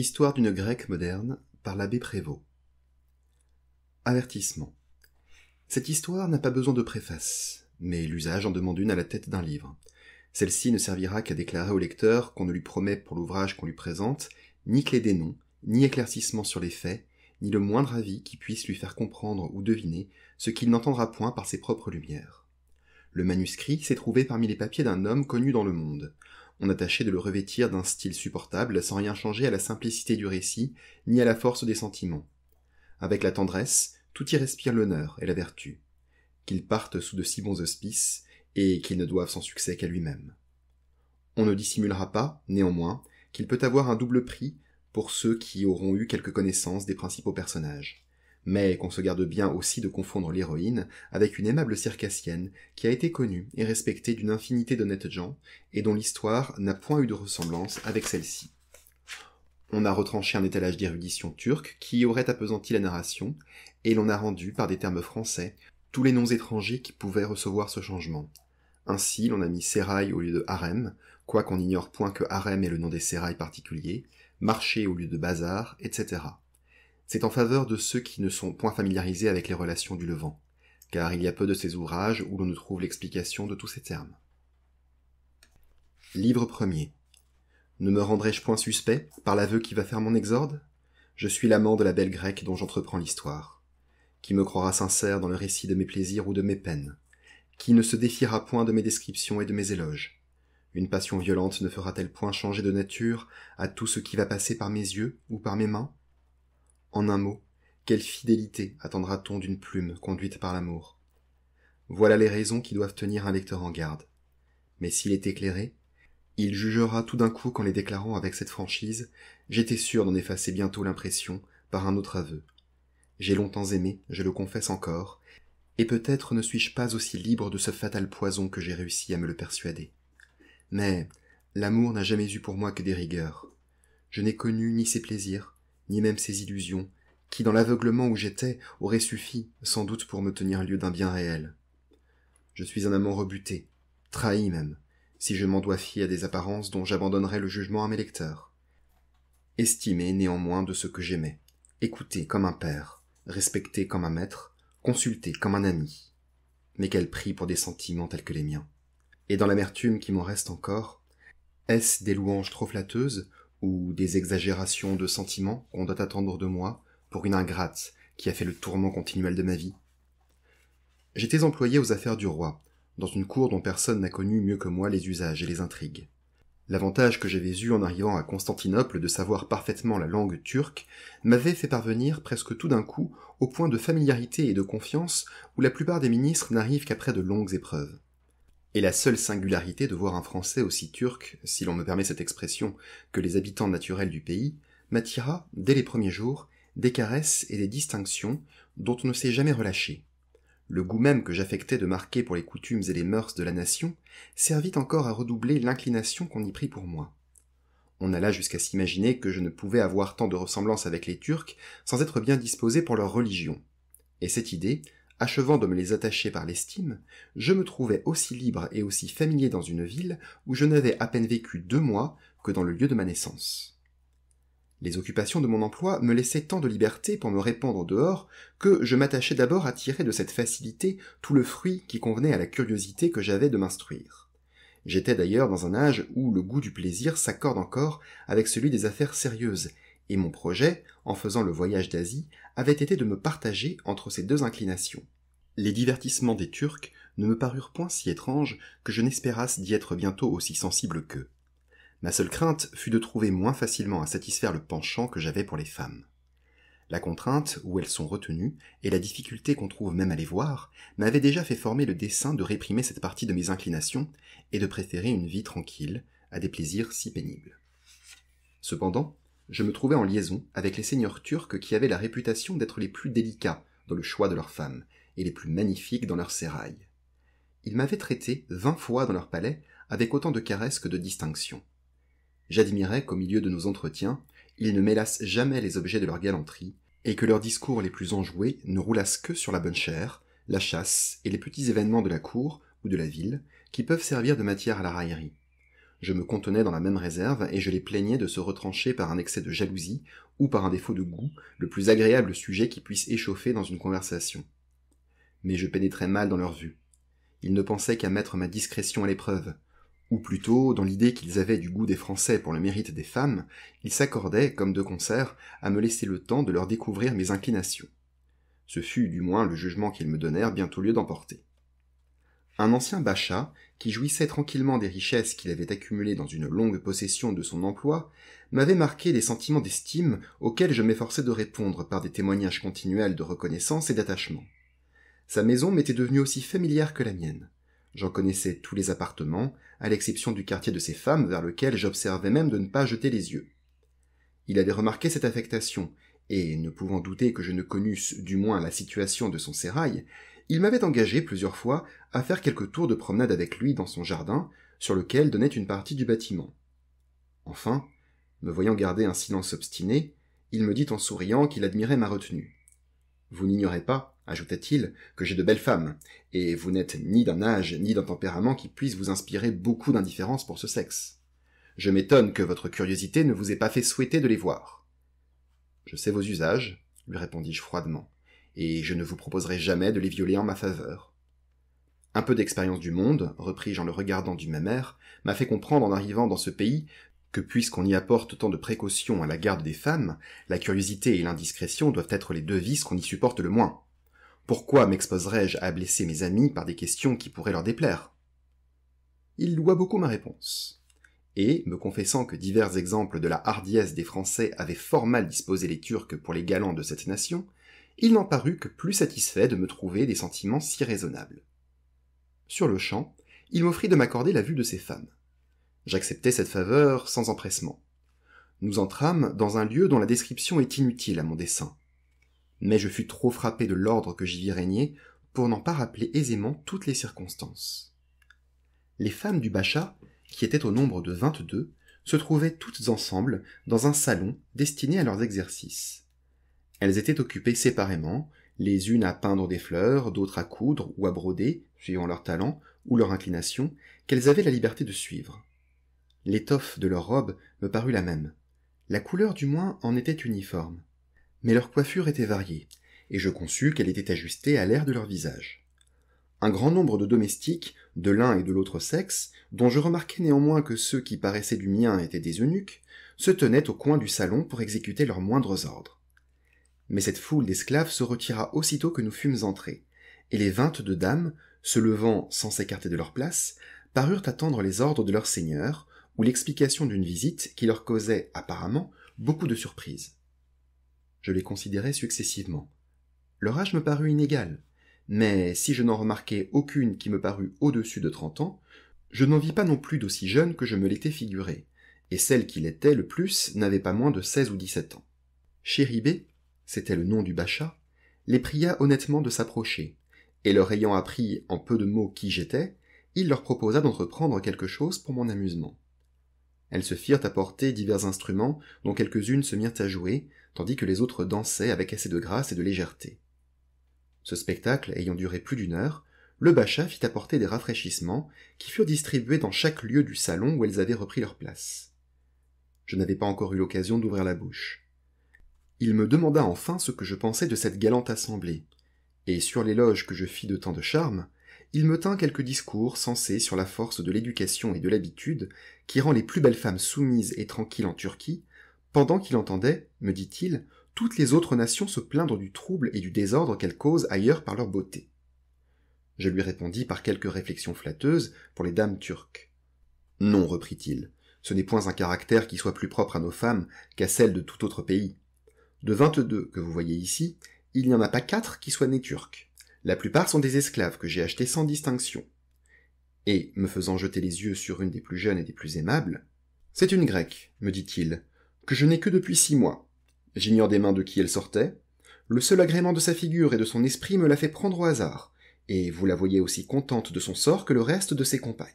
Histoire d'une grecque moderne par l'abbé Prévost. Avertissement. Cette histoire n'a pas besoin de préface, mais l'usage en demande une à la tête d'un livre. Celle-ci ne servira qu'à déclarer au lecteur qu'on ne lui promet pour l'ouvrage qu'on lui présente ni clé des noms, ni éclaircissement sur les faits, ni le moindre avis qui puisse lui faire comprendre ou deviner ce qu'il n'entendra point par ses propres lumières. Le manuscrit s'est trouvé parmi les papiers d'un homme connu dans le monde, on a tâché de le revêtir d'un style supportable sans rien changer à la simplicité du récit ni à la force des sentiments. Avec la tendresse, tout y respire l'honneur et la vertu. Qu'il parte sous de si bons auspices et qu'il ne doive son succès qu'à lui-même. On ne dissimulera pas, néanmoins, qu'il peut avoir un double prix pour ceux qui auront eu quelque connaissance des principaux personnages mais qu'on se garde bien aussi de confondre l'héroïne avec une aimable circassienne qui a été connue et respectée d'une infinité d'honnêtes gens, et dont l'histoire n'a point eu de ressemblance avec celle-ci. On a retranché un étalage d'érudition turque qui aurait appesanti la narration, et l'on a rendu, par des termes français, tous les noms étrangers qui pouvaient recevoir ce changement. Ainsi, l'on a mis sérail au lieu de harem, quoiqu'on n'ignore point que harem est le nom des sérails particuliers, marché au lieu de bazar, etc c'est en faveur de ceux qui ne sont point familiarisés avec les relations du Levant, car il y a peu de ces ouvrages où l'on ne trouve l'explication de tous ces termes. Livre premier. Ne me rendrai-je point suspect par l'aveu qui va faire mon exorde Je suis l'amant de la belle grecque dont j'entreprends l'histoire. Qui me croira sincère dans le récit de mes plaisirs ou de mes peines Qui ne se défiera point de mes descriptions et de mes éloges Une passion violente ne fera-t-elle point changer de nature à tout ce qui va passer par mes yeux ou par mes mains en un mot, quelle fidélité attendra-t-on d'une plume conduite par l'amour Voilà les raisons qui doivent tenir un lecteur en garde. Mais s'il est éclairé, il jugera tout d'un coup qu'en les déclarant avec cette franchise, j'étais sûr d'en effacer bientôt l'impression par un autre aveu. J'ai longtemps aimé, je le confesse encore, et peut-être ne suis-je pas aussi libre de ce fatal poison que j'ai réussi à me le persuader. Mais l'amour n'a jamais eu pour moi que des rigueurs. Je n'ai connu ni ses plaisirs, ni même ces illusions, qui dans l'aveuglement où j'étais auraient suffi sans doute pour me tenir lieu d'un bien réel. Je suis un amant rebuté, trahi même, si je m'en dois fier à des apparences dont j'abandonnerai le jugement à mes lecteurs. Estimé néanmoins de ce que j'aimais, écouté comme un père, respecté comme un maître, consulté comme un ami. Mais quel prix pour des sentiments tels que les miens. Et dans l'amertume qui m'en reste encore, est-ce des louanges trop flatteuses ou des exagérations de sentiments qu'on doit attendre de moi pour une ingrate qui a fait le tourment continuel de ma vie. J'étais employé aux affaires du roi, dans une cour dont personne n'a connu mieux que moi les usages et les intrigues. L'avantage que j'avais eu en arrivant à Constantinople de savoir parfaitement la langue turque m'avait fait parvenir presque tout d'un coup au point de familiarité et de confiance où la plupart des ministres n'arrivent qu'après de longues épreuves. Et la seule singularité de voir un Français aussi turc, si l'on me permet cette expression, que les habitants naturels du pays, m'attira, dès les premiers jours, des caresses et des distinctions dont on ne s'est jamais relâché. Le goût même que j'affectais de marquer pour les coutumes et les mœurs de la nation servit encore à redoubler l'inclination qu'on y prit pour moi. On alla jusqu'à s'imaginer que je ne pouvais avoir tant de ressemblance avec les Turcs sans être bien disposé pour leur religion. Et cette idée, Achevant de me les attacher par l'estime, je me trouvais aussi libre et aussi familier dans une ville où je n'avais à peine vécu deux mois que dans le lieu de ma naissance. Les occupations de mon emploi me laissaient tant de liberté pour me répandre dehors que je m'attachais d'abord à tirer de cette facilité tout le fruit qui convenait à la curiosité que j'avais de m'instruire. J'étais d'ailleurs dans un âge où le goût du plaisir s'accorde encore avec celui des affaires sérieuses, et mon projet, en faisant le voyage d'Asie, avait été de me partager entre ces deux inclinations. Les divertissements des Turcs ne me parurent point si étranges que je n'espérasse d'y être bientôt aussi sensible qu'eux. Ma seule crainte fut de trouver moins facilement à satisfaire le penchant que j'avais pour les femmes. La contrainte où elles sont retenues et la difficulté qu'on trouve même à les voir m'avaient déjà fait former le dessein de réprimer cette partie de mes inclinations et de préférer une vie tranquille à des plaisirs si pénibles. Cependant, je me trouvais en liaison avec les seigneurs turcs qui avaient la réputation d'être les plus délicats dans le choix de leurs femmes et les plus magnifiques dans leurs sérail. Ils m'avaient traité vingt fois dans leur palais avec autant de caresses que de distinction. J'admirais qu'au milieu de nos entretiens, ils ne mêlassent jamais les objets de leur galanterie, et que leurs discours les plus enjoués ne roulassent que sur la bonne chère, la chasse et les petits événements de la cour ou de la ville qui peuvent servir de matière à la raillerie je me contenais dans la même réserve et je les plaignais de se retrancher par un excès de jalousie ou par un défaut de goût, le plus agréable sujet qui puisse échauffer dans une conversation. Mais je pénétrais mal dans leur vue. Ils ne pensaient qu'à mettre ma discrétion à l'épreuve, ou plutôt, dans l'idée qu'ils avaient du goût des Français pour le mérite des femmes, ils s'accordaient, comme de concert, à me laisser le temps de leur découvrir mes inclinations. Ce fut, du moins, le jugement qu'ils me donnèrent bientôt lieu d'emporter un ancien Bacha, qui jouissait tranquillement des richesses qu'il avait accumulées dans une longue possession de son emploi, m'avait marqué des sentiments d'estime auxquels je m'efforçais de répondre par des témoignages continuels de reconnaissance et d'attachement. Sa maison m'était devenue aussi familière que la mienne. J'en connaissais tous les appartements, à l'exception du quartier de ses femmes vers lequel j'observais même de ne pas jeter les yeux. Il avait remarqué cette affectation, et ne pouvant douter que je ne connusse du moins la situation de son sérail, il m'avait engagé plusieurs fois à faire quelques tours de promenade avec lui dans son jardin, sur lequel donnait une partie du bâtiment. Enfin, me voyant garder un silence obstiné, il me dit en souriant qu'il admirait ma retenue. Vous n'ignorez pas, ajouta-t-il, que j'ai de belles femmes, et vous n'êtes ni d'un âge ni d'un tempérament qui puisse vous inspirer beaucoup d'indifférence pour ce sexe. Je m'étonne que votre curiosité ne vous ait pas fait souhaiter de les voir. Je sais vos usages, lui répondis-je froidement et je ne vous proposerai jamais de les violer en ma faveur. Un peu d'expérience du monde, repris-je en le regardant du même air, m'a fait comprendre en arrivant dans ce pays que puisqu'on y apporte tant de précautions à la garde des femmes, la curiosité et l'indiscrétion doivent être les deux vices qu'on y supporte le moins. Pourquoi m'exposerais-je à blesser mes amis par des questions qui pourraient leur déplaire Il loua beaucoup ma réponse. Et, me confessant que divers exemples de la hardiesse des Français avaient fort mal disposé les Turcs pour les galants de cette nation, il n'en parut que plus satisfait de me trouver des sentiments si raisonnables. Sur le champ, il m'offrit de m'accorder la vue de ses femmes. J'acceptai cette faveur sans empressement. Nous entrâmes dans un lieu dont la description est inutile à mon dessein. Mais je fus trop frappé de l'ordre que j'y vis régner pour n'en pas rappeler aisément toutes les circonstances. Les femmes du Bacha, qui étaient au nombre de vingt-deux, se trouvaient toutes ensemble dans un salon destiné à leurs exercices. Elles étaient occupées séparément, les unes à peindre des fleurs, d'autres à coudre ou à broder, suivant leur talent ou leur inclination, qu'elles avaient la liberté de suivre. L'étoffe de leurs robes me parut la même. La couleur du moins en était uniforme. Mais leur coiffure était variée, et je conçus qu'elle était ajustée à l'air de leur visage. Un grand nombre de domestiques, de l'un et de l'autre sexe, dont je remarquai néanmoins que ceux qui paraissaient du mien étaient des eunuques, se tenaient au coin du salon pour exécuter leurs moindres ordres. Mais cette foule d'esclaves se retira aussitôt que nous fûmes entrés, et les vingt-deux dames, se levant sans s'écarter de leur place, parurent attendre les ordres de leur seigneur, ou l'explication d'une visite qui leur causait, apparemment, beaucoup de surprise. Je les considérai successivement. Leur âge me parut inégal, mais si je n'en remarquais aucune qui me parut au-dessus de trente ans, je n'en vis pas non plus d'aussi jeune que je me l'étais figuré, et celle qui l'était le plus n'avait pas moins de seize ou dix-sept ans. Chéribé, c'était le nom du Bacha, les pria honnêtement de s'approcher, et leur ayant appris en peu de mots qui j'étais, il leur proposa d'entreprendre quelque chose pour mon amusement. Elles se firent apporter divers instruments, dont quelques-unes se mirent à jouer, tandis que les autres dansaient avec assez de grâce et de légèreté. Ce spectacle ayant duré plus d'une heure, le Bacha fit apporter des rafraîchissements qui furent distribués dans chaque lieu du salon où elles avaient repris leur place. Je n'avais pas encore eu l'occasion d'ouvrir la bouche. Il me demanda enfin ce que je pensais de cette galante assemblée, et sur l'éloge que je fis de tant de charme, il me tint quelques discours sensés sur la force de l'éducation et de l'habitude qui rend les plus belles femmes soumises et tranquilles en Turquie, pendant qu'il entendait, me dit-il, toutes les autres nations se plaindre du trouble et du désordre qu'elles causent ailleurs par leur beauté. Je lui répondis par quelques réflexions flatteuses pour les dames turques. Non, reprit-il, ce n'est point un caractère qui soit plus propre à nos femmes qu'à celles de tout autre pays. De vingt-deux que vous voyez ici, il n'y en a pas quatre qui soient nés turcs. La plupart sont des esclaves que j'ai achetés sans distinction. Et, me faisant jeter les yeux sur une des plus jeunes et des plus aimables, c'est une grecque, me dit-il, que je n'ai que depuis six mois. J'ignore des mains de qui elle sortait. Le seul agrément de sa figure et de son esprit me l'a fait prendre au hasard, et vous la voyez aussi contente de son sort que le reste de ses compagnes.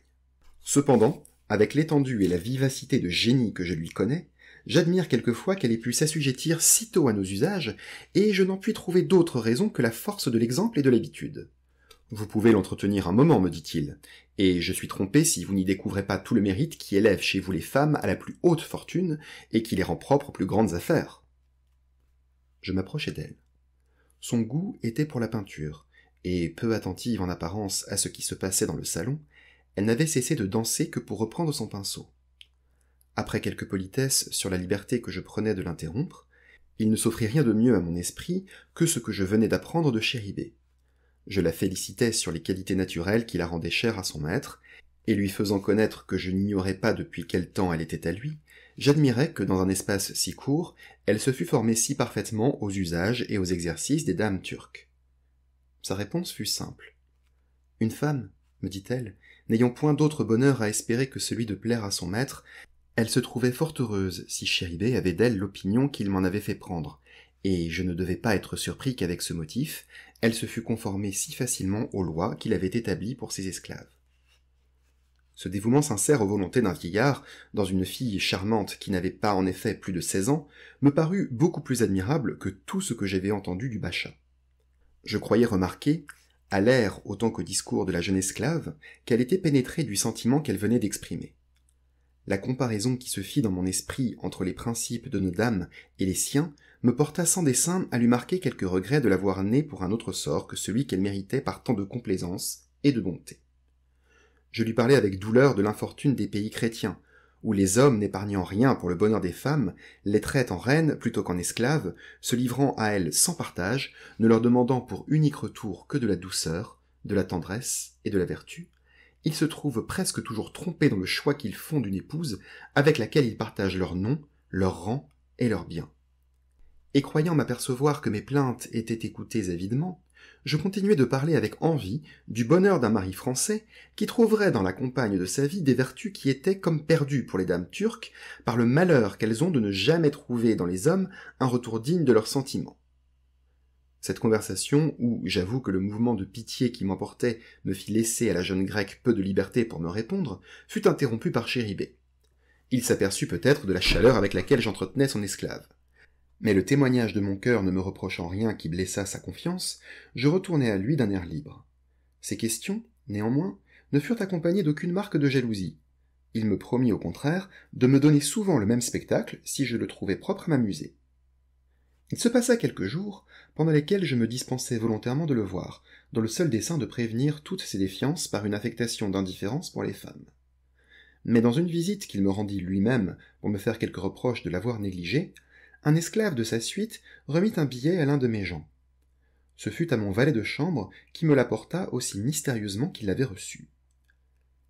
Cependant, avec l'étendue et la vivacité de génie que je lui connais, J'admire quelquefois qu'elle ait pu s'assujettir si tôt à nos usages, et je n'en puis trouver d'autre raison que la force de l'exemple et de l'habitude. Vous pouvez l'entretenir un moment, me dit-il, et je suis trompé si vous n'y découvrez pas tout le mérite qui élève chez vous les femmes à la plus haute fortune et qui les rend propres aux plus grandes affaires. Je m'approchai d'elle. Son goût était pour la peinture, et peu attentive en apparence à ce qui se passait dans le salon, elle n'avait cessé de danser que pour reprendre son pinceau. Après quelques politesses sur la liberté que je prenais de l'interrompre, il ne s'offrit rien de mieux à mon esprit que ce que je venais d'apprendre de Chéribé. Je la félicitais sur les qualités naturelles qui la rendaient chère à son maître, et lui faisant connaître que je n'ignorais pas depuis quel temps elle était à lui, j'admirais que dans un espace si court, elle se fût formée si parfaitement aux usages et aux exercices des dames turques. Sa réponse fut simple. Une femme, me dit-elle, n'ayant point d'autre bonheur à espérer que celui de plaire à son maître, elle se trouvait fort heureuse si Chéribet avait d'elle l'opinion qu'il m'en avait fait prendre, et je ne devais pas être surpris qu'avec ce motif, elle se fût conformée si facilement aux lois qu'il avait établies pour ses esclaves. Ce dévouement sincère aux volontés d'un vieillard, dans une fille charmante qui n'avait pas en effet plus de seize ans, me parut beaucoup plus admirable que tout ce que j'avais entendu du Bacha. Je croyais remarquer, à l'air autant qu'au discours de la jeune esclave, qu'elle était pénétrée du sentiment qu'elle venait d'exprimer. La comparaison qui se fit dans mon esprit entre les principes de nos dames et les siens me porta sans dessein à lui marquer quelques regrets de l'avoir née pour un autre sort que celui qu'elle méritait par tant de complaisance et de bonté. Je lui parlai avec douleur de l'infortune des pays chrétiens, où les hommes n'épargnant rien pour le bonheur des femmes, les traitent en reines plutôt qu'en esclaves, se livrant à elles sans partage, ne leur demandant pour unique retour que de la douceur, de la tendresse et de la vertu, ils se trouvent presque toujours trompés dans le choix qu'ils font d'une épouse avec laquelle ils partagent leur nom, leur rang et leur bien. Et croyant m'apercevoir que mes plaintes étaient écoutées avidement, je continuai de parler avec envie du bonheur d'un mari français qui trouverait dans la compagne de sa vie des vertus qui étaient comme perdues pour les dames turques par le malheur qu'elles ont de ne jamais trouver dans les hommes un retour digne de leurs sentiments. Cette conversation, où j'avoue que le mouvement de pitié qui m'emportait me fit laisser à la jeune grecque peu de liberté pour me répondre, fut interrompue par Chéribé. Il s'aperçut peut-être de la chaleur avec laquelle j'entretenais son esclave. Mais le témoignage de mon cœur ne me reprochant rien qui blessât sa confiance, je retournai à lui d'un air libre. Ses questions, néanmoins, ne furent accompagnées d'aucune marque de jalousie. Il me promit au contraire de me donner souvent le même spectacle si je le trouvais propre à m'amuser. Il se passa quelques jours, pendant lesquels je me dispensai volontairement de le voir, dans le seul dessein de prévenir toutes ses défiances par une affectation d'indifférence pour les femmes. Mais dans une visite qu'il me rendit lui-même pour me faire quelques reproches de l'avoir négligé, un esclave de sa suite remit un billet à l'un de mes gens. Ce fut à mon valet de chambre qui me l'apporta aussi mystérieusement qu'il l'avait reçu.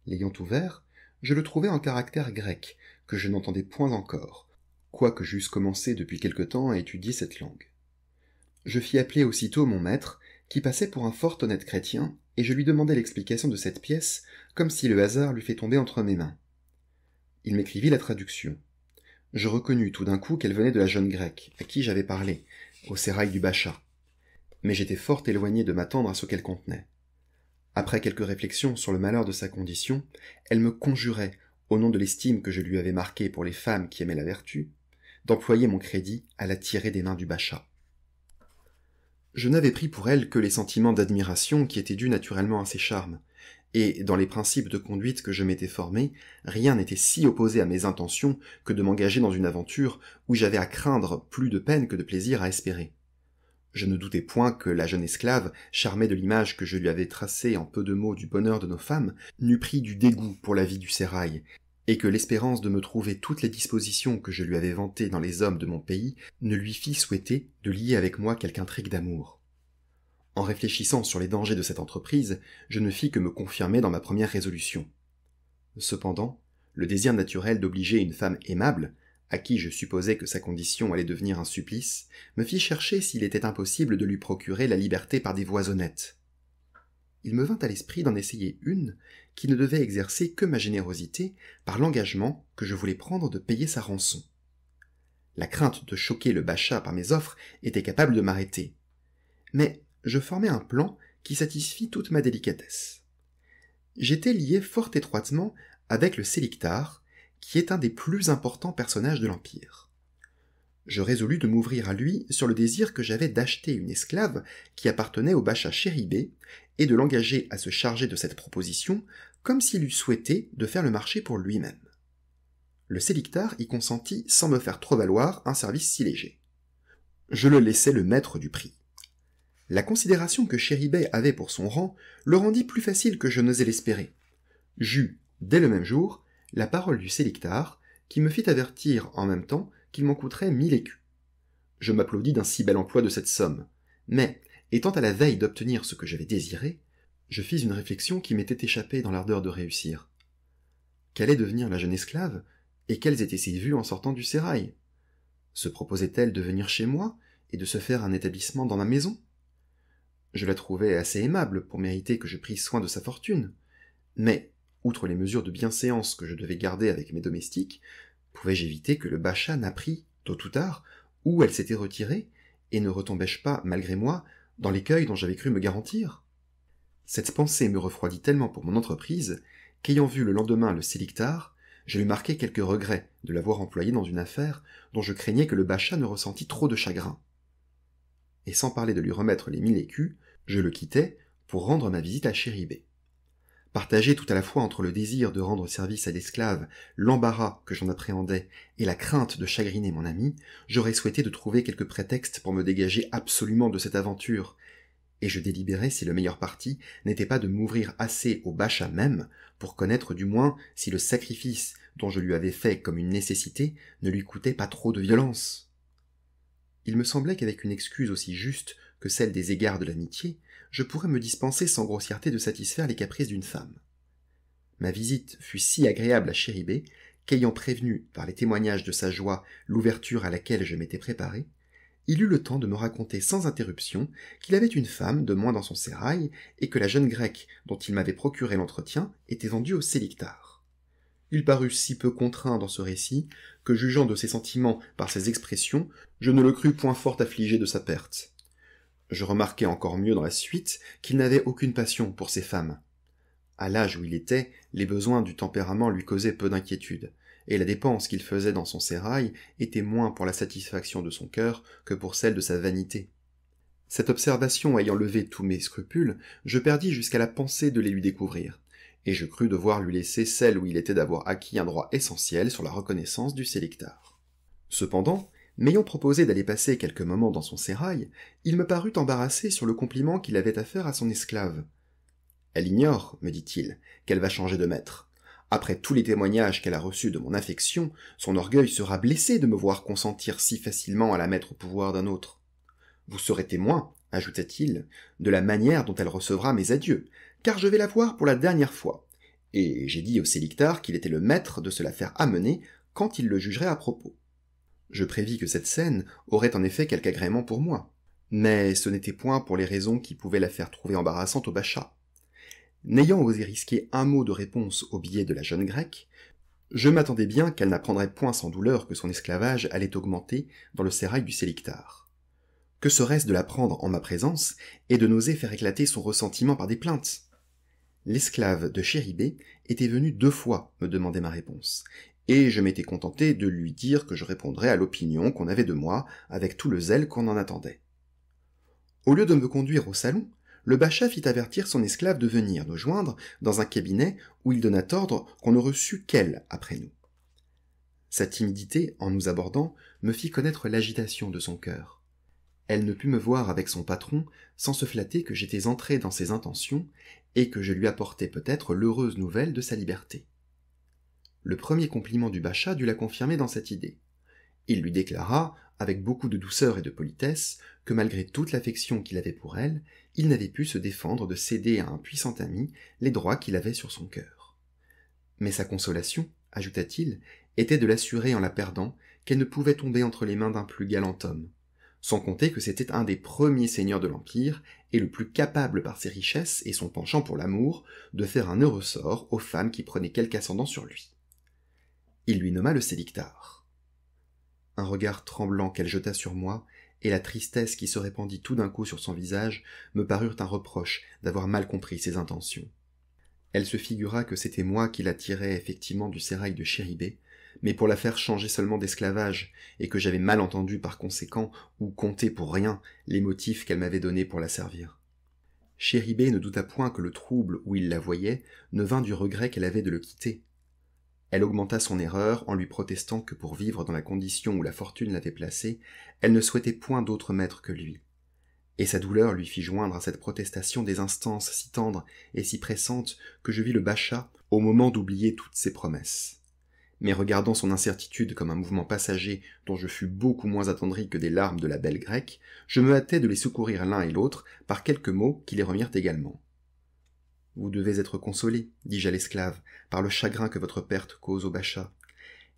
L'ayant ouvert, je le trouvai en caractère grec, que je n'entendais point encore, quoique j'eusse commencé depuis quelque temps à étudier cette langue. Je fis appeler aussitôt mon maître, qui passait pour un fort honnête chrétien, et je lui demandai l'explication de cette pièce, comme si le hasard lui fait tomber entre mes mains. Il m'écrivit la traduction. Je reconnus tout d'un coup qu'elle venait de la jeune grecque, à qui j'avais parlé, au sérail du Bacha. Mais j'étais fort éloigné de m'attendre à ce qu'elle contenait. Après quelques réflexions sur le malheur de sa condition, elle me conjurait, au nom de l'estime que je lui avais marquée pour les femmes qui aimaient la vertu, d'employer mon crédit à la tirer des mains du Bacha. Je n'avais pris pour elle que les sentiments d'admiration qui étaient dus naturellement à ses charmes, et dans les principes de conduite que je m'étais formés, rien n'était si opposé à mes intentions que de m'engager dans une aventure où j'avais à craindre plus de peine que de plaisir à espérer. Je ne doutais point que la jeune esclave, charmée de l'image que je lui avais tracée en peu de mots du bonheur de nos femmes, n'eût pris du dégoût pour la vie du sérail, et que l'espérance de me trouver toutes les dispositions que je lui avais vantées dans les hommes de mon pays ne lui fit souhaiter de lier avec moi quelque intrigue d'amour. En réfléchissant sur les dangers de cette entreprise, je ne fis que me confirmer dans ma première résolution. Cependant, le désir naturel d'obliger une femme aimable, à qui je supposais que sa condition allait devenir un supplice, me fit chercher s'il était impossible de lui procurer la liberté par des voies honnêtes il me vint à l'esprit d'en essayer une qui ne devait exercer que ma générosité par l'engagement que je voulais prendre de payer sa rançon. La crainte de choquer le Bacha par mes offres était capable de m'arrêter. Mais je formai un plan qui satisfit toute ma délicatesse. J'étais lié fort étroitement avec le Sélictar, qui est un des plus importants personnages de l'Empire. Je résolus de m'ouvrir à lui sur le désir que j'avais d'acheter une esclave qui appartenait au Bacha chéribé et de l'engager à se charger de cette proposition comme s'il eût souhaité de faire le marché pour lui-même. Le sélictar y consentit sans me faire trop valoir un service si léger. Je le laissai le maître du prix. La considération que Chéribet avait pour son rang le rendit plus facile que je n'osais l'espérer. J'eus, dès le même jour, la parole du sélictar, qui me fit avertir en même temps qu'il m'en coûterait mille écus. Je m'applaudis d'un si bel emploi de cette somme, mais Étant à la veille d'obtenir ce que j'avais désiré, je fis une réflexion qui m'était échappée dans l'ardeur de réussir. Qu'allait devenir la jeune esclave, et quelles étaient ses vues en sortant du sérail Se proposait-elle de venir chez moi et de se faire un établissement dans ma maison Je la trouvais assez aimable pour mériter que je prisse soin de sa fortune, mais, outre les mesures de bienséance que je devais garder avec mes domestiques, pouvais-je éviter que le Bacha n'apprît, tôt ou tard, où elle s'était retirée, et ne retombais-je pas, malgré moi, dans l'écueil dont j'avais cru me garantir Cette pensée me refroidit tellement pour mon entreprise qu'ayant vu le lendemain le sélictar, je lui marquai quelques regrets de l'avoir employé dans une affaire dont je craignais que le Bacha ne ressentît trop de chagrin. Et sans parler de lui remettre les mille écus, je le quittai pour rendre ma visite à Chéribé partagé tout à la fois entre le désir de rendre service à l'esclave, l'embarras que j'en appréhendais et la crainte de chagriner mon ami, j'aurais souhaité de trouver quelque prétexte pour me dégager absolument de cette aventure, et je délibérais si le meilleur parti n'était pas de m'ouvrir assez au Bacha même pour connaître du moins si le sacrifice dont je lui avais fait comme une nécessité ne lui coûtait pas trop de violence. Il me semblait qu'avec une excuse aussi juste que celle des égards de l'amitié, je pourrais me dispenser sans grossièreté de satisfaire les caprices d'une femme. Ma visite fut si agréable à Chéribé qu'ayant prévenu, par les témoignages de sa joie, l'ouverture à laquelle je m'étais préparé, il eut le temps de me raconter sans interruption qu'il avait une femme de moins dans son sérail et que la jeune grecque dont il m'avait procuré l'entretien était vendue au sélictar. Il parut si peu contraint dans ce récit que, jugeant de ses sentiments par ses expressions, je ne le crus point fort affligé de sa perte. Je remarquai encore mieux dans la suite qu'il n'avait aucune passion pour ces femmes. À l'âge où il était, les besoins du tempérament lui causaient peu d'inquiétude, et la dépense qu'il faisait dans son sérail était moins pour la satisfaction de son cœur que pour celle de sa vanité. Cette observation ayant levé tous mes scrupules, je perdis jusqu'à la pensée de les lui découvrir, et je crus devoir lui laisser celle où il était d'avoir acquis un droit essentiel sur la reconnaissance du sélecteur. Cependant, M'ayant proposé d'aller passer quelques moments dans son sérail, il me parut embarrassé sur le compliment qu'il avait à faire à son esclave. Elle ignore, me dit-il, qu'elle va changer de maître. Après tous les témoignages qu'elle a reçus de mon affection, son orgueil sera blessé de me voir consentir si facilement à la mettre au pouvoir d'un autre. Vous serez témoin, ajouta-t-il, de la manière dont elle recevra mes adieux, car je vais la voir pour la dernière fois. Et j'ai dit au sélectar qu'il était le maître de se la faire amener quand il le jugerait à propos. Je prévis que cette scène aurait en effet quelque agrément pour moi. Mais ce n'était point pour les raisons qui pouvaient la faire trouver embarrassante au Bacha. N'ayant osé risquer un mot de réponse au billet de la jeune grecque, je m'attendais bien qu'elle n'apprendrait point sans douleur que son esclavage allait augmenter dans le sérail du sélictar. Que serait-ce de la prendre en ma présence et de n'oser faire éclater son ressentiment par des plaintes L'esclave de Chéribé était venu deux fois me demander ma réponse, et je m'étais contenté de lui dire que je répondrais à l'opinion qu'on avait de moi avec tout le zèle qu'on en attendait. Au lieu de me conduire au salon, le Bacha fit avertir son esclave de venir nous joindre dans un cabinet où il donna ordre qu'on ne reçût qu'elle après nous. Sa timidité, en nous abordant, me fit connaître l'agitation de son cœur. Elle ne put me voir avec son patron sans se flatter que j'étais entré dans ses intentions et que je lui apportais peut-être l'heureuse nouvelle de sa liberté. Le premier compliment du Bacha dut la confirmer dans cette idée. Il lui déclara, avec beaucoup de douceur et de politesse, que malgré toute l'affection qu'il avait pour elle, il n'avait pu se défendre de céder à un puissant ami les droits qu'il avait sur son cœur. Mais sa consolation, ajouta-t-il, était de l'assurer en la perdant qu'elle ne pouvait tomber entre les mains d'un plus galant homme, sans compter que c'était un des premiers seigneurs de l'Empire et le plus capable par ses richesses et son penchant pour l'amour de faire un heureux sort aux femmes qui prenaient quelque ascendant sur lui. Il lui nomma le sédictar. Un regard tremblant qu'elle jeta sur moi, et la tristesse qui se répandit tout d'un coup sur son visage me parurent un reproche d'avoir mal compris ses intentions. Elle se figura que c'était moi qui la tirais effectivement du sérail de Chéribé, mais pour la faire changer seulement d'esclavage, et que j'avais mal entendu par conséquent, ou compté pour rien, les motifs qu'elle m'avait donnés pour la servir. Chéribé ne douta point que le trouble où il la voyait ne vint du regret qu'elle avait de le quitter, elle augmenta son erreur en lui protestant que pour vivre dans la condition où la fortune l'avait placée, elle ne souhaitait point d'autre maître que lui. Et sa douleur lui fit joindre à cette protestation des instances si tendres et si pressantes que je vis le bachat au moment d'oublier toutes ses promesses. Mais regardant son incertitude comme un mouvement passager dont je fus beaucoup moins attendri que des larmes de la belle grecque, je me hâtai de les secourir l'un et l'autre par quelques mots qui les remirent également. Vous devez être consolé, dis-je à l'esclave, par le chagrin que votre perte cause au Bacha.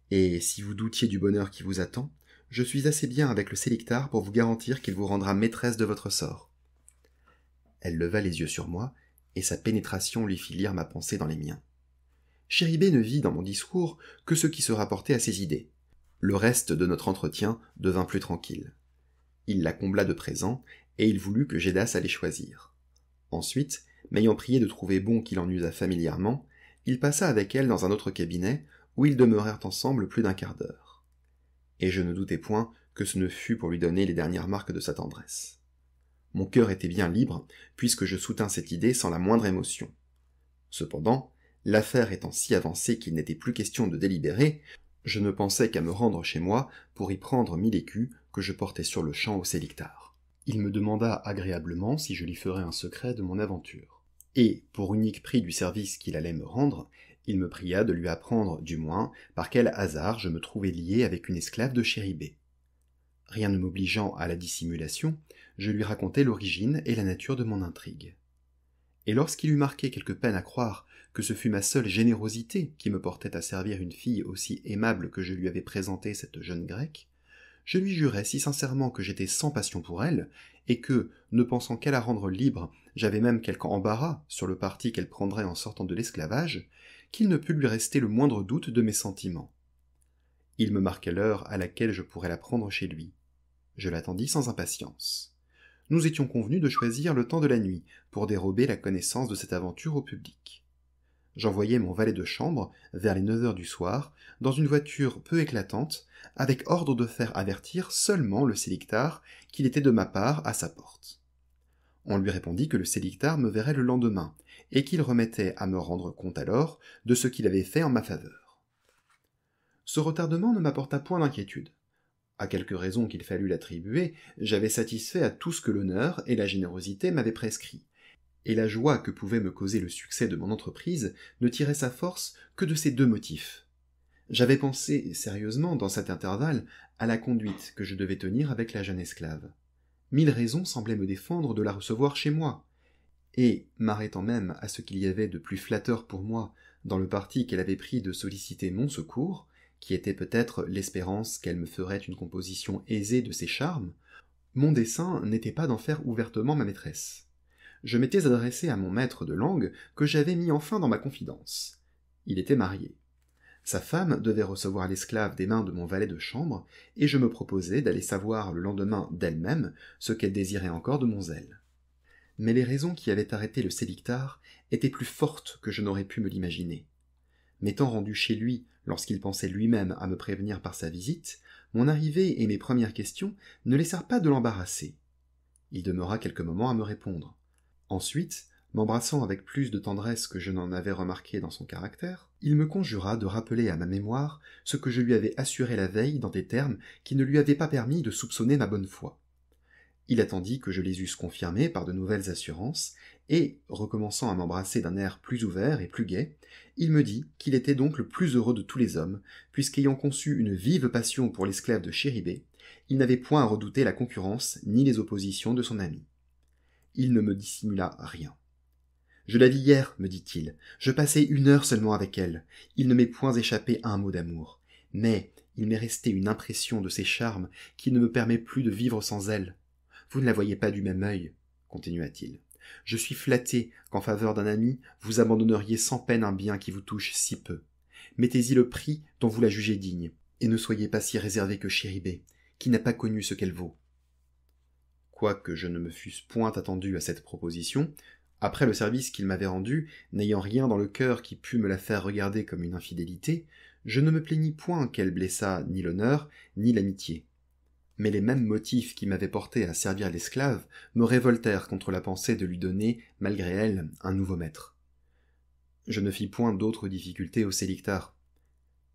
Et si vous doutiez du bonheur qui vous attend, je suis assez bien avec le sélectar pour vous garantir qu'il vous rendra maîtresse de votre sort. Elle leva les yeux sur moi, et sa pénétration lui fit lire ma pensée dans les miens. Chéribé ne vit dans mon discours que ce qui se rapportait à ses idées. Le reste de notre entretien devint plus tranquille. Il la combla de présents, et il voulut que j'aidasse allait choisir. Ensuite, m'ayant prié de trouver bon qu'il en usât familièrement, il passa avec elle dans un autre cabinet, où ils demeurèrent ensemble plus d'un quart d'heure. Et je ne doutais point que ce ne fût pour lui donner les dernières marques de sa tendresse. Mon cœur était bien libre, puisque je soutins cette idée sans la moindre émotion. Cependant, l'affaire étant si avancée qu'il n'était plus question de délibérer, je ne pensais qu'à me rendre chez moi pour y prendre mille écus que je portais sur le champ au sélictard. Il me demanda agréablement si je lui ferais un secret de mon aventure et, pour unique prix du service qu'il allait me rendre, il me pria de lui apprendre, du moins, par quel hasard je me trouvais lié avec une esclave de chéribé. Rien ne m'obligeant à la dissimulation, je lui racontai l'origine et la nature de mon intrigue. Et lorsqu'il eut marqué quelque peine à croire que ce fut ma seule générosité qui me portait à servir une fille aussi aimable que je lui avais présentée cette jeune grecque, je lui jurai si sincèrement que j'étais sans passion pour elle, et que, ne pensant qu'à la rendre libre, j'avais même quelque embarras sur le parti qu'elle prendrait en sortant de l'esclavage, qu'il ne put lui rester le moindre doute de mes sentiments. Il me marquait l'heure à laquelle je pourrais la prendre chez lui. Je l'attendis sans impatience. Nous étions convenus de choisir le temps de la nuit pour dérober la connaissance de cette aventure au public. J'envoyai mon valet de chambre vers les neuf heures du soir dans une voiture peu éclatante avec ordre de faire avertir seulement le sélictar qu'il était de ma part à sa porte. On lui répondit que le sélictar me verrait le lendemain, et qu'il remettait à me rendre compte alors de ce qu'il avait fait en ma faveur. Ce retardement ne m'apporta point d'inquiétude. À quelque raison qu'il fallut l'attribuer, j'avais satisfait à tout ce que l'honneur et la générosité m'avaient prescrit, et la joie que pouvait me causer le succès de mon entreprise ne tirait sa force que de ces deux motifs j'avais pensé sérieusement dans cet intervalle à la conduite que je devais tenir avec la jeune esclave. Mille raisons semblaient me défendre de la recevoir chez moi, et, m'arrêtant même à ce qu'il y avait de plus flatteur pour moi dans le parti qu'elle avait pris de solliciter mon secours, qui était peut-être l'espérance qu'elle me ferait une composition aisée de ses charmes, mon dessein n'était pas d'en faire ouvertement ma maîtresse. Je m'étais adressé à mon maître de langue que j'avais mis enfin dans ma confidence. Il était marié. Sa femme devait recevoir l'esclave des mains de mon valet de chambre, et je me proposais d'aller savoir le lendemain d'elle-même ce qu'elle désirait encore de mon zèle. Mais les raisons qui avaient arrêté le sédictar étaient plus fortes que je n'aurais pu me l'imaginer. M'étant rendu chez lui lorsqu'il pensait lui-même à me prévenir par sa visite, mon arrivée et mes premières questions ne laissèrent pas de l'embarrasser. Il demeura quelques moments à me répondre. Ensuite, M'embrassant avec plus de tendresse que je n'en avais remarqué dans son caractère, il me conjura de rappeler à ma mémoire ce que je lui avais assuré la veille dans des termes qui ne lui avaient pas permis de soupçonner ma bonne foi. Il attendit que je les eusse confirmés par de nouvelles assurances, et, recommençant à m'embrasser d'un air plus ouvert et plus gai, il me dit qu'il était donc le plus heureux de tous les hommes, puisqu'ayant conçu une vive passion pour l'esclave de Chéribé, il n'avait point à redouter la concurrence ni les oppositions de son ami. Il ne me dissimula rien. Je la vis hier, me dit-il. Je passais une heure seulement avec elle. Il ne m'est point échappé un mot d'amour. Mais il m'est resté une impression de ses charmes qui ne me permet plus de vivre sans elle. Vous ne la voyez pas du même œil, continua-t-il. Je suis flatté qu'en faveur d'un ami, vous abandonneriez sans peine un bien qui vous touche si peu. Mettez-y le prix dont vous la jugez digne, et ne soyez pas si réservé que Chiribé, qui n'a pas connu ce qu'elle vaut. Quoique je ne me fusse point attendu à cette proposition, après le service qu'il m'avait rendu, n'ayant rien dans le cœur qui pût me la faire regarder comme une infidélité, je ne me plaignis point qu'elle blessât ni l'honneur, ni l'amitié. Mais les mêmes motifs qui m'avaient porté à servir l'esclave me révoltèrent contre la pensée de lui donner, malgré elle, un nouveau maître. Je ne fis point d'autres difficultés au sélictar.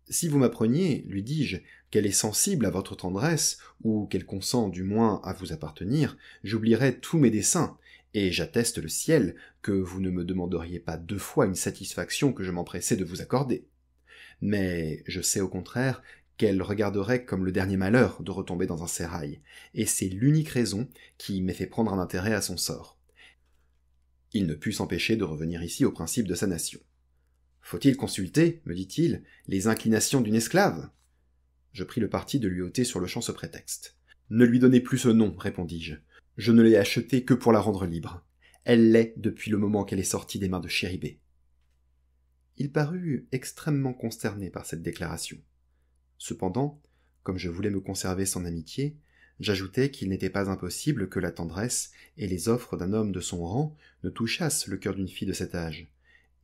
Si vous m'appreniez, lui dis-je, qu'elle est sensible à votre tendresse, ou qu'elle consent du moins à vous appartenir, j'oublierais tous mes desseins, et j'atteste le ciel que vous ne me demanderiez pas deux fois une satisfaction que je m'empressais de vous accorder. Mais je sais au contraire qu'elle regarderait comme le dernier malheur de retomber dans un sérail, et c'est l'unique raison qui m'ait fait prendre un intérêt à son sort. Il ne put s'empêcher de revenir ici au principe de sa nation. Faut-il consulter, me dit-il, les inclinations d'une esclave Je pris le parti de lui ôter sur le champ ce prétexte. Ne lui donnez plus ce nom, répondis-je. Je ne l'ai achetée que pour la rendre libre. Elle l'est depuis le moment qu'elle est sortie des mains de Chéribé. Il parut extrêmement consterné par cette déclaration. Cependant, comme je voulais me conserver son amitié, j'ajoutai qu'il n'était pas impossible que la tendresse et les offres d'un homme de son rang ne touchassent le cœur d'une fille de cet âge,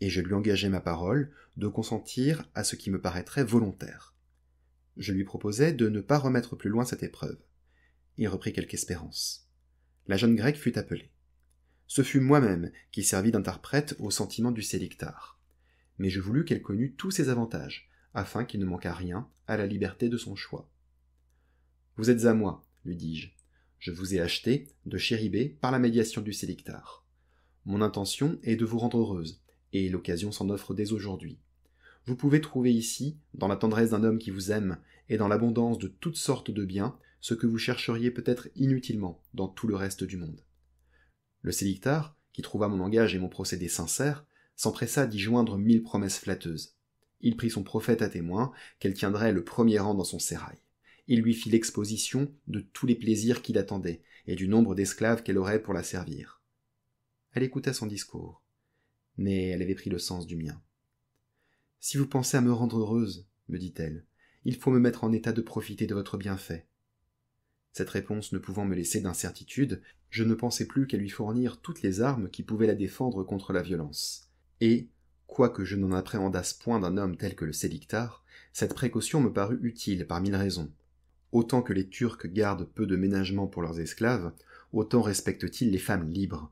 et je lui engageai ma parole de consentir à ce qui me paraîtrait volontaire. Je lui proposai de ne pas remettre plus loin cette épreuve. Il reprit quelque espérance la jeune grecque fut appelée. Ce fut moi-même qui servis d'interprète au sentiment du sélectar. Mais je voulus qu'elle connût tous ses avantages, afin qu'il ne manquât rien à la liberté de son choix. Vous êtes à moi, lui dis-je. Je vous ai acheté de chéribé par la médiation du sélectar. Mon intention est de vous rendre heureuse, et l'occasion s'en offre dès aujourd'hui. Vous pouvez trouver ici, dans la tendresse d'un homme qui vous aime, et dans l'abondance de toutes sortes de biens, ce que vous chercheriez peut-être inutilement dans tout le reste du monde. Le sédictar, qui trouva mon langage et mon procédé sincères, s'empressa d'y joindre mille promesses flatteuses. Il prit son prophète à témoin qu'elle tiendrait le premier rang dans son sérail. Il lui fit l'exposition de tous les plaisirs qui l'attendaient et du nombre d'esclaves qu'elle aurait pour la servir. Elle écouta son discours, mais elle avait pris le sens du mien. Si vous pensez à me rendre heureuse, me dit-elle, il faut me mettre en état de profiter de votre bienfait. Cette réponse ne pouvant me laisser d'incertitude, je ne pensais plus qu'à lui fournir toutes les armes qui pouvaient la défendre contre la violence. Et, quoique je n'en appréhendasse point d'un homme tel que le sélictar, cette précaution me parut utile par mille raisons. Autant que les Turcs gardent peu de ménagement pour leurs esclaves, autant respectent-ils les femmes libres.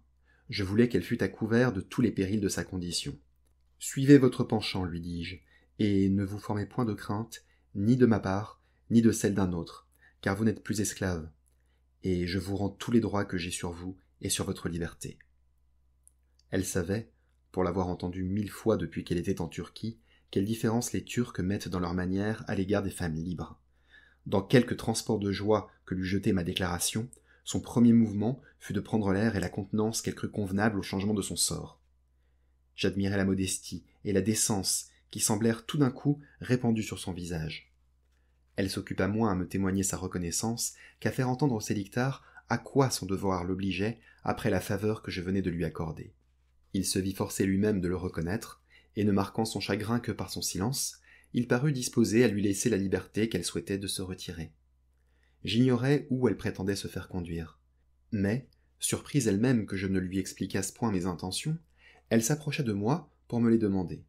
Je voulais qu'elle fût à couvert de tous les périls de sa condition. Suivez votre penchant, lui dis-je, et ne vous formez point de crainte, ni de ma part, ni de celle d'un autre car vous n'êtes plus esclave, et je vous rends tous les droits que j'ai sur vous et sur votre liberté. Elle savait, pour l'avoir entendue mille fois depuis qu'elle était en Turquie, quelle différence les Turcs mettent dans leur manière à l'égard des femmes libres. Dans quelques transports de joie que lui jetait ma déclaration, son premier mouvement fut de prendre l'air et la contenance qu'elle crut convenable au changement de son sort. J'admirais la modestie et la décence qui semblèrent tout d'un coup répandues sur son visage. Elle s'occupa moins à me témoigner sa reconnaissance qu'à faire entendre au sédictard à quoi son devoir l'obligeait après la faveur que je venais de lui accorder. Il se vit forcé lui-même de le reconnaître, et ne marquant son chagrin que par son silence, il parut disposé à lui laisser la liberté qu'elle souhaitait de se retirer. J'ignorais où elle prétendait se faire conduire. Mais, surprise elle-même que je ne lui expliquasse point mes intentions, elle s'approcha de moi pour me les demander.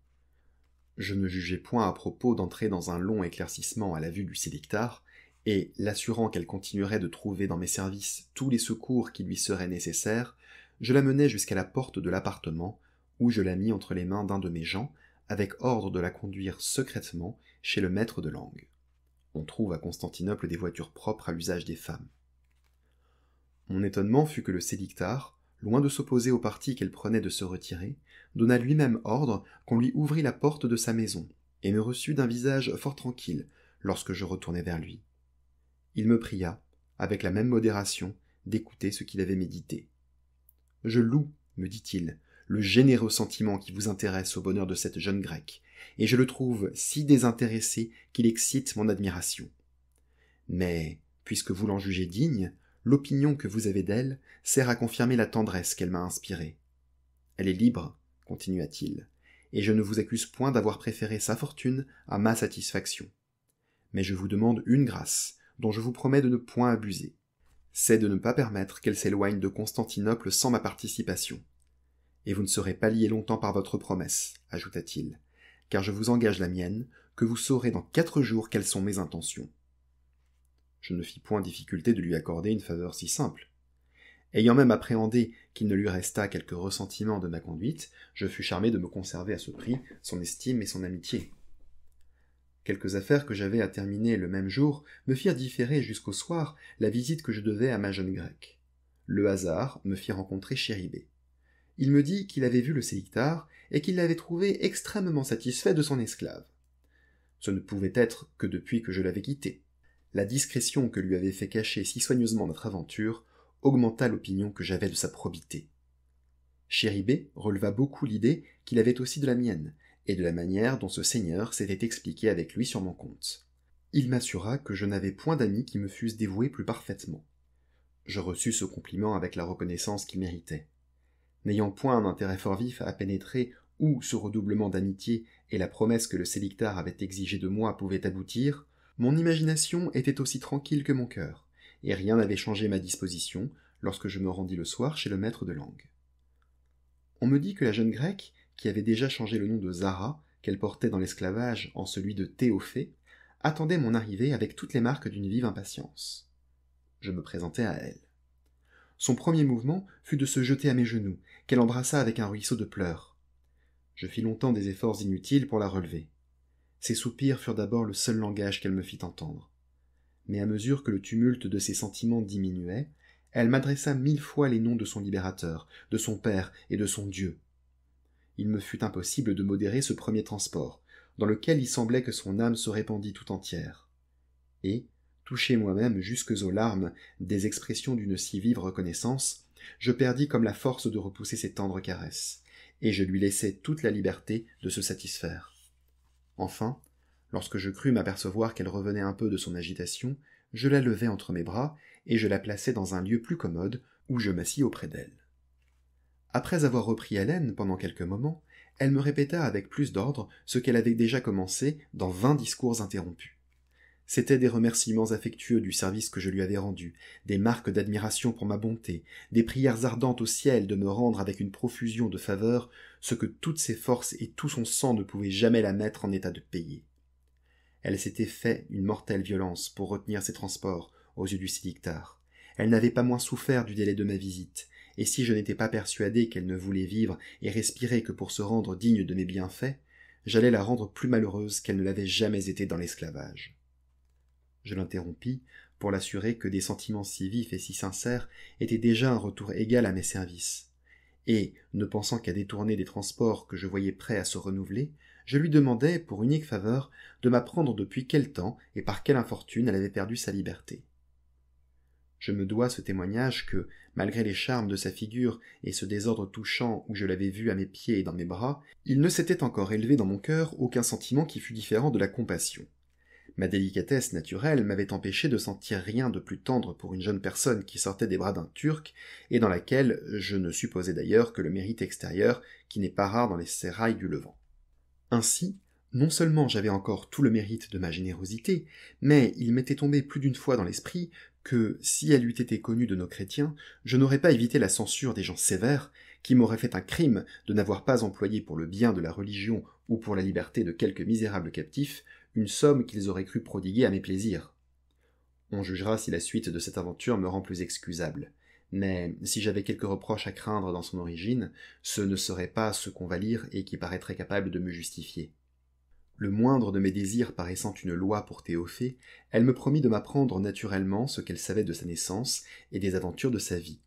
Je ne jugeais point à propos d'entrer dans un long éclaircissement à la vue du sédictar et, l'assurant qu'elle continuerait de trouver dans mes services tous les secours qui lui seraient nécessaires, je la menai jusqu'à la porte de l'appartement, où je la mis entre les mains d'un de mes gens, avec ordre de la conduire secrètement chez le maître de langue. On trouve à Constantinople des voitures propres à l'usage des femmes. Mon étonnement fut que le sédictar, loin de s'opposer au parti qu'elle prenait de se retirer, donna lui-même ordre qu'on lui ouvrît la porte de sa maison, et me reçut d'un visage fort tranquille lorsque je retournai vers lui. Il me pria, avec la même modération, d'écouter ce qu'il avait médité. Je loue, me dit-il, le généreux sentiment qui vous intéresse au bonheur de cette jeune grecque, et je le trouve si désintéressé qu'il excite mon admiration. Mais, puisque vous l'en jugez digne, l'opinion que vous avez d'elle sert à confirmer la tendresse qu'elle m'a inspirée. Elle est libre, continua-t-il, et je ne vous accuse point d'avoir préféré sa fortune à ma satisfaction. Mais je vous demande une grâce, dont je vous promets de ne point abuser. C'est de ne pas permettre qu'elle s'éloigne de Constantinople sans ma participation. Et vous ne serez pas lié longtemps par votre promesse, ajouta-t-il, car je vous engage la mienne, que vous saurez dans quatre jours quelles sont mes intentions je ne fis point difficulté de lui accorder une faveur si simple. Ayant même appréhendé qu'il ne lui restât quelque ressentiment de ma conduite, je fus charmé de me conserver à ce prix son estime et son amitié. Quelques affaires que j'avais à terminer le même jour me firent différer jusqu'au soir la visite que je devais à ma jeune grecque. Le hasard me fit rencontrer Chéribé. Il me dit qu'il avait vu le séictar et qu'il l'avait trouvé extrêmement satisfait de son esclave. Ce ne pouvait être que depuis que je l'avais quitté la discrétion que lui avait fait cacher si soigneusement notre aventure augmenta l'opinion que j'avais de sa probité. Chéribé releva beaucoup l'idée qu'il avait aussi de la mienne, et de la manière dont ce seigneur s'était expliqué avec lui sur mon compte. Il m'assura que je n'avais point d'amis qui me fussent dévoués plus parfaitement. Je reçus ce compliment avec la reconnaissance qu'il méritait. N'ayant point un intérêt fort vif à pénétrer où ce redoublement d'amitié et la promesse que le sédictar avait exigée de moi pouvaient aboutir, mon imagination était aussi tranquille que mon cœur, et rien n'avait changé ma disposition lorsque je me rendis le soir chez le maître de langue. On me dit que la jeune grecque, qui avait déjà changé le nom de Zara, qu'elle portait dans l'esclavage en celui de Théophée, attendait mon arrivée avec toutes les marques d'une vive impatience. Je me présentai à elle. Son premier mouvement fut de se jeter à mes genoux, qu'elle embrassa avec un ruisseau de pleurs. Je fis longtemps des efforts inutiles pour la relever. Ses soupirs furent d'abord le seul langage qu'elle me fit entendre. Mais à mesure que le tumulte de ses sentiments diminuait, elle m'adressa mille fois les noms de son libérateur, de son père et de son Dieu. Il me fut impossible de modérer ce premier transport, dans lequel il semblait que son âme se répandit tout entière. Et, touché moi-même jusque aux larmes des expressions d'une si vive reconnaissance, je perdis comme la force de repousser ses tendres caresses, et je lui laissai toute la liberté de se satisfaire. Enfin, lorsque je crus m'apercevoir qu'elle revenait un peu de son agitation, je la levai entre mes bras, et je la plaçai dans un lieu plus commode, où je m'assis auprès d'elle. Après avoir repris haleine pendant quelques moments, elle me répéta avec plus d'ordre ce qu'elle avait déjà commencé dans vingt discours interrompus. C'étaient des remerciements affectueux du service que je lui avais rendu, des marques d'admiration pour ma bonté, des prières ardentes au ciel de me rendre avec une profusion de faveurs ce que toutes ses forces et tout son sang ne pouvaient jamais la mettre en état de payer. Elle s'était fait une mortelle violence pour retenir ses transports aux yeux du sédictard. Elle n'avait pas moins souffert du délai de ma visite, et si je n'étais pas persuadé qu'elle ne voulait vivre et respirer que pour se rendre digne de mes bienfaits, j'allais la rendre plus malheureuse qu'elle ne l'avait jamais été dans l'esclavage je l'interrompis, pour l'assurer que des sentiments si vifs et si sincères étaient déjà un retour égal à mes services. Et, ne pensant qu'à détourner des transports que je voyais prêts à se renouveler, je lui demandai, pour unique faveur, de m'apprendre depuis quel temps et par quelle infortune elle avait perdu sa liberté. Je me dois ce témoignage que, malgré les charmes de sa figure et ce désordre touchant où je l'avais vu à mes pieds et dans mes bras, il ne s'était encore élevé dans mon cœur aucun sentiment qui fût différent de la compassion. Ma délicatesse naturelle m'avait empêché de sentir rien de plus tendre pour une jeune personne qui sortait des bras d'un Turc, et dans laquelle je ne supposais d'ailleurs que le mérite extérieur qui n'est pas rare dans les sérails du Levant. Ainsi, non seulement j'avais encore tout le mérite de ma générosité, mais il m'était tombé plus d'une fois dans l'esprit que, si elle eût été connue de nos chrétiens, je n'aurais pas évité la censure des gens sévères, qui m'auraient fait un crime de n'avoir pas employé pour le bien de la religion ou pour la liberté de quelques misérables captifs une somme qu'ils auraient cru prodiguer à mes plaisirs. On jugera si la suite de cette aventure me rend plus excusable. Mais si j'avais quelques reproches à craindre dans son origine, ce ne serait pas ce qu'on va lire et qui paraîtrait capable de me justifier. Le moindre de mes désirs paraissant une loi pour Théophée, elle me promit de m'apprendre naturellement ce qu'elle savait de sa naissance et des aventures de sa vie.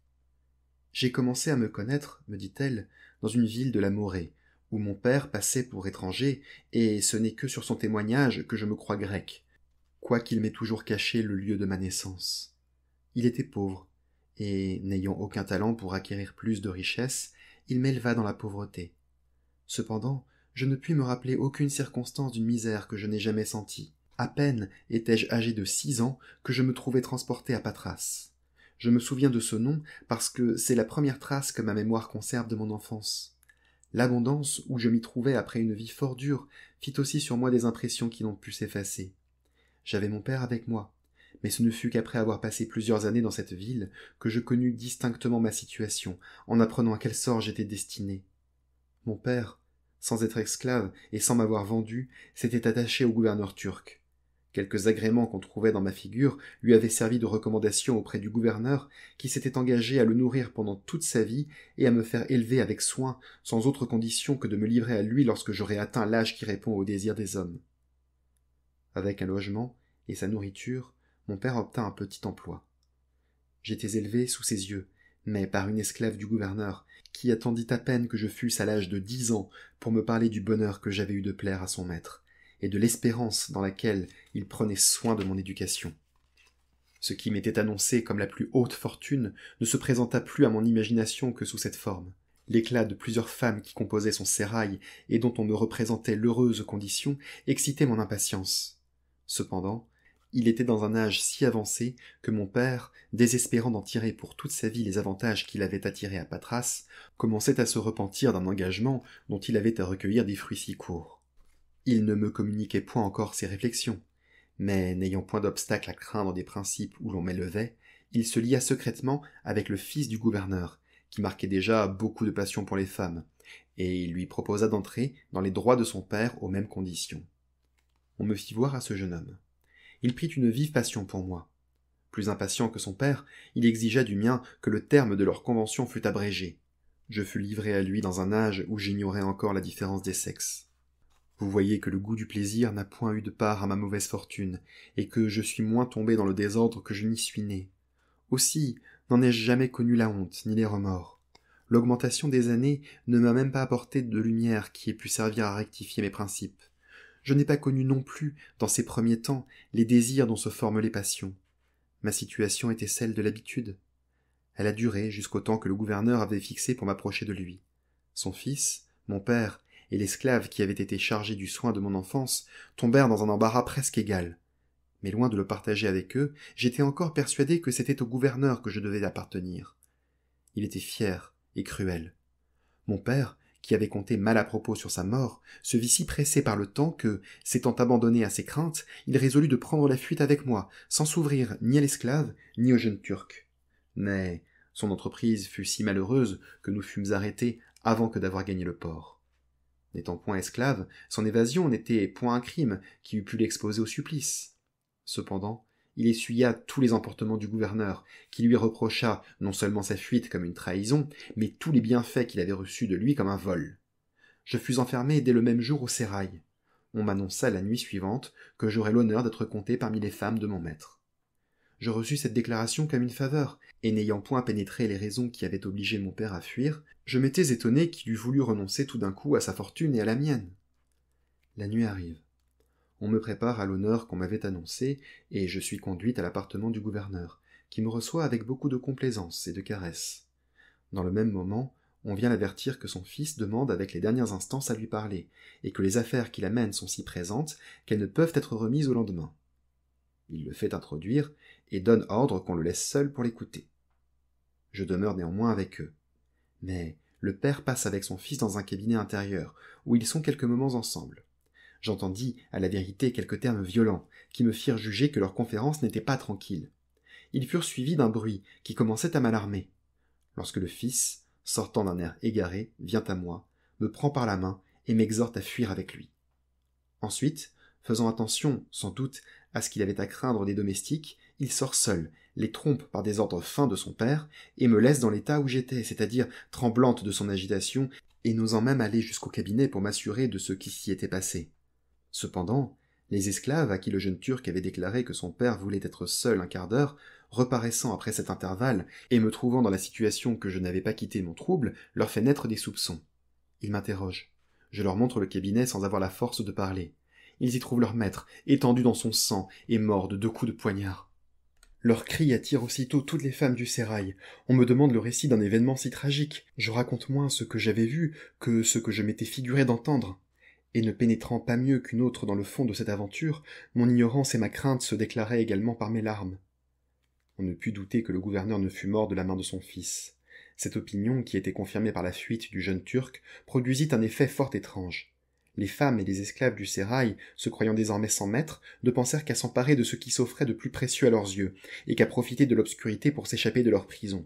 J'ai commencé à me connaître, me dit-elle, dans une ville de la Morée, où mon père passait pour étranger, et ce n'est que sur son témoignage que je me crois grec, quoiqu'il m'ait toujours caché le lieu de ma naissance. Il était pauvre, et n'ayant aucun talent pour acquérir plus de richesses, il m'éleva dans la pauvreté. Cependant, je ne puis me rappeler aucune circonstance d'une misère que je n'ai jamais sentie. À peine étais-je âgé de six ans que je me trouvais transporté à Patras. Je me souviens de ce nom parce que c'est la première trace que ma mémoire conserve de mon enfance. L'abondance où je m'y trouvais après une vie fort dure fit aussi sur moi des impressions qui n'ont pu s'effacer. J'avais mon père avec moi, mais ce ne fut qu'après avoir passé plusieurs années dans cette ville que je connus distinctement ma situation, en apprenant à quel sort j'étais destiné. Mon père, sans être esclave et sans m'avoir vendu, s'était attaché au gouverneur turc. Quelques agréments qu'on trouvait dans ma figure lui avaient servi de recommandation auprès du gouverneur, qui s'était engagé à le nourrir pendant toute sa vie et à me faire élever avec soin, sans autre condition que de me livrer à lui lorsque j'aurais atteint l'âge qui répond aux désirs des hommes. Avec un logement et sa nourriture, mon père obtint un petit emploi. J'étais élevé sous ses yeux, mais par une esclave du gouverneur, qui attendit à peine que je fusse à l'âge de dix ans pour me parler du bonheur que j'avais eu de plaire à son maître, et de l'espérance dans laquelle il prenait soin de mon éducation. Ce qui m'était annoncé comme la plus haute fortune ne se présenta plus à mon imagination que sous cette forme. L'éclat de plusieurs femmes qui composaient son sérail et dont on me représentait l'heureuse condition excitait mon impatience. Cependant, il était dans un âge si avancé que mon père, désespérant d'en tirer pour toute sa vie les avantages qu'il avait attirés à Patras, commençait à se repentir d'un engagement dont il avait à recueillir des fruits si courts. Il ne me communiquait point encore ses réflexions, mais n'ayant point d'obstacle à craindre des principes où l'on m'élevait, il se lia secrètement avec le fils du gouverneur, qui marquait déjà beaucoup de passion pour les femmes, et il lui proposa d'entrer dans les droits de son père aux mêmes conditions. On me fit voir à ce jeune homme. Il prit une vive passion pour moi. Plus impatient que son père, il exigea du mien que le terme de leur convention fût abrégé. Je fus livré à lui dans un âge où j'ignorais encore la différence des sexes. Vous voyez que le goût du plaisir n'a point eu de part à ma mauvaise fortune, et que je suis moins tombé dans le désordre que je n'y suis né. Aussi n'en ai-je jamais connu la honte, ni les remords. L'augmentation des années ne m'a même pas apporté de lumière qui ait pu servir à rectifier mes principes. Je n'ai pas connu non plus, dans ces premiers temps, les désirs dont se forment les passions. Ma situation était celle de l'habitude. Elle a duré jusqu'au temps que le gouverneur avait fixé pour m'approcher de lui. Son fils, mon père, et l'esclave qui avait été chargé du soin de mon enfance tombèrent dans un embarras presque égal. Mais loin de le partager avec eux, j'étais encore persuadé que c'était au gouverneur que je devais appartenir. Il était fier et cruel. Mon père, qui avait compté mal à propos sur sa mort, se vit si pressé par le temps que, s'étant abandonné à ses craintes, il résolut de prendre la fuite avec moi, sans s'ouvrir ni à l'esclave, ni au jeune Turc. Mais son entreprise fut si malheureuse que nous fûmes arrêtés avant que d'avoir gagné le port. N'étant point esclave, son évasion n'était point un crime qui eût pu l'exposer au supplice. Cependant, il essuya tous les emportements du gouverneur, qui lui reprocha non seulement sa fuite comme une trahison, mais tous les bienfaits qu'il avait reçus de lui comme un vol. Je fus enfermé dès le même jour au sérail. On m'annonça la nuit suivante que j'aurais l'honneur d'être compté parmi les femmes de mon maître je reçus cette déclaration comme une faveur, et n'ayant point pénétré les raisons qui avaient obligé mon père à fuir, je m'étais étonné qu'il eût voulu renoncer tout d'un coup à sa fortune et à la mienne. La nuit arrive. On me prépare à l'honneur qu'on m'avait annoncé, et je suis conduite à l'appartement du gouverneur, qui me reçoit avec beaucoup de complaisance et de caresses. Dans le même moment, on vient l'avertir que son fils demande avec les dernières instances à lui parler, et que les affaires qu'il amène sont si présentes qu'elles ne peuvent être remises au lendemain. Il le fait introduire, et donne ordre qu'on le laisse seul pour l'écouter. Je demeure néanmoins avec eux. Mais le père passe avec son fils dans un cabinet intérieur, où ils sont quelques moments ensemble. J'entendis, à la vérité, quelques termes violents, qui me firent juger que leur conférence n'était pas tranquille. Ils furent suivis d'un bruit qui commençait à m'alarmer. Lorsque le fils, sortant d'un air égaré, vient à moi, me prend par la main et m'exhorte à fuir avec lui. Ensuite, faisant attention, sans doute, à ce qu'il avait à craindre des domestiques, il sort seul, les trompe par des ordres fins de son père, et me laisse dans l'état où j'étais, c'est-à-dire tremblante de son agitation, et n'osant même aller jusqu'au cabinet pour m'assurer de ce qui s'y était passé. Cependant, les esclaves à qui le jeune Turc avait déclaré que son père voulait être seul un quart d'heure, reparaissant après cet intervalle, et me trouvant dans la situation que je n'avais pas quitté mon trouble, leur fait naître des soupçons. Ils m'interrogent. Je leur montre le cabinet sans avoir la force de parler. Ils y trouvent leur maître, étendu dans son sang et mort de deux coups de poignard. Leur cri attire aussitôt toutes les femmes du sérail. On me demande le récit d'un événement si tragique. Je raconte moins ce que j'avais vu que ce que je m'étais figuré d'entendre. Et ne pénétrant pas mieux qu'une autre dans le fond de cette aventure, mon ignorance et ma crainte se déclaraient également par mes larmes. On ne put douter que le gouverneur ne fût mort de la main de son fils. Cette opinion, qui était confirmée par la fuite du jeune Turc, produisit un effet fort étrange les femmes et les esclaves du sérail, se croyant désormais sans maître, ne pensèrent qu'à s'emparer de ce qui s'offrait de plus précieux à leurs yeux, et qu'à profiter de l'obscurité pour s'échapper de leur prison.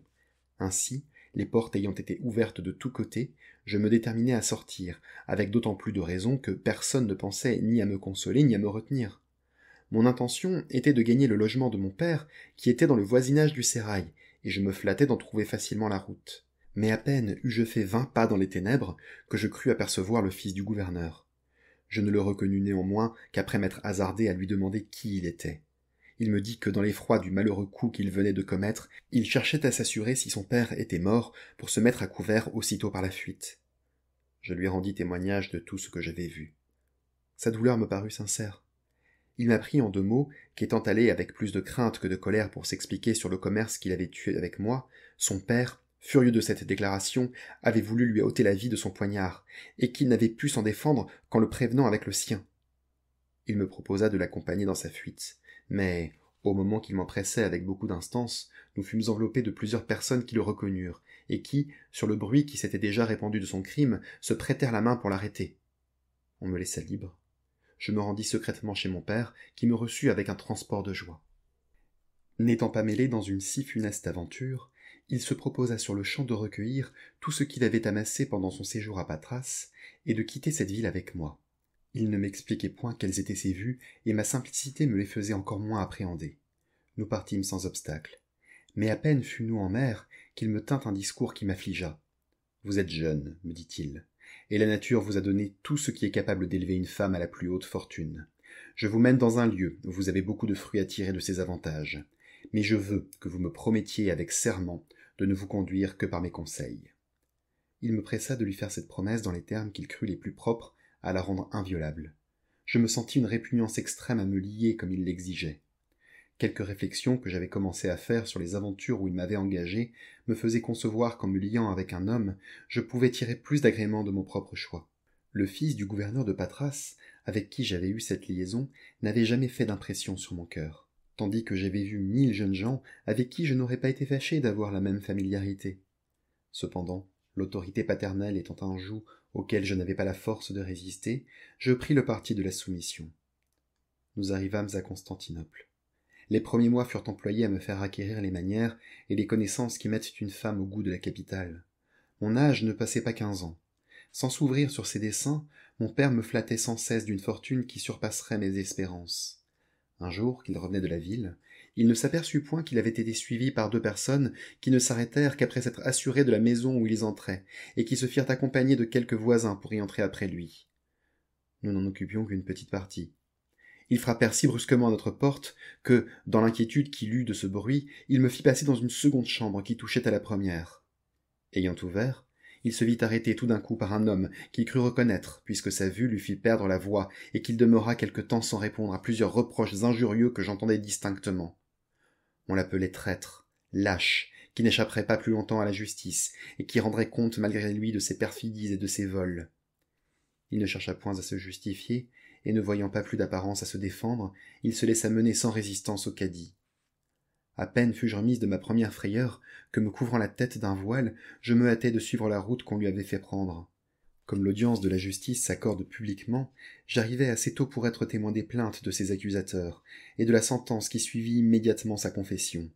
Ainsi, les portes ayant été ouvertes de tous côtés, je me déterminai à sortir, avec d'autant plus de raison que personne ne pensait ni à me consoler ni à me retenir. Mon intention était de gagner le logement de mon père, qui était dans le voisinage du sérail, et je me flattais d'en trouver facilement la route. Mais à peine eus-je fait vingt pas dans les ténèbres que je crus apercevoir le fils du gouverneur. Je ne le reconnus néanmoins qu'après m'être hasardé à lui demander qui il était. Il me dit que dans l'effroi du malheureux coup qu'il venait de commettre, il cherchait à s'assurer si son père était mort pour se mettre à couvert aussitôt par la fuite. Je lui rendis témoignage de tout ce que j'avais vu. Sa douleur me parut sincère. Il m'apprit en deux mots qu'étant allé avec plus de crainte que de colère pour s'expliquer sur le commerce qu'il avait tué avec moi, son père furieux de cette déclaration, avait voulu lui ôter la vie de son poignard, et qu'il n'avait pu s'en défendre qu'en le prévenant avec le sien. Il me proposa de l'accompagner dans sa fuite, mais, au moment qu'il m'empressait avec beaucoup d'instance, nous fûmes enveloppés de plusieurs personnes qui le reconnurent, et qui, sur le bruit qui s'était déjà répandu de son crime, se prêtèrent la main pour l'arrêter. On me laissa libre. Je me rendis secrètement chez mon père, qui me reçut avec un transport de joie. N'étant pas mêlé dans une si funeste aventure, il se proposa sur-le-champ de recueillir tout ce qu'il avait amassé pendant son séjour à Patras, et de quitter cette ville avec moi. Il ne m'expliquait point quelles étaient ses vues, et ma simplicité me les faisait encore moins appréhender. Nous partîmes sans obstacle. Mais à peine fûmes-nous en mer qu'il me tint un discours qui m'affligea. Vous êtes jeune, me dit-il, et la nature vous a donné tout ce qui est capable d'élever une femme à la plus haute fortune. Je vous mène dans un lieu où vous avez beaucoup de fruits à tirer de ses avantages mais je veux que vous me promettiez avec serment de ne vous conduire que par mes conseils. Il me pressa de lui faire cette promesse dans les termes qu'il crut les plus propres à la rendre inviolable. Je me sentis une répugnance extrême à me lier comme il l'exigeait. Quelques réflexions que j'avais commencé à faire sur les aventures où il m'avait engagé me faisaient concevoir qu'en me liant avec un homme, je pouvais tirer plus d'agrément de mon propre choix. Le fils du gouverneur de Patras, avec qui j'avais eu cette liaison, n'avait jamais fait d'impression sur mon cœur tandis que j'avais vu mille jeunes gens avec qui je n'aurais pas été fâché d'avoir la même familiarité. Cependant, l'autorité paternelle étant un joug auquel je n'avais pas la force de résister, je pris le parti de la soumission. Nous arrivâmes à Constantinople. Les premiers mois furent employés à me faire acquérir les manières et les connaissances qui mettent une femme au goût de la capitale. Mon âge ne passait pas quinze ans. Sans s'ouvrir sur ses desseins, mon père me flattait sans cesse d'une fortune qui surpasserait mes espérances. Un jour, qu'il revenait de la ville, il ne s'aperçut point qu'il avait été suivi par deux personnes qui ne s'arrêtèrent qu'après s'être assurés de la maison où ils entraient, et qui se firent accompagner de quelques voisins pour y entrer après lui. Nous n'en occupions qu'une petite partie. Ils frappèrent si brusquement à notre porte que, dans l'inquiétude qu'il eut de ce bruit, il me fit passer dans une seconde chambre qui touchait à la première. Ayant ouvert, il se vit arrêté tout d'un coup par un homme qu'il crut reconnaître, puisque sa vue lui fit perdre la voix, et qu'il demeura quelque temps sans répondre à plusieurs reproches injurieux que j'entendais distinctement. On l'appelait traître, lâche, qui n'échapperait pas plus longtemps à la justice, et qui rendrait compte malgré lui de ses perfidies et de ses vols. Il ne chercha point à se justifier, et ne voyant pas plus d'apparence à se défendre, il se laissa mener sans résistance au cadi. À peine fus-je remise de ma première frayeur que, me couvrant la tête d'un voile, je me hâtai de suivre la route qu'on lui avait fait prendre. Comme l'audience de la justice s'accorde publiquement, j'arrivai assez tôt pour être témoin des plaintes de ses accusateurs et de la sentence qui suivit immédiatement sa confession.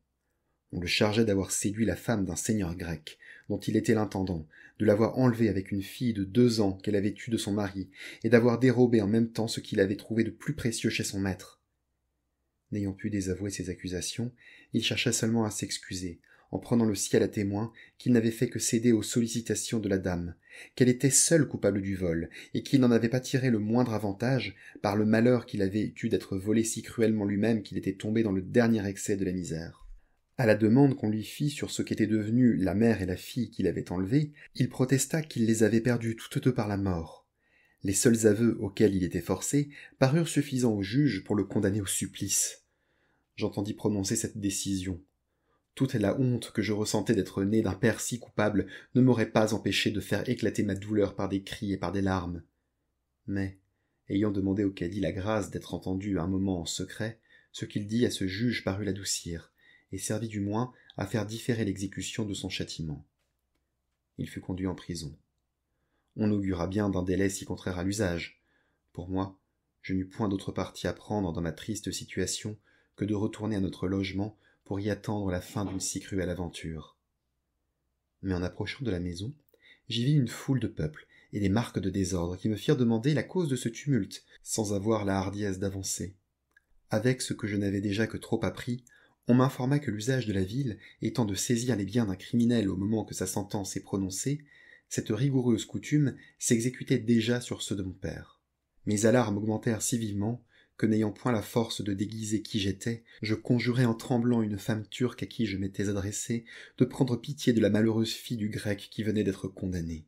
On le chargeait d'avoir séduit la femme d'un seigneur grec, dont il était l'intendant, de l'avoir enlevée avec une fille de deux ans qu'elle avait eue de son mari, et d'avoir dérobé en même temps ce qu'il avait trouvé de plus précieux chez son maître, N'ayant pu désavouer ses accusations, il chercha seulement à s'excuser, en prenant le ciel à témoin qu'il n'avait fait que céder aux sollicitations de la dame, qu'elle était seule coupable du vol, et qu'il n'en avait pas tiré le moindre avantage par le malheur qu'il avait eu d'être volé si cruellement lui-même qu'il était tombé dans le dernier excès de la misère. À la demande qu'on lui fit sur ce qu'étaient devenues la mère et la fille qu'il avait enlevées, il protesta qu'il les avait perdues toutes deux par la mort, les seuls aveux auxquels il était forcé parurent suffisants au juge pour le condamner au supplice. J'entendis prononcer cette décision. Toute la honte que je ressentais d'être né d'un père si coupable ne m'aurait pas empêché de faire éclater ma douleur par des cris et par des larmes. Mais, ayant demandé au cadi la grâce d'être entendu un moment en secret, ce qu'il dit à ce juge parut l'adoucir, et servit du moins à faire différer l'exécution de son châtiment. Il fut conduit en prison on augura bien d'un délai si contraire à l'usage. Pour moi, je n'eus point d'autre parti à prendre dans ma triste situation que de retourner à notre logement pour y attendre la fin d'une si cruelle aventure. Mais en approchant de la maison, j'y vis une foule de peuple et des marques de désordre qui me firent demander la cause de ce tumulte, sans avoir la hardiesse d'avancer. Avec ce que je n'avais déjà que trop appris, on m'informa que l'usage de la ville étant de saisir les biens d'un criminel au moment que sa sentence est prononcée, cette rigoureuse coutume s'exécutait déjà sur ceux de mon père. Mes alarmes augmentèrent si vivement que n'ayant point la force de déguiser qui j'étais, je conjurai en tremblant une femme turque à qui je m'étais adressé de prendre pitié de la malheureuse fille du grec qui venait d'être condamnée.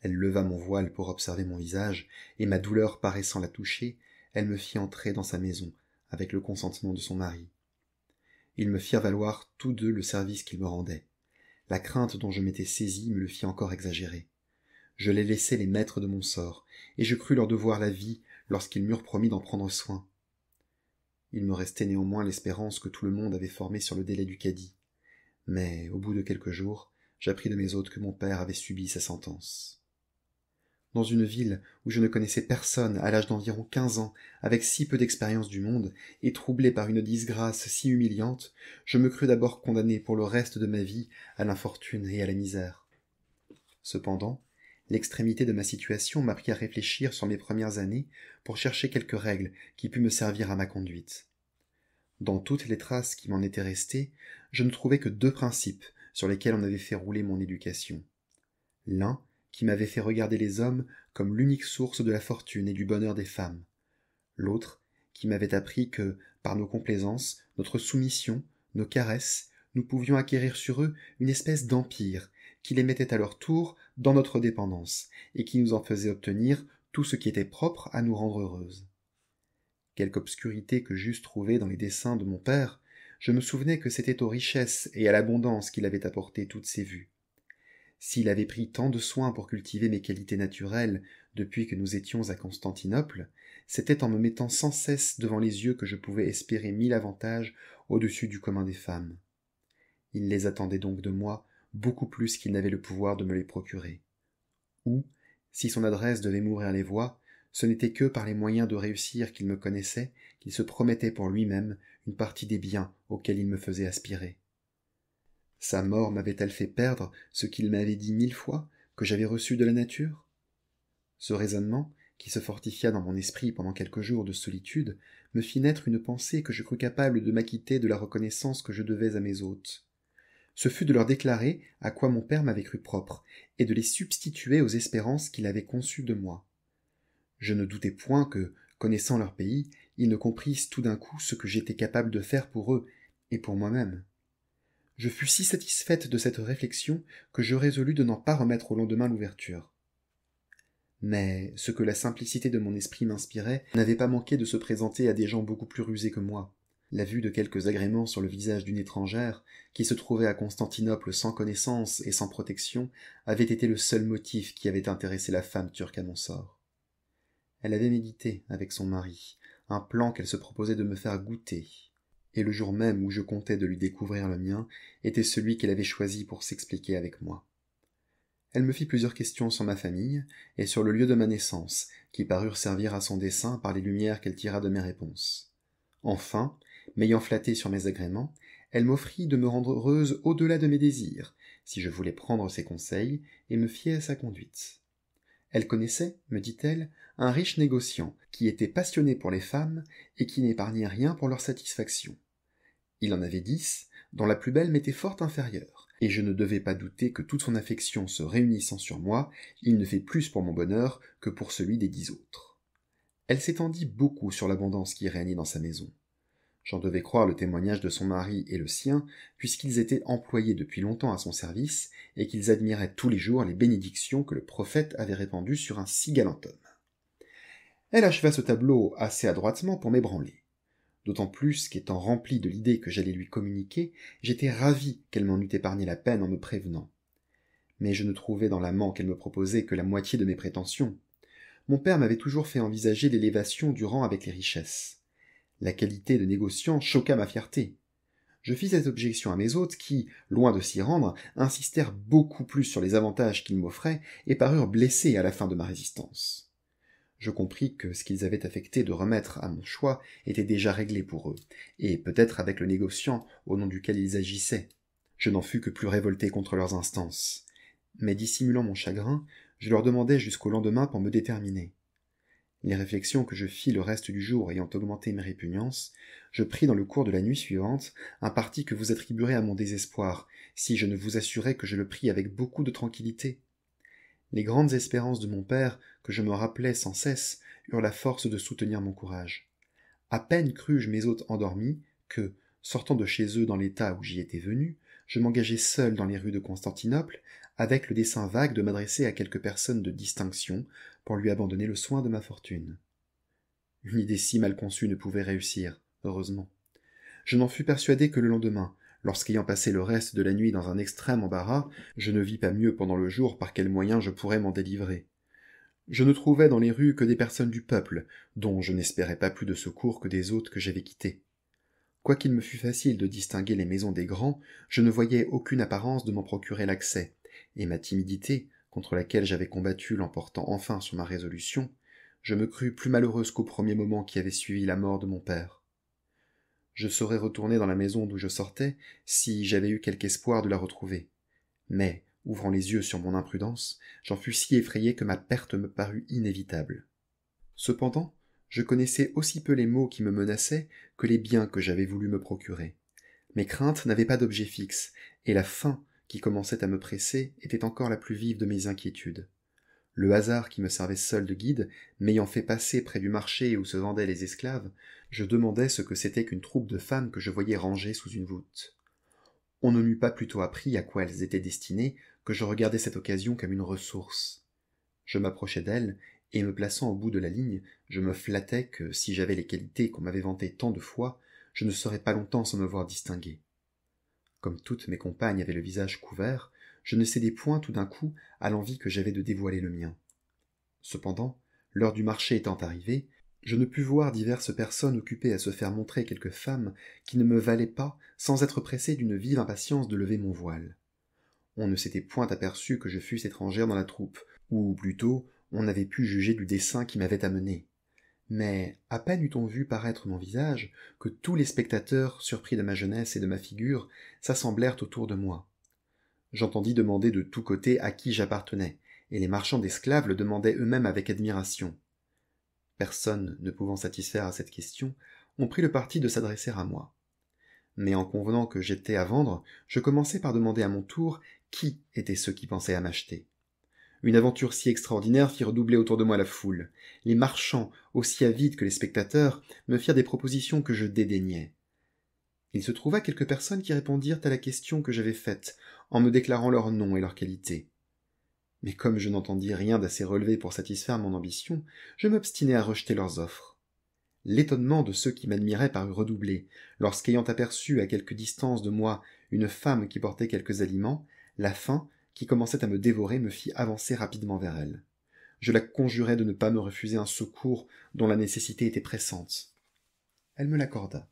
Elle leva mon voile pour observer mon visage, et ma douleur paraissant la toucher, elle me fit entrer dans sa maison, avec le consentement de son mari. Ils me firent valoir tous deux le service qu'ils me rendaient la crainte dont je m'étais saisi me le fit encore exagérer. Je les laissai les maîtres de mon sort, et je crus leur devoir la vie lorsqu'ils m'eurent promis d'en prendre soin. Il me restait néanmoins l'espérance que tout le monde avait formée sur le délai du caddie. Mais, au bout de quelques jours, j'appris de mes hôtes que mon père avait subi sa sentence dans une ville où je ne connaissais personne à l'âge d'environ quinze ans, avec si peu d'expérience du monde, et troublé par une disgrâce si humiliante, je me crus d'abord condamné pour le reste de ma vie à l'infortune et à la misère. Cependant, l'extrémité de ma situation m'apprit à réfléchir sur mes premières années pour chercher quelques règles qui pût me servir à ma conduite. Dans toutes les traces qui m'en étaient restées, je ne trouvais que deux principes sur lesquels on avait fait rouler mon éducation. L'un qui m'avait fait regarder les hommes comme l'unique source de la fortune et du bonheur des femmes l'autre qui m'avait appris que par nos complaisances notre soumission nos caresses nous pouvions acquérir sur eux une espèce d'empire qui les mettait à leur tour dans notre dépendance et qui nous en faisait obtenir tout ce qui était propre à nous rendre heureuses quelque obscurité que j'eusse trouvée dans les desseins de mon père je me souvenais que c'était aux richesses et à l'abondance qu'il avait apporté toutes ses vues s'il avait pris tant de soins pour cultiver mes qualités naturelles depuis que nous étions à constantinople c'était en me mettant sans cesse devant les yeux que je pouvais espérer mille avantages au-dessus du commun des femmes il les attendait donc de moi beaucoup plus qu'il n'avait le pouvoir de me les procurer ou si son adresse devait mourir les voies ce n'était que par les moyens de réussir qu'il me connaissait qu'il se promettait pour lui-même une partie des biens auxquels il me faisait aspirer sa mort m'avait-elle fait perdre ce qu'il m'avait dit mille fois, que j'avais reçu de la nature Ce raisonnement, qui se fortifia dans mon esprit pendant quelques jours de solitude, me fit naître une pensée que je crus capable de m'acquitter de la reconnaissance que je devais à mes hôtes. Ce fut de leur déclarer à quoi mon père m'avait cru propre, et de les substituer aux espérances qu'il avait conçues de moi. Je ne doutais point que, connaissant leur pays, ils ne comprissent tout d'un coup ce que j'étais capable de faire pour eux et pour moi-même je fus si satisfaite de cette réflexion que je résolus de n'en pas remettre au lendemain l'ouverture. Mais ce que la simplicité de mon esprit m'inspirait n'avait pas manqué de se présenter à des gens beaucoup plus rusés que moi. La vue de quelques agréments sur le visage d'une étrangère, qui se trouvait à Constantinople sans connaissance et sans protection, avait été le seul motif qui avait intéressé la femme turque à mon sort. Elle avait médité, avec son mari, un plan qu'elle se proposait de me faire goûter, et le jour même où je comptais de lui découvrir le mien était celui qu'elle avait choisi pour s'expliquer avec moi. Elle me fit plusieurs questions sur ma famille et sur le lieu de ma naissance, qui parurent servir à son dessein par les lumières qu'elle tira de mes réponses. Enfin, m'ayant flatté sur mes agréments, elle m'offrit de me rendre heureuse au-delà de mes désirs, si je voulais prendre ses conseils et me fier à sa conduite elle connaissait me dit-elle un riche négociant qui était passionné pour les femmes et qui n'épargnait rien pour leur satisfaction il en avait dix dont la plus belle m'était fort inférieure et je ne devais pas douter que toute son affection se réunissant sur moi il ne fait plus pour mon bonheur que pour celui des dix autres elle s'étendit beaucoup sur l'abondance qui régnait dans sa maison J'en devais croire le témoignage de son mari et le sien, puisqu'ils étaient employés depuis longtemps à son service, et qu'ils admiraient tous les jours les bénédictions que le prophète avait répandues sur un si galant homme. Elle acheva ce tableau assez adroitement pour m'ébranler. D'autant plus qu'étant rempli de l'idée que j'allais lui communiquer, j'étais ravi qu'elle m'en eût épargné la peine en me prévenant. Mais je ne trouvais dans l'amant qu'elle me proposait que la moitié de mes prétentions. Mon père m'avait toujours fait envisager l'élévation du rang avec les richesses. La qualité de négociant choqua ma fierté. Je fis cette objection à mes hôtes qui, loin de s'y rendre, insistèrent beaucoup plus sur les avantages qu'ils m'offraient et parurent blessés à la fin de ma résistance. Je compris que ce qu'ils avaient affecté de remettre à mon choix était déjà réglé pour eux, et peut-être avec le négociant au nom duquel ils agissaient. Je n'en fus que plus révolté contre leurs instances. Mais dissimulant mon chagrin, je leur demandai jusqu'au lendemain pour me déterminer. Les réflexions que je fis le reste du jour ayant augmenté mes répugnances, je pris dans le cours de la nuit suivante un parti que vous attribuerez à mon désespoir, si je ne vous assurais que je le pris avec beaucoup de tranquillité. Les grandes espérances de mon père, que je me rappelais sans cesse, eurent la force de soutenir mon courage. À peine crus-je mes hôtes endormis, que, sortant de chez eux dans l'état où j'y étais venu, je m'engageai seul dans les rues de Constantinople, avec le dessein vague de m'adresser à quelques personnes de distinction, pour lui abandonner le soin de ma fortune. Une idée si mal conçue ne pouvait réussir, heureusement. Je n'en fus persuadé que le lendemain, lorsqu'ayant passé le reste de la nuit dans un extrême embarras, je ne vis pas mieux pendant le jour par quels moyens je pourrais m'en délivrer. Je ne trouvais dans les rues que des personnes du peuple, dont je n'espérais pas plus de secours que des hôtes que j'avais quittés. Quoiqu'il me fût facile de distinguer les maisons des grands, je ne voyais aucune apparence de m'en procurer l'accès, et ma timidité, contre laquelle j'avais combattu l'emportant enfin sur ma résolution, je me crus plus malheureuse qu'au premier moment qui avait suivi la mort de mon père. Je saurais retourner dans la maison d'où je sortais si j'avais eu quelque espoir de la retrouver. Mais, ouvrant les yeux sur mon imprudence, j'en fus si effrayé que ma perte me parut inévitable. Cependant, je connaissais aussi peu les maux qui me menaçaient que les biens que j'avais voulu me procurer. Mes craintes n'avaient pas d'objet fixe, et la faim qui commençait à me presser, était encore la plus vive de mes inquiétudes. Le hasard qui me servait seul de guide, m'ayant fait passer près du marché où se vendaient les esclaves, je demandais ce que c'était qu'une troupe de femmes que je voyais rangées sous une voûte. On ne m'eût pas plutôt appris à quoi elles étaient destinées que je regardais cette occasion comme une ressource. Je m'approchai d'elles, et me plaçant au bout de la ligne, je me flattais que, si j'avais les qualités qu'on m'avait vantées tant de fois, je ne serais pas longtemps sans me voir distinguer. Comme toutes mes compagnes avaient le visage couvert, je ne cédai point tout d'un coup à l'envie que j'avais de dévoiler le mien. Cependant, l'heure du marché étant arrivée, je ne pus voir diverses personnes occupées à se faire montrer quelques femmes qui ne me valaient pas sans être pressées d'une vive impatience de lever mon voile. On ne s'était point aperçu que je fusse étrangère dans la troupe, ou plutôt on n'avait pu juger du dessein qui m'avait amené mais à peine eut-on vu paraître mon visage que tous les spectateurs, surpris de ma jeunesse et de ma figure, s'assemblèrent autour de moi. J'entendis demander de tous côtés à qui j'appartenais, et les marchands d'esclaves le demandaient eux-mêmes avec admiration. Personne ne pouvant satisfaire à cette question, on prit le parti de s'adresser à moi. Mais en convenant que j'étais à vendre, je commençai par demander à mon tour qui étaient ceux qui pensaient à m'acheter. Une aventure si extraordinaire fit redoubler autour de moi la foule. Les marchands, aussi avides que les spectateurs, me firent des propositions que je dédaignais. Il se trouva quelques personnes qui répondirent à la question que j'avais faite, en me déclarant leur nom et leur qualité. Mais comme je n'entendis rien d'assez relevé pour satisfaire mon ambition, je m'obstinai à rejeter leurs offres. L'étonnement de ceux qui m'admiraient parut redoubler, lorsqu'ayant aperçu à quelque distance de moi une femme qui portait quelques aliments, la faim qui commençait à me dévorer me fit avancer rapidement vers elle. Je la conjurai de ne pas me refuser un secours dont la nécessité était pressante. Elle me l'accorda.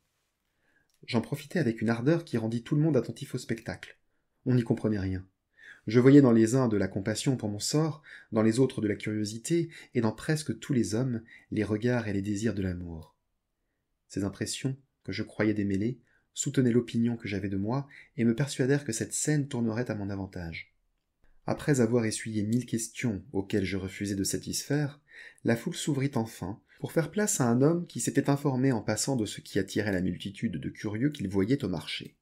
J'en profitai avec une ardeur qui rendit tout le monde attentif au spectacle. On n'y comprenait rien. Je voyais dans les uns de la compassion pour mon sort, dans les autres de la curiosité, et dans presque tous les hommes les regards et les désirs de l'amour. Ces impressions, que je croyais démêlées, soutenaient l'opinion que j'avais de moi, et me persuadèrent que cette scène tournerait à mon avantage. Après avoir essuyé mille questions auxquelles je refusais de satisfaire, la foule s'ouvrit enfin pour faire place à un homme qui s'était informé en passant de ce qui attirait la multitude de curieux qu'il voyait au marché.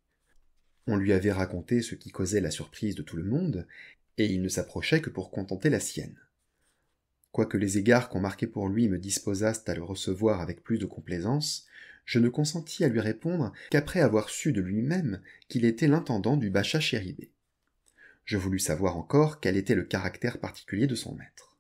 On lui avait raconté ce qui causait la surprise de tout le monde, et il ne s'approchait que pour contenter la sienne. Quoique les égards qu'on marquait pour lui me disposassent à le recevoir avec plus de complaisance, je ne consentis à lui répondre qu'après avoir su de lui-même qu'il était l'intendant du Bacha Chéribé. Je voulus savoir encore quel était le caractère particulier de son maître.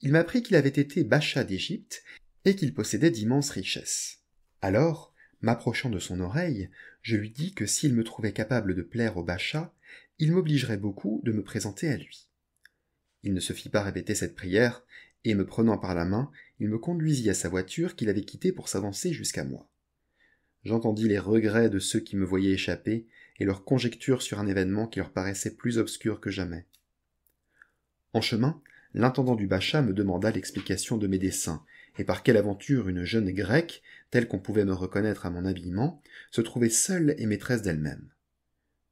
Il m'apprit qu'il avait été Bacha d'Égypte et qu'il possédait d'immenses richesses. Alors, m'approchant de son oreille, je lui dis que s'il me trouvait capable de plaire au Bacha, il m'obligerait beaucoup de me présenter à lui. Il ne se fit pas répéter cette prière, et me prenant par la main, il me conduisit à sa voiture qu'il avait quittée pour s'avancer jusqu'à moi. J'entendis les regrets de ceux qui me voyaient échapper, et leurs conjectures sur un événement qui leur paraissait plus obscur que jamais. En chemin, l'intendant du Bacha me demanda l'explication de mes desseins, et par quelle aventure une jeune grecque, telle qu'on pouvait me reconnaître à mon habillement, se trouvait seule et maîtresse d'elle-même.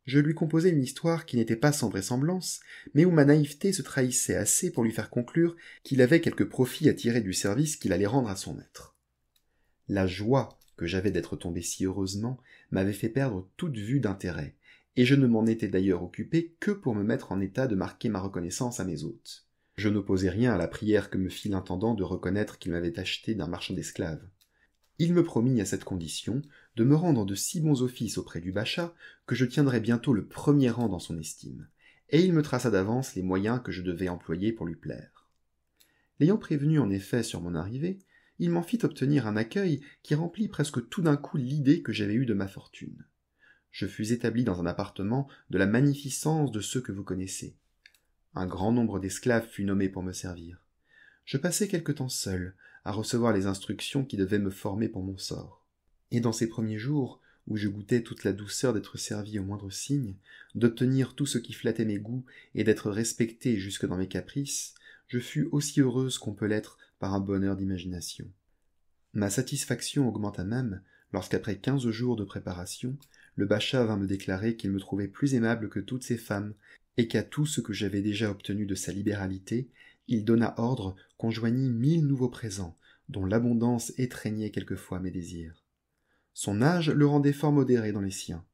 Je lui composai une histoire qui n'était pas sans vraisemblance, mais où ma naïveté se trahissait assez pour lui faire conclure qu'il avait quelque profit à tirer du service qu'il allait rendre à son maître. La joie que j'avais d'être tombé si heureusement m'avait fait perdre toute vue d'intérêt, et je ne m'en étais d'ailleurs occupé que pour me mettre en état de marquer ma reconnaissance à mes hôtes. Je n'opposais rien à la prière que me fit l'intendant de reconnaître qu'il m'avait acheté d'un marchand d'esclaves. Il me promit à cette condition de me rendre de si bons offices auprès du Bacha que je tiendrais bientôt le premier rang dans son estime, et il me traça d'avance les moyens que je devais employer pour lui plaire. L'ayant prévenu en effet sur mon arrivée, il m'en fit obtenir un accueil qui remplit presque tout d'un coup l'idée que j'avais eue de ma fortune. Je fus établi dans un appartement de la magnificence de ceux que vous connaissez. Un grand nombre d'esclaves fut nommé pour me servir. Je passai quelque temps seul, à recevoir les instructions qui devaient me former pour mon sort. Et dans ces premiers jours, où je goûtais toute la douceur d'être servi au moindre signe, d'obtenir tout ce qui flattait mes goûts et d'être respecté jusque dans mes caprices, je fus aussi heureuse qu'on peut l'être par un bonheur d'imagination. Ma satisfaction augmenta même lorsqu'après quinze jours de préparation, le Bacha vint me déclarer qu'il me trouvait plus aimable que toutes ces femmes, et qu'à tout ce que j'avais déjà obtenu de sa libéralité, il donna ordre qu'on joignît mille nouveaux présents, dont l'abondance étreignait quelquefois mes désirs. Son âge le rendait fort modéré dans les siens,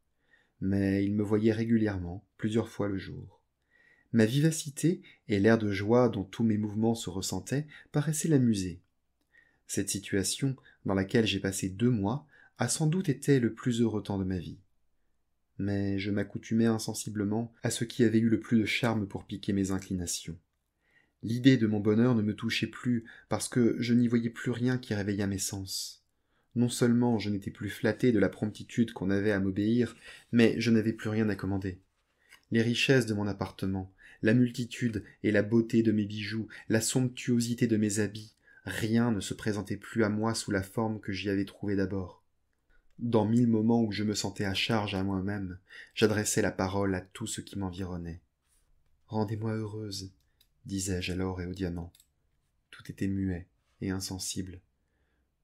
mais il me voyait régulièrement, plusieurs fois le jour ma vivacité et l'air de joie dont tous mes mouvements se ressentaient paraissaient l'amuser cette situation dans laquelle j'ai passé deux mois a sans doute été le plus heureux temps de ma vie mais je m'accoutumais insensiblement à ce qui avait eu le plus de charme pour piquer mes inclinations l'idée de mon bonheur ne me touchait plus parce que je n'y voyais plus rien qui réveillât mes sens non seulement je n'étais plus flatté de la promptitude qu'on avait à m'obéir, mais je n'avais plus rien à commander. Les richesses de mon appartement, la multitude et la beauté de mes bijoux, la somptuosité de mes habits, rien ne se présentait plus à moi sous la forme que j'y avais trouvée d'abord. Dans mille moments où je me sentais à charge à moi-même, j'adressais la parole à tout ce qui m'environnait. Rendez-moi heureuse, disais-je alors et au diamant. Tout était muet et insensible.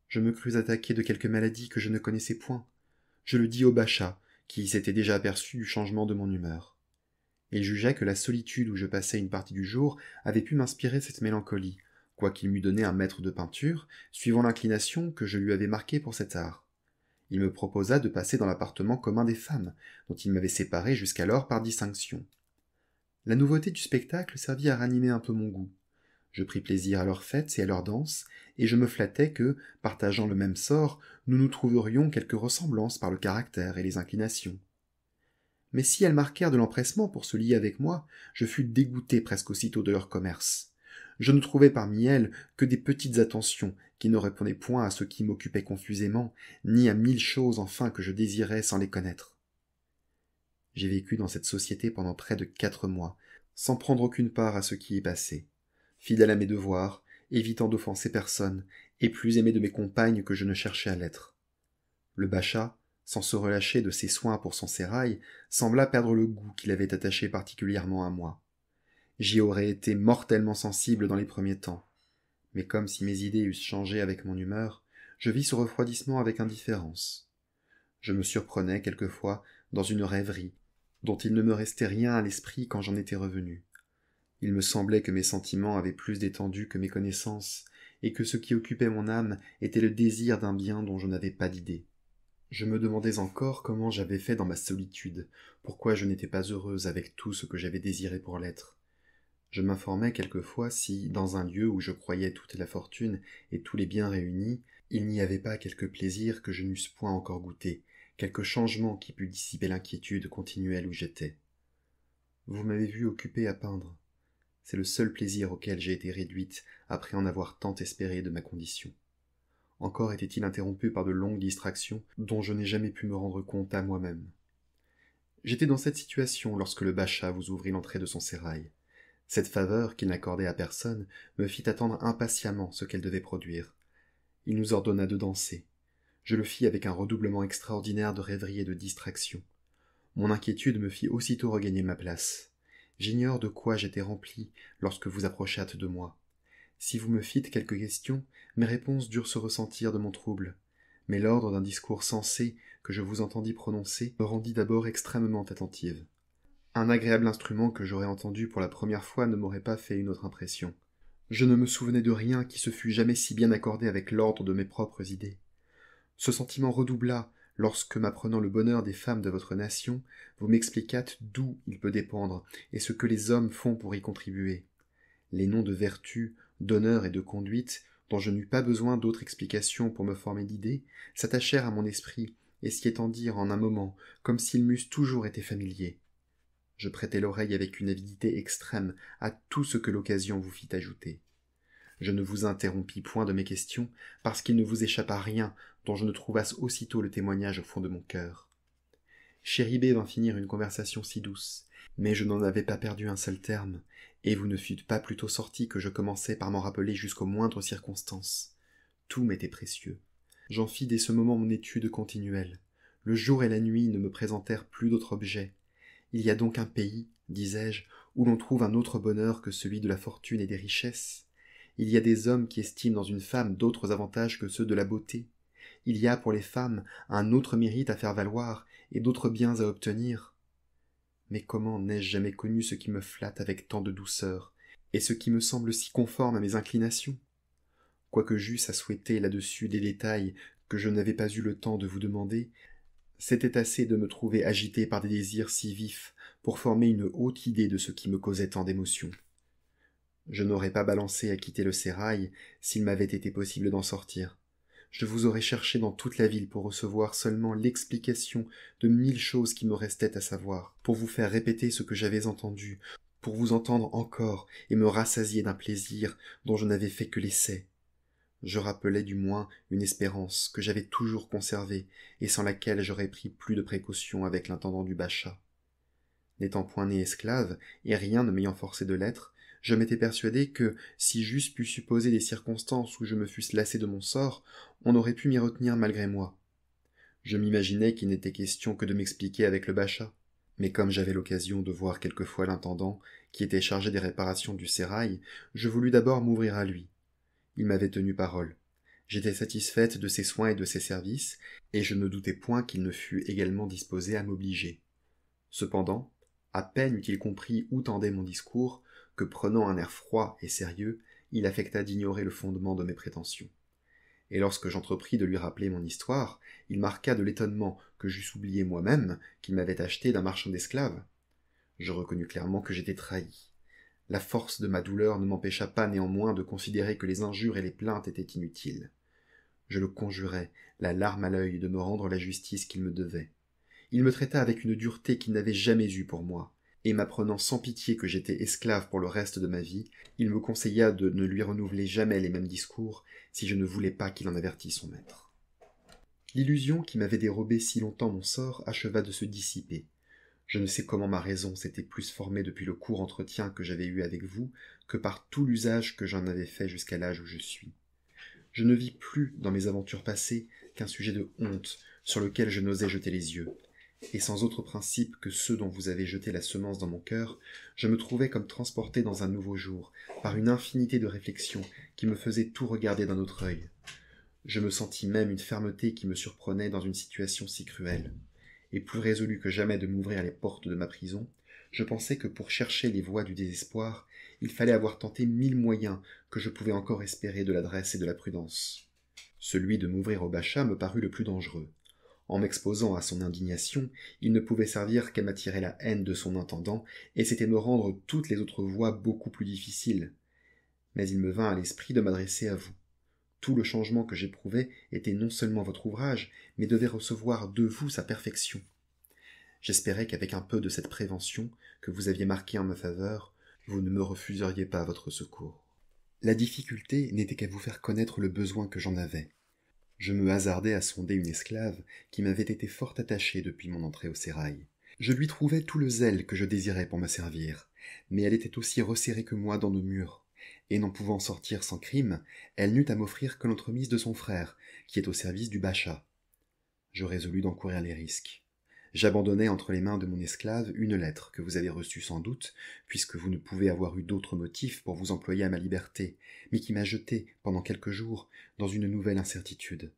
Je me crus attaqué de quelque maladie que je ne connaissais point. Je le dis au Bacha, qui s'était déjà aperçu du changement de mon humeur. Il jugeait que la solitude où je passais une partie du jour avait pu m'inspirer cette mélancolie, quoiqu'il m'eût donné un maître de peinture, suivant l'inclination que je lui avais marquée pour cet art. Il me proposa de passer dans l'appartement commun des femmes, dont il m'avait séparé jusqu'alors par distinction. La nouveauté du spectacle servit à ranimer un peu mon goût. Je pris plaisir à leurs fêtes et à leurs danses, et je me flattais que, partageant le même sort, nous nous trouverions quelque ressemblance par le caractère et les inclinations mais si elles marquèrent de l'empressement pour se lier avec moi, je fus dégoûté presque aussitôt de leur commerce. Je ne trouvais parmi elles que des petites attentions qui ne répondaient point à ce qui m'occupait confusément, ni à mille choses enfin que je désirais sans les connaître. J'ai vécu dans cette société pendant près de quatre mois, sans prendre aucune part à ce qui y passait, fidèle à mes devoirs, évitant d'offenser personne, et plus aimé de mes compagnes que je ne cherchais à l'être. Le Bachat sans se relâcher de ses soins pour son sérail, sembla perdre le goût qu'il avait attaché particulièrement à moi. J'y aurais été mortellement sensible dans les premiers temps. Mais comme si mes idées eussent changé avec mon humeur, je vis ce refroidissement avec indifférence. Je me surprenais quelquefois dans une rêverie, dont il ne me restait rien à l'esprit quand j'en étais revenu. Il me semblait que mes sentiments avaient plus d'étendue que mes connaissances, et que ce qui occupait mon âme était le désir d'un bien dont je n'avais pas d'idée. Je me demandais encore comment j'avais fait dans ma solitude, pourquoi je n'étais pas heureuse avec tout ce que j'avais désiré pour l'être. Je m'informais quelquefois si, dans un lieu où je croyais toute la fortune et tous les biens réunis, il n'y avait pas quelque plaisir que je n'eusse point encore goûté, quelque changement qui pût dissiper l'inquiétude continuelle où j'étais. Vous m'avez vu occupée à peindre. C'est le seul plaisir auquel j'ai été réduite après en avoir tant espéré de ma condition encore était-il interrompu par de longues distractions dont je n'ai jamais pu me rendre compte à moi-même. J'étais dans cette situation lorsque le Bacha vous ouvrit l'entrée de son sérail. Cette faveur qu'il n'accordait à personne me fit attendre impatiemment ce qu'elle devait produire. Il nous ordonna de danser. Je le fis avec un redoublement extraordinaire de rêverie et de distraction. Mon inquiétude me fit aussitôt regagner ma place. J'ignore de quoi j'étais rempli lorsque vous approchâtes de moi. Si vous me fîtes quelques questions, mes réponses durent se ressentir de mon trouble. Mais l'ordre d'un discours sensé que je vous entendis prononcer me rendit d'abord extrêmement attentive. Un agréable instrument que j'aurais entendu pour la première fois ne m'aurait pas fait une autre impression. Je ne me souvenais de rien qui se fût jamais si bien accordé avec l'ordre de mes propres idées. Ce sentiment redoubla lorsque, m'apprenant le bonheur des femmes de votre nation, vous m'expliquâtes d'où il peut dépendre et ce que les hommes font pour y contribuer. Les noms de vertus d'honneur et de conduite, dont je n'eus pas besoin d'autre explication pour me former d'idées, s'attachèrent à mon esprit et s'y étendirent en un moment, comme s'ils m'eussent toujours été familiers. Je prêtai l'oreille avec une avidité extrême à tout ce que l'occasion vous fit ajouter. Je ne vous interrompis point de mes questions, parce qu'il ne vous échappa rien dont je ne trouvasse aussitôt le témoignage au fond de mon cœur. Chéribé vint finir une conversation si douce, mais je n'en avais pas perdu un seul terme, et vous ne fûtes pas plutôt sorti que je commençais par m'en rappeler jusqu'aux moindres circonstances. Tout m'était précieux. J'en fis dès ce moment mon étude continuelle. Le jour et la nuit ne me présentèrent plus d'autre objet. Il y a donc un pays, disais-je, où l'on trouve un autre bonheur que celui de la fortune et des richesses. Il y a des hommes qui estiment dans une femme d'autres avantages que ceux de la beauté. Il y a pour les femmes un autre mérite à faire valoir et d'autres biens à obtenir. Mais comment n'ai-je jamais connu ce qui me flatte avec tant de douceur, et ce qui me semble si conforme à mes inclinations Quoique j'eusse à souhaiter là-dessus des détails que je n'avais pas eu le temps de vous demander, c'était assez de me trouver agité par des désirs si vifs pour former une haute idée de ce qui me causait tant d'émotions. Je n'aurais pas balancé à quitter le sérail s'il m'avait été possible d'en sortir je vous aurais cherché dans toute la ville pour recevoir seulement l'explication de mille choses qui me restaient à savoir, pour vous faire répéter ce que j'avais entendu, pour vous entendre encore et me rassasier d'un plaisir dont je n'avais fait que l'essai. Je rappelais du moins une espérance que j'avais toujours conservée et sans laquelle j'aurais pris plus de précautions avec l'intendant du Bachat. N'étant point né esclave et rien ne m'ayant forcé de l'être, je m'étais persuadé que, si j'eusse pu supposer des circonstances où je me fusse lassé de mon sort, on aurait pu m'y retenir malgré moi. Je m'imaginais qu'il n'était question que de m'expliquer avec le Bacha. Mais comme j'avais l'occasion de voir quelquefois l'intendant, qui était chargé des réparations du sérail, je voulus d'abord m'ouvrir à lui. Il m'avait tenu parole. J'étais satisfaite de ses soins et de ses services, et je ne doutais point qu'il ne fût également disposé à m'obliger. Cependant, à peine eut-il compris où tendait mon discours que prenant un air froid et sérieux, il affecta d'ignorer le fondement de mes prétentions. Et lorsque j'entrepris de lui rappeler mon histoire, il marqua de l'étonnement que j'eusse oublié moi-même qu'il m'avait acheté d'un marchand d'esclaves. Je reconnus clairement que j'étais trahi. La force de ma douleur ne m'empêcha pas néanmoins de considérer que les injures et les plaintes étaient inutiles. Je le conjurai, la larme à l'œil, de me rendre la justice qu'il me devait. Il me traita avec une dureté qu'il n'avait jamais eue pour moi, et m'apprenant sans pitié que j'étais esclave pour le reste de ma vie, il me conseilla de ne lui renouveler jamais les mêmes discours si je ne voulais pas qu'il en avertît son maître. L'illusion qui m'avait dérobé si longtemps mon sort acheva de se dissiper. Je ne sais comment ma raison s'était plus formée depuis le court entretien que j'avais eu avec vous que par tout l'usage que j'en avais fait jusqu'à l'âge où je suis. Je ne vis plus dans mes aventures passées qu'un sujet de honte sur lequel je n'osais jeter les yeux, et sans autre principe que ceux dont vous avez jeté la semence dans mon cœur, je me trouvais comme transporté dans un nouveau jour, par une infinité de réflexions qui me faisaient tout regarder d'un autre œil. Je me sentis même une fermeté qui me surprenait dans une situation si cruelle. Et plus résolu que jamais de m'ouvrir les portes de ma prison, je pensais que pour chercher les voies du désespoir, il fallait avoir tenté mille moyens que je pouvais encore espérer de l'adresse et de la prudence. Celui de m'ouvrir au Bachat me parut le plus dangereux. En m'exposant à son indignation, il ne pouvait servir qu'à m'attirer la haine de son intendant, et c'était me rendre toutes les autres voies beaucoup plus difficiles. Mais il me vint à l'esprit de m'adresser à vous. Tout le changement que j'éprouvais était non seulement votre ouvrage, mais devait recevoir de vous sa perfection. J'espérais qu'avec un peu de cette prévention que vous aviez marquée en ma faveur, vous ne me refuseriez pas votre secours. La difficulté n'était qu'à vous faire connaître le besoin que j'en avais. Je me hasardai à sonder une esclave qui m'avait été fort attachée depuis mon entrée au sérail. Je lui trouvais tout le zèle que je désirais pour me servir, mais elle était aussi resserrée que moi dans nos murs, et n'en pouvant sortir sans crime, elle n'eut à m'offrir que l'entremise de son frère, qui est au service du Bacha. Je résolus d'encourir les risques. J'abandonnai entre les mains de mon esclave une lettre que vous avez reçue sans doute, puisque vous ne pouvez avoir eu d'autre motif pour vous employer à ma liberté, mais qui m'a jeté, pendant quelques jours, dans une nouvelle incertitude.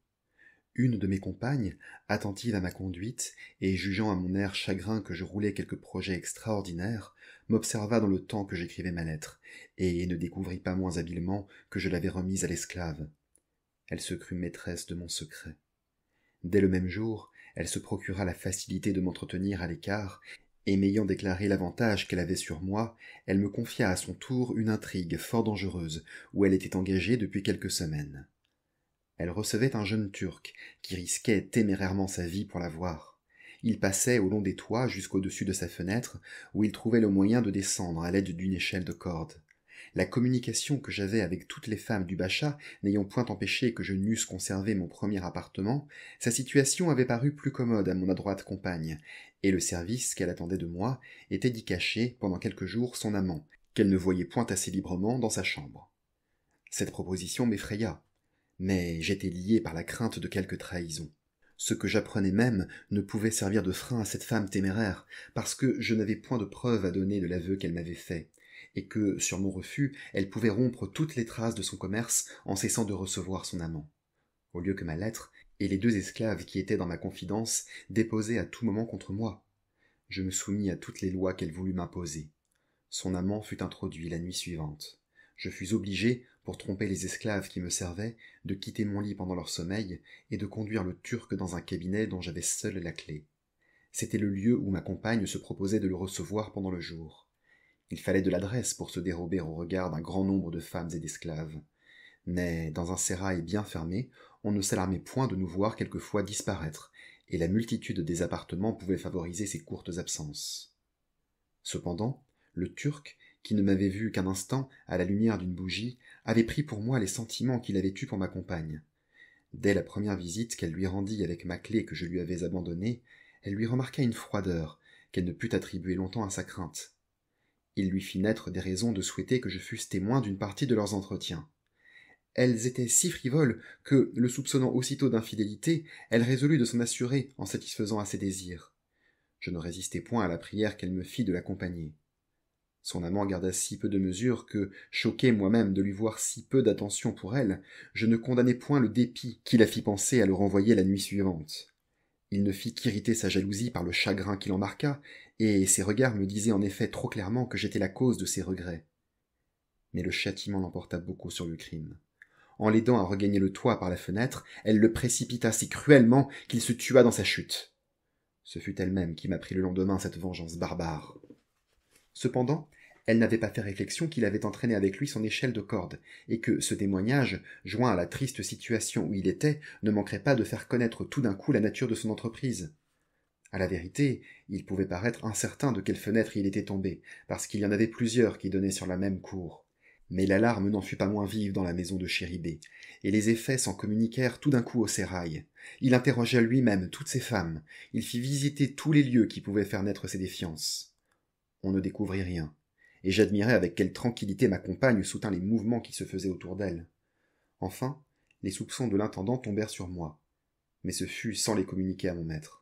Une de mes compagnes, attentive à ma conduite, et jugeant à mon air chagrin que je roulais quelque projet extraordinaire, m'observa dans le temps que j'écrivais ma lettre, et ne découvrit pas moins habilement que je l'avais remise à l'esclave. Elle se crut maîtresse de mon secret. Dès le même jour, elle se procura la facilité de m'entretenir à l'écart, et m'ayant déclaré l'avantage qu'elle avait sur moi, elle me confia à son tour une intrigue fort dangereuse, où elle était engagée depuis quelques semaines. Elle recevait un jeune Turc, qui risquait témérairement sa vie pour la voir. Il passait au long des toits jusqu'au-dessus de sa fenêtre, où il trouvait le moyen de descendre à l'aide d'une échelle de corde. La communication que j'avais avec toutes les femmes du Bacha, n'ayant point empêché que je n'eusse conservé mon premier appartement, sa situation avait paru plus commode à mon adroite compagne, et le service qu'elle attendait de moi était d'y cacher pendant quelques jours son amant, qu'elle ne voyait point assez librement dans sa chambre. Cette proposition m'effraya, mais j'étais lié par la crainte de quelque trahison. Ce que j'apprenais même ne pouvait servir de frein à cette femme téméraire, parce que je n'avais point de preuve à donner de l'aveu qu'elle m'avait fait, et que, sur mon refus, elle pouvait rompre toutes les traces de son commerce en cessant de recevoir son amant. Au lieu que ma lettre et les deux esclaves qui étaient dans ma confidence déposaient à tout moment contre moi. Je me soumis à toutes les lois qu'elle voulut m'imposer. Son amant fut introduit la nuit suivante. Je fus obligé, pour tromper les esclaves qui me servaient, de quitter mon lit pendant leur sommeil et de conduire le Turc dans un cabinet dont j'avais seul la clé. C'était le lieu où ma compagne se proposait de le recevoir pendant le jour. Il fallait de l'adresse pour se dérober au regard d'un grand nombre de femmes et d'esclaves. Mais, dans un sérail bien fermé, on ne s'alarmait point de nous voir quelquefois disparaître, et la multitude des appartements pouvait favoriser ces courtes absences. Cependant, le Turc, qui ne m'avait vu qu'un instant à la lumière d'une bougie, avait pris pour moi les sentiments qu'il avait eus pour ma compagne. Dès la première visite qu'elle lui rendit avec ma clé que je lui avais abandonnée, elle lui remarqua une froideur qu'elle ne put attribuer longtemps à sa crainte, il lui fit naître des raisons de souhaiter que je fusse témoin d'une partie de leurs entretiens. Elles étaient si frivoles que, le soupçonnant aussitôt d'infidélité, elle résolut de s'en assurer en satisfaisant à ses désirs. Je ne résistai point à la prière qu'elle me fit de l'accompagner. Son amant garda si peu de mesure que, choqué moi-même de lui voir si peu d'attention pour elle, je ne condamnai point le dépit qui la fit penser à le renvoyer la nuit suivante. Il ne fit qu'irriter sa jalousie par le chagrin qu'il en marqua, et ses regards me disaient en effet trop clairement que j'étais la cause de ses regrets. Mais le châtiment l'emporta beaucoup sur le crime. En l'aidant à regagner le toit par la fenêtre, elle le précipita si cruellement qu'il se tua dans sa chute. Ce fut elle-même qui m'apprit le lendemain cette vengeance barbare. Cependant, elle n'avait pas fait réflexion qu'il avait entraîné avec lui son échelle de corde, et que ce témoignage, joint à la triste situation où il était, ne manquerait pas de faire connaître tout d'un coup la nature de son entreprise. À la vérité, il pouvait paraître incertain de quelle fenêtre il était tombé, parce qu'il y en avait plusieurs qui donnaient sur la même cour. Mais l'alarme n'en fut pas moins vive dans la maison de Chéribé, et les effets s'en communiquèrent tout d'un coup au sérail. Il interrogea lui-même toutes ses femmes, il fit visiter tous les lieux qui pouvaient faire naître ses défiances. On ne découvrit rien, et j'admirais avec quelle tranquillité ma compagne soutint les mouvements qui se faisaient autour d'elle. Enfin, les soupçons de l'intendant tombèrent sur moi, mais ce fut sans les communiquer à mon maître.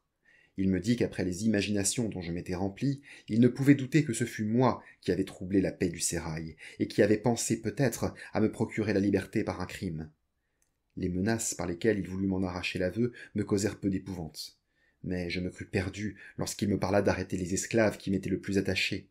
Il me dit qu'après les imaginations dont je m'étais rempli, il ne pouvait douter que ce fût moi qui avais troublé la paix du sérail, et qui avait pensé peut-être à me procurer la liberté par un crime. Les menaces par lesquelles il voulut m'en arracher l'aveu me causèrent peu d'épouvante. Mais je me crus perdu lorsqu'il me parla d'arrêter les esclaves qui m'étaient le plus attachés.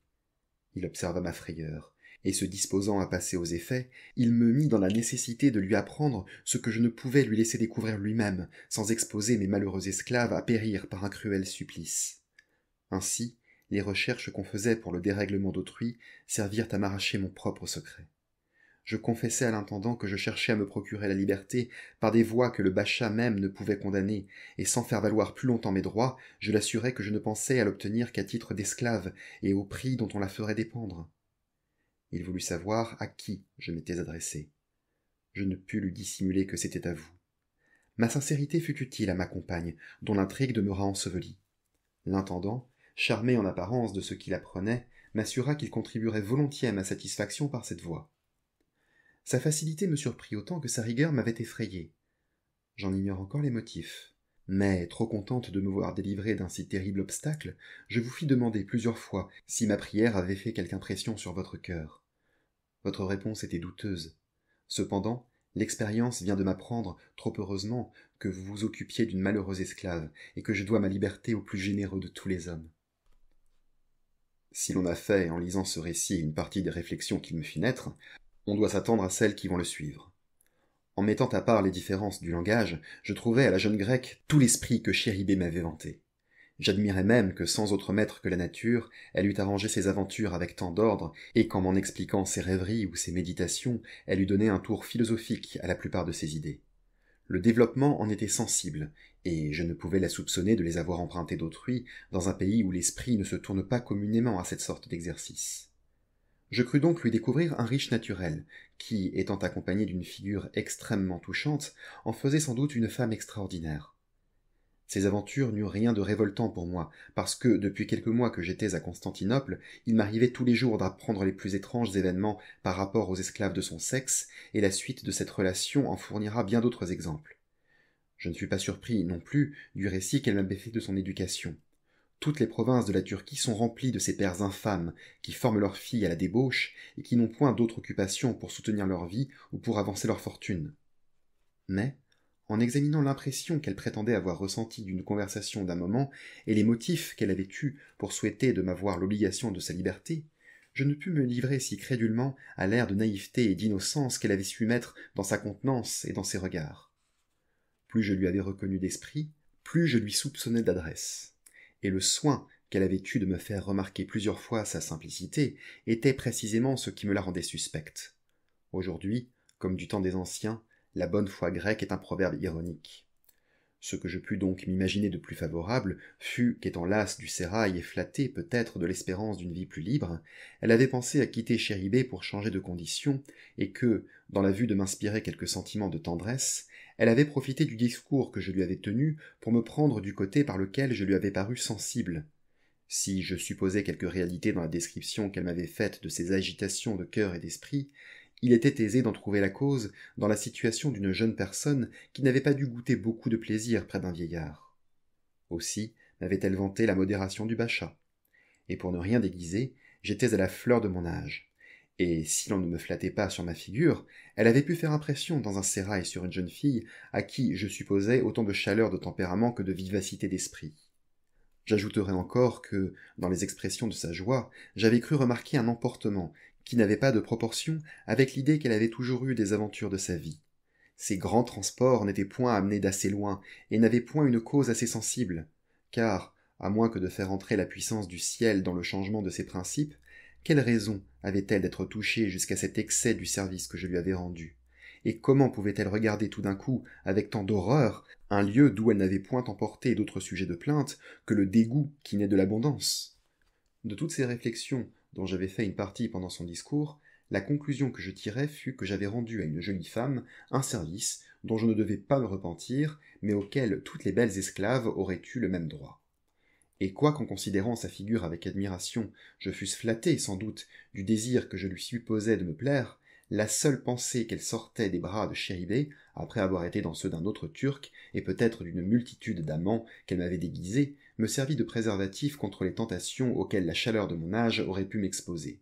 Il observa ma frayeur, et se disposant à passer aux effets, il me mit dans la nécessité de lui apprendre ce que je ne pouvais lui laisser découvrir lui-même, sans exposer mes malheureux esclaves à périr par un cruel supplice. Ainsi, les recherches qu'on faisait pour le dérèglement d'autrui servirent à m'arracher mon propre secret. Je confessai à l'intendant que je cherchais à me procurer la liberté par des voies que le Bacha même ne pouvait condamner, et sans faire valoir plus longtemps mes droits, je l'assurai que je ne pensais à l'obtenir qu'à titre d'esclave et au prix dont on la ferait dépendre. Il voulut savoir à qui je m'étais adressé. Je ne pus lui dissimuler que c'était à vous. Ma sincérité fut utile à ma compagne, dont l'intrigue demeura ensevelie. L'intendant, charmé en apparence de ce qu'il apprenait, m'assura qu'il contribuerait volontiers à ma satisfaction par cette voie. Sa facilité me surprit autant que sa rigueur m'avait effrayé. J'en ignore encore les motifs. Mais, trop contente de me voir délivrée d'un si terrible obstacle, je vous fis demander plusieurs fois si ma prière avait fait quelque impression sur votre cœur. Votre réponse était douteuse. Cependant, l'expérience vient de m'apprendre, trop heureusement, que vous vous occupiez d'une malheureuse esclave, et que je dois ma liberté au plus généreux de tous les hommes. Si l'on a fait, en lisant ce récit, une partie des réflexions qu'il me fit naître, on doit s'attendre à celles qui vont le suivre. En mettant à part les différences du langage, je trouvais à la jeune grecque tout l'esprit que Chéribé m'avait vanté. J'admirais même que sans autre maître que la nature, elle eût arrangé ses aventures avec tant d'ordre, et qu'en m'en expliquant ses rêveries ou ses méditations, elle eût donné un tour philosophique à la plupart de ses idées. Le développement en était sensible, et je ne pouvais la soupçonner de les avoir empruntées d'autrui dans un pays où l'esprit ne se tourne pas communément à cette sorte d'exercice. Je crus donc lui découvrir un riche naturel, qui, étant accompagné d'une figure extrêmement touchante, en faisait sans doute une femme extraordinaire. Ces aventures n'eurent rien de révoltant pour moi, parce que, depuis quelques mois que j'étais à Constantinople, il m'arrivait tous les jours d'apprendre les plus étranges événements par rapport aux esclaves de son sexe, et la suite de cette relation en fournira bien d'autres exemples. Je ne fus pas surpris, non plus, du récit qu'elle m'avait fait de son éducation. Toutes les provinces de la Turquie sont remplies de ces pères infâmes qui forment leurs filles à la débauche et qui n'ont point d'autre occupation pour soutenir leur vie ou pour avancer leur fortune. Mais, en examinant l'impression qu'elle prétendait avoir ressentie d'une conversation d'un moment et les motifs qu'elle avait eus pour souhaiter de m'avoir l'obligation de sa liberté, je ne pus me livrer si crédulement à l'air de naïveté et d'innocence qu'elle avait su mettre dans sa contenance et dans ses regards. Plus je lui avais reconnu d'esprit, plus je lui soupçonnais d'adresse et le soin qu'elle avait eu de me faire remarquer plusieurs fois sa simplicité était précisément ce qui me la rendait suspecte. Aujourd'hui, comme du temps des anciens, la bonne foi grecque est un proverbe ironique. Ce que je pus donc m'imaginer de plus favorable fut qu'étant lasse du sérail et flattée peut-être de l'espérance d'une vie plus libre, elle avait pensé à quitter Chéribé pour changer de condition, et que, dans la vue de m'inspirer quelques sentiments de tendresse, elle avait profité du discours que je lui avais tenu pour me prendre du côté par lequel je lui avais paru sensible. Si je supposais quelque réalité dans la description qu'elle m'avait faite de ses agitations de cœur et d'esprit, il était aisé d'en trouver la cause dans la situation d'une jeune personne qui n'avait pas dû goûter beaucoup de plaisir près d'un vieillard. Aussi m'avait-elle vanté la modération du bachat. Et pour ne rien déguiser, j'étais à la fleur de mon âge et si l'on ne me flattait pas sur ma figure, elle avait pu faire impression dans un sérail sur une jeune fille à qui je supposais autant de chaleur de tempérament que de vivacité d'esprit. J'ajouterai encore que, dans les expressions de sa joie, j'avais cru remarquer un emportement qui n'avait pas de proportion avec l'idée qu'elle avait toujours eu des aventures de sa vie. Ses grands transports n'étaient point amenés d'assez loin et n'avaient point une cause assez sensible, car, à moins que de faire entrer la puissance du ciel dans le changement de ses principes, quelle raison avait-elle d'être touchée jusqu'à cet excès du service que je lui avais rendu Et comment pouvait-elle regarder tout d'un coup, avec tant d'horreur, un lieu d'où elle n'avait point emporté d'autres sujets de plainte que le dégoût qui naît de l'abondance De toutes ces réflexions, dont j'avais fait une partie pendant son discours, la conclusion que je tirais fut que j'avais rendu à une jolie femme un service dont je ne devais pas me repentir, mais auquel toutes les belles esclaves auraient eu le même droit. Et quoiqu'en considérant sa figure avec admiration, je fusse flatté, sans doute, du désir que je lui supposais de me plaire, la seule pensée qu'elle sortait des bras de chéribé, après avoir été dans ceux d'un autre turc, et peut-être d'une multitude d'amants qu'elle m'avait déguisés, me servit de préservatif contre les tentations auxquelles la chaleur de mon âge aurait pu m'exposer.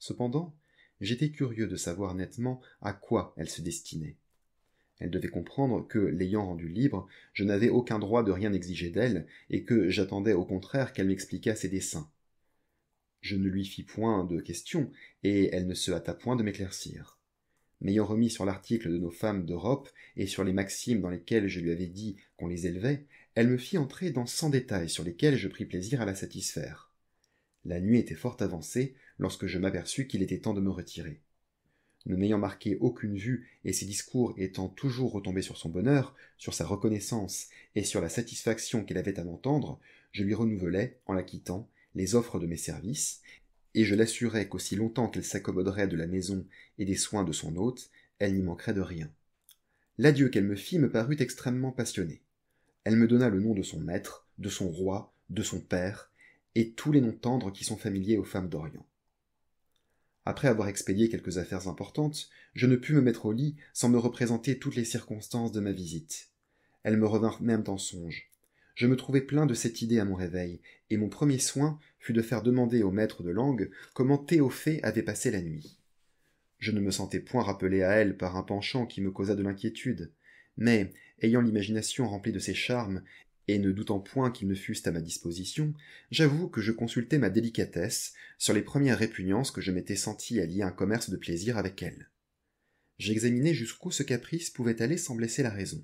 Cependant, j'étais curieux de savoir nettement à quoi elle se destinait. Elle devait comprendre que, l'ayant rendue libre, je n'avais aucun droit de rien exiger d'elle, et que j'attendais au contraire qu'elle m'expliquât ses desseins. Je ne lui fis point de questions, et elle ne se hâta point de m'éclaircir. M'ayant remis sur l'article de nos femmes d'Europe et sur les maximes dans lesquelles je lui avais dit qu'on les élevait, elle me fit entrer dans cent détails sur lesquels je pris plaisir à la satisfaire. La nuit était fort avancée lorsque je m'aperçus qu'il était temps de me retirer ne n'ayant marqué aucune vue et ses discours étant toujours retombés sur son bonheur, sur sa reconnaissance et sur la satisfaction qu'elle avait à m'entendre, je lui renouvelai, en la quittant, les offres de mes services, et je l'assurai qu'aussi longtemps qu'elle s'accommoderait de la maison et des soins de son hôte, elle n'y manquerait de rien. L'adieu qu'elle me fit me parut extrêmement passionné. Elle me donna le nom de son maître, de son roi, de son père, et tous les noms tendres qui sont familiers aux femmes d'Orient. Après avoir expédié quelques affaires importantes, je ne pus me mettre au lit sans me représenter toutes les circonstances de ma visite. Elle me revinrent même en songe. Je me trouvai plein de cette idée à mon réveil, et mon premier soin fut de faire demander au maître de langue comment Théophée avait passé la nuit. Je ne me sentais point rappelé à elle par un penchant qui me causa de l'inquiétude, mais, ayant l'imagination remplie de ses charmes et ne doutant point qu'ils ne fussent à ma disposition, j'avoue que je consultais ma délicatesse sur les premières répugnances que je m'étais senti à lier un commerce de plaisir avec elle. J'examinais jusqu'où ce caprice pouvait aller sans blesser la raison.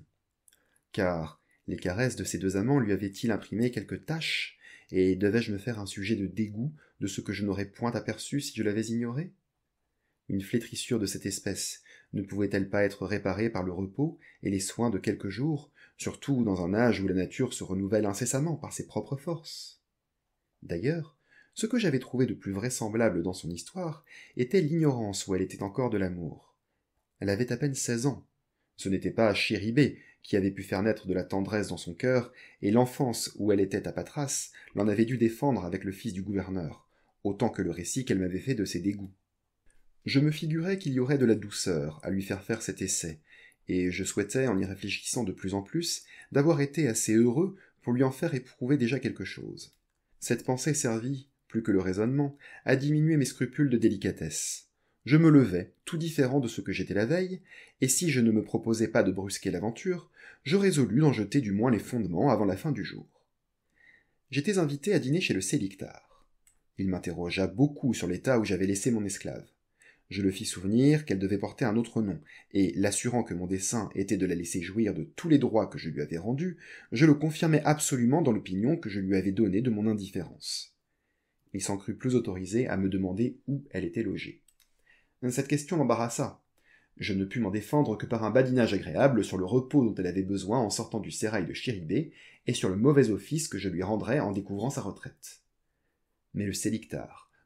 Car les caresses de ces deux amants lui avaient-ils imprimé quelques tâches, et devais-je me faire un sujet de dégoût de ce que je n'aurais point aperçu si je l'avais ignoré Une flétrissure de cette espèce ne pouvait-elle pas être réparée par le repos et les soins de quelques jours surtout dans un âge où la nature se renouvelle incessamment par ses propres forces. D'ailleurs, ce que j'avais trouvé de plus vraisemblable dans son histoire était l'ignorance où elle était encore de l'amour. Elle avait à peine seize ans. Ce n'était pas Chéribé qui avait pu faire naître de la tendresse dans son cœur, et l'enfance où elle était à Patras l'en avait dû défendre avec le fils du gouverneur, autant que le récit qu'elle m'avait fait de ses dégoûts. Je me figurais qu'il y aurait de la douceur à lui faire faire cet essai, et je souhaitais, en y réfléchissant de plus en plus, d'avoir été assez heureux pour lui en faire éprouver déjà quelque chose. Cette pensée servit, plus que le raisonnement, à diminuer mes scrupules de délicatesse. Je me levai, tout différent de ce que j'étais la veille, et si je ne me proposais pas de brusquer l'aventure, je résolus d'en jeter du moins les fondements avant la fin du jour. J'étais invité à dîner chez le sélictar. Il m'interrogea beaucoup sur l'état où j'avais laissé mon esclave. Je le fis souvenir qu'elle devait porter un autre nom, et, l'assurant que mon dessein était de la laisser jouir de tous les droits que je lui avais rendus, je le confirmai absolument dans l'opinion que je lui avais donnée de mon indifférence. Il s'en crut plus autorisé à me demander où elle était logée. Cette question m'embarrassa. Je ne pus m'en défendre que par un badinage agréable sur le repos dont elle avait besoin en sortant du sérail de Chiribé et sur le mauvais office que je lui rendrais en découvrant sa retraite. Mais le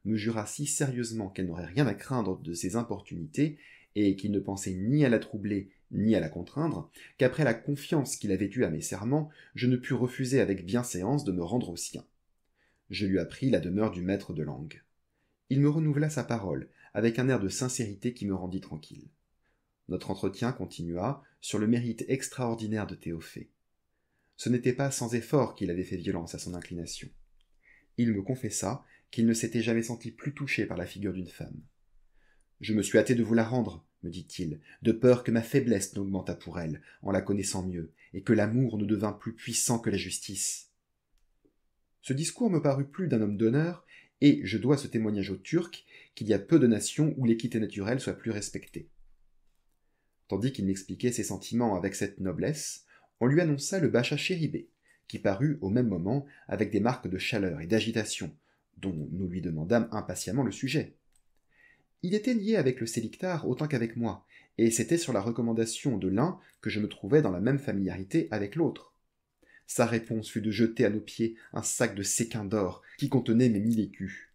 me jura si sérieusement qu'elle n'aurait rien à craindre de ses importunités, et qu'il ne pensait ni à la troubler ni à la contraindre, qu'après la confiance qu'il avait eue à mes serments, je ne pus refuser avec bienséance de me rendre au sien. Je lui appris la demeure du maître de langue. Il me renouvela sa parole, avec un air de sincérité qui me rendit tranquille. Notre entretien continua sur le mérite extraordinaire de Théophée. Ce n'était pas sans effort qu'il avait fait violence à son inclination. Il me confessa qu'il ne s'était jamais senti plus touché par la figure d'une femme. Je me suis hâté de vous la rendre, me dit-il, de peur que ma faiblesse n'augmentât pour elle, en la connaissant mieux, et que l'amour ne devint plus puissant que la justice. Ce discours me parut plus d'un homme d'honneur, et je dois ce témoignage au Turc qu'il y a peu de nations où l'équité naturelle soit plus respectée. Tandis qu'il m'expliquait ses sentiments avec cette noblesse, on lui annonça le Bacha Chéribé, qui parut au même moment avec des marques de chaleur et d'agitation, dont nous lui demandâmes impatiemment le sujet. Il était lié avec le sélictar autant qu'avec moi, et c'était sur la recommandation de l'un que je me trouvais dans la même familiarité avec l'autre. Sa réponse fut de jeter à nos pieds un sac de séquins d'or qui contenait mes mille écus.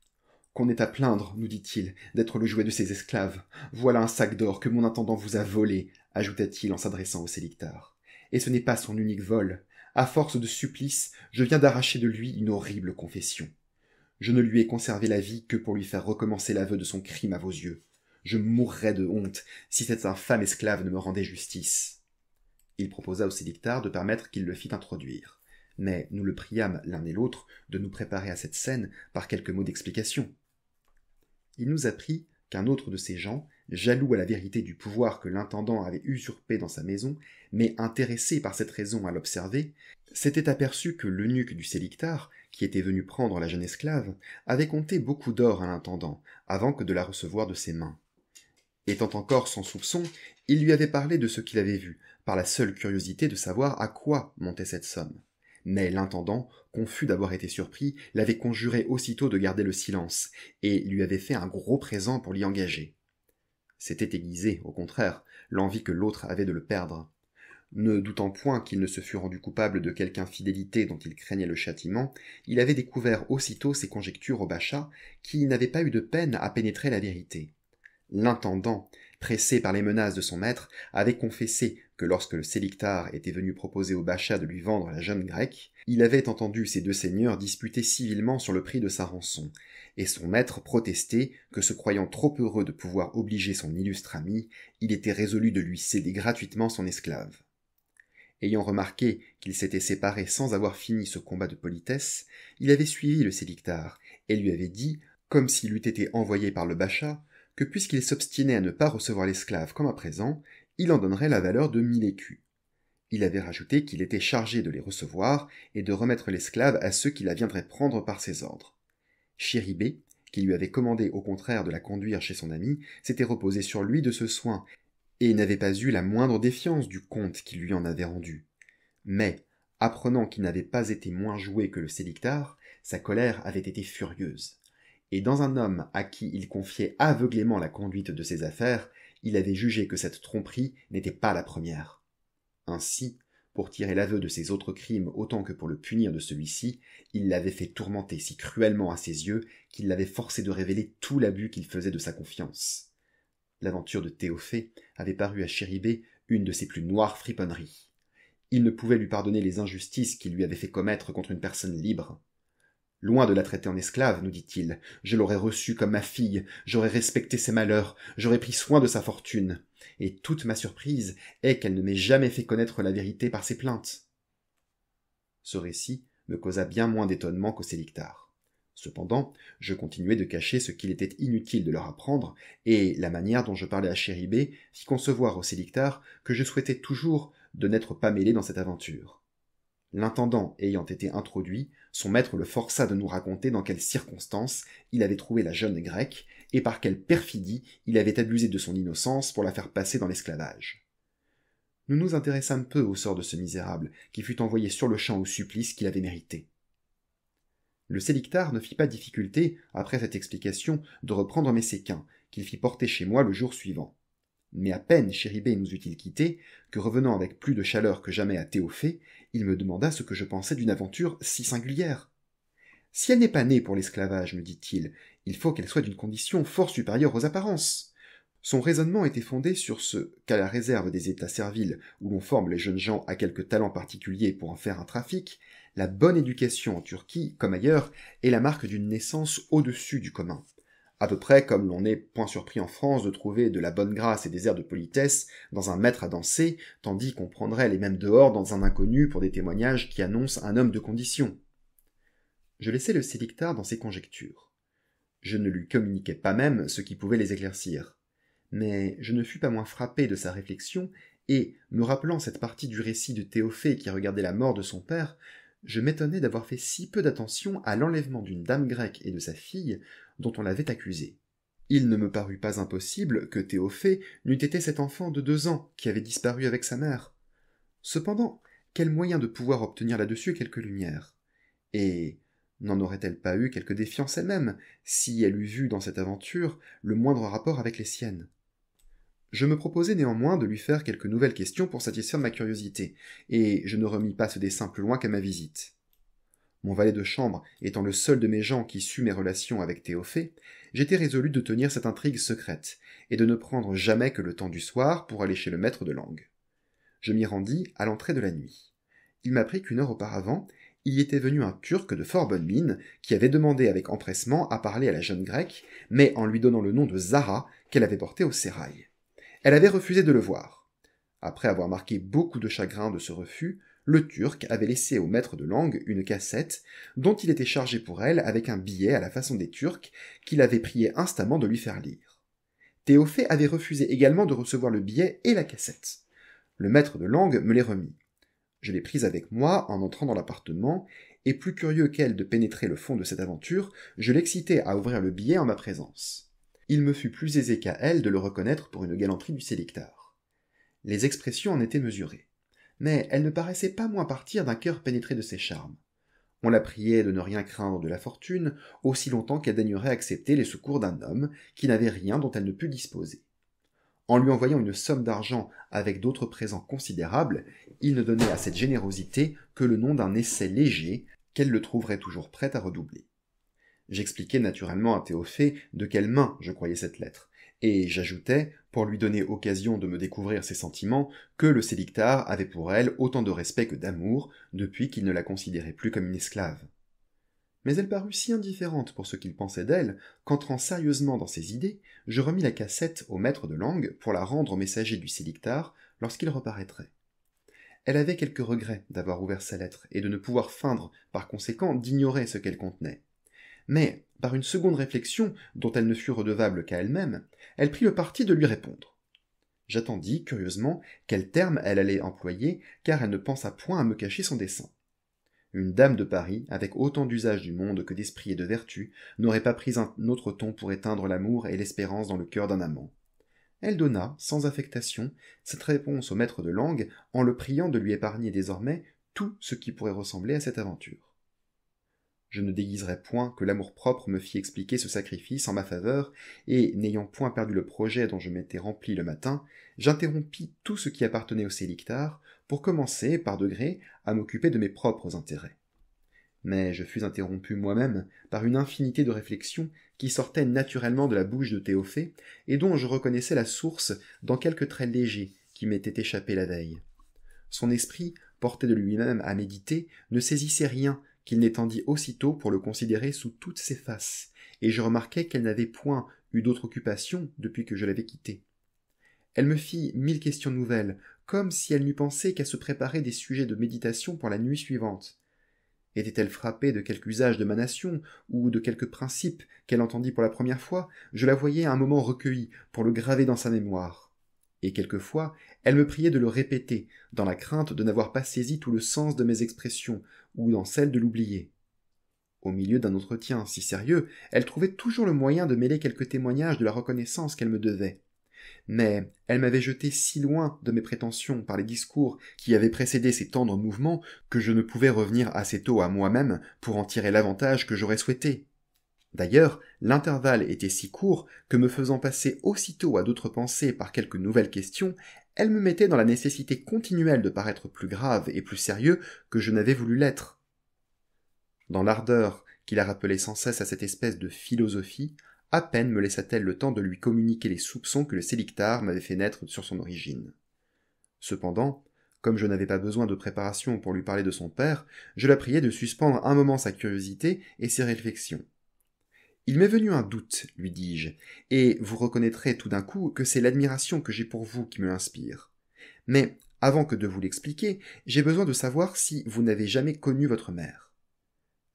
Qu'on est à plaindre, nous dit-il, d'être le jouet de ses esclaves. Voilà un sac d'or que mon intendant vous a volé, ajouta-t-il en s'adressant au sélictar. Et ce n'est pas son unique vol. À force de supplice, je viens d'arracher de lui une horrible confession. Je ne lui ai conservé la vie que pour lui faire recommencer l'aveu de son crime à vos yeux. Je mourrais de honte si cette infâme esclave ne me rendait justice. Il proposa au sédictard de permettre qu'il le fît introduire. Mais nous le priâmes l'un et l'autre de nous préparer à cette scène par quelques mots d'explication. Il nous apprit qu'un autre de ces gens, jaloux à la vérité du pouvoir que l'intendant avait usurpé dans sa maison, mais intéressé par cette raison à l'observer, s'était aperçu que l'eunuque du qui était venu prendre la jeune esclave, avait compté beaucoup d'or à l'intendant, avant que de la recevoir de ses mains. Étant encore sans soupçon, il lui avait parlé de ce qu'il avait vu, par la seule curiosité de savoir à quoi montait cette somme. Mais l'intendant, confus d'avoir été surpris, l'avait conjuré aussitôt de garder le silence, et lui avait fait un gros présent pour l'y engager. C'était aiguisé, au contraire, l'envie que l'autre avait de le perdre ne doutant point qu'il ne se fût rendu coupable de quelque infidélité dont il craignait le châtiment, il avait découvert aussitôt ses conjectures au Bacha, qui n'avait pas eu de peine à pénétrer la vérité. L'intendant, pressé par les menaces de son maître, avait confessé que lorsque le sélictar était venu proposer au Bacha de lui vendre la jeune grecque, il avait entendu ces deux seigneurs disputer civilement sur le prix de sa rançon, et son maître protestait que se croyant trop heureux de pouvoir obliger son illustre ami, il était résolu de lui céder gratuitement son esclave. Ayant remarqué qu'ils s'étaient séparés sans avoir fini ce combat de politesse, il avait suivi le sédictar et lui avait dit, comme s'il eût été envoyé par le bachat, que puisqu'il s'obstinait à ne pas recevoir l'esclave comme à présent, il en donnerait la valeur de mille écus. Il avait rajouté qu'il était chargé de les recevoir et de remettre l'esclave à ceux qui la viendraient prendre par ses ordres. Chiribé, qui lui avait commandé au contraire de la conduire chez son ami, s'était reposé sur lui de ce soin et n'avait pas eu la moindre défiance du compte qui lui en avait rendu. Mais, apprenant qu'il n'avait pas été moins joué que le sédictard, sa colère avait été furieuse. Et dans un homme à qui il confiait aveuglément la conduite de ses affaires, il avait jugé que cette tromperie n'était pas la première. Ainsi, pour tirer l'aveu de ses autres crimes autant que pour le punir de celui-ci, il l'avait fait tourmenter si cruellement à ses yeux qu'il l'avait forcé de révéler tout l'abus qu'il faisait de sa confiance. L'aventure de Théophée avait paru à Chéribé une de ses plus noires friponneries. Il ne pouvait lui pardonner les injustices qu'il lui avait fait commettre contre une personne libre. Loin de la traiter en esclave, nous dit-il, je l'aurais reçue comme ma fille, j'aurais respecté ses malheurs, j'aurais pris soin de sa fortune. Et toute ma surprise est qu'elle ne m'ait jamais fait connaître la vérité par ses plaintes. Ce récit me causa bien moins d'étonnement qu'au lictards. Cependant, je continuais de cacher ce qu'il était inutile de leur apprendre, et la manière dont je parlais à Chéribé fit concevoir au Sélictar que je souhaitais toujours de n'être pas mêlé dans cette aventure. L'intendant ayant été introduit, son maître le força de nous raconter dans quelles circonstances il avait trouvé la jeune grecque et par quelle perfidie il avait abusé de son innocence pour la faire passer dans l'esclavage. Nous nous intéressâmes peu au sort de ce misérable qui fut envoyé sur le champ au supplice qu'il avait mérité. Le sélictard ne fit pas difficulté, après cette explication, de reprendre mes séquins, qu'il fit porter chez moi le jour suivant. Mais à peine Chéribé nous eut-il quittés, que revenant avec plus de chaleur que jamais à Théophée, il me demanda ce que je pensais d'une aventure si singulière. Si elle n'est pas née pour l'esclavage, me dit-il, il faut qu'elle soit d'une condition fort supérieure aux apparences. Son raisonnement était fondé sur ce qu'à la réserve des États serviles, où l'on forme les jeunes gens à quelques talents particuliers pour en faire un trafic, la bonne éducation en Turquie, comme ailleurs, est la marque d'une naissance au-dessus du commun. À peu près comme l'on n'est point surpris en France de trouver de la bonne grâce et des airs de politesse dans un maître à danser, tandis qu'on prendrait les mêmes dehors dans un inconnu pour des témoignages qui annoncent un homme de condition. Je laissais le sélecteur dans ses conjectures. Je ne lui communiquais pas même ce qui pouvait les éclaircir mais je ne fus pas moins frappé de sa réflexion, et, me rappelant cette partie du récit de Théophée qui regardait la mort de son père, je m'étonnais d'avoir fait si peu d'attention à l'enlèvement d'une dame grecque et de sa fille dont on l'avait accusée. Il ne me parut pas impossible que Théophée n'eût été cet enfant de deux ans qui avait disparu avec sa mère. Cependant, quel moyen de pouvoir obtenir là-dessus quelques lumières Et n'en aurait-elle pas eu quelque défiance elle-même si elle eût vu dans cette aventure le moindre rapport avec les siennes je me proposais néanmoins de lui faire quelques nouvelles questions pour satisfaire ma curiosité, et je ne remis pas ce dessein plus loin qu'à ma visite. Mon valet de chambre étant le seul de mes gens qui sut mes relations avec Théophée, j'étais résolu de tenir cette intrigue secrète, et de ne prendre jamais que le temps du soir pour aller chez le maître de langue. Je m'y rendis à l'entrée de la nuit. Il m'apprit qu'une heure auparavant, il y était venu un Turc de fort bonne mine, qui avait demandé avec empressement à parler à la jeune grecque, mais en lui donnant le nom de Zara qu'elle avait porté au sérail. Elle avait refusé de le voir. Après avoir marqué beaucoup de chagrin de ce refus, le Turc avait laissé au maître de langue une cassette dont il était chargé pour elle avec un billet à la façon des Turcs qu'il avait prié instamment de lui faire lire. Théophée avait refusé également de recevoir le billet et la cassette. Le maître de langue me les remit. Je les pris avec moi en entrant dans l'appartement, et plus curieux qu'elle de pénétrer le fond de cette aventure, je l'excitai à ouvrir le billet en ma présence il me fut plus aisé qu'à elle de le reconnaître pour une galanterie du sélecteur. Les expressions en étaient mesurées, mais elle ne paraissait pas moins partir d'un cœur pénétré de ses charmes. On la priait de ne rien craindre de la fortune aussi longtemps qu'elle daignerait accepter les secours d'un homme qui n'avait rien dont elle ne put disposer. En lui envoyant une somme d'argent avec d'autres présents considérables, il ne donnait à cette générosité que le nom d'un essai léger qu'elle le trouverait toujours prête à redoubler. J'expliquais naturellement à Théophée de quelle main je croyais cette lettre, et j'ajoutais, pour lui donner occasion de me découvrir ses sentiments, que le sédictar avait pour elle autant de respect que d'amour, depuis qu'il ne la considérait plus comme une esclave. Mais elle parut si indifférente pour ce qu'il pensait d'elle, qu'entrant sérieusement dans ses idées, je remis la cassette au maître de langue pour la rendre au messager du sédictar lorsqu'il reparaîtrait. Elle avait quelques regrets d'avoir ouvert sa lettre et de ne pouvoir feindre, par conséquent, d'ignorer ce qu'elle contenait mais, par une seconde réflexion dont elle ne fut redevable qu'à elle-même, elle prit le parti de lui répondre. J'attendis, curieusement, quel terme elle allait employer, car elle ne pensa point à me cacher son dessein. Une dame de Paris, avec autant d'usage du monde que d'esprit et de vertu, n'aurait pas pris un autre ton pour éteindre l'amour et l'espérance dans le cœur d'un amant. Elle donna, sans affectation, cette réponse au maître de langue en le priant de lui épargner désormais tout ce qui pourrait ressembler à cette aventure. Je ne déguiserai point que l'amour-propre me fit expliquer ce sacrifice en ma faveur, et, n'ayant point perdu le projet dont je m'étais rempli le matin, j'interrompis tout ce qui appartenait au sélictar pour commencer, par degrés, à m'occuper de mes propres intérêts. Mais je fus interrompu moi-même par une infinité de réflexions qui sortaient naturellement de la bouche de Théophée et dont je reconnaissais la source dans quelques traits légers qui m'étaient échappés la veille. Son esprit, porté de lui-même à méditer, ne saisissait rien qu'il n'étendit aussitôt pour le considérer sous toutes ses faces, et je remarquai qu'elle n'avait point eu d'autre occupation depuis que je l'avais quittée. Elle me fit mille questions nouvelles, comme si elle n'eût pensé qu'à se préparer des sujets de méditation pour la nuit suivante. Était-elle frappée de quelque usage de ma nation, ou de quelque principe qu'elle entendit pour la première fois, je la voyais à un moment recueillie, pour le graver dans sa mémoire et quelquefois elle me priait de le répéter, dans la crainte de n'avoir pas saisi tout le sens de mes expressions, ou dans celle de l'oublier. Au milieu d'un entretien si sérieux, elle trouvait toujours le moyen de mêler quelques témoignages de la reconnaissance qu'elle me devait. Mais elle m'avait jeté si loin de mes prétentions par les discours qui avaient précédé ces tendres mouvements que je ne pouvais revenir assez tôt à moi-même pour en tirer l'avantage que j'aurais souhaité. D'ailleurs, l'intervalle était si court que me faisant passer aussitôt à d'autres pensées par quelques nouvelles questions, elle me mettait dans la nécessité continuelle de paraître plus grave et plus sérieux que je n'avais voulu l'être. Dans l'ardeur qui la rappelait sans cesse à cette espèce de philosophie, à peine me laissa-t-elle le temps de lui communiquer les soupçons que le sélictar m'avait fait naître sur son origine. Cependant, comme je n'avais pas besoin de préparation pour lui parler de son père, je la priai de suspendre un moment sa curiosité et ses réflexions. Il m'est venu un doute, lui dis-je, et vous reconnaîtrez tout d'un coup que c'est l'admiration que j'ai pour vous qui me l'inspire. Mais avant que de vous l'expliquer, j'ai besoin de savoir si vous n'avez jamais connu votre mère.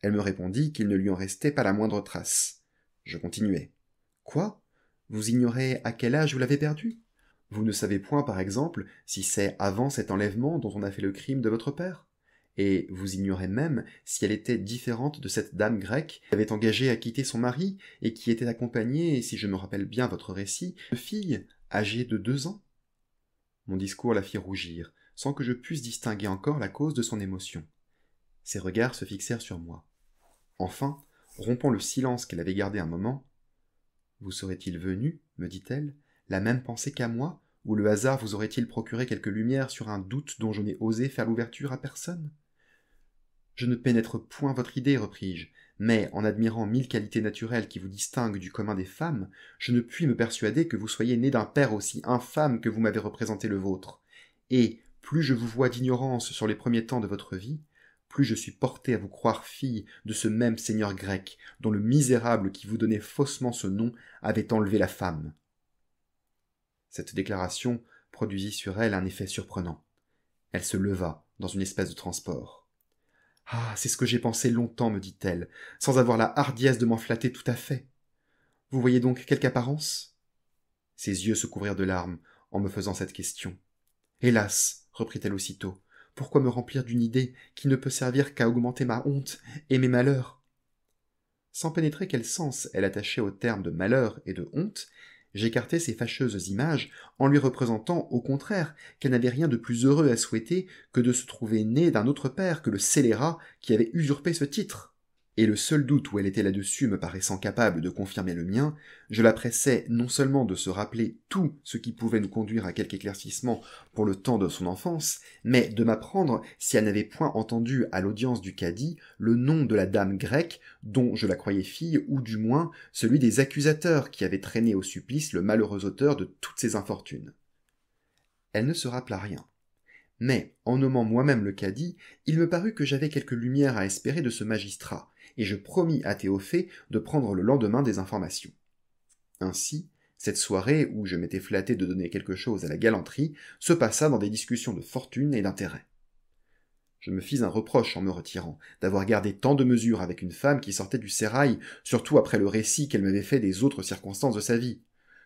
Elle me répondit qu'il ne lui en restait pas la moindre trace. Je continuai. Quoi? Vous ignorez à quel âge vous l'avez perdue? Vous ne savez point, par exemple, si c'est avant cet enlèvement dont on a fait le crime de votre père? et vous ignorez même si elle était différente de cette dame grecque qui avait engagé à quitter son mari et qui était accompagnée, si je me rappelle bien votre récit, de fille âgée de deux ans. Mon discours la fit rougir, sans que je pusse distinguer encore la cause de son émotion. Ses regards se fixèrent sur moi. Enfin, rompant le silence qu'elle avait gardé un moment, Vous serait-il venu, me dit-elle, la même pensée qu'à moi, ou le hasard vous aurait-il procuré quelque lumière sur un doute dont je n'ai osé faire l'ouverture à personne je ne pénètre point votre idée, repris-je, mais en admirant mille qualités naturelles qui vous distinguent du commun des femmes, je ne puis me persuader que vous soyez né d'un père aussi infâme que vous m'avez représenté le vôtre. Et plus je vous vois d'ignorance sur les premiers temps de votre vie, plus je suis porté à vous croire fille de ce même seigneur grec, dont le misérable qui vous donnait faussement ce nom avait enlevé la femme. Cette déclaration produisit sur elle un effet surprenant. Elle se leva dans une espèce de transport. Ah, c'est ce que j'ai pensé longtemps, me dit-elle, sans avoir la hardiesse de m'en flatter tout à fait. Vous voyez donc quelque apparence Ses yeux se couvrirent de larmes en me faisant cette question. Hélas, reprit-elle aussitôt, pourquoi me remplir d'une idée qui ne peut servir qu'à augmenter ma honte et mes malheurs Sans pénétrer quel sens elle attachait aux termes de malheur et de honte, J'écartais ces fâcheuses images en lui représentant, au contraire, qu'elle n'avait rien de plus heureux à souhaiter que de se trouver née d'un autre père que le scélérat qui avait usurpé ce titre et le seul doute où elle était là-dessus me paraissant capable de confirmer le mien, je la pressais non seulement de se rappeler tout ce qui pouvait nous conduire à quelque éclaircissement pour le temps de son enfance, mais de m'apprendre si elle n'avait point entendu à l'audience du cadi le nom de la dame grecque dont je la croyais fille, ou du moins celui des accusateurs qui avaient traîné au supplice le malheureux auteur de toutes ces infortunes. Elle ne se rappela rien. Mais, en nommant moi-même le cadi, il me parut que j'avais quelque lumière à espérer de ce magistrat, et je promis à Théophée de prendre le lendemain des informations. Ainsi, cette soirée où je m'étais flatté de donner quelque chose à la galanterie se passa dans des discussions de fortune et d'intérêt. Je me fis un reproche en me retirant, d'avoir gardé tant de mesures avec une femme qui sortait du sérail, surtout après le récit qu'elle m'avait fait des autres circonstances de sa vie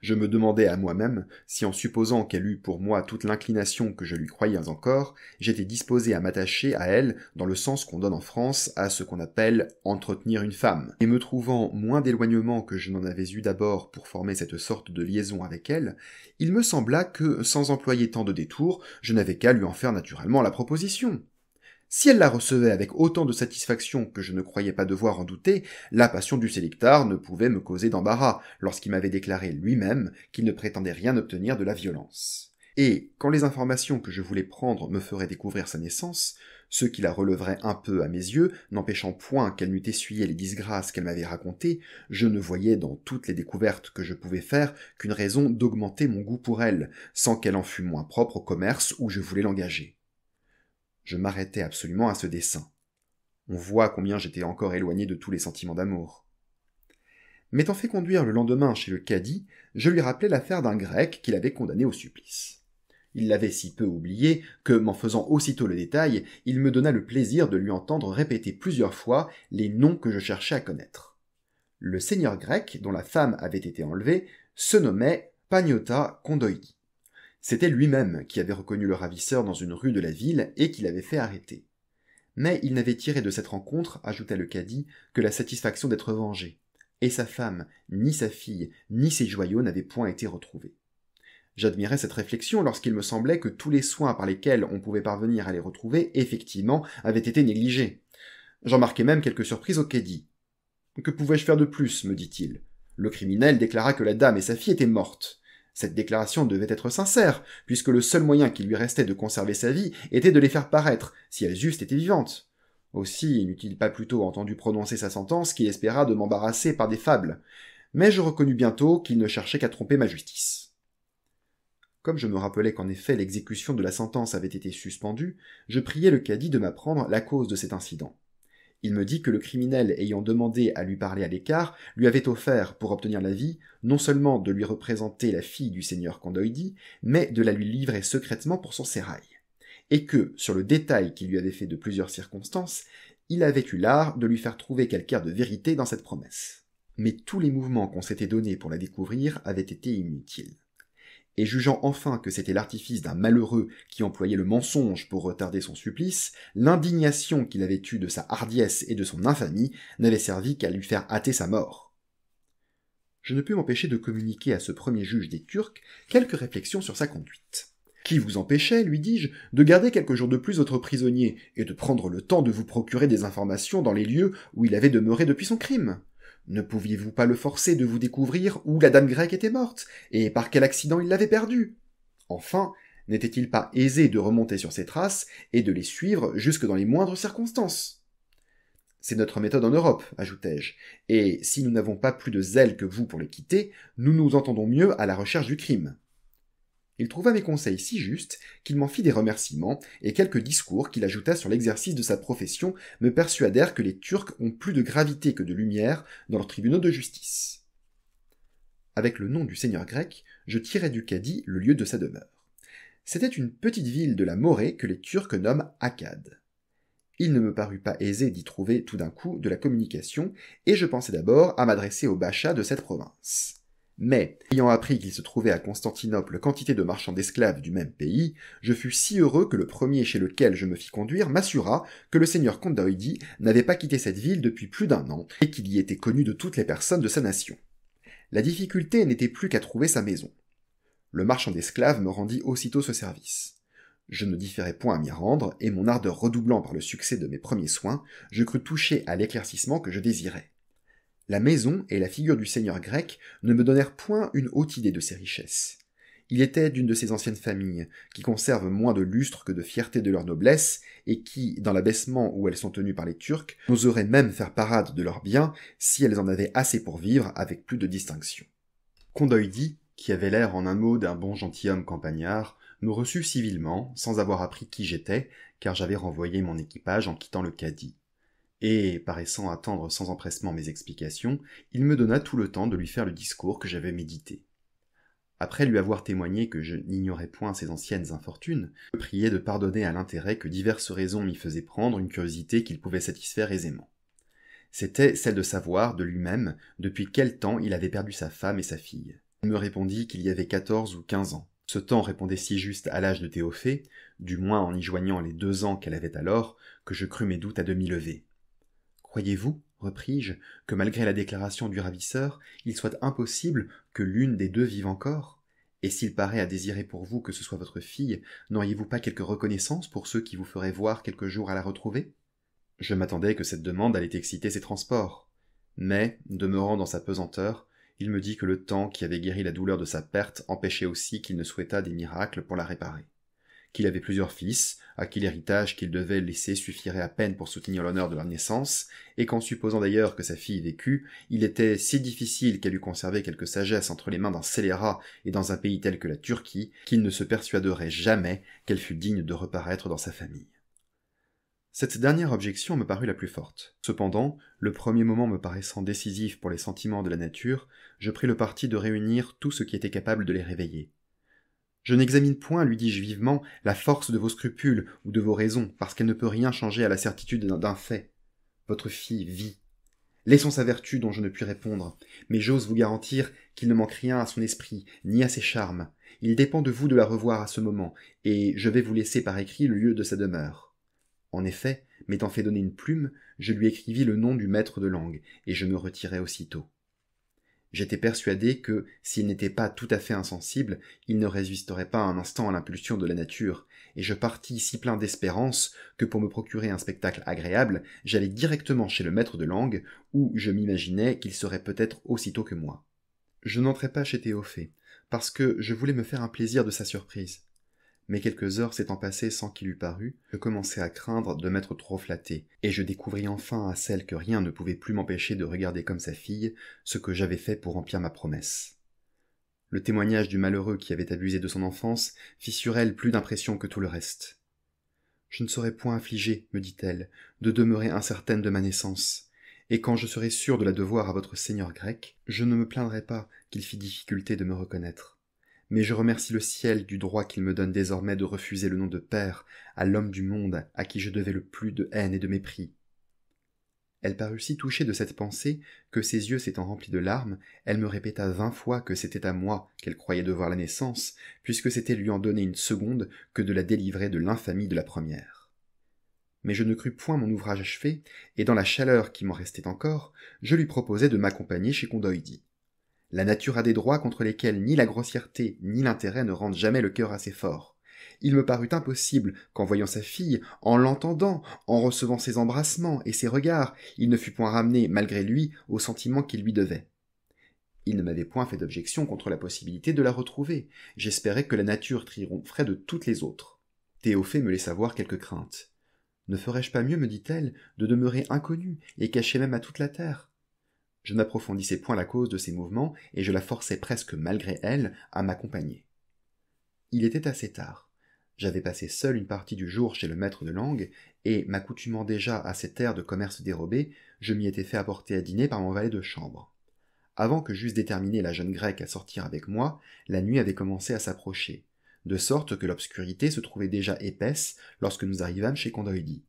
je me demandais à moi-même si en supposant qu'elle eût pour moi toute l'inclination que je lui croyais encore, j'étais disposé à m'attacher à elle dans le sens qu'on donne en France à ce qu'on appelle entretenir une femme. Et me trouvant moins d'éloignement que je n'en avais eu d'abord pour former cette sorte de liaison avec elle, il me sembla que, sans employer tant de détours, je n'avais qu'à lui en faire naturellement la proposition. Si elle la recevait avec autant de satisfaction que je ne croyais pas devoir en douter, la passion du sélectar ne pouvait me causer d'embarras lorsqu'il m'avait déclaré lui-même qu'il ne prétendait rien obtenir de la violence. Et, quand les informations que je voulais prendre me feraient découvrir sa naissance, ce qui la releverait un peu à mes yeux, n'empêchant point qu'elle n'eût essuyé les disgrâces qu'elle m'avait racontées, je ne voyais dans toutes les découvertes que je pouvais faire qu'une raison d'augmenter mon goût pour elle, sans qu'elle en fût moins propre au commerce où je voulais l'engager je m'arrêtais absolument à ce dessin. On voit combien j'étais encore éloigné de tous les sentiments d'amour. M'étant fait conduire le lendemain chez le cadi, je lui rappelai l'affaire d'un grec qu'il avait condamné au supplice. Il l'avait si peu oublié que, m'en faisant aussitôt le détail, il me donna le plaisir de lui entendre répéter plusieurs fois les noms que je cherchais à connaître. Le seigneur grec, dont la femme avait été enlevée, se nommait Pagnota Kondoidi. C'était lui-même qui avait reconnu le ravisseur dans une rue de la ville et qui l'avait fait arrêter. Mais il n'avait tiré de cette rencontre, ajouta le cadi, que la satisfaction d'être vengé. Et sa femme, ni sa fille, ni ses joyaux n'avaient point été retrouvés. J'admirais cette réflexion lorsqu'il me semblait que tous les soins par lesquels on pouvait parvenir à les retrouver, effectivement, avaient été négligés. J'en marquai même quelques surprises au cadi. Que pouvais-je faire de plus me dit-il. Le criminel déclara que la dame et sa fille étaient mortes. Cette déclaration devait être sincère, puisque le seul moyen qui lui restait de conserver sa vie était de les faire paraître, si elles eussent été vivantes. Aussi n'eût-il pas plutôt entendu prononcer sa sentence qu'il espéra de m'embarrasser par des fables, mais je reconnus bientôt qu'il ne cherchait qu'à tromper ma justice. Comme je me rappelais qu'en effet l'exécution de la sentence avait été suspendue, je priai le cadi de m'apprendre la cause de cet incident. Il me dit que le criminel ayant demandé à lui parler à l'écart lui avait offert, pour obtenir la vie, non seulement de lui représenter la fille du seigneur Condoidi, mais de la lui livrer secrètement pour son sérail. Et que, sur le détail qu'il lui avait fait de plusieurs circonstances, il avait eu l'art de lui faire trouver quelque de vérité dans cette promesse. Mais tous les mouvements qu'on s'était donnés pour la découvrir avaient été inutiles et jugeant enfin que c'était l'artifice d'un malheureux qui employait le mensonge pour retarder son supplice, l'indignation qu'il avait eue de sa hardiesse et de son infamie n'avait servi qu'à lui faire hâter sa mort. Je ne pus m'empêcher de communiquer à ce premier juge des Turcs quelques réflexions sur sa conduite. Qui vous empêchait, lui dis-je, de garder quelques jours de plus votre prisonnier, et de prendre le temps de vous procurer des informations dans les lieux où il avait demeuré depuis son crime? Ne pouviez-vous pas le forcer de vous découvrir où la dame grecque était morte, et par quel accident il l'avait perdue Enfin, n'était-il pas aisé de remonter sur ses traces et de les suivre jusque dans les moindres circonstances C'est notre méthode en Europe, ajoutai-je, et si nous n'avons pas plus de zèle que vous pour les quitter, nous nous entendons mieux à la recherche du crime. Il trouva mes conseils si justes qu'il m'en fit des remerciements, et quelques discours qu'il ajouta sur l'exercice de sa profession me persuadèrent que les Turcs ont plus de gravité que de lumière dans leurs tribunaux de justice. Avec le nom du seigneur grec, je tirai du Cadi le lieu de sa demeure. C'était une petite ville de la Morée que les Turcs nomment Akkad. Il ne me parut pas aisé d'y trouver tout d'un coup de la communication, et je pensai d'abord à m'adresser au Bacha de cette province. Mais, ayant appris qu'il se trouvait à Constantinople quantité de marchands d'esclaves du même pays, je fus si heureux que le premier chez lequel je me fis conduire m'assura que le seigneur Condoidi n'avait pas quitté cette ville depuis plus d'un an et qu'il y était connu de toutes les personnes de sa nation. La difficulté n'était plus qu'à trouver sa maison. Le marchand d'esclaves me rendit aussitôt ce service. Je ne différai point à m'y rendre, et mon ardeur redoublant par le succès de mes premiers soins, je crus toucher à l'éclaircissement que je désirais. La maison et la figure du seigneur grec ne me donnèrent point une haute idée de ses richesses. Il était d'une de ces anciennes familles, qui conservent moins de lustre que de fierté de leur noblesse, et qui, dans l'abaissement où elles sont tenues par les Turcs, n'oseraient même faire parade de leurs biens si elles en avaient assez pour vivre avec plus de distinction. Condoidi, qui avait l'air en un mot d'un bon gentilhomme campagnard, nous reçut civilement, sans avoir appris qui j'étais, car j'avais renvoyé mon équipage en quittant le Cadi et, paraissant attendre sans empressement mes explications, il me donna tout le temps de lui faire le discours que j'avais médité. Après lui avoir témoigné que je n'ignorais point ses anciennes infortunes, je priai de pardonner à l'intérêt que diverses raisons m'y faisaient prendre une curiosité qu'il pouvait satisfaire aisément. C'était celle de savoir, de lui-même, depuis quel temps il avait perdu sa femme et sa fille. Il me répondit qu'il y avait quatorze ou quinze ans. Ce temps répondait si juste à l'âge de Théophée, du moins en y joignant les deux ans qu'elle avait alors, que je crus mes doutes à demi levés. Croyez-vous, repris-je, que malgré la déclaration du ravisseur, il soit impossible que l'une des deux vive encore Et s'il paraît à désirer pour vous que ce soit votre fille, n'auriez-vous pas quelque reconnaissance pour ceux qui vous feraient voir quelques jours à la retrouver Je m'attendais que cette demande allait exciter ses transports. Mais, demeurant dans sa pesanteur, il me dit que le temps qui avait guéri la douleur de sa perte empêchait aussi qu'il ne souhaitât des miracles pour la réparer qu'il avait plusieurs fils, à qui l'héritage qu'il devait laisser suffirait à peine pour soutenir l'honneur de leur naissance, et qu'en supposant d'ailleurs que sa fille vécût, il était si difficile qu'elle eût conservé quelque sagesse entre les mains d'un scélérat et dans un pays tel que la Turquie, qu'il ne se persuaderait jamais qu'elle fût digne de reparaître dans sa famille. Cette dernière objection me parut la plus forte. Cependant, le premier moment me paraissant décisif pour les sentiments de la nature, je pris le parti de réunir tout ce qui était capable de les réveiller. Je n'examine point, lui dis-je vivement, la force de vos scrupules ou de vos raisons, parce qu'elle ne peut rien changer à la certitude d'un fait. Votre fille vit. Laissons sa vertu dont je ne puis répondre, mais j'ose vous garantir qu'il ne manque rien à son esprit, ni à ses charmes. Il dépend de vous de la revoir à ce moment, et je vais vous laisser par écrit le lieu de sa demeure. En effet, m'étant fait donner une plume, je lui écrivis le nom du maître de langue, et je me retirai aussitôt. J'étais persuadé que, s'il n'était pas tout à fait insensible, il ne résisterait pas un instant à l'impulsion de la nature, et je partis si plein d'espérance que pour me procurer un spectacle agréable, j'allais directement chez le maître de langue, où je m'imaginais qu'il serait peut-être aussitôt que moi. Je n'entrais pas chez Théophée, parce que je voulais me faire un plaisir de sa surprise mais quelques heures s'étant passées sans qu'il eût paru, je commençai à craindre de m'être trop flatté, et je découvris enfin à celle que rien ne pouvait plus m'empêcher de regarder comme sa fille ce que j'avais fait pour remplir ma promesse. Le témoignage du malheureux qui avait abusé de son enfance fit sur elle plus d'impression que tout le reste. Je ne serais point affligée, me dit-elle, de demeurer incertaine de ma naissance, et quand je serai sûre de la devoir à votre seigneur grec, je ne me plaindrai pas qu'il fît difficulté de me reconnaître mais je remercie le ciel du droit qu'il me donne désormais de refuser le nom de père à l'homme du monde à qui je devais le plus de haine et de mépris. Elle parut si touchée de cette pensée que ses yeux s'étant remplis de larmes, elle me répéta vingt fois que c'était à moi qu'elle croyait devoir la naissance, puisque c'était lui en donner une seconde que de la délivrer de l'infamie de la première. Mais je ne crus point mon ouvrage achevé, et dans la chaleur qui m'en restait encore, je lui proposai de m'accompagner chez la nature a des droits contre lesquels ni la grossièreté ni l'intérêt ne rendent jamais le cœur assez fort. Il me parut impossible qu'en voyant sa fille, en l'entendant, en recevant ses embrassements et ses regards, il ne fût point ramené, malgré lui, au sentiment qu'il lui devait. Il ne m'avait point fait d'objection contre la possibilité de la retrouver. J'espérais que la nature triompherait de toutes les autres. Théophée me laissa voir quelques craintes. Ne ferais-je pas mieux, me dit-elle, de demeurer inconnue et cachée même à toute la terre je n'approfondissais point la cause de ses mouvements, et je la forçais presque malgré elle à m'accompagner. Il était assez tard. J'avais passé seul une partie du jour chez le maître de langue, et, m'accoutumant déjà à cet air de commerce dérobé, je m'y étais fait apporter à dîner par mon valet de chambre. Avant que j'eusse déterminé la jeune grecque à sortir avec moi, la nuit avait commencé à s'approcher, de sorte que l'obscurité se trouvait déjà épaisse lorsque nous arrivâmes chez Condoidi.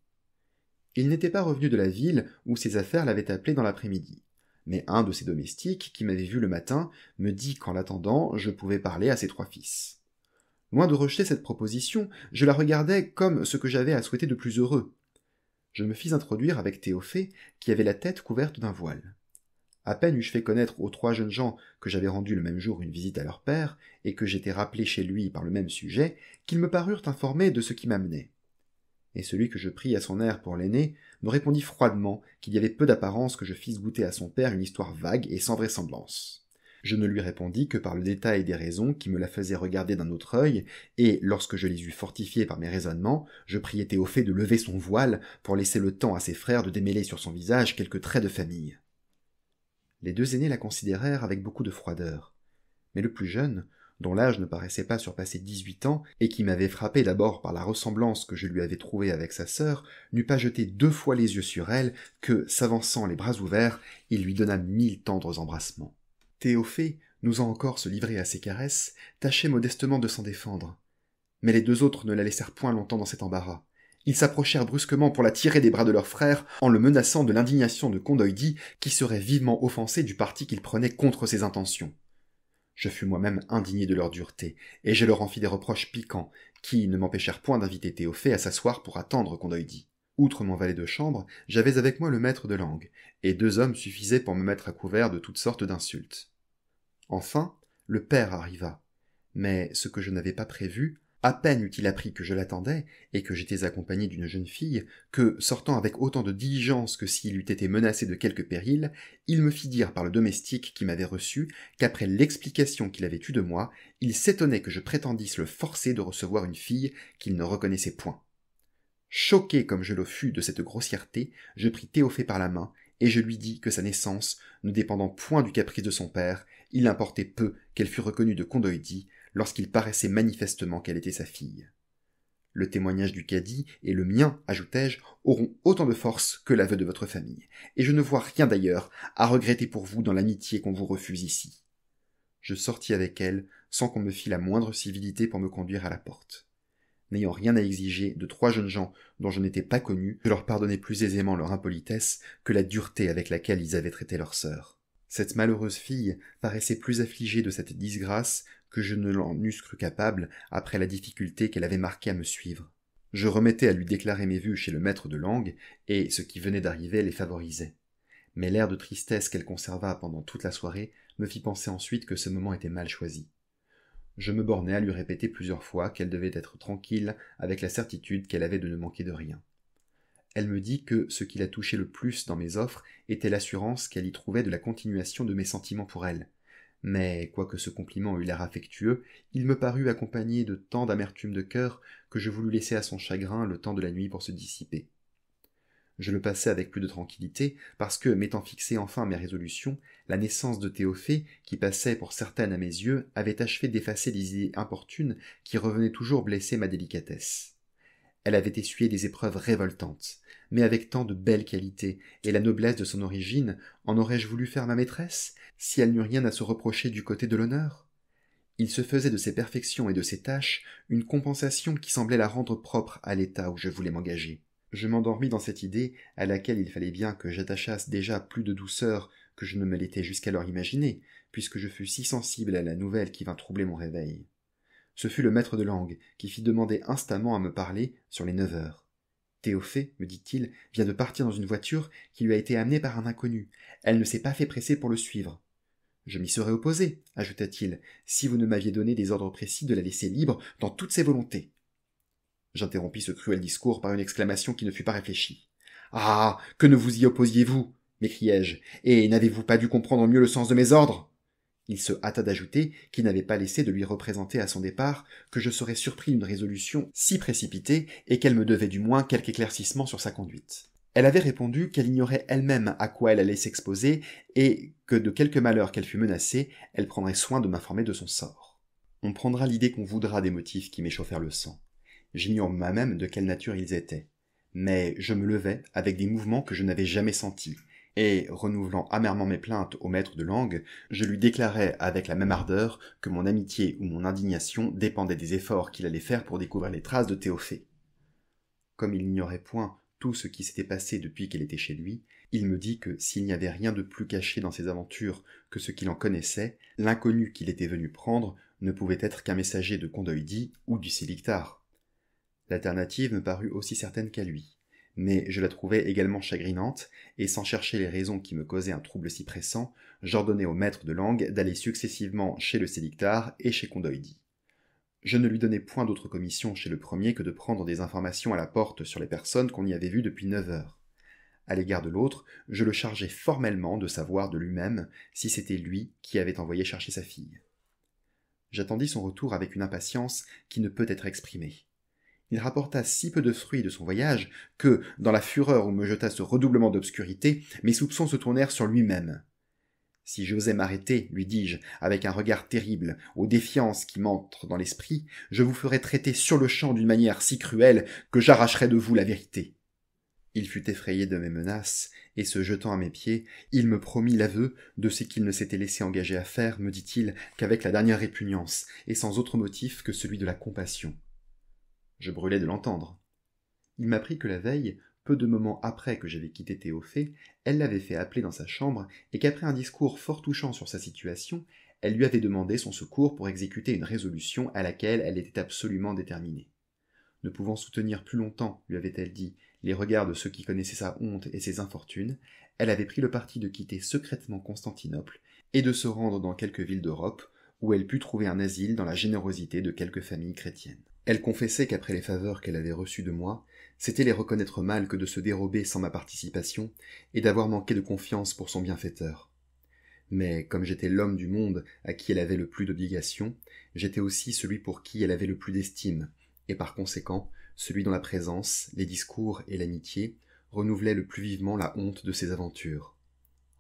Il n'était pas revenu de la ville où ses affaires l'avaient appelé dans l'après-midi mais un de ses domestiques, qui m'avait vu le matin, me dit qu'en l'attendant, je pouvais parler à ses trois fils. Loin de rejeter cette proposition, je la regardais comme ce que j'avais à souhaiter de plus heureux. Je me fis introduire avec Théophée, qui avait la tête couverte d'un voile. À peine eus-je fait connaître aux trois jeunes gens que j'avais rendu le même jour une visite à leur père, et que j'étais rappelé chez lui par le même sujet, qu'ils me parurent informés de ce qui m'amenait. Et celui que je pris à son air pour l'aîné me répondit froidement qu'il y avait peu d'apparence que je fisse goûter à son père une histoire vague et sans vraisemblance. Je ne lui répondis que par le détail des raisons qui me la faisaient regarder d'un autre œil, et, lorsque je les eus fortifiées par mes raisonnements, je priai Théophée de lever son voile pour laisser le temps à ses frères de démêler sur son visage quelques traits de famille. Les deux aînés la considérèrent avec beaucoup de froideur. Mais le plus jeune, dont l'âge ne paraissait pas surpasser dix-huit ans, et qui m'avait frappé d'abord par la ressemblance que je lui avais trouvée avec sa sœur, n'eût pas jeté deux fois les yeux sur elle, que, s'avançant les bras ouverts, il lui donna mille tendres embrassements. Théophée, n'osant encore se livrer à ses caresses, tâchait modestement de s'en défendre. Mais les deux autres ne la laissèrent point longtemps dans cet embarras. Ils s'approchèrent brusquement pour la tirer des bras de leur frère, en le menaçant de l'indignation de Condoidi, qui serait vivement offensé du parti qu'il prenait contre ses intentions. Je fus moi-même indigné de leur dureté, et je leur en fis des reproches piquants, qui ne m'empêchèrent point d'inviter Théophée à s'asseoir pour attendre qu'on dit. Outre mon valet de chambre, j'avais avec moi le maître de langue, et deux hommes suffisaient pour me mettre à couvert de toutes sortes d'insultes. Enfin, le père arriva. Mais ce que je n'avais pas prévu, à peine eut-il appris que je l'attendais, et que j'étais accompagné d'une jeune fille, que, sortant avec autant de diligence que s'il eût été menacé de quelque péril, il me fit dire par le domestique qui m'avait reçu qu'après l'explication qu'il avait eue de moi, il s'étonnait que je prétendisse le forcer de recevoir une fille qu'il ne reconnaissait point. Choqué comme je le fus de cette grossièreté, je pris Théophée par la main, et je lui dis que sa naissance, ne dépendant point du caprice de son père, il importait peu qu'elle fût reconnue de condoïdie, lorsqu'il paraissait manifestement qu'elle était sa fille. Le témoignage du cadi et le mien, ajoutai-je, auront autant de force que l'aveu de votre famille, et je ne vois rien d'ailleurs à regretter pour vous dans l'amitié qu'on vous refuse ici. Je sortis avec elle sans qu'on me fît la moindre civilité pour me conduire à la porte. N'ayant rien à exiger de trois jeunes gens dont je n'étais pas connu, je leur pardonnais plus aisément leur impolitesse que la dureté avec laquelle ils avaient traité leur sœur. Cette malheureuse fille paraissait plus affligée de cette disgrâce que je ne l'en eusse cru capable après la difficulté qu'elle avait marquée à me suivre. Je remettais à lui déclarer mes vues chez le maître de langue, et ce qui venait d'arriver les favorisait. Mais l'air de tristesse qu'elle conserva pendant toute la soirée me fit penser ensuite que ce moment était mal choisi. Je me bornai à lui répéter plusieurs fois qu'elle devait être tranquille avec la certitude qu'elle avait de ne manquer de rien. Elle me dit que ce qui la touchait le plus dans mes offres était l'assurance qu'elle y trouvait de la continuation de mes sentiments pour elle, mais quoique ce compliment eût l'air affectueux, il me parut accompagné de tant d'amertume de cœur que je voulus laisser à son chagrin le temps de la nuit pour se dissiper. Je le passai avec plus de tranquillité, parce que, m'étant fixé enfin mes résolutions, la naissance de Théophée, qui passait pour certaine à mes yeux, avait achevé d'effacer les idées importunes qui revenaient toujours blesser ma délicatesse. Elle avait essuyé des épreuves révoltantes, mais avec tant de belles qualités, et la noblesse de son origine, en aurais-je voulu faire ma maîtresse si elle n'eut rien à se reprocher du côté de l'honneur il se faisait de ses perfections et de ses tâches une compensation qui semblait la rendre propre à l'état où je voulais m'engager je m'endormis dans cette idée à laquelle il fallait bien que j'attachasse déjà plus de douceur que je ne me l'étais jusqu'alors imaginée puisque je fus si sensible à la nouvelle qui vint troubler mon réveil ce fut le maître de langue qui fit demander instamment à me parler sur les neuf heures Théophée, me dit-il, vient de partir dans une voiture qui lui a été amenée par un inconnu. Elle ne s'est pas fait presser pour le suivre. Je m'y serais opposé, ajouta-t-il, si vous ne m'aviez donné des ordres précis de la laisser libre dans toutes ses volontés. J'interrompis ce cruel discours par une exclamation qui ne fut pas réfléchie. Ah. Que ne vous y opposiez vous? m'écriai je, et n'avez vous pas dû comprendre mieux le sens de mes ordres? Il se hâta d'ajouter qu'il n'avait pas laissé de lui représenter à son départ que je serais surpris d'une résolution si précipitée et qu'elle me devait du moins quelque éclaircissement sur sa conduite. Elle avait répondu qu'elle ignorait elle-même à quoi elle allait s'exposer et que de quelque malheur qu'elle fût menacée, elle prendrait soin de m'informer de son sort. On prendra l'idée qu'on voudra des motifs qui m'échauffèrent le sang. J'ignore moi-même de quelle nature ils étaient. Mais je me levais avec des mouvements que je n'avais jamais sentis, et, renouvelant amèrement mes plaintes au maître de langue, je lui déclarais avec la même ardeur que mon amitié ou mon indignation dépendaient des efforts qu'il allait faire pour découvrir les traces de Théophée. Comme il n'ignorait point tout ce qui s'était passé depuis qu'elle était chez lui, il me dit que s'il n'y avait rien de plus caché dans ses aventures que ce qu'il en connaissait, l'inconnu qu'il était venu prendre ne pouvait être qu'un messager de Condoïdi ou du Silictar. L'alternative me parut aussi certaine qu'à lui, mais je la trouvais également chagrinante, et sans chercher les raisons qui me causaient un trouble si pressant, j'ordonnai au maître de langue d'aller successivement chez le Sélictar et chez Condoïdi je ne lui donnai point d'autre commission chez le premier que de prendre des informations à la porte sur les personnes qu'on y avait vues depuis neuf heures. À l'égard de l'autre, je le chargeai formellement de savoir de lui-même si c'était lui qui avait envoyé chercher sa fille. J'attendis son retour avec une impatience qui ne peut être exprimée. Il rapporta si peu de fruits de son voyage que, dans la fureur où me jeta ce redoublement d'obscurité, mes soupçons se tournèrent sur lui-même. Si j'osais m'arrêter, lui dis-je, avec un regard terrible, aux défiances qui m'entrent dans l'esprit, je vous ferais traiter sur-le-champ d'une manière si cruelle que j'arracherais de vous la vérité. Il fut effrayé de mes menaces, et se jetant à mes pieds, il me promit l'aveu de ce qu'il ne s'était laissé engager à faire, me dit-il, qu'avec la dernière répugnance, et sans autre motif que celui de la compassion. Je brûlais de l'entendre. Il m'apprit que la veille, peu de moments après que j'avais quitté Théophée, elle l'avait fait appeler dans sa chambre et qu'après un discours fort touchant sur sa situation, elle lui avait demandé son secours pour exécuter une résolution à laquelle elle était absolument déterminée. Ne pouvant soutenir plus longtemps, lui avait-elle dit, les regards de ceux qui connaissaient sa honte et ses infortunes, elle avait pris le parti de quitter secrètement Constantinople et de se rendre dans quelques villes d'Europe où elle put trouver un asile dans la générosité de quelques familles chrétiennes. Elle confessait qu'après les faveurs qu'elle avait reçues de moi, c'était les reconnaître mal que de se dérober sans ma participation, et d'avoir manqué de confiance pour son bienfaiteur. Mais comme j'étais l'homme du monde à qui elle avait le plus d'obligations, j'étais aussi celui pour qui elle avait le plus d'estime, et par conséquent celui dont la présence, les discours et l'amitié renouvelaient le plus vivement la honte de ses aventures.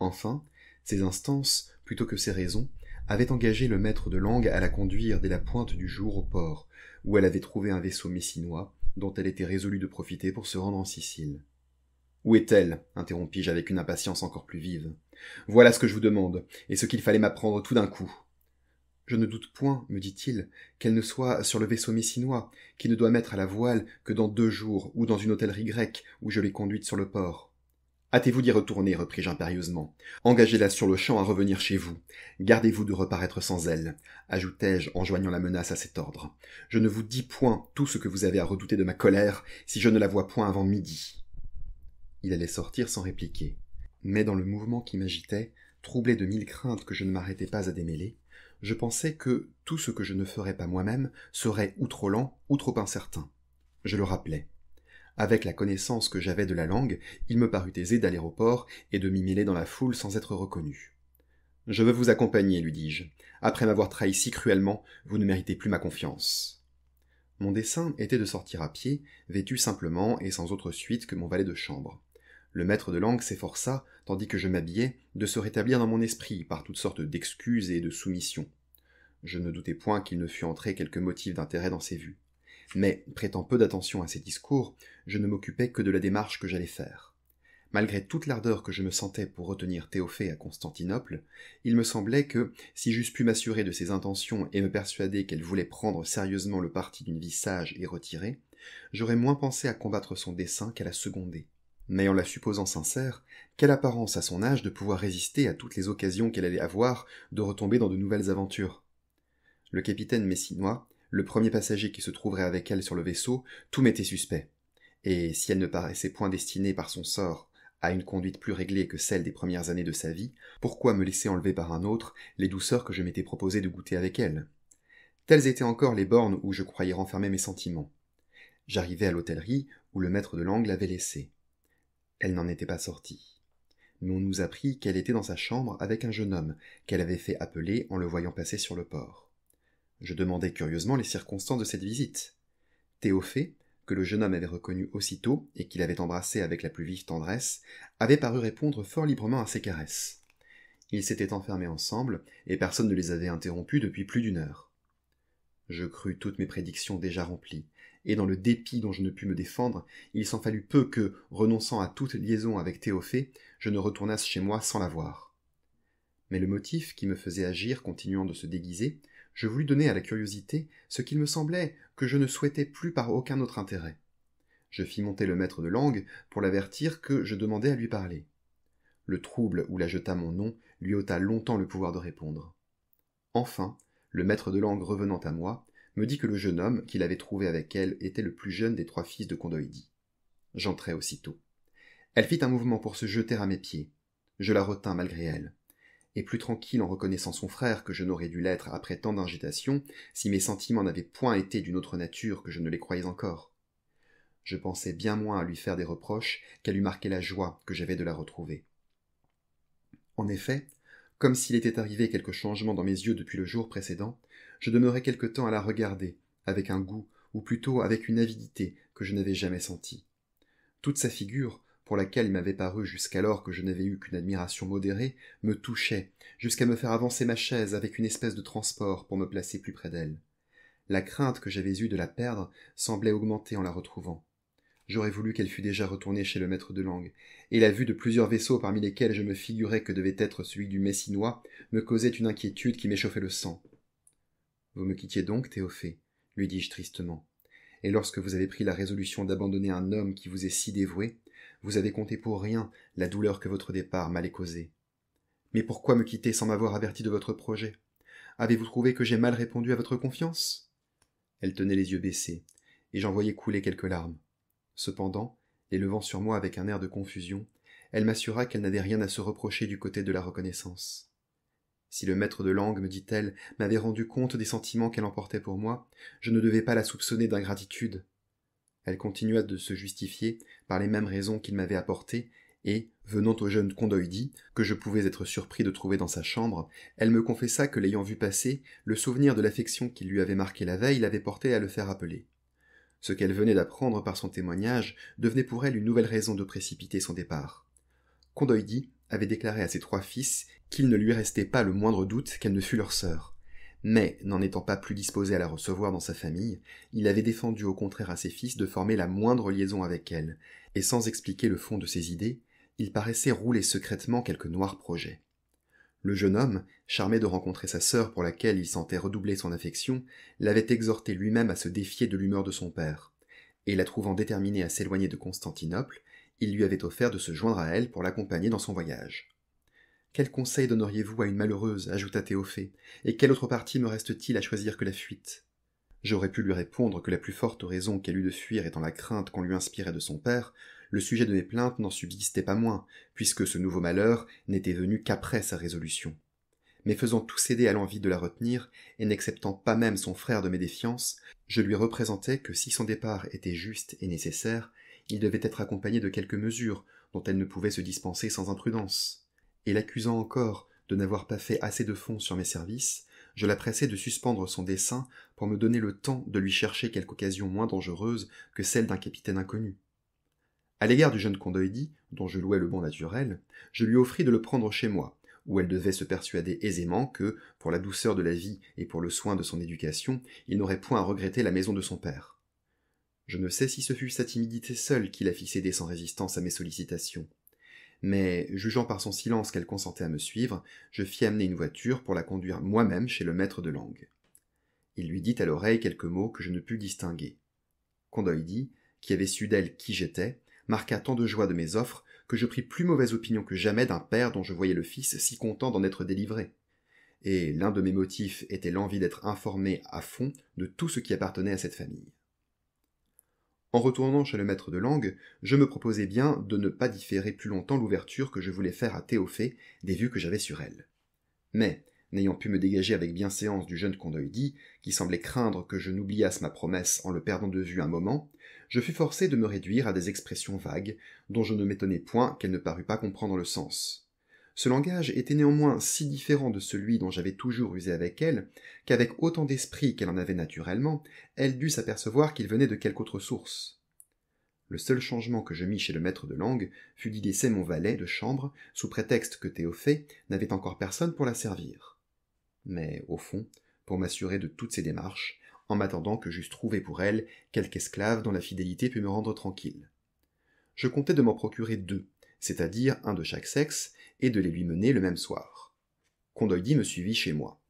Enfin, ces instances, plutôt que ses raisons, avaient engagé le maître de langue à la conduire dès la pointe du jour au port, où elle avait trouvé un vaisseau messinois, dont elle était résolue de profiter pour se rendre en Sicile. Où est-elle interrompis-je avec une impatience encore plus vive. Voilà ce que je vous demande, et ce qu'il fallait m'apprendre tout d'un coup. Je ne doute point, me dit-il, qu'elle ne soit sur le vaisseau messinois, qui ne doit mettre à la voile que dans deux jours ou dans une hôtellerie grecque où je l'ai conduite sur le port. Hâtez-vous d'y retourner, repris-je impérieusement. Engagez-la sur le champ à revenir chez vous. Gardez-vous de reparaître sans elle, ajoutai-je en joignant la menace à cet ordre. Je ne vous dis point tout ce que vous avez à redouter de ma colère si je ne la vois point avant midi. Il allait sortir sans répliquer. Mais dans le mouvement qui m'agitait, troublé de mille craintes que je ne m'arrêtais pas à démêler, je pensais que tout ce que je ne ferais pas moi-même serait ou trop lent ou trop incertain. Je le rappelais. Avec la connaissance que j'avais de la langue, il me parut aisé d'aller au port et de m'y mêler dans la foule sans être reconnu. Je veux vous accompagner, lui dis-je. Après m'avoir trahi si cruellement, vous ne méritez plus ma confiance. Mon dessein était de sortir à pied, vêtu simplement et sans autre suite que mon valet de chambre. Le maître de langue s'efforça, tandis que je m'habillais, de se rétablir dans mon esprit par toutes sortes d'excuses et de soumissions. Je ne doutais point qu'il ne fût entré quelque motif d'intérêt dans ses vues mais, prêtant peu d'attention à ses discours, je ne m'occupais que de la démarche que j'allais faire. Malgré toute l'ardeur que je me sentais pour retenir Théophée à Constantinople, il me semblait que, si j'eusse pu m'assurer de ses intentions et me persuader qu'elle voulait prendre sérieusement le parti d'une vie sage et retirée, j'aurais moins pensé à combattre son dessein qu'à la seconder. Mais en la supposant sincère, quelle apparence à son âge de pouvoir résister à toutes les occasions qu'elle allait avoir de retomber dans de nouvelles aventures. Le capitaine messinois, le premier passager qui se trouverait avec elle sur le vaisseau, tout m'était suspect. Et si elle ne paraissait point destinée par son sort à une conduite plus réglée que celle des premières années de sa vie, pourquoi me laisser enlever par un autre les douceurs que je m'étais proposé de goûter avec elle Telles étaient encore les bornes où je croyais renfermer mes sentiments. J'arrivai à l'hôtellerie où le maître de langue l'avait laissée. Elle n'en était pas sortie. Nous on nous apprit qu'elle était dans sa chambre avec un jeune homme qu'elle avait fait appeler en le voyant passer sur le port. Je demandai curieusement les circonstances de cette visite. Théophée, que le jeune homme avait reconnu aussitôt et qu'il avait embrassé avec la plus vive tendresse, avait paru répondre fort librement à ses caresses. Ils s'étaient enfermés ensemble, et personne ne les avait interrompus depuis plus d'une heure. Je crus toutes mes prédictions déjà remplies, et dans le dépit dont je ne pus me défendre, il s'en fallut peu que, renonçant à toute liaison avec Théophée, je ne retournasse chez moi sans la voir. Mais le motif qui me faisait agir continuant de se déguiser, je voulus donner à la curiosité ce qu'il me semblait que je ne souhaitais plus par aucun autre intérêt. Je fis monter le maître de langue pour l'avertir que je demandais à lui parler. Le trouble où la jeta mon nom lui ôta longtemps le pouvoir de répondre. Enfin, le maître de langue revenant à moi, me dit que le jeune homme qu'il avait trouvé avec elle était le plus jeune des trois fils de Condoïdi. J'entrai aussitôt. Elle fit un mouvement pour se jeter à mes pieds. Je la retins malgré elle et plus tranquille en reconnaissant son frère que je n'aurais dû l'être après tant d'ingitations, si mes sentiments n'avaient point été d'une autre nature que je ne les croyais encore. Je pensais bien moins à lui faire des reproches qu'à lui marquer la joie que j'avais de la retrouver. En effet, comme s'il était arrivé quelque changement dans mes yeux depuis le jour précédent, je demeurai quelque temps à la regarder, avec un goût, ou plutôt avec une avidité que je n'avais jamais sentie. Toute sa figure, pour laquelle il m'avait paru jusqu'alors que je n'avais eu qu'une admiration modérée, me touchait, jusqu'à me faire avancer ma chaise avec une espèce de transport pour me placer plus près d'elle. La crainte que j'avais eue de la perdre semblait augmenter en la retrouvant. J'aurais voulu qu'elle fût déjà retournée chez le maître de langue, et la vue de plusieurs vaisseaux parmi lesquels je me figurais que devait être celui du Messinois me causait une inquiétude qui m'échauffait le sang. Vous me quittiez donc, Théophée, lui dis-je tristement. Et lorsque vous avez pris la résolution d'abandonner un homme qui vous est si dévoué, vous avez compté pour rien la douleur que votre départ m'allait causer. Mais pourquoi me quitter sans m'avoir averti de votre projet Avez-vous trouvé que j'ai mal répondu à votre confiance Elle tenait les yeux baissés, et j'en voyais couler quelques larmes. Cependant, les levant sur moi avec un air de confusion, elle m'assura qu'elle n'avait rien à se reprocher du côté de la reconnaissance. Si le maître de langue, me dit-elle, m'avait rendu compte des sentiments qu'elle emportait pour moi, je ne devais pas la soupçonner d'ingratitude. Elle continua de se justifier par les mêmes raisons qu'il m'avait apportées, et, venant au jeune Condoïdi que je pouvais être surpris de trouver dans sa chambre, elle me confessa que l'ayant vu passer, le souvenir de l'affection qui lui avait marqué la veille l'avait porté à le faire appeler. Ce qu'elle venait d'apprendre par son témoignage devenait pour elle une nouvelle raison de précipiter son départ. Condoïdi avait déclaré à ses trois fils qu'il ne lui restait pas le moindre doute qu'elle ne fût leur sœur, mais, n'en étant pas plus disposé à la recevoir dans sa famille, il avait défendu au contraire à ses fils de former la moindre liaison avec elle, et sans expliquer le fond de ses idées, il paraissait rouler secrètement quelque noir projet. Le jeune homme, charmé de rencontrer sa sœur pour laquelle il sentait redoubler son affection, l'avait exhorté lui-même à se défier de l'humeur de son père, et la trouvant déterminée à s'éloigner de Constantinople, il lui avait offert de se joindre à elle pour l'accompagner dans son voyage. Quel conseil donneriez-vous à une malheureuse ajouta Théophée, et quelle autre partie me reste-t-il à choisir que la fuite J'aurais pu lui répondre que la plus forte raison qu'elle eut de fuir étant la crainte qu'on lui inspirait de son père, le sujet de mes plaintes n'en subsistait pas moins, puisque ce nouveau malheur n'était venu qu'après sa résolution. Mais faisant tout céder à l'envie de la retenir, et n'acceptant pas même son frère de mes défiances, je lui représentai que si son départ était juste et nécessaire, il devait être accompagné de quelques mesures dont elle ne pouvait se dispenser sans imprudence et l'accusant encore de n'avoir pas fait assez de fonds sur mes services, je la pressai de suspendre son dessein pour me donner le temps de lui chercher quelque occasion moins dangereuse que celle d'un capitaine inconnu. À l'égard du jeune Condoidi, dont je louais le bon naturel, je lui offris de le prendre chez moi, où elle devait se persuader aisément que, pour la douceur de la vie et pour le soin de son éducation, il n'aurait point à regretter la maison de son père. Je ne sais si ce fut sa timidité seule qui la fit céder sans résistance à mes sollicitations mais jugeant par son silence qu'elle consentait à me suivre, je fis amener une voiture pour la conduire moi-même chez le maître de langue. Il lui dit à l'oreille quelques mots que je ne pus distinguer. Condoidi, qui avait su d'elle qui j'étais, marqua tant de joie de mes offres que je pris plus mauvaise opinion que jamais d'un père dont je voyais le fils si content d'en être délivré. Et l'un de mes motifs était l'envie d'être informé à fond de tout ce qui appartenait à cette famille. En retournant chez le maître de langue, je me proposais bien de ne pas différer plus longtemps l'ouverture que je voulais faire à Théophée des vues que j'avais sur elle. Mais, n'ayant pu me dégager avec bienséance du jeune dit, qui semblait craindre que je n'oubliasse ma promesse en le perdant de vue un moment, je fus forcé de me réduire à des expressions vagues, dont je ne m'étonnais point qu'elle ne parût pas comprendre le sens. Ce langage était néanmoins si différent de celui dont j'avais toujours usé avec elle, qu'avec autant d'esprit qu'elle en avait naturellement, elle dut s'apercevoir qu'il venait de quelque autre source. Le seul changement que je mis chez le maître de langue fut d'y laisser mon valet de chambre, sous prétexte que Théophée n'avait encore personne pour la servir. Mais, au fond, pour m'assurer de toutes ses démarches, en m'attendant que j'eusse trouvé pour elle quelque esclave dont la fidélité pût me rendre tranquille. Je comptais de m'en procurer deux, c'est-à-dire un de chaque sexe, et de les lui mener le même soir. Condoidi me suivit chez moi.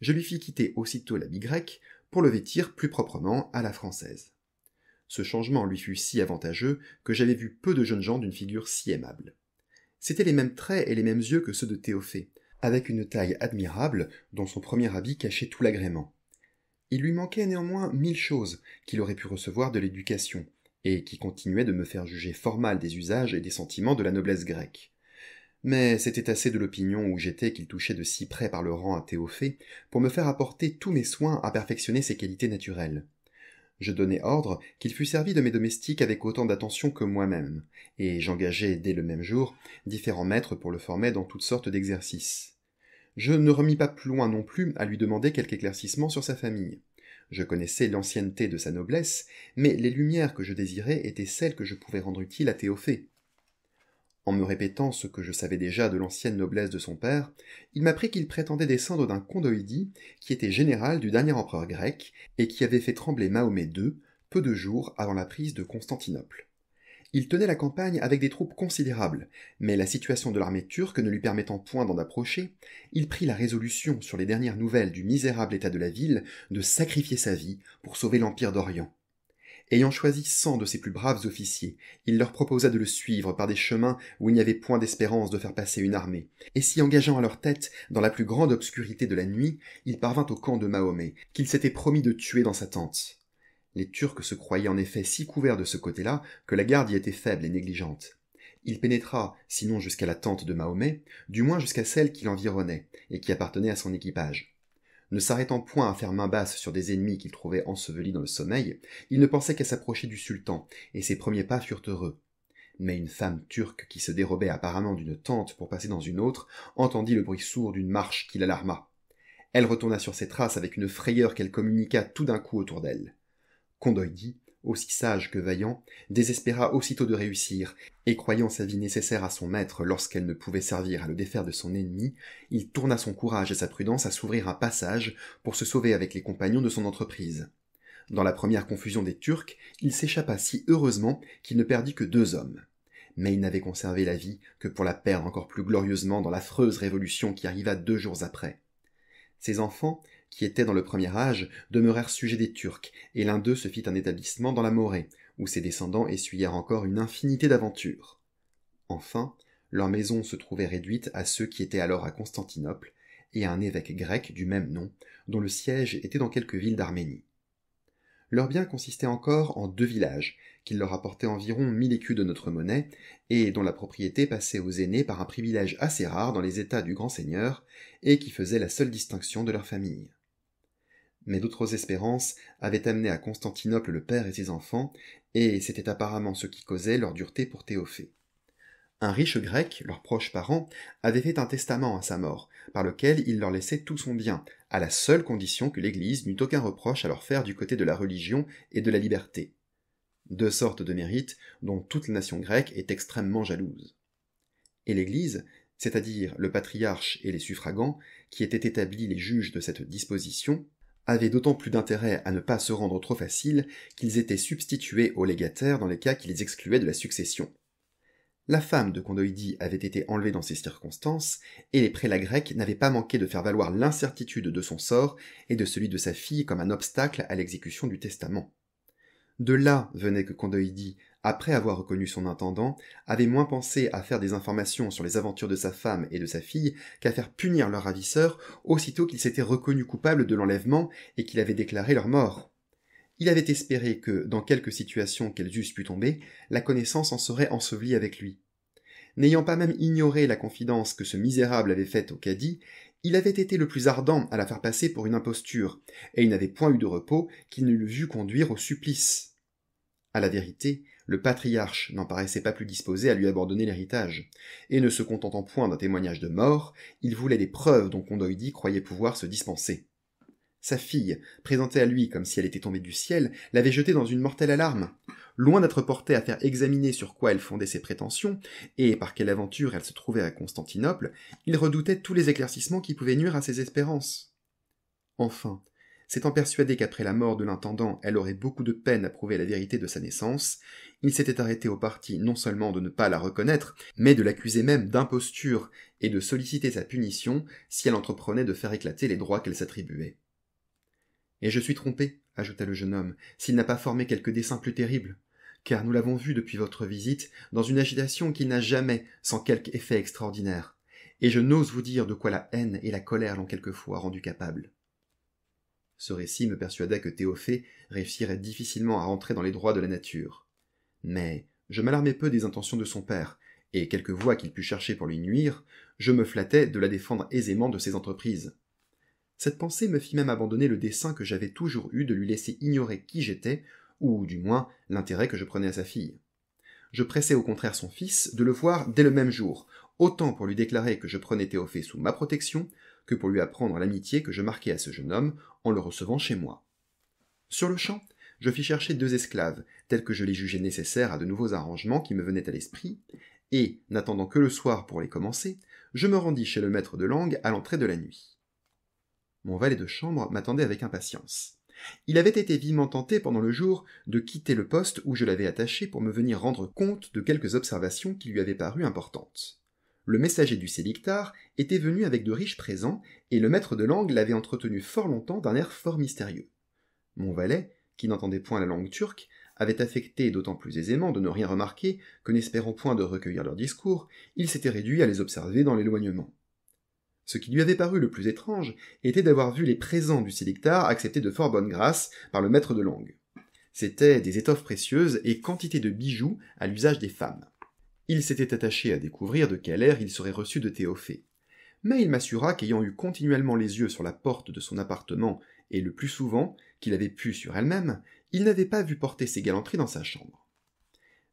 Je lui fis quitter aussitôt l'habit grec pour le vêtir plus proprement à la française. Ce changement lui fut si avantageux que j'avais vu peu de jeunes gens d'une figure si aimable. C'étaient les mêmes traits et les mêmes yeux que ceux de Théophée, avec une taille admirable dont son premier habit cachait tout l'agrément. Il lui manquait néanmoins mille choses qu'il aurait pu recevoir de l'éducation, et qui continuaient de me faire juger fort des usages et des sentiments de la noblesse grecque mais c'était assez de l'opinion où j'étais qu'il touchait de si près par le rang à Théophée pour me faire apporter tous mes soins à perfectionner ses qualités naturelles. Je donnai ordre qu'il fût servi de mes domestiques avec autant d'attention que moi-même, et j'engageai dès le même jour différents maîtres pour le former dans toutes sortes d'exercices. Je ne remis pas plus loin non plus à lui demander quelque éclaircissement sur sa famille. Je connaissais l'ancienneté de sa noblesse, mais les lumières que je désirais étaient celles que je pouvais rendre utiles à Théophée. En me répétant ce que je savais déjà de l'ancienne noblesse de son père, il m'apprit qu'il prétendait descendre d'un condoïdi qui était général du dernier empereur grec et qui avait fait trembler Mahomet II peu de jours avant la prise de Constantinople. Il tenait la campagne avec des troupes considérables, mais la situation de l'armée turque ne lui permettant point d'en approcher, il prit la résolution, sur les dernières nouvelles du misérable état de la ville, de sacrifier sa vie pour sauver l'Empire d'Orient. Ayant choisi cent de ses plus braves officiers, il leur proposa de le suivre par des chemins où il n'y avait point d'espérance de faire passer une armée, et s'y engageant à leur tête, dans la plus grande obscurité de la nuit, il parvint au camp de Mahomet, qu'il s'était promis de tuer dans sa tente. Les Turcs se croyaient en effet si couverts de ce côté-là que la garde y était faible et négligente. Il pénétra, sinon jusqu'à la tente de Mahomet, du moins jusqu'à celle qui l'environnait, et qui appartenait à son équipage. Ne s'arrêtant point à faire main basse sur des ennemis qu'il trouvait ensevelis dans le sommeil, il ne pensait qu'à s'approcher du sultan, et ses premiers pas furent heureux. Mais une femme turque qui se dérobait apparemment d'une tente pour passer dans une autre entendit le bruit sourd d'une marche qui l'alarma. Elle retourna sur ses traces avec une frayeur qu'elle communiqua tout d'un coup autour d'elle. Condoy dit aussi sage que vaillant, désespéra aussitôt de réussir, et croyant sa vie nécessaire à son maître lorsqu'elle ne pouvait servir à le défaire de son ennemi, il tourna son courage et sa prudence à s'ouvrir un passage pour se sauver avec les compagnons de son entreprise. Dans la première confusion des Turcs, il s'échappa si heureusement qu'il ne perdit que deux hommes. Mais il n'avait conservé la vie que pour la perdre encore plus glorieusement dans l'affreuse révolution qui arriva deux jours après. Ses enfants, qui étaient dans le premier âge, demeurèrent sujets des Turcs, et l'un d'eux se fit un établissement dans la Morée, où ses descendants essuyèrent encore une infinité d'aventures. Enfin, leur maison se trouvait réduite à ceux qui étaient alors à Constantinople, et à un évêque grec du même nom, dont le siège était dans quelques villes d'Arménie. Leur bien consistait encore en deux villages, qui leur apportaient environ mille écus de notre monnaie, et dont la propriété passait aux aînés par un privilège assez rare dans les états du grand seigneur, et qui faisait la seule distinction de leur famille. Mais d'autres espérances avaient amené à Constantinople le père et ses enfants, et c'était apparemment ce qui causait leur dureté pour Théophée. Un riche grec, leur proche parent, avait fait un testament à sa mort, par lequel il leur laissait tout son bien, à la seule condition que l'Église n'eût aucun reproche à leur faire du côté de la religion et de la liberté. Deux sortes de mérites dont toute la nation grecque est extrêmement jalouse. Et l'Église, c'est-à-dire le patriarche et les suffragants, qui étaient établis les juges de cette disposition, avaient d'autant plus d'intérêt à ne pas se rendre trop facile qu'ils étaient substitués aux légataires dans les cas qui les excluaient de la succession. La femme de Condoidi avait été enlevée dans ces circonstances, et les prélats grecs n'avaient pas manqué de faire valoir l'incertitude de son sort et de celui de sa fille comme un obstacle à l'exécution du testament. De là venait que Condoidi après avoir reconnu son intendant, avait moins pensé à faire des informations sur les aventures de sa femme et de sa fille qu'à faire punir leur ravisseur aussitôt qu'il s'était reconnu coupable de l'enlèvement et qu'il avait déclaré leur mort. Il avait espéré que, dans quelque situation qu'elles eussent pu tomber, la connaissance en serait ensevelie avec lui. N'ayant pas même ignoré la confidence que ce misérable avait faite au cadi, il avait été le plus ardent à la faire passer pour une imposture, et il n'avait point eu de repos qu'il ne l'eût vu conduire au supplice. À la vérité, le patriarche n'en paraissait pas plus disposé à lui abandonner l'héritage, et ne se contentant point d'un témoignage de mort, il voulait des preuves dont Condoïdi croyait pouvoir se dispenser. Sa fille, présentée à lui comme si elle était tombée du ciel, l'avait jetée dans une mortelle alarme. Loin d'être portée à faire examiner sur quoi elle fondait ses prétentions, et par quelle aventure elle se trouvait à Constantinople, il redoutait tous les éclaircissements qui pouvaient nuire à ses espérances. Enfin, S'étant persuadé qu'après la mort de l'intendant, elle aurait beaucoup de peine à prouver la vérité de sa naissance, il s'était arrêté au parti non seulement de ne pas la reconnaître, mais de l'accuser même d'imposture et de solliciter sa punition si elle entreprenait de faire éclater les droits qu'elle s'attribuait. Et je suis trompé, ajouta le jeune homme, s'il n'a pas formé quelque dessein plus terrible car nous l'avons vu depuis votre visite, dans une agitation qui n'a jamais, sans quelque effet extraordinaire. Et je n'ose vous dire de quoi la haine et la colère l'ont quelquefois rendu capable. Ce récit me persuada que Théophée réussirait difficilement à rentrer dans les droits de la nature. Mais je m'alarmais peu des intentions de son père, et quelque voie qu'il pût chercher pour lui nuire, je me flattais de la défendre aisément de ses entreprises. Cette pensée me fit même abandonner le dessein que j'avais toujours eu de lui laisser ignorer qui j'étais, ou du moins l'intérêt que je prenais à sa fille. Je pressai au contraire son fils de le voir dès le même jour, autant pour lui déclarer que je prenais Théophée sous ma protection que pour lui apprendre l'amitié que je marquais à ce jeune homme en le recevant chez moi. Sur le champ, je fis chercher deux esclaves, tels que je les jugeais nécessaires à de nouveaux arrangements qui me venaient à l'esprit, et, n'attendant que le soir pour les commencer, je me rendis chez le maître de langue à l'entrée de la nuit. Mon valet de chambre m'attendait avec impatience. Il avait été vivement tenté pendant le jour de quitter le poste où je l'avais attaché pour me venir rendre compte de quelques observations qui lui avaient paru importantes. Le messager du sélictar était venu avec de riches présents, et le maître de langue l'avait entretenu fort longtemps d'un air fort mystérieux. Mon valet, qui n'entendait point la langue turque, avait affecté d'autant plus aisément de ne rien remarquer que n'espérant point de recueillir leurs discours, il s'était réduit à les observer dans l'éloignement. Ce qui lui avait paru le plus étrange était d'avoir vu les présents du sélectar acceptés de fort bonne grâce par le maître de langue. C'étaient des étoffes précieuses et quantité de bijoux à l'usage des femmes. Il s'était attaché à découvrir de quel air il serait reçu de Théophée. Mais il m'assura qu'ayant eu continuellement les yeux sur la porte de son appartement, et le plus souvent qu'il avait pu sur elle-même, il n'avait pas vu porter ses galanteries dans sa chambre.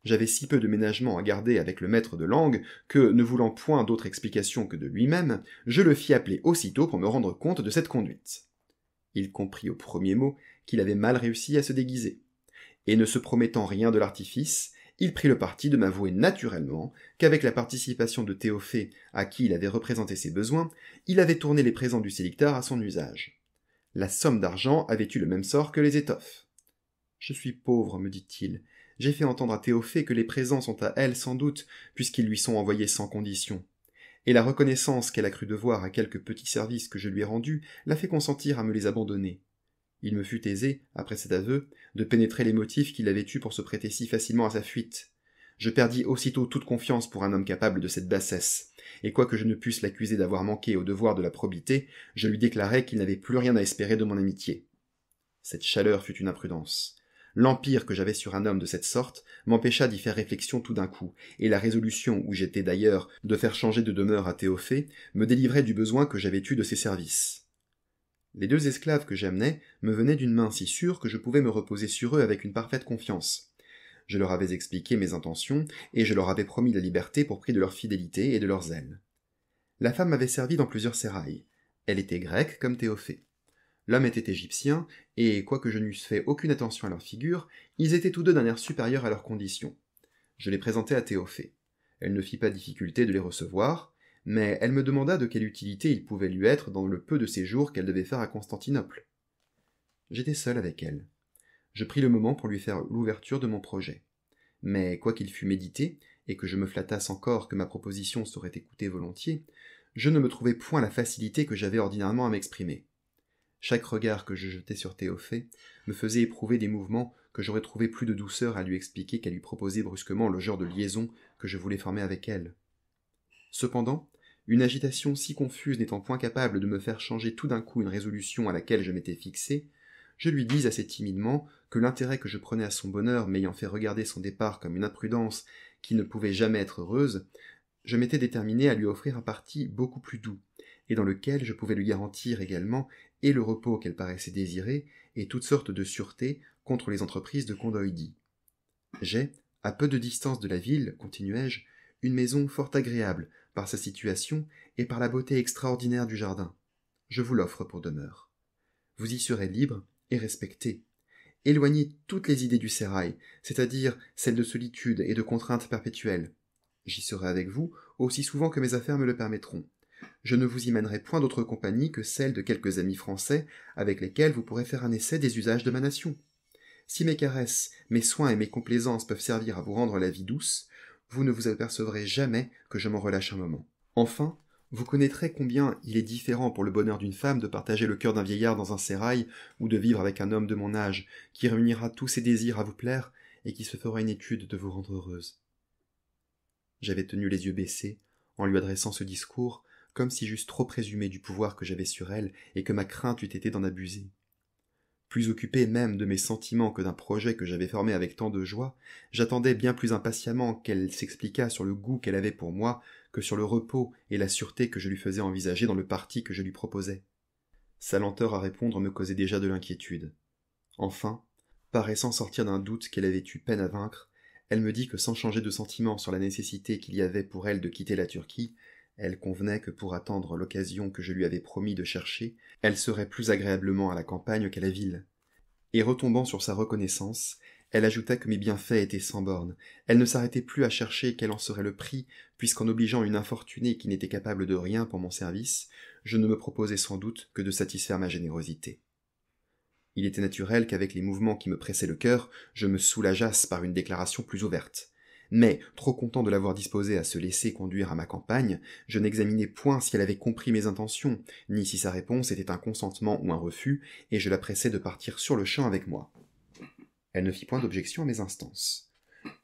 J'avais si peu de ménagement à garder avec le maître de langue que, ne voulant point d'autre explication que de lui-même, je le fis appeler aussitôt pour me rendre compte de cette conduite. Il comprit au premier mot qu'il avait mal réussi à se déguiser, et ne se promettant rien de l'artifice, il prit le parti de m'avouer naturellement qu'avec la participation de Théophée, à qui il avait représenté ses besoins, il avait tourné les présents du sélecteur à son usage. La somme d'argent avait eu le même sort que les étoffes. Je suis pauvre, me dit-il. J'ai fait entendre à Théophée que les présents sont à elle sans doute, puisqu'ils lui sont envoyés sans condition. Et la reconnaissance qu'elle a cru devoir à quelques petits services que je lui ai rendus l'a fait consentir à me les abandonner. Il me fut aisé, après cet aveu, de pénétrer les motifs qu'il avait eus pour se prêter si facilement à sa fuite. Je perdis aussitôt toute confiance pour un homme capable de cette bassesse, et quoique je ne pusse l'accuser d'avoir manqué au devoir de la probité, je lui déclarai qu'il n'avait plus rien à espérer de mon amitié. Cette chaleur fut une imprudence. L'empire que j'avais sur un homme de cette sorte m'empêcha d'y faire réflexion tout d'un coup, et la résolution où j'étais d'ailleurs de faire changer de demeure à Théophée me délivrait du besoin que j'avais eu de ses services. Les deux esclaves que j'amenais me venaient d'une main si sûre que je pouvais me reposer sur eux avec une parfaite confiance. Je leur avais expliqué mes intentions, et je leur avais promis la liberté pour prix de leur fidélité et de leur zèle. La femme m'avait servi dans plusieurs sérails. Elle était grecque comme Théophée. L'homme était égyptien, et quoique je n'eusse fait aucune attention à leur figure, ils étaient tous deux d'un air supérieur à leurs condition. Je les présentai à Théophée. Elle ne fit pas difficulté de les recevoir, mais elle me demanda de quelle utilité il pouvait lui être dans le peu de séjours qu'elle devait faire à Constantinople. J'étais seul avec elle. Je pris le moment pour lui faire l'ouverture de mon projet. Mais quoiqu'il fût médité, et que je me flattasse encore que ma proposition serait écoutée volontiers, je ne me trouvais point la facilité que j'avais ordinairement à m'exprimer. Chaque regard que je jetais sur Théophée me faisait éprouver des mouvements que j'aurais trouvé plus de douceur à lui expliquer qu'à lui proposer brusquement le genre de liaison que je voulais former avec elle. Cependant, une agitation si confuse n'étant point capable de me faire changer tout d'un coup une résolution à laquelle je m'étais fixé, je lui dis assez timidement que l'intérêt que je prenais à son bonheur m'ayant fait regarder son départ comme une imprudence qui ne pouvait jamais être heureuse, je m'étais déterminé à lui offrir un parti beaucoup plus doux, et dans lequel je pouvais lui garantir également et le repos qu'elle paraissait désirer, et toutes sortes de sûretés contre les entreprises de Condoïdi. J'ai, à peu de distance de la ville, continuai-je, une maison fort agréable, sa situation et par la beauté extraordinaire du jardin. Je vous l'offre pour demeure. Vous y serez libre et respecté. Éloignez toutes les idées du sérail, c'est-à-dire celles de solitude et de contraintes perpétuelle. J'y serai avec vous aussi souvent que mes affaires me le permettront. Je ne vous y mènerai point d'autre compagnie que celle de quelques amis français avec lesquels vous pourrez faire un essai des usages de ma nation. Si mes caresses, mes soins et mes complaisances peuvent servir à vous rendre la vie douce, vous ne vous apercevrez jamais que je m'en relâche un moment. Enfin, vous connaîtrez combien il est différent pour le bonheur d'une femme de partager le cœur d'un vieillard dans un sérail ou de vivre avec un homme de mon âge qui réunira tous ses désirs à vous plaire et qui se fera une étude de vous rendre heureuse. J'avais tenu les yeux baissés en lui adressant ce discours comme si j'eusse trop présumé du pouvoir que j'avais sur elle et que ma crainte eût été d'en abuser plus occupé même de mes sentiments que d'un projet que j'avais formé avec tant de joie, j'attendais bien plus impatiemment qu'elle s'expliquât sur le goût qu'elle avait pour moi que sur le repos et la sûreté que je lui faisais envisager dans le parti que je lui proposais. Sa lenteur à répondre me causait déjà de l'inquiétude. Enfin, paraissant sortir d'un doute qu'elle avait eu peine à vaincre, elle me dit que sans changer de sentiment sur la nécessité qu'il y avait pour elle de quitter la Turquie, elle convenait que pour attendre l'occasion que je lui avais promis de chercher, elle serait plus agréablement à la campagne qu'à la ville. Et retombant sur sa reconnaissance, elle ajouta que mes bienfaits étaient sans bornes. Elle ne s'arrêtait plus à chercher quel en serait le prix, puisqu'en obligeant une infortunée qui n'était capable de rien pour mon service, je ne me proposais sans doute que de satisfaire ma générosité. Il était naturel qu'avec les mouvements qui me pressaient le cœur, je me soulageasse par une déclaration plus ouverte mais, trop content de l'avoir disposée à se laisser conduire à ma campagne, je n'examinai point si elle avait compris mes intentions, ni si sa réponse était un consentement ou un refus, et je la pressai de partir sur le champ avec moi. Elle ne fit point d'objection à mes instances.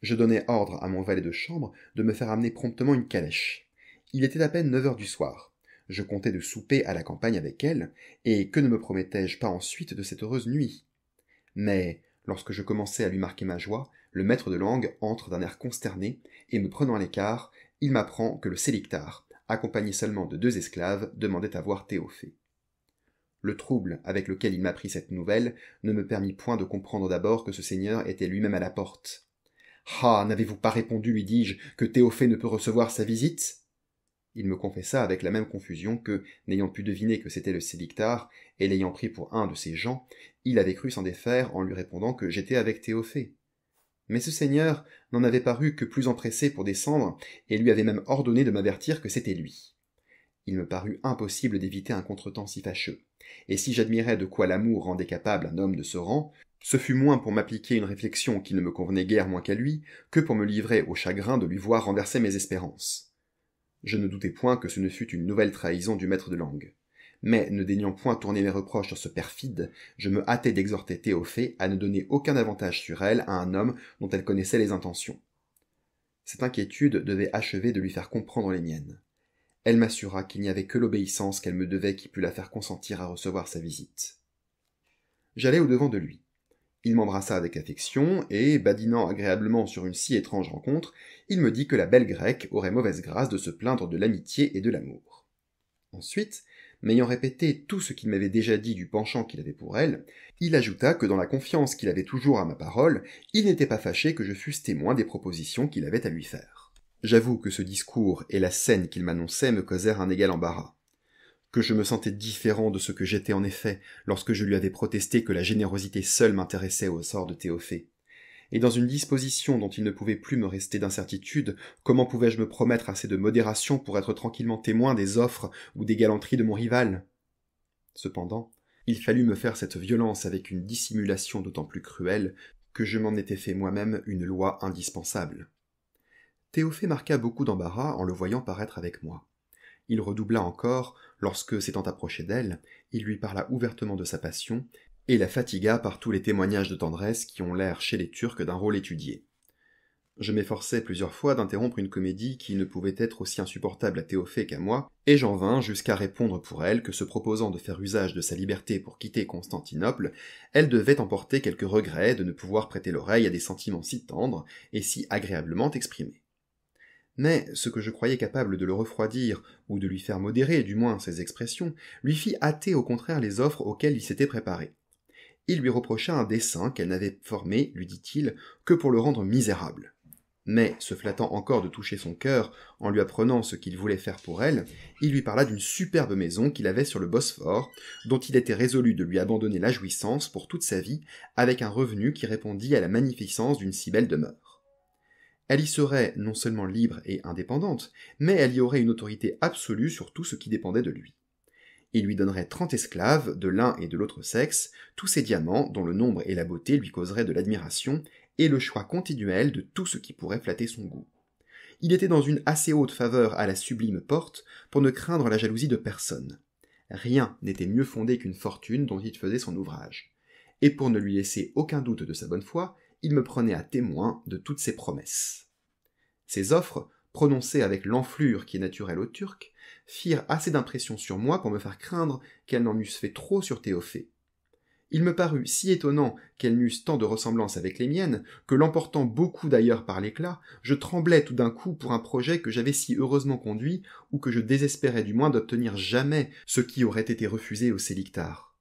Je donnai ordre à mon valet de chambre de me faire amener promptement une calèche. Il était à peine neuf heures du soir. Je comptais de souper à la campagne avec elle, et que ne me promettais-je pas ensuite de cette heureuse nuit Mais, lorsque je commençai à lui marquer ma joie, le maître de langue entre d'un air consterné, et me prenant à l'écart, il m'apprend que le sélictar, accompagné seulement de deux esclaves, demandait à voir Théophée. Le trouble avec lequel il m'apprit cette nouvelle ne me permit point de comprendre d'abord que ce seigneur était lui-même à la porte. Ah n'avez-vous pas répondu, lui dis-je, que Théophée ne peut recevoir sa visite Il me confessa avec la même confusion que, n'ayant pu deviner que c'était le sélictar et l'ayant pris pour un de ses gens, il avait cru s'en défaire en lui répondant que j'étais avec Théophée. Mais ce seigneur n'en avait paru que plus empressé pour descendre, et lui avait même ordonné de m'avertir que c'était lui. Il me parut impossible d'éviter un contretemps si fâcheux, et si j'admirais de quoi l'amour rendait capable un homme de ce rang, ce fut moins pour m'appliquer une réflexion qui ne me convenait guère moins qu'à lui, que pour me livrer au chagrin de lui voir renverser mes espérances. Je ne doutais point que ce ne fût une nouvelle trahison du maître de langue mais ne daignant point tourner mes reproches sur ce perfide, je me hâtai d'exhorter Théophée à ne donner aucun avantage sur elle à un homme dont elle connaissait les intentions. Cette inquiétude devait achever de lui faire comprendre les miennes. Elle m'assura qu'il n'y avait que l'obéissance qu'elle me devait qui pût la faire consentir à recevoir sa visite. J'allai au-devant de lui. Il m'embrassa avec affection, et, badinant agréablement sur une si étrange rencontre, il me dit que la belle grecque aurait mauvaise grâce de se plaindre de l'amitié et de l'amour. Ensuite, m'ayant répété tout ce qu'il m'avait déjà dit du penchant qu'il avait pour elle, il ajouta que dans la confiance qu'il avait toujours à ma parole, il n'était pas fâché que je fusse témoin des propositions qu'il avait à lui faire. J'avoue que ce discours et la scène qu'il m'annonçait me causèrent un égal embarras. Que je me sentais différent de ce que j'étais en effet lorsque je lui avais protesté que la générosité seule m'intéressait au sort de Théophée et dans une disposition dont il ne pouvait plus me rester d'incertitude, comment pouvais-je me promettre assez de modération pour être tranquillement témoin des offres ou des galanteries de mon rival Cependant, il fallut me faire cette violence avec une dissimulation d'autant plus cruelle que je m'en étais fait moi-même une loi indispensable. Théophée marqua beaucoup d'embarras en le voyant paraître avec moi. Il redoubla encore lorsque, s'étant approché d'elle, il lui parla ouvertement de sa passion et la fatigua par tous les témoignages de tendresse qui ont l'air chez les Turcs d'un rôle étudié. Je m'efforçais plusieurs fois d'interrompre une comédie qui ne pouvait être aussi insupportable à Théophée qu'à moi, et j'en vins jusqu'à répondre pour elle que se proposant de faire usage de sa liberté pour quitter Constantinople, elle devait emporter quelques regrets de ne pouvoir prêter l'oreille à des sentiments si tendres et si agréablement exprimés. Mais ce que je croyais capable de le refroidir, ou de lui faire modérer du moins ses expressions, lui fit hâter au contraire les offres auxquelles il s'était préparé il lui reprocha un dessein qu'elle n'avait formé, lui dit-il, que pour le rendre misérable. Mais, se flattant encore de toucher son cœur en lui apprenant ce qu'il voulait faire pour elle, il lui parla d'une superbe maison qu'il avait sur le Bosphore, dont il était résolu de lui abandonner la jouissance pour toute sa vie, avec un revenu qui répondit à la magnificence d'une si belle demeure. Elle y serait non seulement libre et indépendante, mais elle y aurait une autorité absolue sur tout ce qui dépendait de lui. Il lui donnerait trente esclaves de l'un et de l'autre sexe, tous ces diamants dont le nombre et la beauté lui causeraient de l'admiration, et le choix continuel de tout ce qui pourrait flatter son goût. Il était dans une assez haute faveur à la sublime porte pour ne craindre la jalousie de personne. Rien n'était mieux fondé qu'une fortune dont il faisait son ouvrage. Et pour ne lui laisser aucun doute de sa bonne foi, il me prenait à témoin de toutes ses promesses. Ses offres, prononcées avec l'enflure qui est naturelle au turc firent assez d'impression sur moi pour me faire craindre qu'elles n'en eussent fait trop sur Théophée. Il me parut si étonnant qu'elles n'eussent tant de ressemblance avec les miennes, que l'emportant beaucoup d'ailleurs par l'éclat, je tremblais tout d'un coup pour un projet que j'avais si heureusement conduit, ou que je désespérais du moins d'obtenir jamais ce qui aurait été refusé au Sélictar.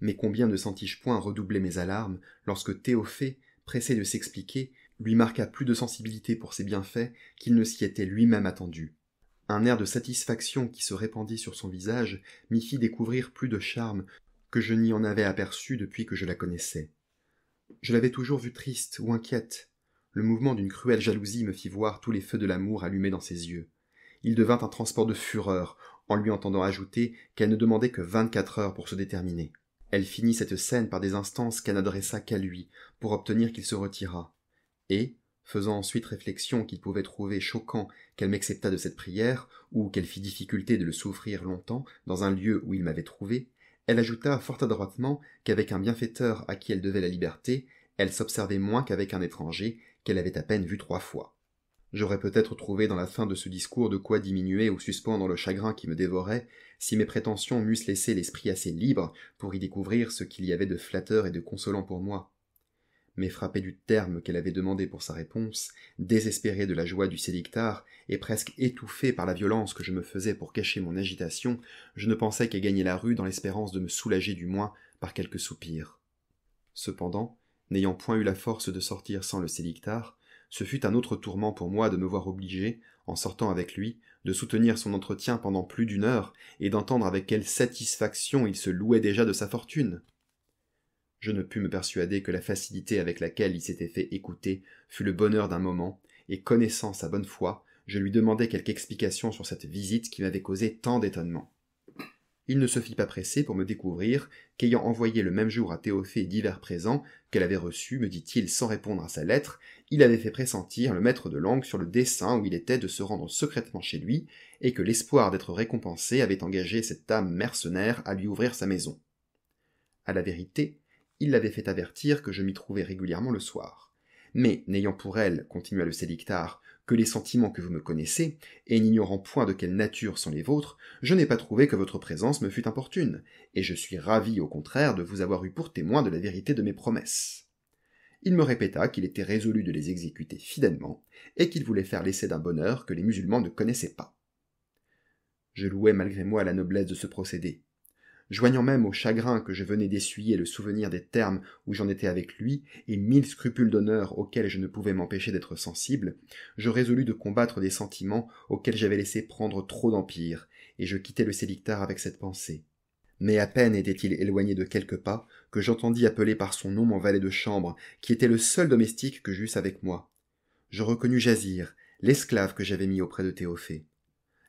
Mais combien ne sentis-je point redoubler mes alarmes lorsque Théophée, pressé de s'expliquer, lui marqua plus de sensibilité pour ses bienfaits qu'il ne s'y était lui-même attendu. Un air de satisfaction qui se répandit sur son visage m'y fit découvrir plus de charme que je n'y en avais aperçu depuis que je la connaissais. Je l'avais toujours vue triste ou inquiète. Le mouvement d'une cruelle jalousie me fit voir tous les feux de l'amour allumés dans ses yeux. Il devint un transport de fureur en lui entendant ajouter qu'elle ne demandait que vingt-quatre heures pour se déterminer. Elle finit cette scène par des instances qu'elle n'adressa qu'à lui, pour obtenir qu'il se retirât. Et, faisant ensuite réflexion qu'il pouvait trouver choquant qu'elle m'acceptât de cette prière, ou qu'elle fît difficulté de le souffrir longtemps dans un lieu où il m'avait trouvé, elle ajouta fort adroitement qu'avec un bienfaiteur à qui elle devait la liberté, elle s'observait moins qu'avec un étranger qu'elle avait à peine vu trois fois. J'aurais peut-être trouvé dans la fin de ce discours de quoi diminuer ou suspendre le chagrin qui me dévorait, si mes prétentions m'eussent laissé l'esprit assez libre pour y découvrir ce qu'il y avait de flatteur et de consolant pour moi mais frappé du terme qu'elle avait demandé pour sa réponse, désespéré de la joie du sédictar, et presque étouffé par la violence que je me faisais pour cacher mon agitation, je ne pensais qu'à gagner la rue dans l'espérance de me soulager du moins par quelques soupirs. Cependant, n'ayant point eu la force de sortir sans le sédictar, ce fut un autre tourment pour moi de me voir obligé, en sortant avec lui, de soutenir son entretien pendant plus d'une heure, et d'entendre avec quelle satisfaction il se louait déjà de sa fortune. Je ne pus me persuader que la facilité avec laquelle il s'était fait écouter fut le bonheur d'un moment, et connaissant sa bonne foi, je lui demandai quelque explication sur cette visite qui m'avait causé tant d'étonnement. Il ne se fit pas presser pour me découvrir qu'ayant envoyé le même jour à Théophée divers présents qu'elle avait reçus, me dit-il sans répondre à sa lettre, il avait fait pressentir le maître de langue sur le dessein où il était de se rendre secrètement chez lui, et que l'espoir d'être récompensé avait engagé cette âme mercenaire à lui ouvrir sa maison. À la vérité, il l'avait fait avertir que je m'y trouvais régulièrement le soir. Mais, n'ayant pour elle, continua le sédictard, que les sentiments que vous me connaissez, et n'ignorant point de quelle nature sont les vôtres, je n'ai pas trouvé que votre présence me fût importune, et je suis ravi au contraire de vous avoir eu pour témoin de la vérité de mes promesses. Il me répéta qu'il était résolu de les exécuter fidèlement, et qu'il voulait faire l'essai d'un bonheur que les musulmans ne connaissaient pas. Je louais malgré moi la noblesse de ce procédé, joignant même au chagrin que je venais d'essuyer le souvenir des termes où j'en étais avec lui, et mille scrupules d'honneur auxquels je ne pouvais m'empêcher d'être sensible, je résolus de combattre des sentiments auxquels j'avais laissé prendre trop d'empire, et je quittai le sédictar avec cette pensée. Mais à peine était-il éloigné de quelques pas que j'entendis appeler par son nom mon valet de chambre, qui était le seul domestique que j'eusse avec moi. Je reconnus Jazir, l'esclave que j'avais mis auprès de Théophée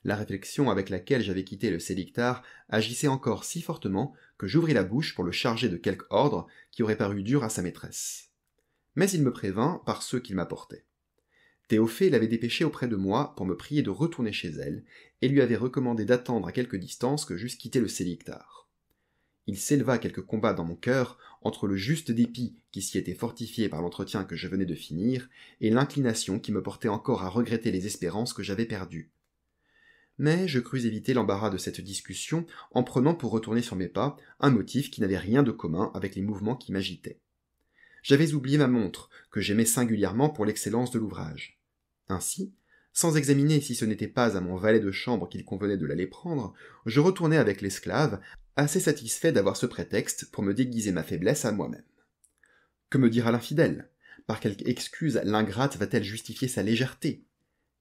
la réflexion avec laquelle j'avais quitté le célictar agissait encore si fortement que j'ouvris la bouche pour le charger de quelque ordre qui aurait paru dur à sa maîtresse mais il me prévint par ceux qu'il m'apportait théophée l'avait dépêché auprès de moi pour me prier de retourner chez elle et lui avait recommandé d'attendre à quelque distance que j'eusse quitté le sélictar il s'éleva quelques combats dans mon cœur entre le juste dépit qui s'y était fortifié par l'entretien que je venais de finir et l'inclination qui me portait encore à regretter les espérances que j'avais perdues mais je crus éviter l'embarras de cette discussion en prenant pour retourner sur mes pas un motif qui n'avait rien de commun avec les mouvements qui m'agitaient. J'avais oublié ma montre, que j'aimais singulièrement pour l'excellence de l'ouvrage. Ainsi, sans examiner si ce n'était pas à mon valet de chambre qu'il convenait de l'aller prendre, je retournai avec l'esclave, assez satisfait d'avoir ce prétexte pour me déguiser ma faiblesse à moi-même. Que me dira l'infidèle Par quelque excuse l'ingrate va-t-elle justifier sa légèreté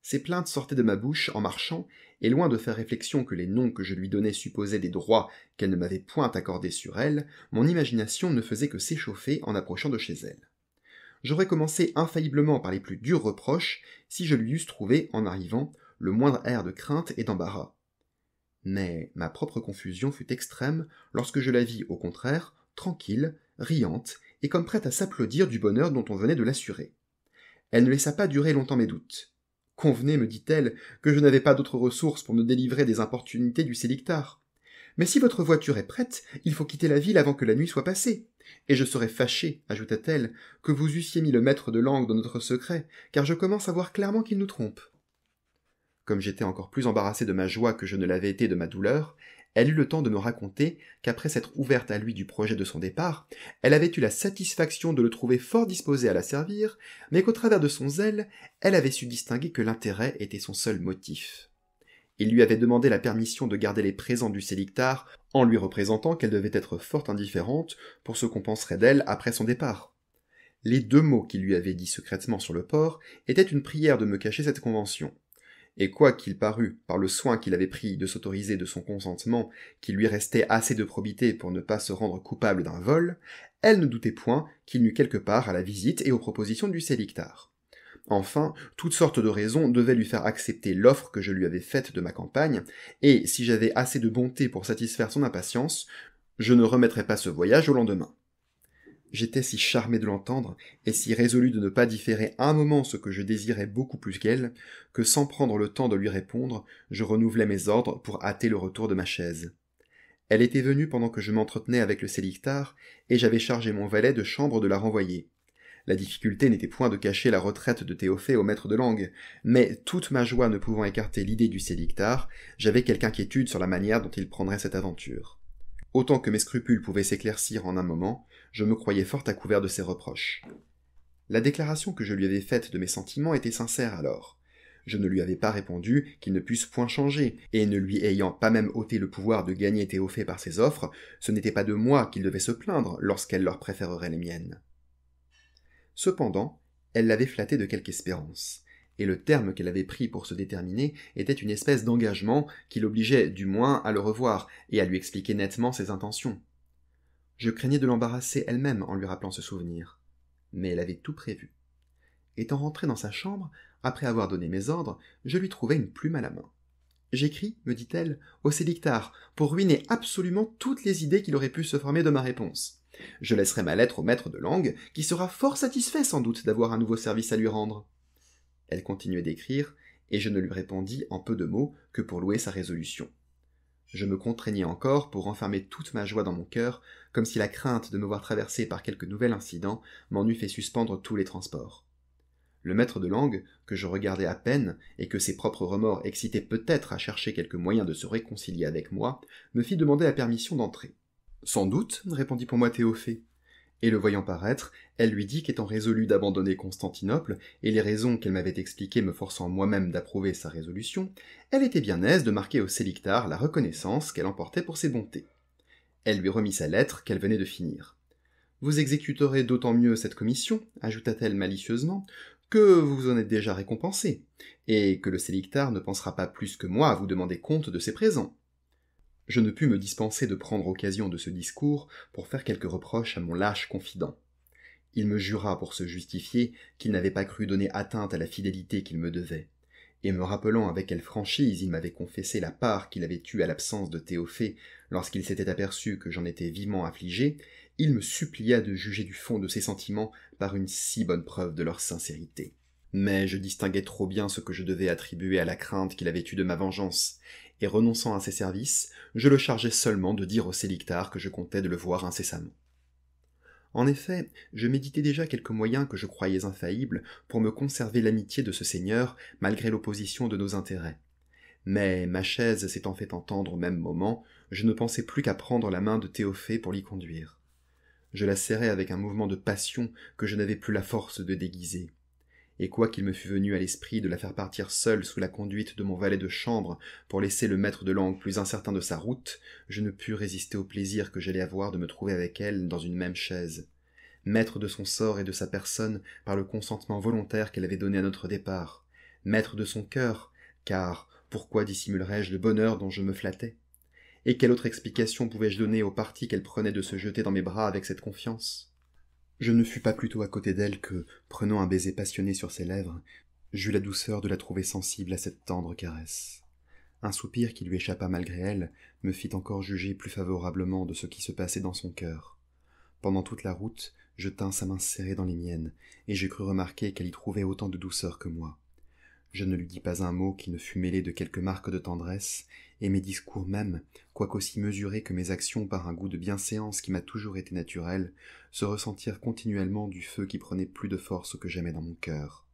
ces plaintes sortaient de ma bouche en marchant, et loin de faire réflexion que les noms que je lui donnais supposaient des droits qu'elle ne m'avait point accordés sur elle, mon imagination ne faisait que s'échauffer en approchant de chez elle. J'aurais commencé infailliblement par les plus durs reproches si je lui eusse trouvé, en arrivant, le moindre air de crainte et d'embarras. Mais ma propre confusion fut extrême lorsque je la vis, au contraire, tranquille, riante, et comme prête à s'applaudir du bonheur dont on venait de l'assurer. Elle ne laissa pas durer longtemps mes doutes. Convenez, me dit-elle, que je n'avais pas d'autre ressource pour me délivrer des importunités du sélictar. Mais si votre voiture est prête, il faut quitter la ville avant que la nuit soit passée. Et je serais fâchée, ajouta-t-elle, que vous eussiez mis le maître de langue dans notre secret, car je commence à voir clairement qu'il nous trompe. Comme j'étais encore plus embarrassé de ma joie que je ne l'avais été de ma douleur, elle eut le temps de me raconter qu'après s'être ouverte à lui du projet de son départ, elle avait eu la satisfaction de le trouver fort disposé à la servir, mais qu'au travers de son zèle, elle avait su distinguer que l'intérêt était son seul motif. Il lui avait demandé la permission de garder les présents du sélictar en lui représentant qu'elle devait être fort indifférente pour ce qu'on penserait d'elle après son départ. Les deux mots qu'il lui avait dit secrètement sur le port étaient une prière de me cacher cette convention et quoiqu'il parût, par le soin qu'il avait pris de s'autoriser de son consentement, qu'il lui restait assez de probité pour ne pas se rendre coupable d'un vol, elle ne doutait point qu'il n'eût quelque part à la visite et aux propositions du sélectar. Enfin, toutes sortes de raisons devaient lui faire accepter l'offre que je lui avais faite de ma campagne, et si j'avais assez de bonté pour satisfaire son impatience, je ne remettrais pas ce voyage au lendemain. J'étais si charmé de l'entendre, et si résolu de ne pas différer un moment ce que je désirais beaucoup plus qu'elle, que sans prendre le temps de lui répondre, je renouvelais mes ordres pour hâter le retour de ma chaise. Elle était venue pendant que je m'entretenais avec le sélictard, et j'avais chargé mon valet de chambre de la renvoyer. La difficulté n'était point de cacher la retraite de Théophée au maître de langue, mais toute ma joie ne pouvant écarter l'idée du sélictard, j'avais quelque inquiétude sur la manière dont il prendrait cette aventure. Autant que mes scrupules pouvaient s'éclaircir en un moment, je me croyais fort à couvert de ses reproches. La déclaration que je lui avais faite de mes sentiments était sincère alors. Je ne lui avais pas répondu qu'il ne puisse point changer, et ne lui ayant pas même ôté le pouvoir de gagner Théophée par ses offres, ce n'était pas de moi qu'il devait se plaindre lorsqu'elle leur préférerait les miennes. Cependant, elle l'avait flatté de quelque espérance, et le terme qu'elle avait pris pour se déterminer était une espèce d'engagement qui l'obligeait du moins à le revoir et à lui expliquer nettement ses intentions. Je craignais de l'embarrasser elle-même en lui rappelant ce souvenir. Mais elle avait tout prévu. Étant rentrée dans sa chambre, après avoir donné mes ordres, je lui trouvai une plume à la main. J'écris, me dit-elle, au sédictar pour ruiner absolument toutes les idées qu'il aurait pu se former de ma réponse. Je laisserai ma lettre au maître de langue, qui sera fort satisfait sans doute d'avoir un nouveau service à lui rendre. Elle continuait d'écrire, et je ne lui répondis en peu de mots que pour louer sa résolution. Je me contraignis encore pour enfermer toute ma joie dans mon cœur comme si la crainte de me voir traverser par quelque nouvel incident m'en eût fait suspendre tous les transports. Le maître de langue, que je regardais à peine, et que ses propres remords excitaient peut-être à chercher quelque moyen de se réconcilier avec moi, me fit demander la permission d'entrer. Sans doute, répondit pour moi Théophée. Et le voyant paraître, elle lui dit qu'étant résolue d'abandonner Constantinople, et les raisons qu'elle m'avait expliquées me forçant moi-même d'approuver sa résolution, elle était bien aise de marquer au Sélictar la reconnaissance qu'elle emportait pour ses bontés. Elle lui remit sa lettre qu'elle venait de finir. Vous exécuterez d'autant mieux cette commission, ajouta-t-elle malicieusement, que vous en êtes déjà récompensé, et que le sélictar ne pensera pas plus que moi à vous demander compte de ses présents. Je ne pus me dispenser de prendre occasion de ce discours pour faire quelques reproches à mon lâche confident. Il me jura pour se justifier qu'il n'avait pas cru donner atteinte à la fidélité qu'il me devait et me rappelant avec quelle franchise il m'avait confessé la part qu'il avait eue à l'absence de Théophée lorsqu'il s'était aperçu que j'en étais vivement affligé, il me supplia de juger du fond de ses sentiments par une si bonne preuve de leur sincérité. Mais je distinguais trop bien ce que je devais attribuer à la crainte qu'il avait eue de ma vengeance, et renonçant à ses services, je le chargeai seulement de dire au Sélictar que je comptais de le voir incessamment. En effet, je méditais déjà quelques moyens que je croyais infaillibles pour me conserver l'amitié de ce Seigneur malgré l'opposition de nos intérêts. Mais ma chaise s'étant fait entendre au même moment, je ne pensais plus qu'à prendre la main de Théophée pour l'y conduire. Je la serrai avec un mouvement de passion que je n'avais plus la force de déguiser et quoiqu'il me fût venu à l'esprit de la faire partir seule sous la conduite de mon valet de chambre pour laisser le maître de langue plus incertain de sa route, je ne pus résister au plaisir que j'allais avoir de me trouver avec elle dans une même chaise. Maître de son sort et de sa personne par le consentement volontaire qu'elle avait donné à notre départ. Maître de son cœur, car pourquoi dissimulerais-je le bonheur dont je me flattais Et quelle autre explication pouvais-je donner au parti qu'elle prenait de se jeter dans mes bras avec cette confiance je ne fus pas plutôt à côté d'elle que, prenant un baiser passionné sur ses lèvres, j'eus la douceur de la trouver sensible à cette tendre caresse. Un soupir qui lui échappa malgré elle me fit encore juger plus favorablement de ce qui se passait dans son cœur. Pendant toute la route, je tins sa main serrée dans les miennes, et je crus remarquer qu'elle y trouvait autant de douceur que moi. Je ne lui dis pas un mot qui ne fût mêlé de quelques marques de tendresse, et mes discours même, aussi mesurés que mes actions par un goût de bienséance qui m'a toujours été naturel, se ressentir continuellement du feu qui prenait plus de force que jamais dans mon cœur.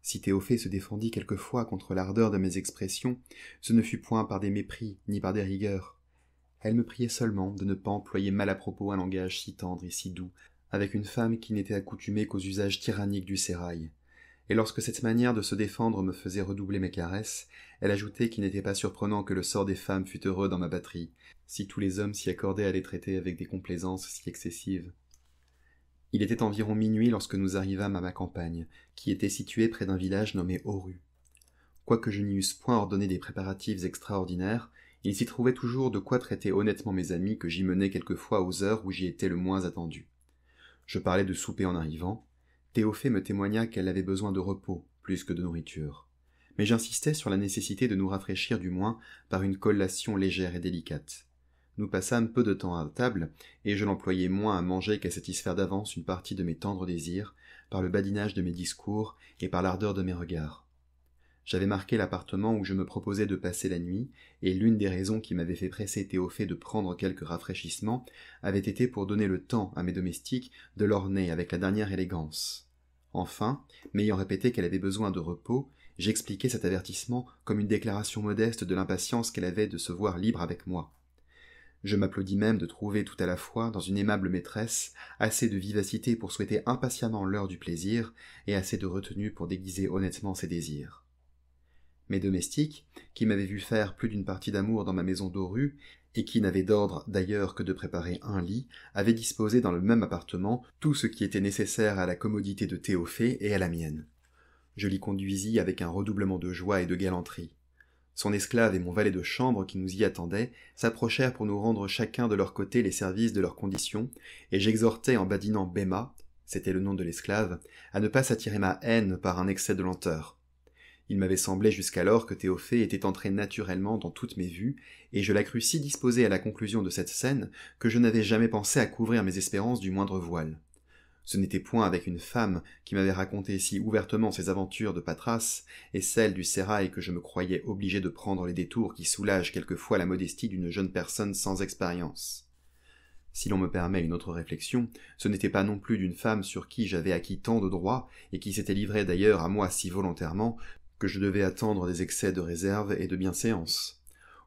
Si Théophée se défendit quelquefois contre l'ardeur de mes expressions, ce ne fut point par des mépris ni par des rigueurs. Elle me priait seulement de ne pas employer mal à propos un langage si tendre et si doux avec une femme qui n'était accoutumée qu'aux usages tyranniques du sérail et lorsque cette manière de se défendre me faisait redoubler mes caresses, elle ajoutait qu'il n'était pas surprenant que le sort des femmes fût heureux dans ma batterie, si tous les hommes s'y accordaient à les traiter avec des complaisances si excessives. Il était environ minuit lorsque nous arrivâmes à ma campagne, qui était située près d'un village nommé Oru. Quoique je n'y eusse point ordonné des préparatifs extraordinaires, il s'y trouvait toujours de quoi traiter honnêtement mes amis que j'y menais quelquefois aux heures où j'y étais le moins attendu. Je parlais de souper en arrivant, Théophée me témoigna qu'elle avait besoin de repos plus que de nourriture. Mais j'insistais sur la nécessité de nous rafraîchir du moins par une collation légère et délicate. Nous passâmes peu de temps à table, et je l'employai moins à manger qu'à satisfaire d'avance une partie de mes tendres désirs, par le badinage de mes discours et par l'ardeur de mes regards. J'avais marqué l'appartement où je me proposais de passer la nuit, et l'une des raisons qui m'avait fait presser Théophée de prendre quelques rafraîchissements avait été pour donner le temps à mes domestiques de l'orner avec la dernière élégance. Enfin, m'ayant répété qu'elle avait besoin de repos, j'expliquai cet avertissement comme une déclaration modeste de l'impatience qu'elle avait de se voir libre avec moi. Je m'applaudis même de trouver tout à la fois, dans une aimable maîtresse, assez de vivacité pour souhaiter impatiemment l'heure du plaisir, et assez de retenue pour déguiser honnêtement ses désirs. Mes domestiques, qui m'avaient vu faire plus d'une partie d'amour dans ma maison d'Oru, et qui n'avaient d'ordre d'ailleurs que de préparer un lit, avaient disposé dans le même appartement tout ce qui était nécessaire à la commodité de Théophée et à la mienne. Je l'y conduisis avec un redoublement de joie et de galanterie. Son esclave et mon valet de chambre qui nous y attendaient s'approchèrent pour nous rendre chacun de leur côté les services de leur condition, et j'exhortai en badinant Béma, c'était le nom de l'esclave, à ne pas s'attirer ma haine par un excès de lenteur. Il m'avait semblé jusqu'alors que Théophée était entré naturellement dans toutes mes vues, et je la crus si disposée à la conclusion de cette scène que je n'avais jamais pensé à couvrir mes espérances du moindre voile. Ce n'était point avec une femme qui m'avait raconté si ouvertement ses aventures de Patras et celles du sérail que je me croyais obligé de prendre les détours qui soulagent quelquefois la modestie d'une jeune personne sans expérience. Si l'on me permet une autre réflexion, ce n'était pas non plus d'une femme sur qui j'avais acquis tant de droits, et qui s'était livrée d'ailleurs à moi si volontairement, que je devais attendre des excès de réserve et de bienséance.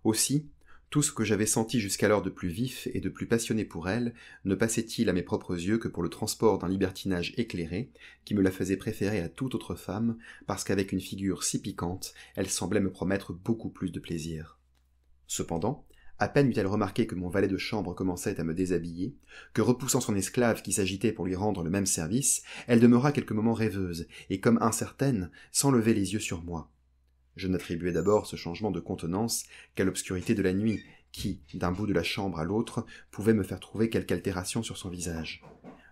Aussi, tout ce que j'avais senti jusqu'alors de plus vif et de plus passionné pour elle ne passait-il à mes propres yeux que pour le transport d'un libertinage éclairé, qui me la faisait préférer à toute autre femme, parce qu'avec une figure si piquante, elle semblait me promettre beaucoup plus de plaisir. Cependant, à peine eut-elle remarqué que mon valet de chambre commençait à me déshabiller, que repoussant son esclave qui s'agitait pour lui rendre le même service, elle demeura quelques moments rêveuse, et comme incertaine, sans lever les yeux sur moi. Je n'attribuais d'abord ce changement de contenance qu'à l'obscurité de la nuit, qui, d'un bout de la chambre à l'autre, pouvait me faire trouver quelque altération sur son visage.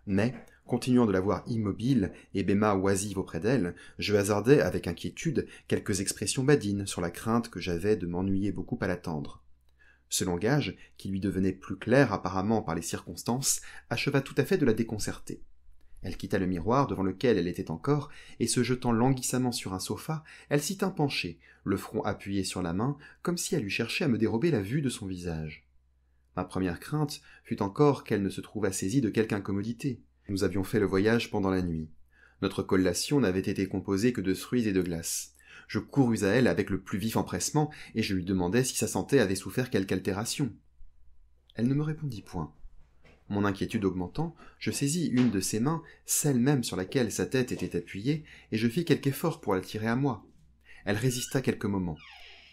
Mais, continuant de la voir immobile et Béma oisive auprès d'elle, je hasardais avec inquiétude quelques expressions badines sur la crainte que j'avais de m'ennuyer beaucoup à l'attendre. Ce langage, qui lui devenait plus clair apparemment par les circonstances, acheva tout à fait de la déconcerter. Elle quitta le miroir devant lequel elle était encore, et se jetant languissamment sur un sofa, elle s'y tint penchée, le front appuyé sur la main, comme si elle eût cherché à me dérober la vue de son visage. Ma première crainte fut encore qu'elle ne se trouvât saisie de quelque incommodité. Nous avions fait le voyage pendant la nuit. Notre collation n'avait été composée que de fruits et de glaces. Je courus à elle avec le plus vif empressement, et je lui demandai si sa santé avait souffert quelque altération. Elle ne me répondit point. Mon inquiétude augmentant, je saisis une de ses mains, celle même sur laquelle sa tête était appuyée, et je fis quelque effort pour la tirer à moi. Elle résista quelques moments.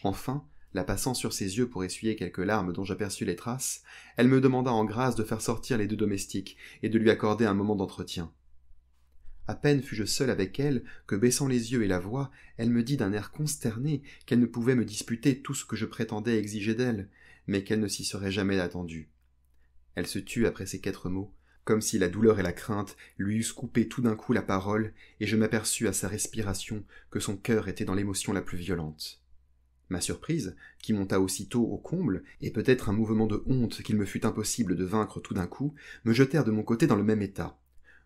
Enfin, la passant sur ses yeux pour essuyer quelques larmes dont j'aperçus les traces, elle me demanda en grâce de faire sortir les deux domestiques et de lui accorder un moment d'entretien à peine fus-je seul avec elle que, baissant les yeux et la voix, elle me dit d'un air consterné qu'elle ne pouvait me disputer tout ce que je prétendais exiger d'elle, mais qu'elle ne s'y serait jamais attendue. Elle se tut après ces quatre mots, comme si la douleur et la crainte lui eussent coupé tout d'un coup la parole, et je m'aperçus à sa respiration que son cœur était dans l'émotion la plus violente. Ma surprise, qui monta aussitôt au comble, et peut-être un mouvement de honte qu'il me fut impossible de vaincre tout d'un coup, me jetèrent de mon côté dans le même état,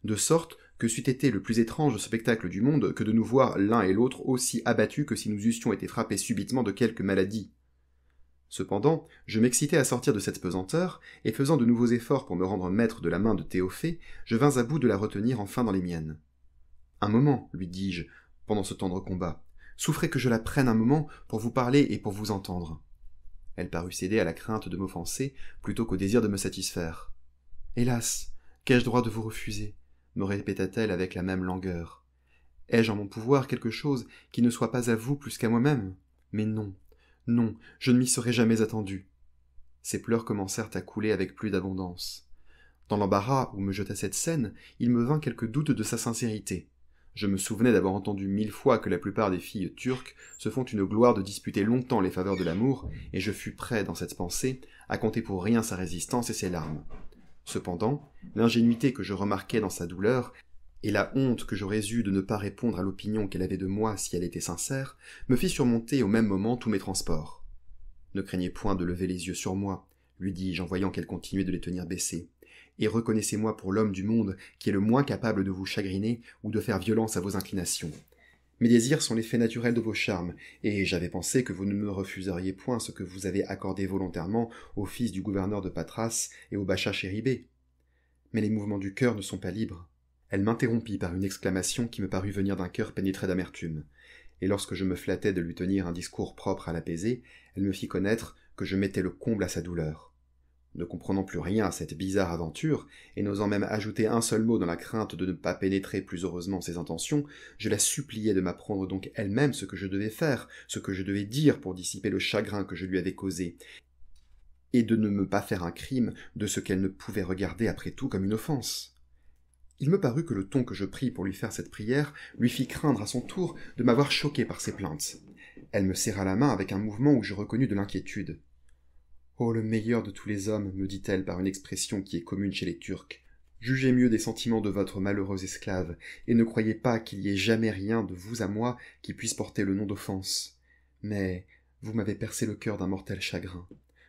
de sorte que c'eût été le plus étrange spectacle du monde que de nous voir l'un et l'autre aussi abattus que si nous eussions été frappés subitement de quelque maladie. Cependant, je m'excitai à sortir de cette pesanteur, et faisant de nouveaux efforts pour me rendre maître de la main de Théophée, je vins à bout de la retenir enfin dans les miennes. Un moment, lui dis-je, pendant ce tendre combat. Souffrez que je la prenne un moment pour vous parler et pour vous entendre. Elle parut céder à la crainte de m'offenser plutôt qu'au désir de me satisfaire. Hélas, qu'ai-je droit de vous refuser me répéta-t-elle avec la même langueur. Ai-je en mon pouvoir quelque chose qui ne soit pas à vous plus qu'à moi-même Mais non, non, je ne m'y serais jamais attendu. Ses pleurs commencèrent à couler avec plus d'abondance. Dans l'embarras où me jeta cette scène, il me vint quelque doute de sa sincérité. Je me souvenais d'avoir entendu mille fois que la plupart des filles turques se font une gloire de disputer longtemps les faveurs de l'amour, et je fus prêt, dans cette pensée, à compter pour rien sa résistance et ses larmes. Cependant, l'ingénuité que je remarquais dans sa douleur, et la honte que j'aurais eue de ne pas répondre à l'opinion qu'elle avait de moi si elle était sincère, me fit surmonter au même moment tous mes transports. Ne craignez point de lever les yeux sur moi, lui dis-je en voyant qu'elle continuait de les tenir baissés, et reconnaissez-moi pour l'homme du monde qui est le moins capable de vous chagriner ou de faire violence à vos inclinations. Mes désirs sont l'effet naturel de vos charmes, et j'avais pensé que vous ne me refuseriez point ce que vous avez accordé volontairement au fils du gouverneur de Patras et au Bacha chéribé. Mais les mouvements du cœur ne sont pas libres. Elle m'interrompit par une exclamation qui me parut venir d'un cœur pénétré d'amertume, et lorsque je me flattais de lui tenir un discours propre à l'apaiser, elle me fit connaître que je mettais le comble à sa douleur ne comprenant plus rien à cette bizarre aventure, et n'osant même ajouter un seul mot dans la crainte de ne pas pénétrer plus heureusement ses intentions, je la suppliai de m'apprendre donc elle-même ce que je devais faire, ce que je devais dire pour dissiper le chagrin que je lui avais causé, et de ne me pas faire un crime de ce qu'elle ne pouvait regarder après tout comme une offense. Il me parut que le ton que je pris pour lui faire cette prière lui fit craindre à son tour de m'avoir choqué par ses plaintes. Elle me serra la main avec un mouvement où je reconnus de l'inquiétude. Oh, le meilleur de tous les hommes, me dit-elle par une expression qui est commune chez les Turcs. Jugez mieux des sentiments de votre malheureuse esclave, et ne croyez pas qu'il n'y ait jamais rien de vous à moi qui puisse porter le nom d'offense. Mais vous m'avez percé le cœur d'un mortel chagrin.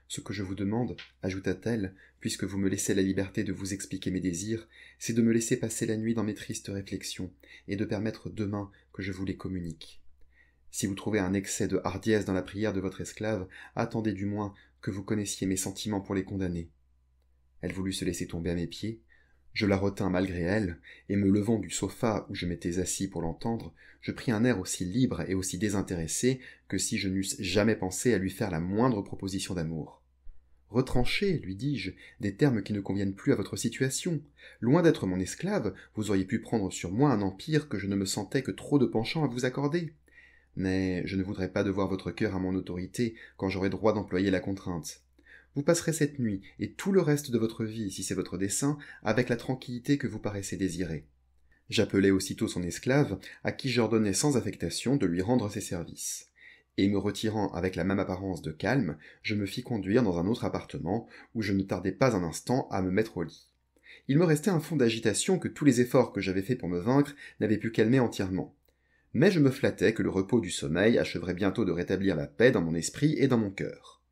Ce que je vous demande, ajouta-t-elle, puisque vous me laissez la liberté de vous expliquer mes désirs, c'est de me laisser passer la nuit dans mes tristes réflexions, et de permettre demain que je vous les communique. Si vous trouvez un excès de hardiesse dans la prière de votre esclave, attendez du moins que vous connaissiez mes sentiments pour les condamnés. Elle voulut se laisser tomber à mes pieds. Je la retins malgré elle, et me levant du sofa où je m'étais assis pour l'entendre, je pris un air aussi libre et aussi désintéressé que si je n'eusse jamais pensé à lui faire la moindre proposition d'amour. Retranchez, lui dis-je, des termes qui ne conviennent plus à votre situation. Loin d'être mon esclave, vous auriez pu prendre sur moi un empire que je ne me sentais que trop de penchant à vous accorder mais je ne voudrais pas devoir votre cœur à mon autorité quand j'aurai droit d'employer la contrainte. Vous passerez cette nuit et tout le reste de votre vie, si c'est votre dessein, avec la tranquillité que vous paraissez désirer. J'appelai aussitôt son esclave, à qui j'ordonnai sans affectation de lui rendre ses services. Et me retirant avec la même apparence de calme, je me fis conduire dans un autre appartement, où je ne tardai pas un instant à me mettre au lit. Il me restait un fond d'agitation que tous les efforts que j'avais faits pour me vaincre n'avaient pu calmer entièrement mais je me flattais que le repos du sommeil acheverait bientôt de rétablir la paix dans mon esprit et dans mon cœur.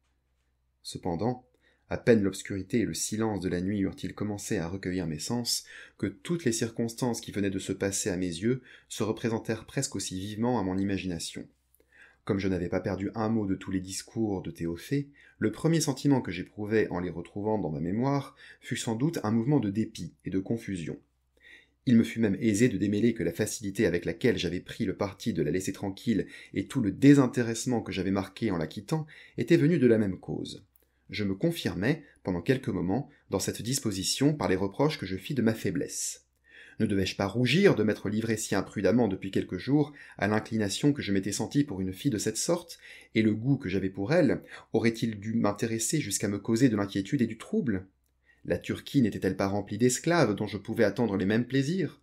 Cependant, à peine l'obscurité et le silence de la nuit eurent-ils commencé à recueillir mes sens, que toutes les circonstances qui venaient de se passer à mes yeux se représentèrent presque aussi vivement à mon imagination. Comme je n'avais pas perdu un mot de tous les discours de Théophée, le premier sentiment que j'éprouvais en les retrouvant dans ma mémoire fut sans doute un mouvement de dépit et de confusion. Il me fut même aisé de démêler que la facilité avec laquelle j'avais pris le parti de la laisser tranquille et tout le désintéressement que j'avais marqué en la quittant était venu de la même cause. Je me confirmais, pendant quelques moments, dans cette disposition par les reproches que je fis de ma faiblesse. Ne devais-je pas rougir de m'être livré si imprudemment depuis quelques jours à l'inclination que je m'étais sentie pour une fille de cette sorte, et le goût que j'avais pour elle aurait-il dû m'intéresser jusqu'à me causer de l'inquiétude et du trouble la Turquie n'était-elle pas remplie d'esclaves dont je pouvais attendre les mêmes plaisirs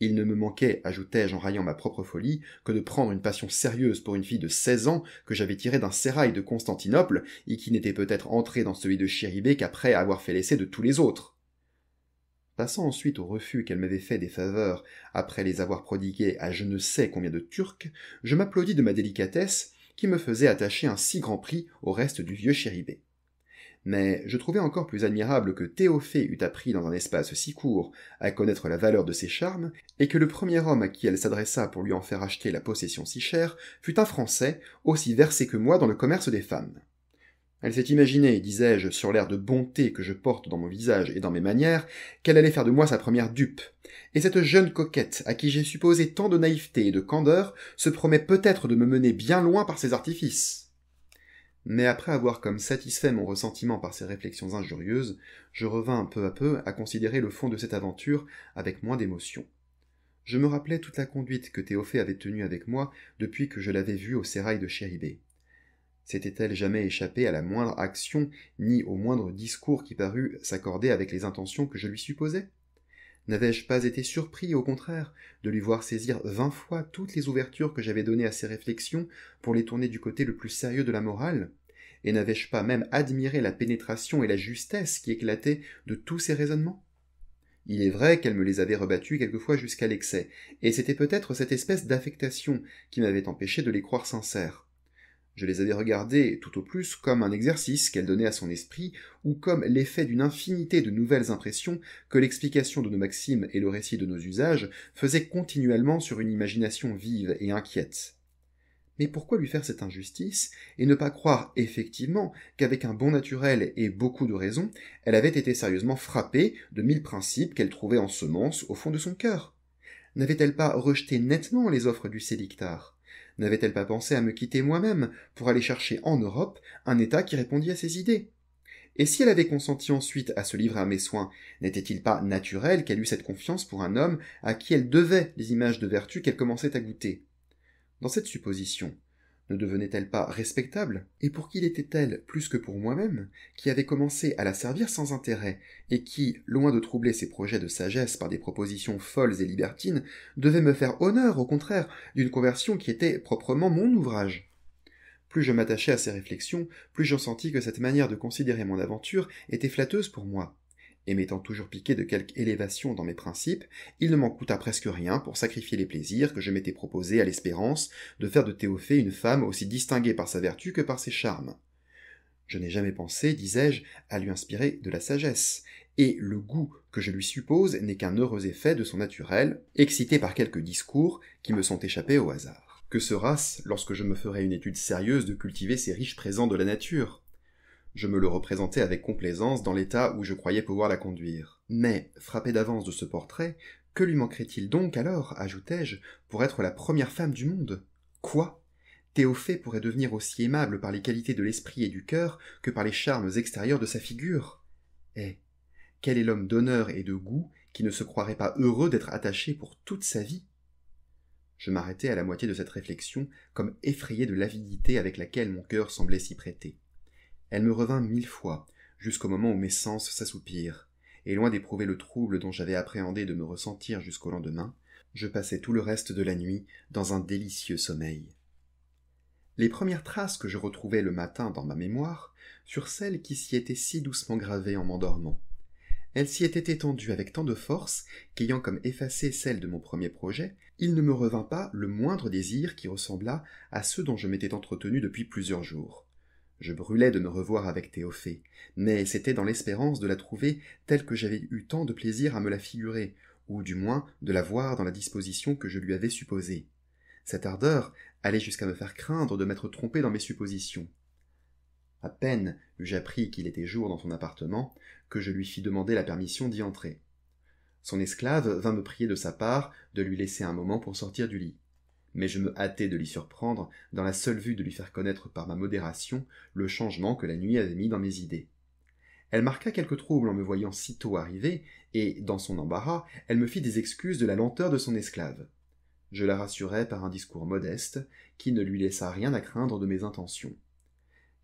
Il ne me manquait, ajoutai-je en raillant ma propre folie, que de prendre une passion sérieuse pour une fille de seize ans que j'avais tirée d'un sérail de Constantinople et qui n'était peut-être entrée dans celui de Chéribé qu'après avoir fait l'essai de tous les autres. Passant ensuite au refus qu'elle m'avait fait des faveurs après les avoir prodiguées à je ne sais combien de Turcs, je m'applaudis de ma délicatesse qui me faisait attacher un si grand prix au reste du vieux chéribé mais je trouvais encore plus admirable que Théophée eût appris dans un espace si court à connaître la valeur de ses charmes, et que le premier homme à qui elle s'adressa pour lui en faire acheter la possession si chère fut un Français, aussi versé que moi dans le commerce des femmes. Elle s'est imaginée, disais-je, sur l'air de bonté que je porte dans mon visage et dans mes manières, qu'elle allait faire de moi sa première dupe. Et cette jeune coquette, à qui j'ai supposé tant de naïveté et de candeur, se promet peut-être de me mener bien loin par ses artifices mais après avoir comme satisfait mon ressentiment par ces réflexions injurieuses, je revins peu à peu à considérer le fond de cette aventure avec moins d'émotion. Je me rappelais toute la conduite que Théophée avait tenue avec moi depuis que je l'avais vue au sérail de Chéribé. S'était-elle jamais échappée à la moindre action ni au moindre discours qui parût s'accorder avec les intentions que je lui supposais N'avais-je pas été surpris, au contraire, de lui voir saisir vingt fois toutes les ouvertures que j'avais données à ses réflexions pour les tourner du côté le plus sérieux de la morale Et n'avais-je pas même admiré la pénétration et la justesse qui éclataient de tous ses raisonnements Il est vrai qu'elle me les avait rebattus quelquefois jusqu'à l'excès, et c'était peut-être cette espèce d'affectation qui m'avait empêché de les croire sincères. Je les avais regardées tout au plus comme un exercice qu'elle donnait à son esprit, ou comme l'effet d'une infinité de nouvelles impressions que l'explication de nos maximes et le récit de nos usages faisaient continuellement sur une imagination vive et inquiète. Mais pourquoi lui faire cette injustice et ne pas croire effectivement qu'avec un bon naturel et beaucoup de raison, elle avait été sérieusement frappée de mille principes qu'elle trouvait en semence au fond de son cœur N'avait-elle pas rejeté nettement les offres du N'avait-elle pas pensé à me quitter moi-même pour aller chercher en Europe un État qui répondit à ses idées Et si elle avait consenti ensuite à se livrer à mes soins, n'était-il pas naturel qu'elle eût cette confiance pour un homme à qui elle devait les images de vertu qu'elle commençait à goûter Dans cette supposition, ne devenait-elle pas respectable Et pour qui l'était-elle plus que pour moi-même, qui avait commencé à la servir sans intérêt, et qui, loin de troubler ses projets de sagesse par des propositions folles et libertines, devait me faire honneur, au contraire, d'une conversion qui était proprement mon ouvrage Plus je m'attachais à ces réflexions, plus j'en sentis que cette manière de considérer mon aventure était flatteuse pour moi et m'étant toujours piqué de quelque élévation dans mes principes, il ne m'en coûta presque rien pour sacrifier les plaisirs que je m'étais proposé à l'espérance de faire de Théophée une femme aussi distinguée par sa vertu que par ses charmes. Je n'ai jamais pensé, disais-je, à lui inspirer de la sagesse, et le goût que je lui suppose n'est qu'un heureux effet de son naturel, excité par quelques discours qui me sont échappés au hasard. Que sera-ce lorsque je me ferai une étude sérieuse de cultiver ces riches présents de la nature je me le représentais avec complaisance dans l'état où je croyais pouvoir la conduire. Mais, frappé d'avance de ce portrait, que lui manquerait-il donc alors, ajoutai-je, pour être la première femme du monde Quoi Théophée pourrait devenir aussi aimable par les qualités de l'esprit et du cœur que par les charmes extérieurs de sa figure. Eh, quel est l'homme d'honneur et de goût qui ne se croirait pas heureux d'être attaché pour toute sa vie Je m'arrêtai à la moitié de cette réflexion, comme effrayé de l'avidité avec laquelle mon cœur semblait s'y prêter. Elle me revint mille fois, jusqu'au moment où mes sens s'assoupirent, et loin d'éprouver le trouble dont j'avais appréhendé de me ressentir jusqu'au lendemain, je passai tout le reste de la nuit dans un délicieux sommeil. Les premières traces que je retrouvais le matin dans ma mémoire furent celles qui s'y étaient si doucement gravées en m'endormant. Elles s'y étaient étendues avec tant de force qu'ayant comme effacé celles de mon premier projet, il ne me revint pas le moindre désir qui ressembla à ceux dont je m'étais entretenu depuis plusieurs jours. Je brûlais de me revoir avec Théophée, mais c'était dans l'espérance de la trouver telle que j'avais eu tant de plaisir à me la figurer, ou du moins de la voir dans la disposition que je lui avais supposée. Cette ardeur allait jusqu'à me faire craindre de m'être trompé dans mes suppositions. À peine eus-je appris qu'il était jour dans son appartement que je lui fis demander la permission d'y entrer. Son esclave vint me prier de sa part de lui laisser un moment pour sortir du lit mais je me hâtais de l'y surprendre, dans la seule vue de lui faire connaître par ma modération le changement que la nuit avait mis dans mes idées. Elle marqua quelque trouble en me voyant si tôt arriver, et, dans son embarras, elle me fit des excuses de la lenteur de son esclave. Je la rassurai par un discours modeste, qui ne lui laissa rien à craindre de mes intentions.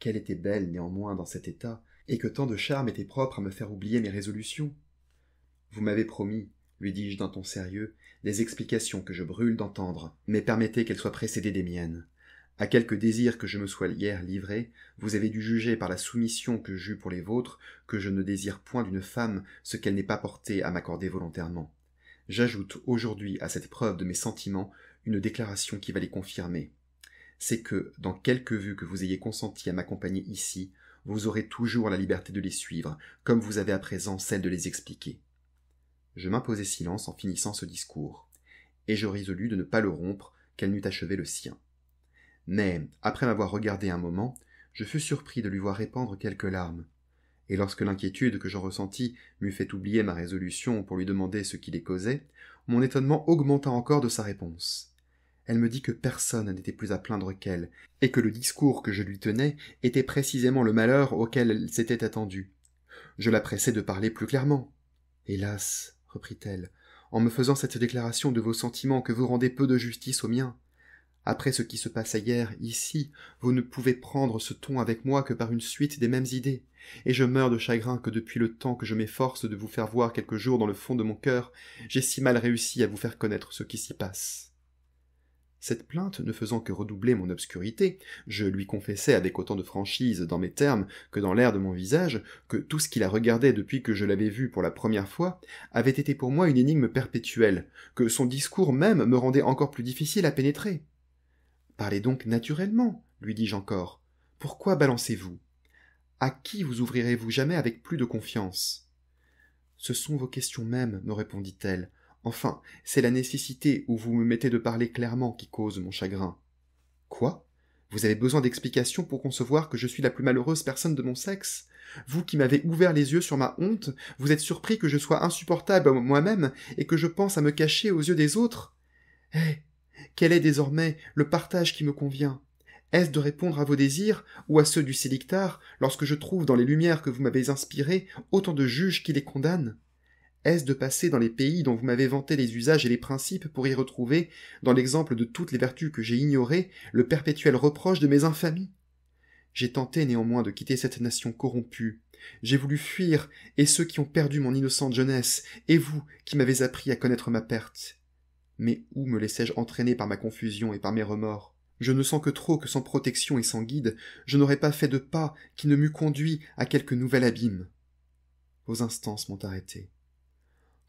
Qu'elle était belle néanmoins dans cet état, et que tant de charme était propre à me faire oublier mes résolutions. Vous m'avez promis, lui dis-je d'un ton sérieux, les explications que je brûle d'entendre, mais permettez qu'elles soient précédées des miennes. À quelque désir que je me sois hier livré, vous avez dû juger par la soumission que j'eus pour les vôtres que je ne désire point d'une femme ce qu'elle n'est pas portée à m'accorder volontairement. J'ajoute aujourd'hui à cette preuve de mes sentiments une déclaration qui va les confirmer. C'est que, dans quelque vue que vous ayez consenti à m'accompagner ici, vous aurez toujours la liberté de les suivre, comme vous avez à présent celle de les expliquer. Je m'imposai silence en finissant ce discours, et je résolus de ne pas le rompre qu'elle n'eût achevé le sien. Mais, après m'avoir regardé un moment, je fus surpris de lui voir répandre quelques larmes, et lorsque l'inquiétude que j'en ressentis m'eût fait oublier ma résolution pour lui demander ce qui les causait, mon étonnement augmenta encore de sa réponse. Elle me dit que personne n'était plus à plaindre qu'elle, et que le discours que je lui tenais était précisément le malheur auquel elle s'était attendue. Je la pressai de parler plus clairement. Hélas, reprit-elle, en me faisant cette déclaration de vos sentiments que vous rendez peu de justice aux miens. Après ce qui se passe hier ici, vous ne pouvez prendre ce ton avec moi que par une suite des mêmes idées, et je meurs de chagrin que depuis le temps que je m'efforce de vous faire voir quelques jours dans le fond de mon cœur, j'ai si mal réussi à vous faire connaître ce qui s'y passe. Cette plainte ne faisant que redoubler mon obscurité, je lui confessai avec autant de franchise dans mes termes que dans l'air de mon visage que tout ce qui la regardait depuis que je l'avais vue pour la première fois avait été pour moi une énigme perpétuelle, que son discours même me rendait encore plus difficile à pénétrer. Parlez donc naturellement, lui dis-je encore. Pourquoi balancez-vous À qui vous ouvrirez-vous jamais avec plus de confiance Ce sont vos questions mêmes, me répondit-elle. Enfin, c'est la nécessité où vous me mettez de parler clairement qui cause mon chagrin. Quoi? Vous avez besoin d'explications pour concevoir que je suis la plus malheureuse personne de mon sexe? Vous qui m'avez ouvert les yeux sur ma honte, vous êtes surpris que je sois insupportable moi-même et que je pense à me cacher aux yeux des autres? Eh, quel est désormais le partage qui me convient? Est-ce de répondre à vos désirs ou à ceux du sélectar lorsque je trouve dans les lumières que vous m'avez inspirées autant de juges qui les condamnent? est-ce de passer dans les pays dont vous m'avez vanté les usages et les principes pour y retrouver, dans l'exemple de toutes les vertus que j'ai ignorées, le perpétuel reproche de mes infamies J'ai tenté néanmoins de quitter cette nation corrompue. J'ai voulu fuir, et ceux qui ont perdu mon innocente jeunesse, et vous qui m'avez appris à connaître ma perte. Mais où me laissais-je entraîner par ma confusion et par mes remords je ne sens que trop que sans protection et sans guide, je n'aurais pas fait de pas qui ne m'eût conduit à quelque nouvel abîme. Vos instances m'ont arrêté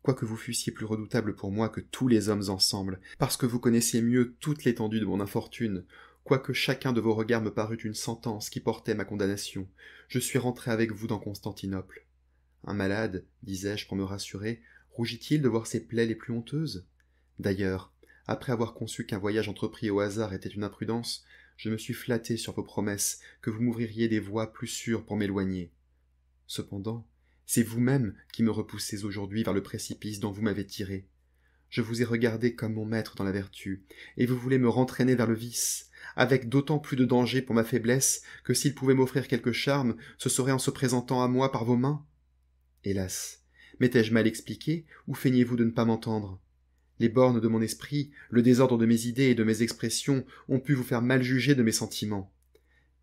quoique vous fussiez plus redoutable pour moi que tous les hommes ensemble, parce que vous connaissiez mieux toute l'étendue de mon infortune, quoique chacun de vos regards me parût une sentence qui portait ma condamnation, je suis rentré avec vous dans Constantinople. Un malade, disais-je pour me rassurer, rougit-il de voir ses plaies les plus honteuses D'ailleurs, après avoir conçu qu'un voyage entrepris au hasard était une imprudence, je me suis flatté sur vos promesses que vous m'ouvririez des voies plus sûres pour m'éloigner. Cependant, c'est vous-même qui me repoussez aujourd'hui vers le précipice dont vous m'avez tiré. Je vous ai regardé comme mon maître dans la vertu, et vous voulez me rentraîner vers le vice, avec d'autant plus de danger pour ma faiblesse que s'il pouvait m'offrir quelque charme, ce serait en se présentant à moi par vos mains. Hélas. M'étais-je mal expliqué, ou feignez-vous de ne pas m'entendre? Les bornes de mon esprit, le désordre de mes idées et de mes expressions ont pu vous faire mal juger de mes sentiments.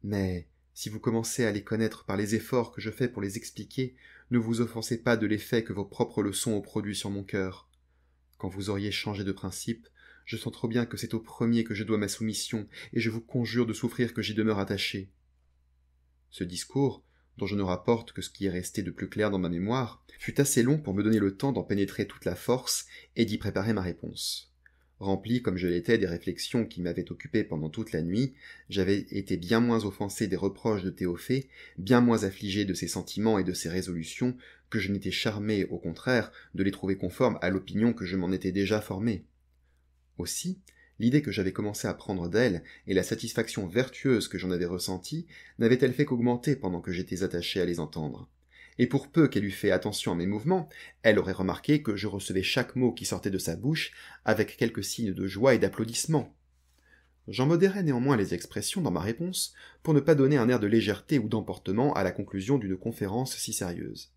Mais, si vous commencez à les connaître par les efforts que je fais pour les expliquer, ne vous offensez pas de l'effet que vos propres leçons ont produit sur mon cœur. Quand vous auriez changé de principe, je sens trop bien que c'est au premier que je dois ma soumission, et je vous conjure de souffrir que j'y demeure attaché. Ce discours, dont je ne rapporte que ce qui est resté de plus clair dans ma mémoire, fut assez long pour me donner le temps d'en pénétrer toute la force et d'y préparer ma réponse. Rempli comme je l'étais des réflexions qui m'avaient occupé pendant toute la nuit, j'avais été bien moins offensé des reproches de Théophée, bien moins affligé de ses sentiments et de ses résolutions, que je n'étais charmé, au contraire, de les trouver conformes à l'opinion que je m'en étais déjà formée. Aussi, l'idée que j'avais commencé à prendre d'elle et la satisfaction vertueuse que j'en avais ressentie n'avaient-elles fait qu'augmenter pendant que j'étais attaché à les entendre et pour peu qu'elle eût fait attention à mes mouvements, elle aurait remarqué que je recevais chaque mot qui sortait de sa bouche avec quelques signes de joie et d'applaudissement. J'en modérais néanmoins les expressions dans ma réponse pour ne pas donner un air de légèreté ou d'emportement à la conclusion d'une conférence si sérieuse.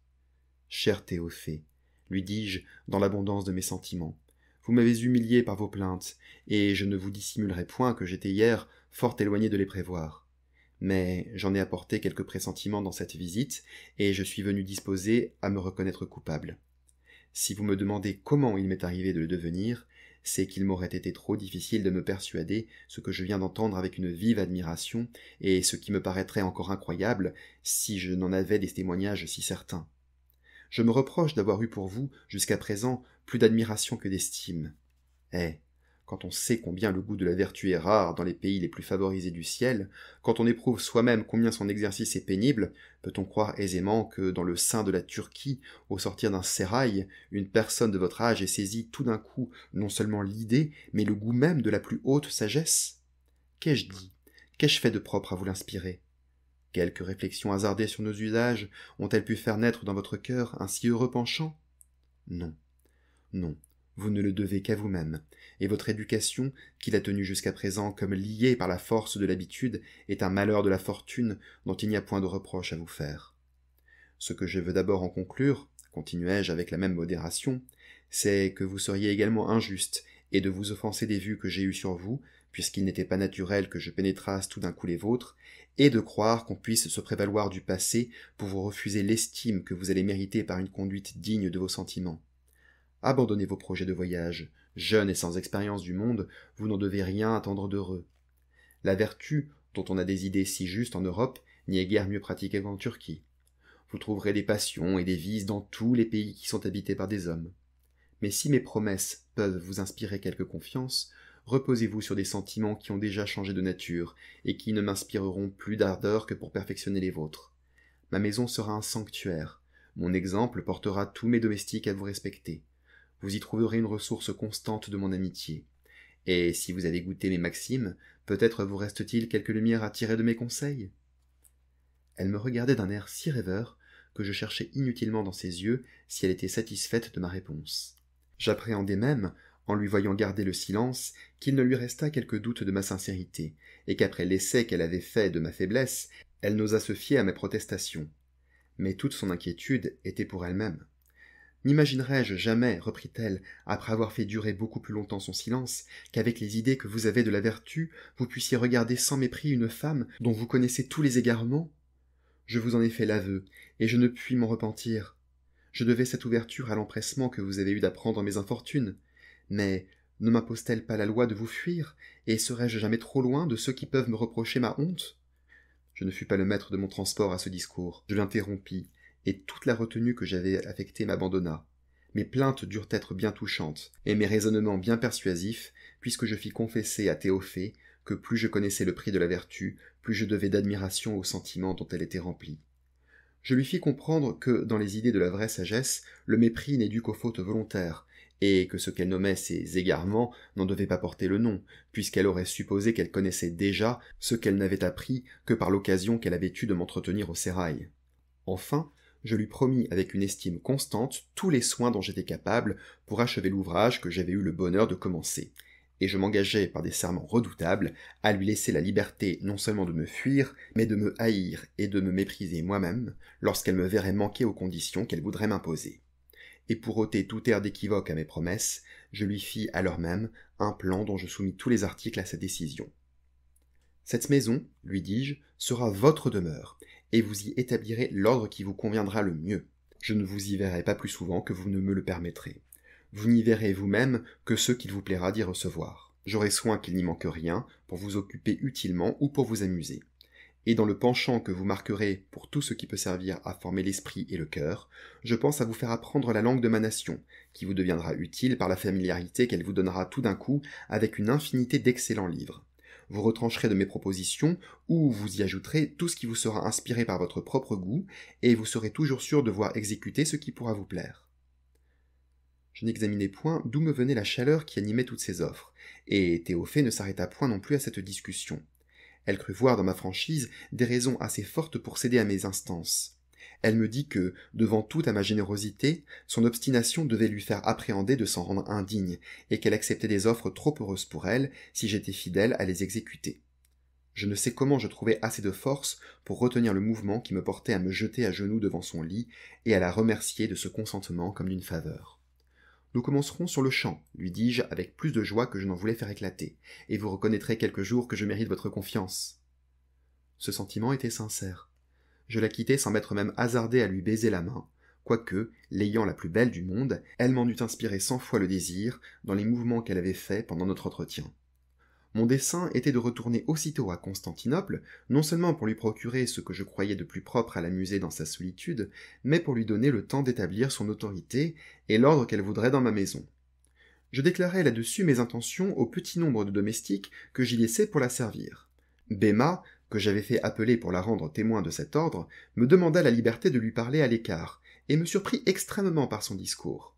Cher Théophée, lui dis-je dans l'abondance de mes sentiments, vous m'avez humilié par vos plaintes, et je ne vous dissimulerai point que j'étais hier fort éloigné de les prévoir mais j'en ai apporté quelques pressentiments dans cette visite, et je suis venu disposé à me reconnaître coupable. Si vous me demandez comment il m'est arrivé de le devenir, c'est qu'il m'aurait été trop difficile de me persuader ce que je viens d'entendre avec une vive admiration, et ce qui me paraîtrait encore incroyable si je n'en avais des témoignages si certains. Je me reproche d'avoir eu pour vous, jusqu'à présent, plus d'admiration que d'estime. Eh, quand on sait combien le goût de la vertu est rare dans les pays les plus favorisés du ciel, quand on éprouve soi-même combien son exercice est pénible, peut-on croire aisément que dans le sein de la Turquie, au sortir d'un sérail, une personne de votre âge ait saisi tout d'un coup non seulement l'idée, mais le goût même de la plus haute sagesse Qu'ai-je dit Qu'ai-je fait de propre à vous l'inspirer Quelques réflexions hasardées sur nos usages ont-elles pu faire naître dans votre cœur un si heureux penchant Non. Non, vous ne le devez qu'à vous-même, et votre éducation, qui l'a tenue jusqu'à présent comme liée par la force de l'habitude, est un malheur de la fortune dont il n'y a point de reproche à vous faire. Ce que je veux d'abord en conclure, continuai-je avec la même modération, c'est que vous seriez également injuste, et de vous offenser des vues que j'ai eues sur vous, puisqu'il n'était pas naturel que je pénétrasse tout d'un coup les vôtres, et de croire qu'on puisse se prévaloir du passé pour vous refuser l'estime que vous allez mériter par une conduite digne de vos sentiments. Abandonnez vos projets de voyage. Jeunes et sans expérience du monde, vous n'en devez rien attendre d'heureux. La vertu, dont on a des idées si justes en Europe, n'y est guère mieux pratiquée qu'en Turquie. Vous trouverez des passions et des vices dans tous les pays qui sont habités par des hommes. Mais si mes promesses peuvent vous inspirer quelque confiance, reposez-vous sur des sentiments qui ont déjà changé de nature et qui ne m'inspireront plus d'ardeur que pour perfectionner les vôtres. Ma maison sera un sanctuaire. Mon exemple portera tous mes domestiques à vous respecter. Vous y trouverez une ressource constante de mon amitié. Et si vous avez goûté mes maximes, peut-être vous reste-t-il quelque lumière à tirer de mes conseils Elle me regardait d'un air si rêveur que je cherchais inutilement dans ses yeux si elle était satisfaite de ma réponse. J'appréhendais même, en lui voyant garder le silence, qu'il ne lui restât quelque doute de ma sincérité, et qu'après l'essai qu'elle avait fait de ma faiblesse, elle n'osa se fier à mes protestations. Mais toute son inquiétude était pour elle-même nimaginerai-je jamais reprit-elle après avoir fait durer beaucoup plus longtemps son silence qu'avec les idées que vous avez de la vertu vous puissiez regarder sans mépris une femme dont vous connaissez tous les égarements je vous en ai fait l'aveu et je ne puis m'en repentir je devais cette ouverture à l'empressement que vous avez eu d'apprendre mes infortunes mais ne mimpose t elle pas la loi de vous fuir et serais-je jamais trop loin de ceux qui peuvent me reprocher ma honte je ne fus pas le maître de mon transport à ce discours je l'interrompis et toute la retenue que j'avais affectée m'abandonna. Mes plaintes durent être bien touchantes, et mes raisonnements bien persuasifs, puisque je fis confesser à Théophée que plus je connaissais le prix de la vertu, plus je devais d'admiration aux sentiments dont elle était remplie. Je lui fis comprendre que, dans les idées de la vraie sagesse, le mépris n'est dû qu'aux fautes volontaires, et que ce qu'elle nommait ses égarements n'en devait pas porter le nom, puisqu'elle aurait supposé qu'elle connaissait déjà ce qu'elle n'avait appris que par l'occasion qu'elle avait eue de m'entretenir au sérail. Enfin, je lui promis avec une estime constante tous les soins dont j'étais capable pour achever l'ouvrage que j'avais eu le bonheur de commencer, et je m'engageai par des serments redoutables à lui laisser la liberté non seulement de me fuir, mais de me haïr et de me mépriser moi-même lorsqu'elle me verrait manquer aux conditions qu'elle voudrait m'imposer. Et pour ôter tout air d'équivoque à mes promesses, je lui fis alors même un plan dont je soumis tous les articles à sa décision. Cette maison, lui dis-je, sera votre demeure, et vous y établirez l'ordre qui vous conviendra le mieux. Je ne vous y verrai pas plus souvent que vous ne me le permettrez. Vous n'y verrez vous-même que ceux qu'il vous plaira d'y recevoir. J'aurai soin qu'il n'y manque rien pour vous occuper utilement ou pour vous amuser. Et dans le penchant que vous marquerez pour tout ce qui peut servir à former l'esprit et le cœur, je pense à vous faire apprendre la langue de ma nation, qui vous deviendra utile par la familiarité qu'elle vous donnera tout d'un coup avec une infinité d'excellents livres vous retrancherez de mes propositions ou vous y ajouterez tout ce qui vous sera inspiré par votre propre goût, et vous serez toujours sûr de voir exécuter ce qui pourra vous plaire. Je n'examinai point d'où me venait la chaleur qui animait toutes ces offres, et Théophée ne s'arrêta point non plus à cette discussion. Elle crut voir dans ma franchise des raisons assez fortes pour céder à mes instances. Elle me dit que, devant toute à ma générosité, son obstination devait lui faire appréhender de s'en rendre indigne, et qu'elle acceptait des offres trop heureuses pour elle si j'étais fidèle à les exécuter. Je ne sais comment je trouvais assez de force pour retenir le mouvement qui me portait à me jeter à genoux devant son lit et à la remercier de ce consentement comme d'une faveur. Nous commencerons sur le champ, lui dis-je avec plus de joie que je n'en voulais faire éclater, et vous reconnaîtrez quelques jours que je mérite votre confiance. Ce sentiment était sincère. Je la quittai sans m'être même hasardé à lui baiser la main, quoique, l'ayant la plus belle du monde, elle m'en eût inspiré cent fois le désir dans les mouvements qu'elle avait faits pendant notre entretien. Mon dessein était de retourner aussitôt à Constantinople, non seulement pour lui procurer ce que je croyais de plus propre à l'amuser dans sa solitude, mais pour lui donner le temps d'établir son autorité et l'ordre qu'elle voudrait dans ma maison. Je déclarai là-dessus mes intentions au petit nombre de domestiques que j'y laissais pour la servir. Béma, que j'avais fait appeler pour la rendre témoin de cet ordre, me demanda la liberté de lui parler à l'écart, et me surprit extrêmement par son discours.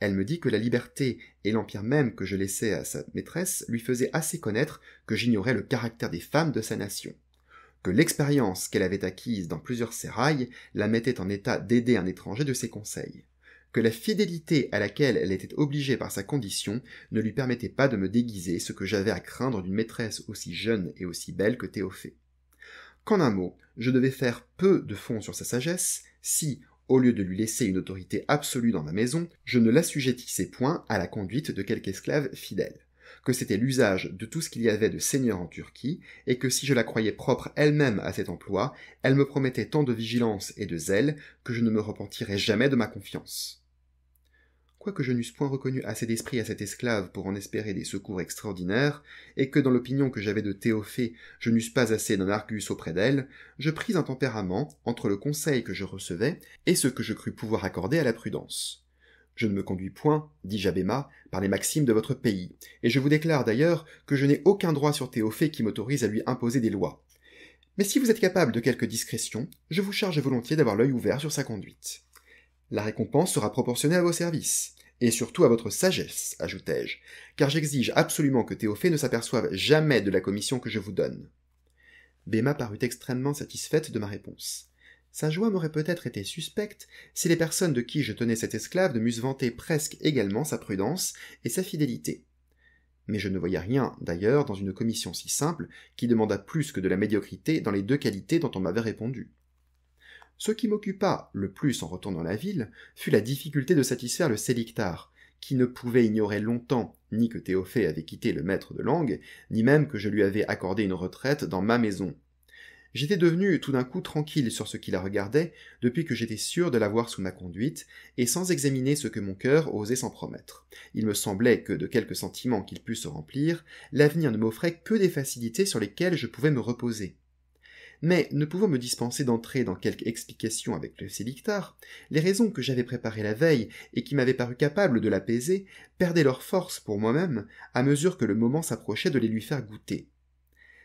Elle me dit que la liberté et l'empire même que je laissais à sa maîtresse lui faisaient assez connaître que j'ignorais le caractère des femmes de sa nation, que l'expérience qu'elle avait acquise dans plusieurs sérails la mettait en état d'aider un étranger de ses conseils, que la fidélité à laquelle elle était obligée par sa condition ne lui permettait pas de me déguiser ce que j'avais à craindre d'une maîtresse aussi jeune et aussi belle que Théophée. Qu'en un mot, je devais faire peu de fond sur sa sagesse si, au lieu de lui laisser une autorité absolue dans ma maison, je ne l'assujettissais point à la conduite de quelque esclave fidèle que c'était l'usage de tout ce qu'il y avait de seigneur en Turquie, et que si je la croyais propre elle-même à cet emploi, elle me promettait tant de vigilance et de zèle que je ne me repentirais jamais de ma confiance quoique je n'eusse point reconnu assez d'esprit à cet esclave pour en espérer des secours extraordinaires, et que dans l'opinion que j'avais de Théophée je n'eusse pas assez d'un Argus auprès d'elle, je pris un tempérament entre le conseil que je recevais et ce que je crus pouvoir accorder à la prudence. Je ne me conduis point, dit Jabéma, par les maximes de votre pays, et je vous déclare d'ailleurs que je n'ai aucun droit sur Théophée qui m'autorise à lui imposer des lois. Mais si vous êtes capable de quelque discrétion, je vous charge volontiers d'avoir l'œil ouvert sur sa conduite. La récompense sera proportionnée à vos services, et surtout à votre sagesse, ajoutai-je, car j'exige absolument que Théophée ne s'aperçoive jamais de la commission que je vous donne. Béma parut extrêmement satisfaite de ma réponse. Sa joie m'aurait peut-être été suspecte si les personnes de qui je tenais cet esclave ne m'eussent vanté presque également sa prudence et sa fidélité. Mais je ne voyais rien, d'ailleurs, dans une commission si simple, qui demanda plus que de la médiocrité dans les deux qualités dont on m'avait répondu. Ce qui m'occupa le plus en retournant la ville fut la difficulté de satisfaire le sélictar, qui ne pouvait ignorer longtemps ni que Théophée avait quitté le maître de langue, ni même que je lui avais accordé une retraite dans ma maison. J'étais devenu tout d'un coup tranquille sur ce qui la regardait, depuis que j'étais sûr de l'avoir sous ma conduite, et sans examiner ce que mon cœur osait s'en promettre. Il me semblait que, de quelques sentiments qu'il pût se remplir, l'avenir ne m'offrait que des facilités sur lesquelles je pouvais me reposer. Mais ne pouvant me dispenser d'entrer dans quelque explication avec le sédictar, les raisons que j'avais préparées la veille et qui m'avaient paru capables de l'apaiser perdaient leur force pour moi-même à mesure que le moment s'approchait de les lui faire goûter.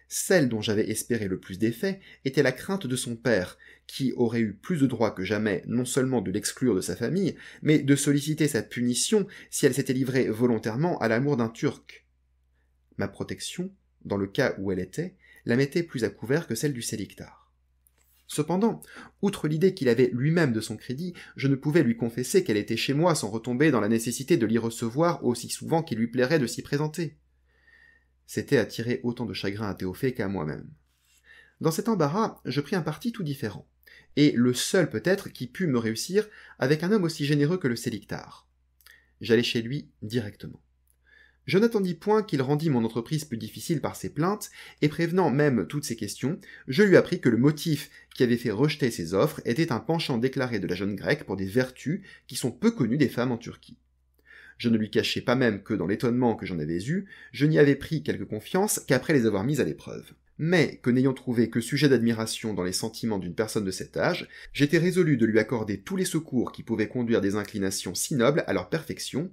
Celle dont j'avais espéré le plus d'effet était la crainte de son père, qui aurait eu plus de droit que jamais non seulement de l'exclure de sa famille, mais de solliciter sa punition si elle s'était livrée volontairement à l'amour d'un Turc. Ma protection, dans le cas où elle était, la mettait plus à couvert que celle du sélictar. Cependant, outre l'idée qu'il avait lui-même de son crédit, je ne pouvais lui confesser qu'elle était chez moi sans retomber dans la nécessité de l'y recevoir aussi souvent qu'il lui plairait de s'y présenter. C'était attirer autant de chagrin à Théophée qu'à moi-même. Dans cet embarras, je pris un parti tout différent, et le seul peut-être qui pût me réussir avec un homme aussi généreux que le sélictar. J'allai chez lui directement. Je n'attendis point qu'il rendît mon entreprise plus difficile par ses plaintes, et prévenant même toutes ces questions, je lui appris que le motif qui avait fait rejeter ses offres était un penchant déclaré de la jeune grecque pour des vertus qui sont peu connues des femmes en Turquie. Je ne lui cachai pas même que dans l'étonnement que j'en avais eu, je n'y avais pris quelque confiance qu'après les avoir mises à l'épreuve. Mais que n'ayant trouvé que sujet d'admiration dans les sentiments d'une personne de cet âge, j'étais résolu de lui accorder tous les secours qui pouvaient conduire des inclinations si nobles à leur perfection,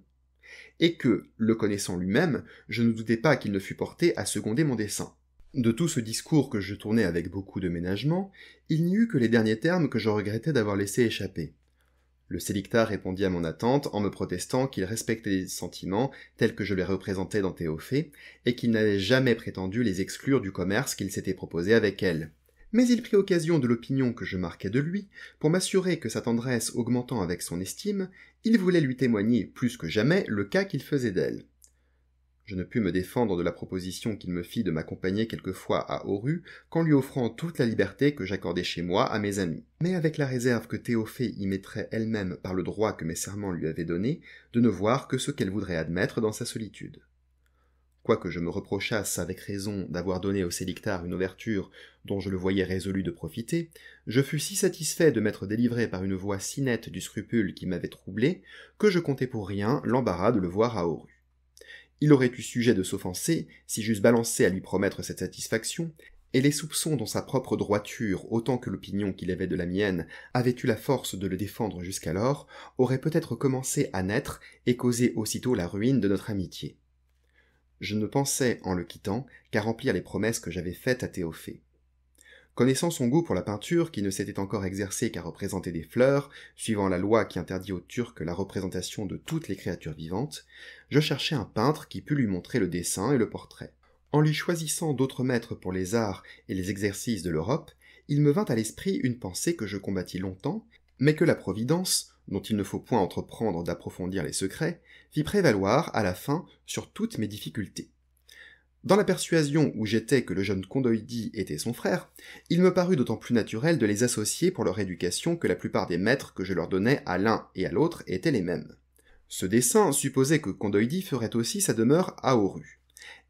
et que, le connaissant lui-même, je ne doutais pas qu'il ne fût porté à seconder mon dessein. De tout ce discours que je tournais avec beaucoup de ménagement, il n'y eut que les derniers termes que je regrettais d'avoir laissé échapper. Le sélictat répondit à mon attente en me protestant qu'il respectait les sentiments tels que je les représentais dans Théophée, et qu'il n'avait jamais prétendu les exclure du commerce qu'il s'était proposé avec elle. Mais il prit occasion de l'opinion que je marquais de lui pour m'assurer que sa tendresse augmentant avec son estime, il voulait lui témoigner plus que jamais le cas qu'il faisait d'elle. Je ne pus me défendre de la proposition qu'il me fit de m'accompagner quelquefois à Auru qu'en lui offrant toute la liberté que j'accordais chez moi à mes amis, mais avec la réserve que Théophée y mettrait elle-même par le droit que mes serments lui avaient donné, de ne voir que ce qu'elle voudrait admettre dans sa solitude. Quoique je me reprochasse avec raison d'avoir donné au Sélictar une ouverture dont je le voyais résolu de profiter, je fus si satisfait de m'être délivré par une voix si nette du scrupule qui m'avait troublé, que je comptais pour rien l'embarras de le voir à Oru. Il aurait eu sujet de s'offenser si j'eusse balancé à lui promettre cette satisfaction, et les soupçons dont sa propre droiture, autant que l'opinion qu'il avait de la mienne, avait eu la force de le défendre jusqu'alors, auraient peut-être commencé à naître et causé aussitôt la ruine de notre amitié. Je ne pensais, en le quittant, qu'à remplir les promesses que j'avais faites à Théophée. Connaissant son goût pour la peinture, qui ne s'était encore exercé qu'à représenter des fleurs, suivant la loi qui interdit aux Turcs la représentation de toutes les créatures vivantes, je cherchais un peintre qui pût lui montrer le dessin et le portrait. En lui choisissant d'autres maîtres pour les arts et les exercices de l'Europe, il me vint à l'esprit une pensée que je combattis longtemps, mais que la Providence, dont il ne faut point entreprendre d'approfondir les secrets, fit prévaloir à la fin sur toutes mes difficultés. Dans la persuasion où j'étais que le jeune Condoidi était son frère, il me parut d'autant plus naturel de les associer pour leur éducation que la plupart des maîtres que je leur donnais à l'un et à l'autre étaient les mêmes. Ce dessin supposait que Condoidi ferait aussi sa demeure à Oru.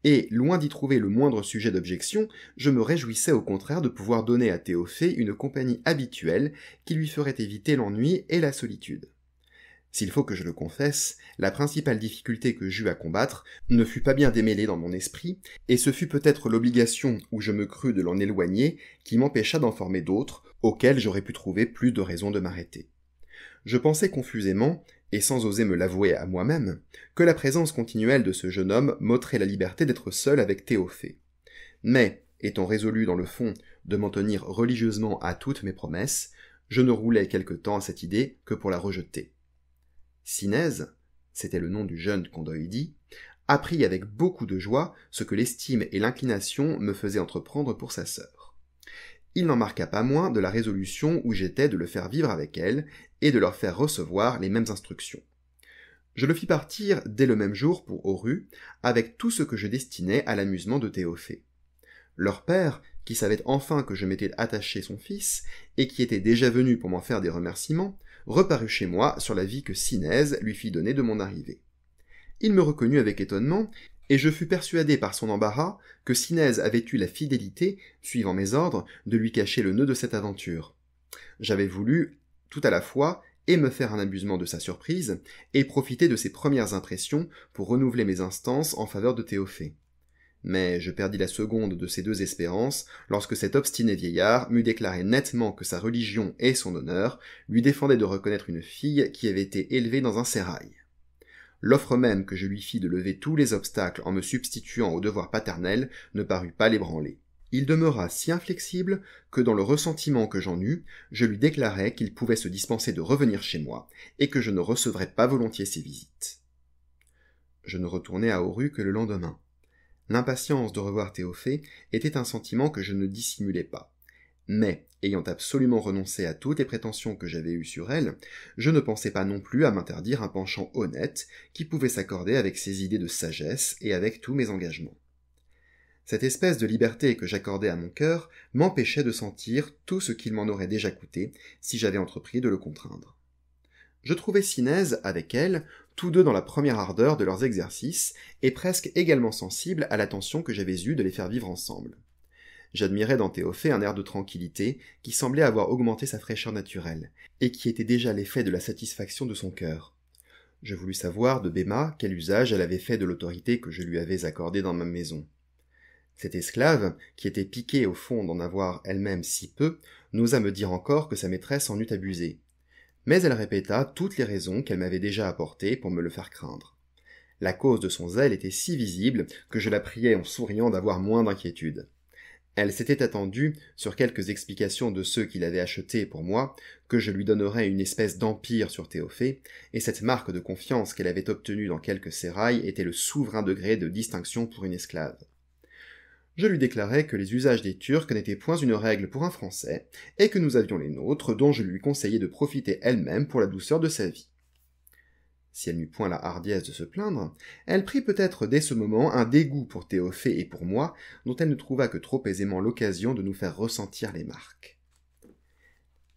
Et, loin d'y trouver le moindre sujet d'objection, je me réjouissais au contraire de pouvoir donner à Théophée une compagnie habituelle qui lui ferait éviter l'ennui et la solitude. S'il faut que je le confesse, la principale difficulté que j'eus à combattre ne fut pas bien démêlée dans mon esprit, et ce fut peut-être l'obligation où je me crus de l'en éloigner qui m'empêcha d'en former d'autres auxquels j'aurais pu trouver plus de raisons de m'arrêter. Je pensais confusément, et sans oser me l'avouer à moi-même, que la présence continuelle de ce jeune homme m'ôterait la liberté d'être seul avec Théophée. Mais, étant résolu dans le fond de m'en tenir religieusement à toutes mes promesses, je ne roulais quelque temps à cette idée que pour la rejeter. Sinèse, c'était le nom du jeune dit, apprit avec beaucoup de joie ce que l'estime et l'inclination me faisaient entreprendre pour sa sœur. Il n'en marqua pas moins de la résolution où j'étais de le faire vivre avec elle et de leur faire recevoir les mêmes instructions. Je le fis partir dès le même jour pour Oru, avec tout ce que je destinais à l'amusement de Théophée. Leur père, qui savait enfin que je m'étais attaché son fils, et qui était déjà venu pour m'en faire des remerciements, reparut chez moi sur la vie que Sinèse lui fit donner de mon arrivée. Il me reconnut avec étonnement, et je fus persuadé par son embarras que Sinèse avait eu la fidélité, suivant mes ordres, de lui cacher le nœud de cette aventure. J'avais voulu, tout à la fois, et me faire un abusement de sa surprise, et profiter de ses premières impressions pour renouveler mes instances en faveur de Théophée mais je perdis la seconde de ces deux espérances lorsque cet obstiné vieillard m'eut déclaré nettement que sa religion et son honneur lui défendaient de reconnaître une fille qui avait été élevée dans un sérail. L'offre même que je lui fis de lever tous les obstacles en me substituant au devoir paternel ne parut pas l'ébranler. Il demeura si inflexible que dans le ressentiment que j'en eus, je lui déclarai qu'il pouvait se dispenser de revenir chez moi, et que je ne recevrais pas volontiers ses visites. Je ne retournai à Oru que le lendemain. L'impatience de revoir Théophée était un sentiment que je ne dissimulais pas. Mais, ayant absolument renoncé à toutes les prétentions que j'avais eues sur elle, je ne pensais pas non plus à m'interdire un penchant honnête qui pouvait s'accorder avec ses idées de sagesse et avec tous mes engagements. Cette espèce de liberté que j'accordais à mon cœur m'empêchait de sentir tout ce qu'il m'en aurait déjà coûté si j'avais entrepris de le contraindre je trouvais Sinez avec elle, tous deux dans la première ardeur de leurs exercices, et presque également sensibles à l'attention que j'avais eue de les faire vivre ensemble. J'admirais dans Théophée un air de tranquillité qui semblait avoir augmenté sa fraîcheur naturelle, et qui était déjà l'effet de la satisfaction de son cœur. Je voulus savoir de Béma quel usage elle avait fait de l'autorité que je lui avais accordée dans ma maison. Cette esclave, qui était piquée au fond d'en avoir elle-même si peu, n'osa me dire encore que sa maîtresse en eût abusé, mais elle répéta toutes les raisons qu'elle m'avait déjà apportées pour me le faire craindre. La cause de son zèle était si visible que je la priais en souriant d'avoir moins d'inquiétude. Elle s'était attendue, sur quelques explications de ceux qui l'avaient acheté pour moi, que je lui donnerais une espèce d'empire sur Théophée, et cette marque de confiance qu'elle avait obtenue dans quelques sérails était le souverain degré de distinction pour une esclave je lui déclarai que les usages des Turcs n'étaient point une règle pour un Français, et que nous avions les nôtres, dont je lui conseillais de profiter elle-même pour la douceur de sa vie. Si elle n'eut point la hardiesse de se plaindre, elle prit peut-être dès ce moment un dégoût pour Théophée et pour moi, dont elle ne trouva que trop aisément l'occasion de nous faire ressentir les marques.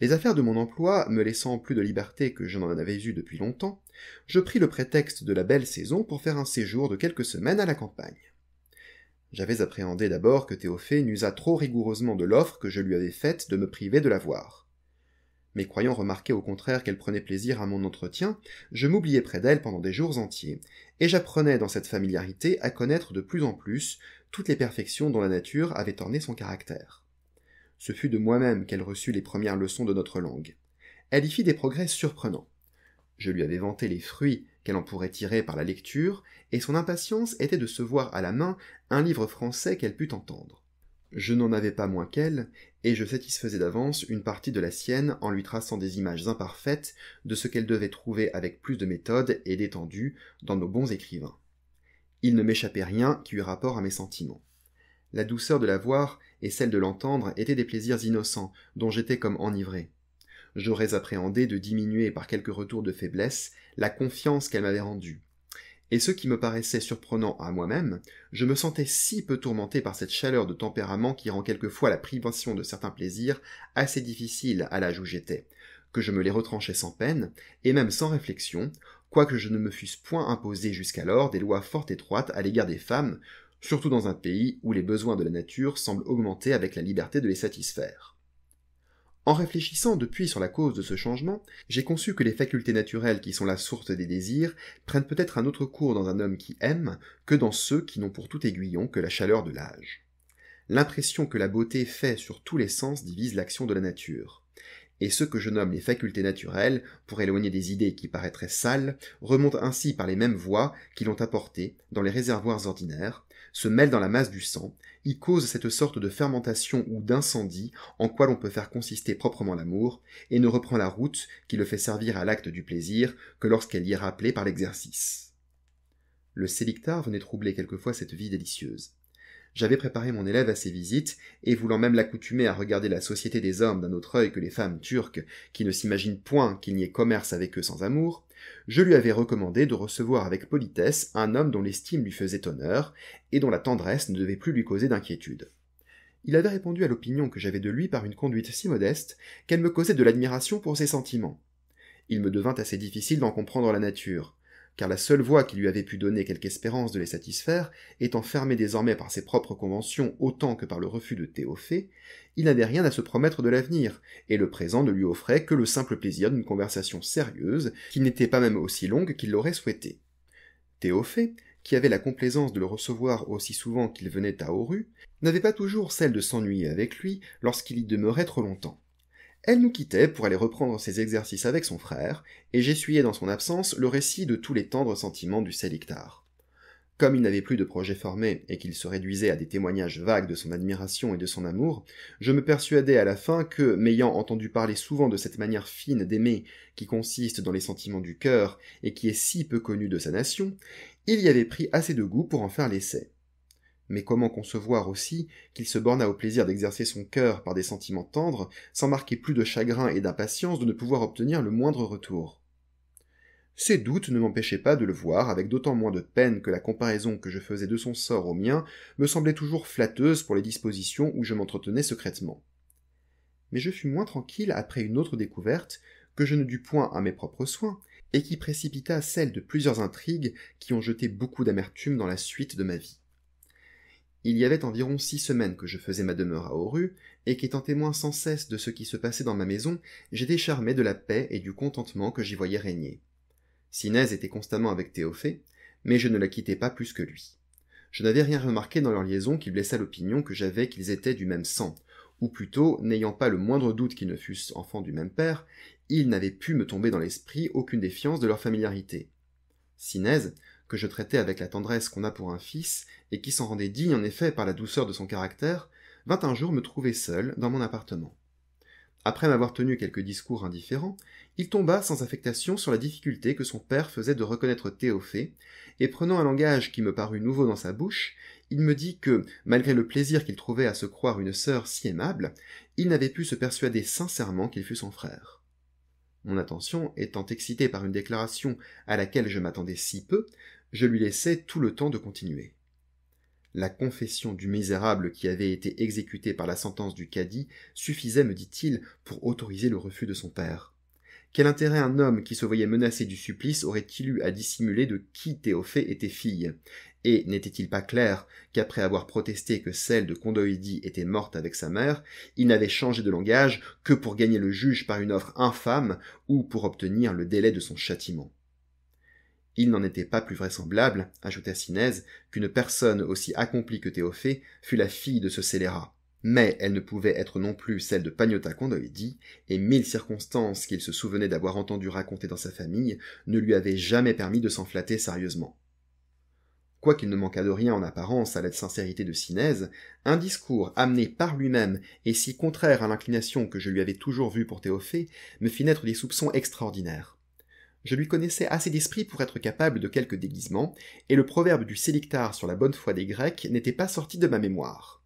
Les affaires de mon emploi me laissant plus de liberté que je n'en avais eu depuis longtemps, je pris le prétexte de la belle saison pour faire un séjour de quelques semaines à la campagne. J'avais appréhendé d'abord que Théophée n'usât trop rigoureusement de l'offre que je lui avais faite de me priver de la voir. Mais croyant remarquer au contraire qu'elle prenait plaisir à mon entretien, je m'oubliais près d'elle pendant des jours entiers, et j'apprenais dans cette familiarité à connaître de plus en plus toutes les perfections dont la nature avait orné son caractère. Ce fut de moi-même qu'elle reçut les premières leçons de notre langue. Elle y fit des progrès surprenants. Je lui avais vanté les fruits qu'elle en pourrait tirer par la lecture, et son impatience était de se voir à la main un livre français qu'elle pût entendre. Je n'en avais pas moins qu'elle, et je satisfaisais d'avance une partie de la sienne en lui traçant des images imparfaites de ce qu'elle devait trouver avec plus de méthode et d'étendue dans nos bons écrivains. Il ne m'échappait rien qui eût rapport à mes sentiments. La douceur de la voir et celle de l'entendre étaient des plaisirs innocents dont j'étais comme enivré j'aurais appréhendé de diminuer par quelques retours de faiblesse la confiance qu'elle m'avait rendue. Et ce qui me paraissait surprenant à moi-même, je me sentais si peu tourmenté par cette chaleur de tempérament qui rend quelquefois la privation de certains plaisirs assez difficile à l'âge où j'étais, que je me les retranchais sans peine, et même sans réflexion, quoique je ne me fusse point imposé jusqu'alors des lois fort étroites à l'égard des femmes, surtout dans un pays où les besoins de la nature semblent augmenter avec la liberté de les satisfaire. En réfléchissant depuis sur la cause de ce changement, j'ai conçu que les facultés naturelles qui sont la source des désirs prennent peut-être un autre cours dans un homme qui aime que dans ceux qui n'ont pour tout aiguillon que la chaleur de l'âge. L'impression que la beauté fait sur tous les sens divise l'action de la nature. Et ce que je nomme les facultés naturelles, pour éloigner des idées qui paraîtraient sales, remontent ainsi par les mêmes voies qui l'ont apporté dans les réservoirs ordinaires, se mêle dans la masse du sang, y cause cette sorte de fermentation ou d'incendie en quoi l'on peut faire consister proprement l'amour, et ne reprend la route qui le fait servir à l'acte du plaisir que lorsqu'elle y est rappelée par l'exercice. Le sélectar venait troubler quelquefois cette vie délicieuse. J'avais préparé mon élève à ses visites, et voulant même l'accoutumer à regarder la société des hommes d'un autre œil que les femmes turques, qui ne s'imaginent point qu'il n'y ait commerce avec eux sans amour, je lui avais recommandé de recevoir avec politesse un homme dont l'estime lui faisait honneur, et dont la tendresse ne devait plus lui causer d'inquiétude. Il avait répondu à l'opinion que j'avais de lui par une conduite si modeste qu'elle me causait de l'admiration pour ses sentiments. Il me devint assez difficile d'en comprendre la nature car la seule voie qui lui avait pu donner quelque espérance de les satisfaire, étant fermée désormais par ses propres conventions autant que par le refus de Théophée, il n'avait rien à se promettre de l'avenir, et le présent ne lui offrait que le simple plaisir d'une conversation sérieuse, qui n'était pas même aussi longue qu'il l'aurait souhaité. Théophée, qui avait la complaisance de le recevoir aussi souvent qu'il venait à Oru, n'avait pas toujours celle de s'ennuyer avec lui lorsqu'il y demeurait trop longtemps. Elle nous quittait pour aller reprendre ses exercices avec son frère, et j'essuyais dans son absence le récit de tous les tendres sentiments du sélectar. Comme il n'avait plus de projet formé et qu'il se réduisait à des témoignages vagues de son admiration et de son amour, je me persuadais à la fin que, m'ayant entendu parler souvent de cette manière fine d'aimer qui consiste dans les sentiments du cœur et qui est si peu connue de sa nation, il y avait pris assez de goût pour en faire l'essai. Mais comment concevoir aussi qu'il se borna au plaisir d'exercer son cœur par des sentiments tendres, sans marquer plus de chagrin et d'impatience de ne pouvoir obtenir le moindre retour Ces doutes ne m'empêchaient pas de le voir avec d'autant moins de peine que la comparaison que je faisais de son sort au mien me semblait toujours flatteuse pour les dispositions où je m'entretenais secrètement. Mais je fus moins tranquille après une autre découverte, que je ne dus point à mes propres soins, et qui précipita celle de plusieurs intrigues qui ont jeté beaucoup d'amertume dans la suite de ma vie. Il y avait environ six semaines que je faisais ma demeure à Oru, et qu'étant témoin sans cesse de ce qui se passait dans ma maison, j'étais charmé de la paix et du contentement que j'y voyais régner. Sinez était constamment avec Théophée, mais je ne la quittais pas plus que lui. Je n'avais rien remarqué dans leur liaison qui blessa l'opinion que j'avais qu'ils étaient du même sang, ou plutôt, n'ayant pas le moindre doute qu'ils ne fussent enfants du même père, ils n'avaient pu me tomber dans l'esprit aucune défiance de leur familiarité que je traitais avec la tendresse qu'on a pour un fils, et qui s'en rendait digne en effet par la douceur de son caractère, vint un jour me trouver seul dans mon appartement. Après m'avoir tenu quelques discours indifférents, il tomba sans affectation sur la difficulté que son père faisait de reconnaître Théophée, et prenant un langage qui me parut nouveau dans sa bouche, il me dit que, malgré le plaisir qu'il trouvait à se croire une sœur si aimable, il n'avait pu se persuader sincèrement qu'il fût son frère. Mon attention étant excitée par une déclaration à laquelle je m'attendais si peu, je lui laissais tout le temps de continuer. La confession du misérable qui avait été exécuté par la sentence du cadi suffisait, me dit-il, pour autoriser le refus de son père. Quel intérêt un homme qui se voyait menacé du supplice aurait-il eu à dissimuler de qui Théophée était fille Et n'était-il pas clair qu'après avoir protesté que celle de Condoïdi était morte avec sa mère, il n'avait changé de langage que pour gagner le juge par une offre infâme ou pour obtenir le délai de son châtiment il n'en était pas plus vraisemblable, ajouta Sinèse, qu'une personne aussi accomplie que Théophée fût la fille de ce scélérat. Mais elle ne pouvait être non plus celle de Pagnota dit, et mille circonstances qu'il se souvenait d'avoir entendu raconter dans sa famille ne lui avaient jamais permis de s'en flatter sérieusement. Quoiqu'il ne manquât de rien en apparence à la sincérité de Sinèse, un discours amené par lui-même et si contraire à l'inclination que je lui avais toujours vue pour Théophée me fit naître des soupçons extraordinaires je lui connaissais assez d'esprit pour être capable de quelques déguisements, et le proverbe du sélictar sur la bonne foi des Grecs n'était pas sorti de ma mémoire.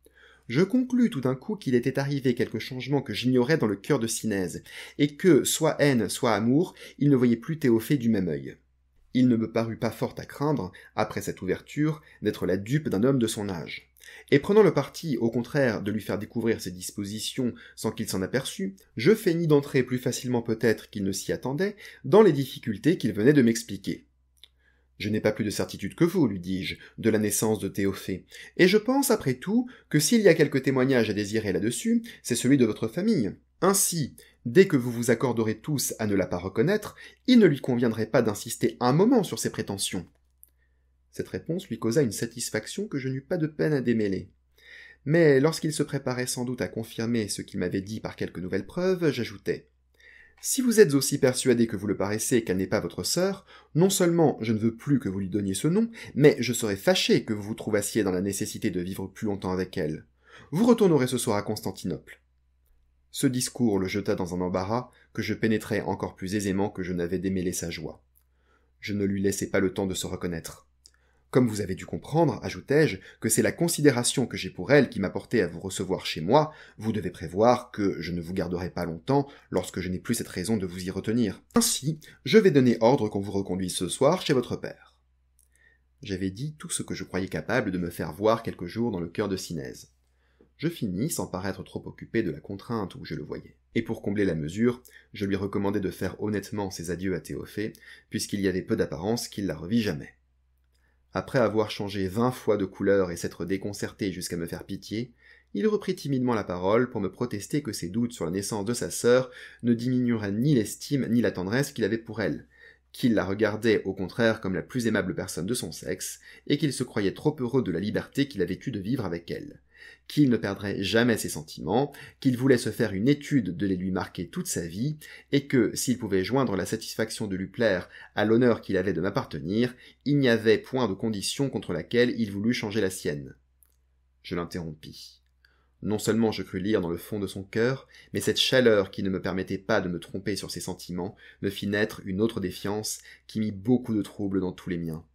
Je conclus tout d'un coup qu'il était arrivé quelque changement que j'ignorais dans le cœur de Sinèse, et que, soit haine, soit amour, il ne voyait plus Théophée du même œil. Il ne me parut pas fort à craindre, après cette ouverture, d'être la dupe d'un homme de son âge. Et prenant le parti, au contraire, de lui faire découvrir ses dispositions sans qu'il s'en aperçût, je feignis d'entrer plus facilement peut-être qu'il ne s'y attendait dans les difficultés qu'il venait de m'expliquer. Je n'ai pas plus de certitude que vous, lui dis-je, de la naissance de Théophée, et je pense, après tout, que s'il y a quelque témoignage à désirer là-dessus, c'est celui de votre famille. Ainsi, dès que vous vous accorderez tous à ne la pas reconnaître, il ne lui conviendrait pas d'insister un moment sur ses prétentions. Cette réponse lui causa une satisfaction que je n'eus pas de peine à démêler. Mais lorsqu'il se préparait sans doute à confirmer ce qu'il m'avait dit par quelques nouvelles preuves, j'ajoutai si vous êtes aussi persuadé que vous le paraissez qu'elle n'est pas votre sœur, non seulement je ne veux plus que vous lui donniez ce nom, mais je serais fâché que vous vous trouvassiez dans la nécessité de vivre plus longtemps avec elle. Vous retournerez ce soir à Constantinople. Ce discours le jeta dans un embarras que je pénétrais encore plus aisément que je n'avais démêlé sa joie. Je ne lui laissai pas le temps de se reconnaître. Comme vous avez dû comprendre, ajoutai-je, que c'est la considération que j'ai pour elle qui m'a porté à vous recevoir chez moi, vous devez prévoir que je ne vous garderai pas longtemps lorsque je n'ai plus cette raison de vous y retenir. Ainsi, je vais donner ordre qu'on vous reconduise ce soir chez votre père. J'avais dit tout ce que je croyais capable de me faire voir quelques jours dans le cœur de Sinèse. Je finis sans paraître trop occupé de la contrainte où je le voyais. Et pour combler la mesure, je lui recommandai de faire honnêtement ses adieux à Théophée, puisqu'il y avait peu d'apparence qu'il la revit jamais. Après avoir changé vingt fois de couleur et s'être déconcerté jusqu'à me faire pitié, il reprit timidement la parole pour me protester que ses doutes sur la naissance de sa sœur ne diminueraient ni l'estime ni la tendresse qu'il avait pour elle, qu'il la regardait au contraire comme la plus aimable personne de son sexe, et qu'il se croyait trop heureux de la liberté qu'il avait eue de vivre avec elle qu'il ne perdrait jamais ses sentiments, qu'il voulait se faire une étude de les lui marquer toute sa vie, et que, s'il pouvait joindre la satisfaction de lui plaire à l'honneur qu'il avait de m'appartenir, il n'y avait point de condition contre laquelle il voulût changer la sienne. Je l'interrompis. Non seulement je crus lire dans le fond de son cœur, mais cette chaleur qui ne me permettait pas de me tromper sur ses sentiments me fit naître une autre défiance qui mit beaucoup de trouble dans tous les miens.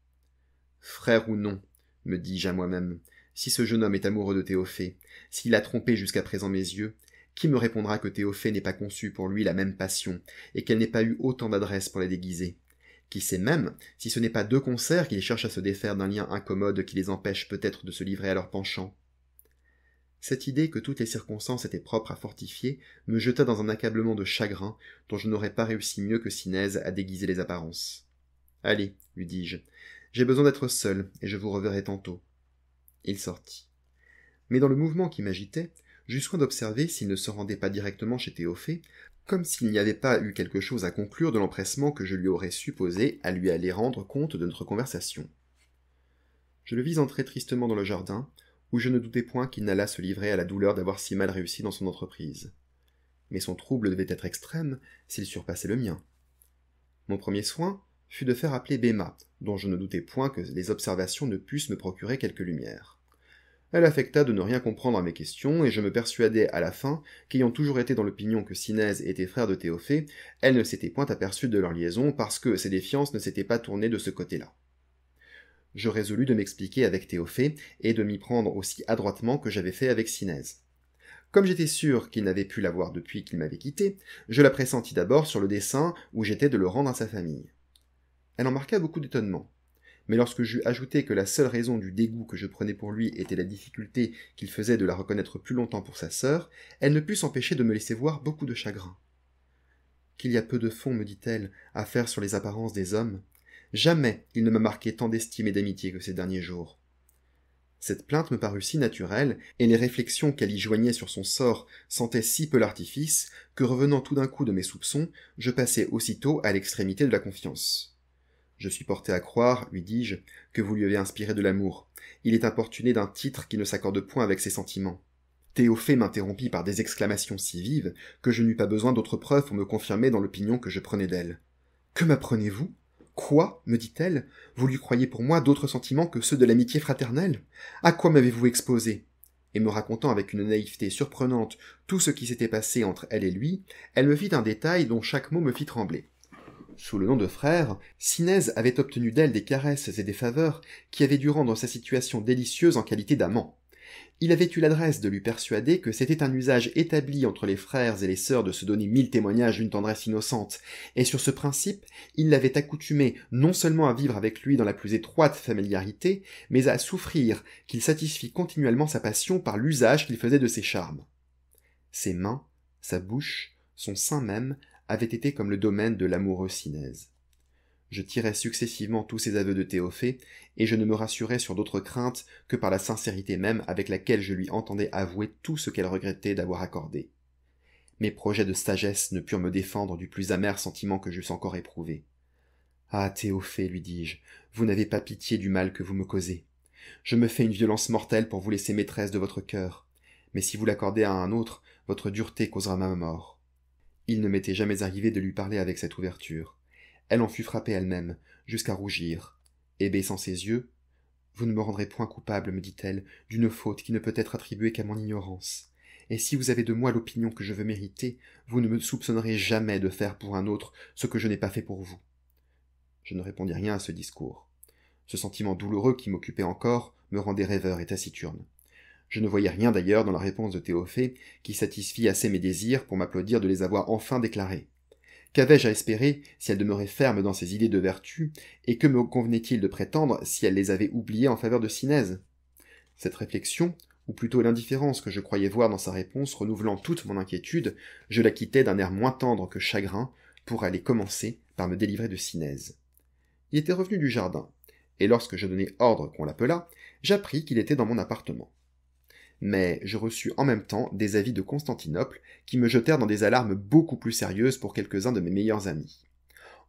Frère ou non, me dis-je à moi-même, si ce jeune homme est amoureux de Théophée, s'il a trompé jusqu'à présent mes yeux, qui me répondra que Théophée n'ait pas conçu pour lui la même passion, et qu'elle n'ait pas eu autant d'adresse pour la déguiser Qui sait même si ce n'est pas deux concerts les cherchent à se défaire d'un lien incommode qui les empêche peut-être de se livrer à leur penchant Cette idée que toutes les circonstances étaient propres à fortifier me jeta dans un accablement de chagrin dont je n'aurais pas réussi mieux que Sinèse à déguiser les apparences. Allez, lui dis-je, j'ai besoin d'être seul, et je vous reverrai tantôt il sortit. Mais dans le mouvement qui m'agitait, j'eus soin d'observer s'il ne se rendait pas directement chez Théophée, comme s'il n'y avait pas eu quelque chose à conclure de l'empressement que je lui aurais supposé à lui aller rendre compte de notre conversation. Je le vis entrer tristement dans le jardin, où je ne doutais point qu'il n'allât se livrer à la douleur d'avoir si mal réussi dans son entreprise. Mais son trouble devait être extrême s'il surpassait le mien. Mon premier soin fut de faire appeler Béma, dont je ne doutais point que les observations ne pussent me procurer quelque lumière elle affecta de ne rien comprendre à mes questions, et je me persuadai à la fin qu'ayant toujours été dans l'opinion que Sinèse était frère de Théophée, elle ne s'était point aperçue de leur liaison parce que ses défiances ne s'étaient pas tournées de ce côté-là. Je résolus de m'expliquer avec Théophée et de m'y prendre aussi adroitement que j'avais fait avec Sinèse. Comme j'étais sûr qu'il n'avait pu l'avoir depuis qu'il m'avait quitté, je la pressentis d'abord sur le dessin où j'étais de le rendre à sa famille. Elle en marqua beaucoup d'étonnement mais lorsque j'eus ajouté que la seule raison du dégoût que je prenais pour lui était la difficulté qu'il faisait de la reconnaître plus longtemps pour sa sœur, elle ne put s'empêcher de me laisser voir beaucoup de chagrin. Qu'il y a peu de fond, me dit-elle, à faire sur les apparences des hommes. Jamais il ne m'a marqué tant d'estime et d'amitié que ces derniers jours. Cette plainte me parut si naturelle, et les réflexions qu'elle y joignait sur son sort sentaient si peu l'artifice, que revenant tout d'un coup de mes soupçons, je passai aussitôt à l'extrémité de la confiance. Je suis porté à croire, lui dis-je, que vous lui avez inspiré de l'amour. Il est importuné d'un titre qui ne s'accorde point avec ses sentiments. Théophée m'interrompit par des exclamations si vives que je n'eus pas besoin d'autres preuves pour me confirmer dans l'opinion que je prenais d'elle. Que m'apprenez-vous Quoi me dit-elle, vous lui croyez pour moi d'autres sentiments que ceux de l'amitié fraternelle À quoi m'avez-vous exposé Et me racontant avec une naïveté surprenante tout ce qui s'était passé entre elle et lui, elle me fit un détail dont chaque mot me fit trembler sous le nom de frère, Sinez avait obtenu d'elle des caresses et des faveurs qui avaient dû rendre sa situation délicieuse en qualité d'amant. Il avait eu l'adresse de lui persuader que c'était un usage établi entre les frères et les sœurs de se donner mille témoignages d'une tendresse innocente, et sur ce principe, il l'avait accoutumé non seulement à vivre avec lui dans la plus étroite familiarité, mais à souffrir qu'il satisfit continuellement sa passion par l'usage qu'il faisait de ses charmes. Ses mains, sa bouche, son sein même avait été comme le domaine de l'amoureux Sinèse. Je tirais successivement tous ces aveux de Théophée, et je ne me rassurais sur d'autres craintes que par la sincérité même avec laquelle je lui entendais avouer tout ce qu'elle regrettait d'avoir accordé. Mes projets de sagesse ne purent me défendre du plus amer sentiment que j'eusse encore éprouvé. Ah, Théophée, lui dis-je, vous n'avez pas pitié du mal que vous me causez. Je me fais une violence mortelle pour vous laisser maîtresse de votre cœur. Mais si vous l'accordez à un autre, votre dureté causera ma mort. Il ne m'était jamais arrivé de lui parler avec cette ouverture. Elle en fut frappée elle-même, jusqu'à rougir, et baissant ses yeux, Vous ne me rendrez point coupable, me dit-elle, d'une faute qui ne peut être attribuée qu'à mon ignorance. Et si vous avez de moi l'opinion que je veux mériter, vous ne me soupçonnerez jamais de faire pour un autre ce que je n'ai pas fait pour vous. Je ne répondis rien à ce discours. Ce sentiment douloureux qui m'occupait encore me rendait rêveur et taciturne. Je ne voyais rien d'ailleurs dans la réponse de Théophée, qui satisfit assez mes désirs pour m'applaudir de les avoir enfin déclarés. Qu'avais-je à espérer si elle demeurait ferme dans ses idées de vertu, et que me convenait-il de prétendre si elle les avait oubliées en faveur de Sinèse Cette réflexion, ou plutôt l'indifférence que je croyais voir dans sa réponse renouvelant toute mon inquiétude, je la quittai d'un air moins tendre que chagrin, pour aller commencer par me délivrer de Sinèse. Il était revenu du jardin, et lorsque je donnai ordre qu'on l'appelât, j'appris qu'il était dans mon appartement mais je reçus en même temps des avis de Constantinople qui me jetèrent dans des alarmes beaucoup plus sérieuses pour quelques-uns de mes meilleurs amis.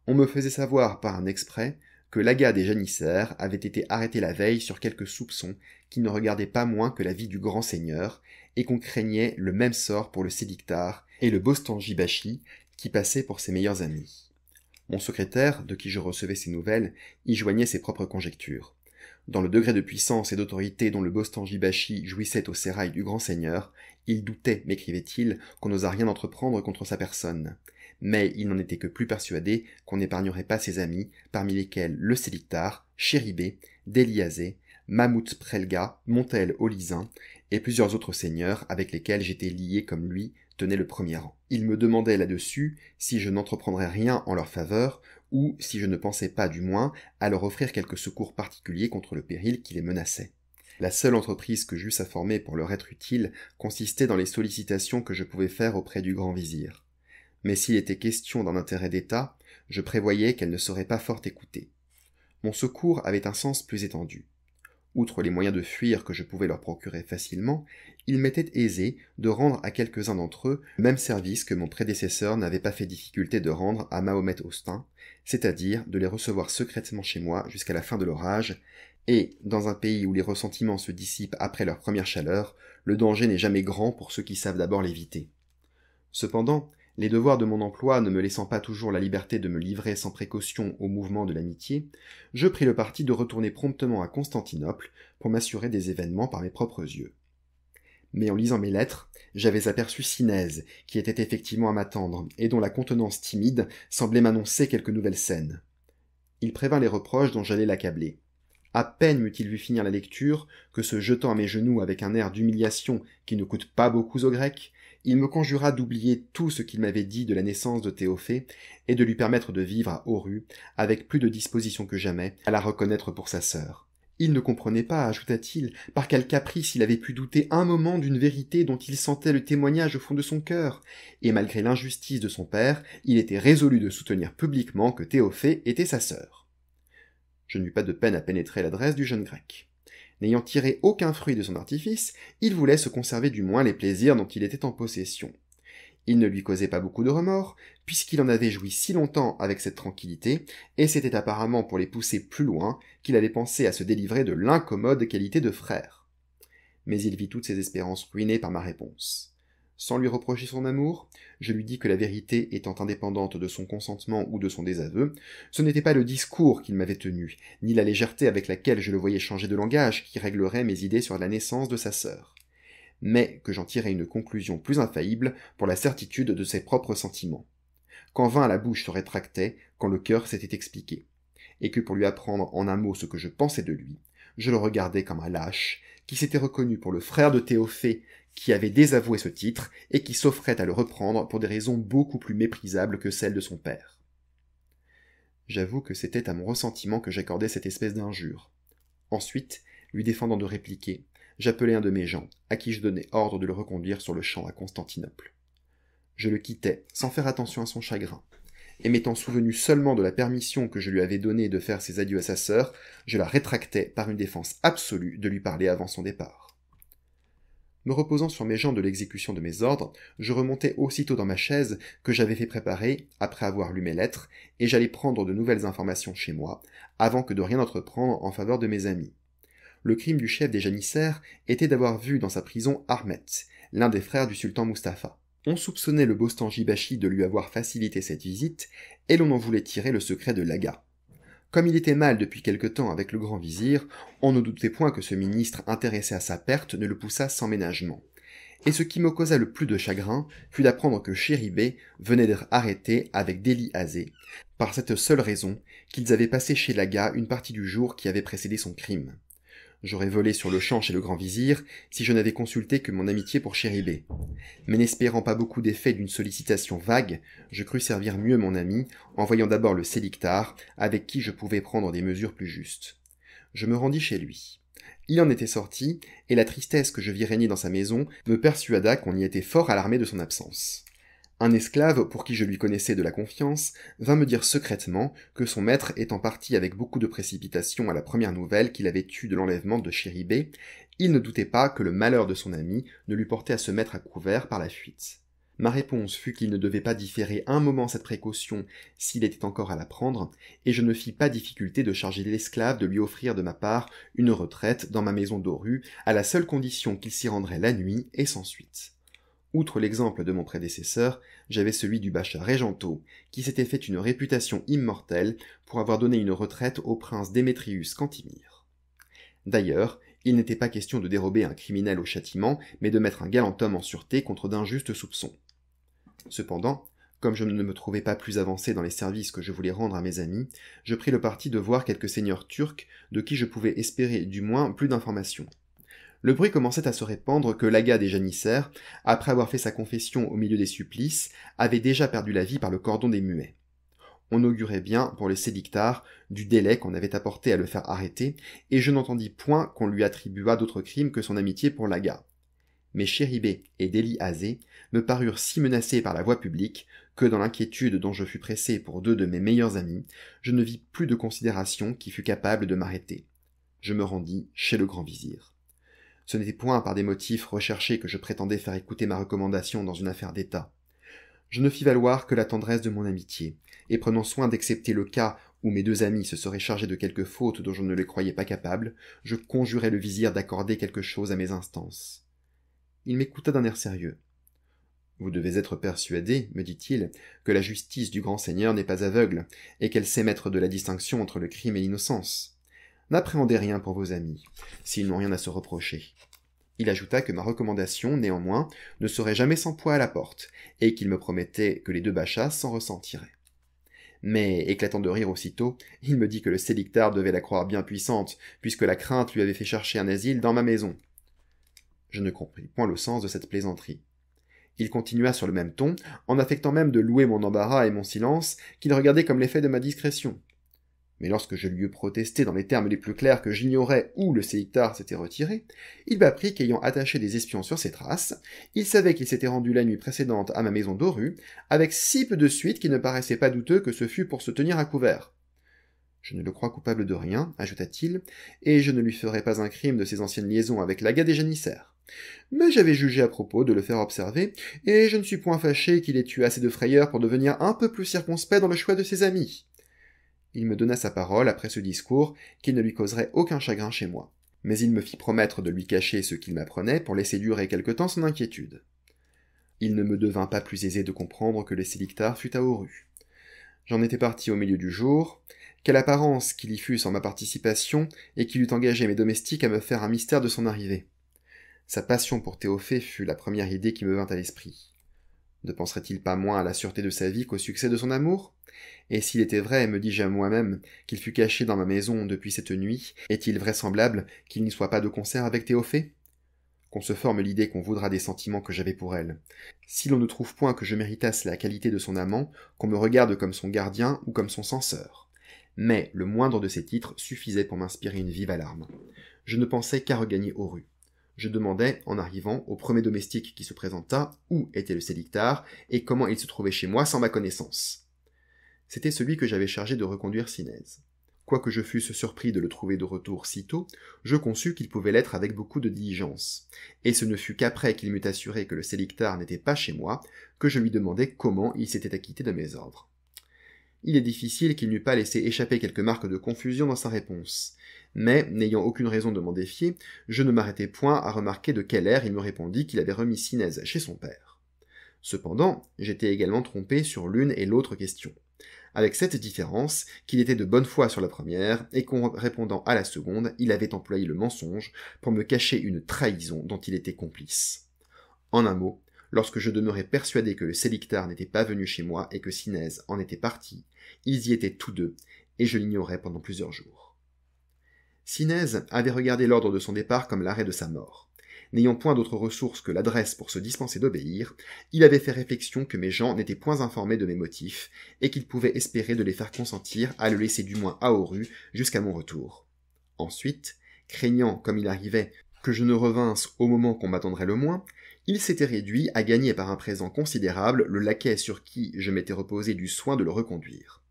On me faisait savoir par un exprès que l'aga des janissaires avait été arrêté la veille sur quelques soupçons qui ne regardaient pas moins que la vie du grand seigneur, et qu'on craignait le même sort pour le sédictar et le bostangibashi qui passaient pour ses meilleurs amis. Mon secrétaire, de qui je recevais ces nouvelles, y joignait ses propres conjectures. Dans le degré de puissance et d'autorité dont le Bostan jouissait au sérail du grand seigneur, il doutait, m'écrivait-il, qu'on n'osât rien entreprendre contre sa personne. Mais il n'en était que plus persuadé qu'on n'épargnerait pas ses amis, parmi lesquels le Sélictar, Chéribé, Déliazé, Mahmoud Prelga, Montel Olizin et plusieurs autres seigneurs avec lesquels j'étais lié comme lui tenait le premier rang. Il me demandait là-dessus si je n'entreprendrais rien en leur faveur ou, si je ne pensais pas du moins, à leur offrir quelques secours particuliers contre le péril qui les menaçait. La seule entreprise que j'eusse à former pour leur être utile consistait dans les sollicitations que je pouvais faire auprès du grand vizir. Mais s'il était question d'un intérêt d'État, je prévoyais qu'elle ne serait pas fort écoutée. Mon secours avait un sens plus étendu. Outre les moyens de fuir que je pouvais leur procurer facilement, il m'était aisé de rendre à quelques-uns d'entre eux le même service que mon prédécesseur n'avait pas fait difficulté de rendre à Mahomet Austin, c'est-à-dire de les recevoir secrètement chez moi jusqu'à la fin de l'orage, et, dans un pays où les ressentiments se dissipent après leur première chaleur, le danger n'est jamais grand pour ceux qui savent d'abord l'éviter. Cependant, les devoirs de mon emploi ne me laissant pas toujours la liberté de me livrer sans précaution au mouvement de l'amitié, je pris le parti de retourner promptement à Constantinople pour m'assurer des événements par mes propres yeux. Mais en lisant mes lettres, j'avais aperçu Sinèse, qui était effectivement à m'attendre, et dont la contenance timide semblait m'annoncer quelque nouvelle scène. Il prévint les reproches dont j'allais l'accabler. À peine m'eut-il vu finir la lecture que, se jetant à mes genoux avec un air d'humiliation qui ne coûte pas beaucoup aux Grecs, il me conjura d'oublier tout ce qu'il m'avait dit de la naissance de Théophée et de lui permettre de vivre à Oru, avec plus de disposition que jamais, à la reconnaître pour sa sœur. Il ne comprenait pas, ajouta-t-il, par quel caprice il avait pu douter un moment d'une vérité dont il sentait le témoignage au fond de son cœur, et malgré l'injustice de son père, il était résolu de soutenir publiquement que Théophée était sa sœur. Je n'eus pas de peine à pénétrer l'adresse du jeune grec. N'ayant tiré aucun fruit de son artifice, il voulait se conserver du moins les plaisirs dont il était en possession. Il ne lui causait pas beaucoup de remords, puisqu'il en avait joui si longtemps avec cette tranquillité, et c'était apparemment pour les pousser plus loin qu'il avait pensé à se délivrer de l'incommode qualité de frère. Mais il vit toutes ses espérances ruinées par ma réponse. Sans lui reprocher son amour, je lui dis que la vérité étant indépendante de son consentement ou de son désaveu, ce n'était pas le discours qu'il m'avait tenu, ni la légèreté avec laquelle je le voyais changer de langage qui réglerait mes idées sur la naissance de sa sœur mais que j'en tirais une conclusion plus infaillible pour la certitude de ses propres sentiments. Qu'en vain la bouche se rétractait quand le cœur s'était expliqué, et que pour lui apprendre en un mot ce que je pensais de lui, je le regardais comme un lâche, qui s'était reconnu pour le frère de Théophée, qui avait désavoué ce titre, et qui s'offrait à le reprendre pour des raisons beaucoup plus méprisables que celles de son père. J'avoue que c'était à mon ressentiment que j'accordais cette espèce d'injure. Ensuite, lui défendant de répliquer, j'appelai un de mes gens, à qui je donnai ordre de le reconduire sur le champ à Constantinople. Je le quittai, sans faire attention à son chagrin, et m'étant souvenu seulement de la permission que je lui avais donnée de faire ses adieux à sa sœur, je la rétractai par une défense absolue de lui parler avant son départ. Me reposant sur mes gens de l'exécution de mes ordres, je remontai aussitôt dans ma chaise que j'avais fait préparer, après avoir lu mes lettres, et j'allai prendre de nouvelles informations chez moi, avant que de rien entreprendre en faveur de mes amis le crime du chef des janissaires était d'avoir vu dans sa prison Ahmet, l'un des frères du sultan Mustapha. On soupçonnait le bostan Jibashi de lui avoir facilité cette visite, et l'on en voulait tirer le secret de Laga. Comme il était mal depuis quelque temps avec le grand vizir, on ne doutait point que ce ministre intéressé à sa perte ne le poussât sans ménagement. Et ce qui me causa le plus de chagrin fut d'apprendre que Chéribé venait d'être arrêté avec délit Azé, par cette seule raison qu'ils avaient passé chez Laga une partie du jour qui avait précédé son crime. J'aurais volé sur le champ chez le grand vizir si je n'avais consulté que mon amitié pour Chéribé. Mais n'espérant pas beaucoup d'effet d'une sollicitation vague, je crus servir mieux mon ami en voyant d'abord le sélictar avec qui je pouvais prendre des mesures plus justes. Je me rendis chez lui. Il en était sorti, et la tristesse que je vis régner dans sa maison me persuada qu'on y était fort alarmé de son absence. Un esclave, pour qui je lui connaissais de la confiance, vint me dire secrètement que son maître étant parti avec beaucoup de précipitation à la première nouvelle qu'il avait eue de l'enlèvement de Chéribé, il ne doutait pas que le malheur de son ami ne lui portait à se mettre à couvert par la fuite. Ma réponse fut qu'il ne devait pas différer un moment cette précaution s'il était encore à la prendre, et je ne fis pas difficulté de charger l'esclave de lui offrir de ma part une retraite dans ma maison d'Oru, à la seule condition qu'il s'y rendrait la nuit et sans suite. Outre l'exemple de mon prédécesseur, j'avais celui du Bacha Régento, qui s'était fait une réputation immortelle pour avoir donné une retraite au prince Démétrius Cantimire. D'ailleurs, il n'était pas question de dérober un criminel au châtiment, mais de mettre un galant homme en sûreté contre d'injustes soupçons. Cependant, comme je ne me trouvais pas plus avancé dans les services que je voulais rendre à mes amis, je pris le parti de voir quelques seigneurs turcs de qui je pouvais espérer du moins plus d'informations. Le bruit commençait à se répandre que l'aga des janissaires, après avoir fait sa confession au milieu des supplices, avait déjà perdu la vie par le cordon des muets. On augurait bien, pour le sédictard, du délai qu'on avait apporté à le faire arrêter, et je n'entendis point qu'on lui attribuât d'autres crimes que son amitié pour l'aga. Mais Chéribé et Déli Azé me parurent si menacés par la voie publique que dans l'inquiétude dont je fus pressé pour deux de mes meilleurs amis, je ne vis plus de considération qui fût capable de m'arrêter. Je me rendis chez le grand vizir. Ce n'était point par des motifs recherchés que je prétendais faire écouter ma recommandation dans une affaire d'État. Je ne fis valoir que la tendresse de mon amitié, et prenant soin d'accepter le cas où mes deux amis se seraient chargés de quelque faute dont je ne les croyais pas capables, je conjurai le vizir d'accorder quelque chose à mes instances. Il m'écouta d'un air sérieux. Vous devez être persuadé, me dit-il, que la justice du grand seigneur n'est pas aveugle, et qu'elle sait mettre de la distinction entre le crime et l'innocence. N'appréhendez rien pour vos amis, s'ils n'ont rien à se reprocher. Il ajouta que ma recommandation, néanmoins, ne serait jamais sans poids à la porte, et qu'il me promettait que les deux bachas s'en ressentiraient. Mais, éclatant de rire aussitôt, il me dit que le sélictard devait la croire bien puissante, puisque la crainte lui avait fait chercher un asile dans ma maison. Je ne compris point le sens de cette plaisanterie. Il continua sur le même ton, en affectant même de louer mon embarras et mon silence, qu'il regardait comme l'effet de ma discrétion. Mais lorsque je lui eus protesté dans les termes les plus clairs que j'ignorais où le séictar s'était retiré, il m'apprit qu'ayant attaché des espions sur ses traces, il savait qu'il s'était rendu la nuit précédente à ma maison d'Oru, avec si peu de suite qu'il ne paraissait pas douteux que ce fût pour se tenir à couvert. Je ne le crois coupable de rien, ajouta-t-il, et je ne lui ferai pas un crime de ses anciennes liaisons avec l'aga des janissaires. Mais j'avais jugé à propos de le faire observer, et je ne suis point fâché qu'il ait eu assez de frayeur pour devenir un peu plus circonspect dans le choix de ses amis. Il me donna sa parole, après ce discours, qu'il ne lui causerait aucun chagrin chez moi. Mais il me fit promettre de lui cacher ce qu'il m'apprenait pour laisser durer quelque temps son inquiétude. Il ne me devint pas plus aisé de comprendre que le sélectar fut à Oru. J'en étais parti au milieu du jour. Quelle apparence qu'il y fût sans ma participation et qu'il eût engagé mes domestiques à me faire un mystère de son arrivée. Sa passion pour Théophée fut la première idée qui me vint à l'esprit. Ne penserait-il pas moins à la sûreté de sa vie qu'au succès de son amour Et s'il était vrai, me dis-je à moi-même, qu'il fut caché dans ma maison depuis cette nuit, est-il vraisemblable qu'il n'y soit pas de concert avec Théophée Qu'on se forme l'idée qu'on voudra des sentiments que j'avais pour elle. Si l'on ne trouve point que je méritasse la qualité de son amant, qu'on me regarde comme son gardien ou comme son censeur. Mais le moindre de ces titres suffisait pour m'inspirer une vive alarme. Je ne pensais qu'à regagner aux rues je demandai, en arrivant, au premier domestique qui se présenta, où était le Sélictare et comment il se trouvait chez moi sans ma connaissance. C'était celui que j'avais chargé de reconduire Sinèse. Quoique je fusse surpris de le trouver de retour si tôt, je conçus qu'il pouvait l'être avec beaucoup de diligence. Et ce ne fut qu'après qu'il m'eut assuré que le Sélictare n'était pas chez moi, que je lui demandai comment il s'était acquitté de mes ordres il est difficile qu'il n'eût pas laissé échapper quelques marques de confusion dans sa réponse. Mais, n'ayant aucune raison de m'en défier, je ne m'arrêtai point à remarquer de quel air il me répondit qu'il avait remis Sinez chez son père. Cependant, j'étais également trompé sur l'une et l'autre question. Avec cette différence, qu'il était de bonne foi sur la première, et qu'en répondant à la seconde, il avait employé le mensonge pour me cacher une trahison dont il était complice. En un mot, Lorsque je demeurais persuadé que le sélictar n'était pas venu chez moi et que Sinez en était parti, ils y étaient tous deux, et je l'ignorais pendant plusieurs jours. Sinez avait regardé l'ordre de son départ comme l'arrêt de sa mort. N'ayant point d'autre ressource que l'adresse pour se dispenser d'obéir, il avait fait réflexion que mes gens n'étaient point informés de mes motifs, et qu'il pouvait espérer de les faire consentir à le laisser du moins à Oru jusqu'à mon retour. Ensuite, craignant, comme il arrivait, que je ne revinsse au moment qu'on m'attendrait le moins, il s'était réduit à gagner par un présent considérable le laquais sur qui je m'étais reposé du soin de le reconduire.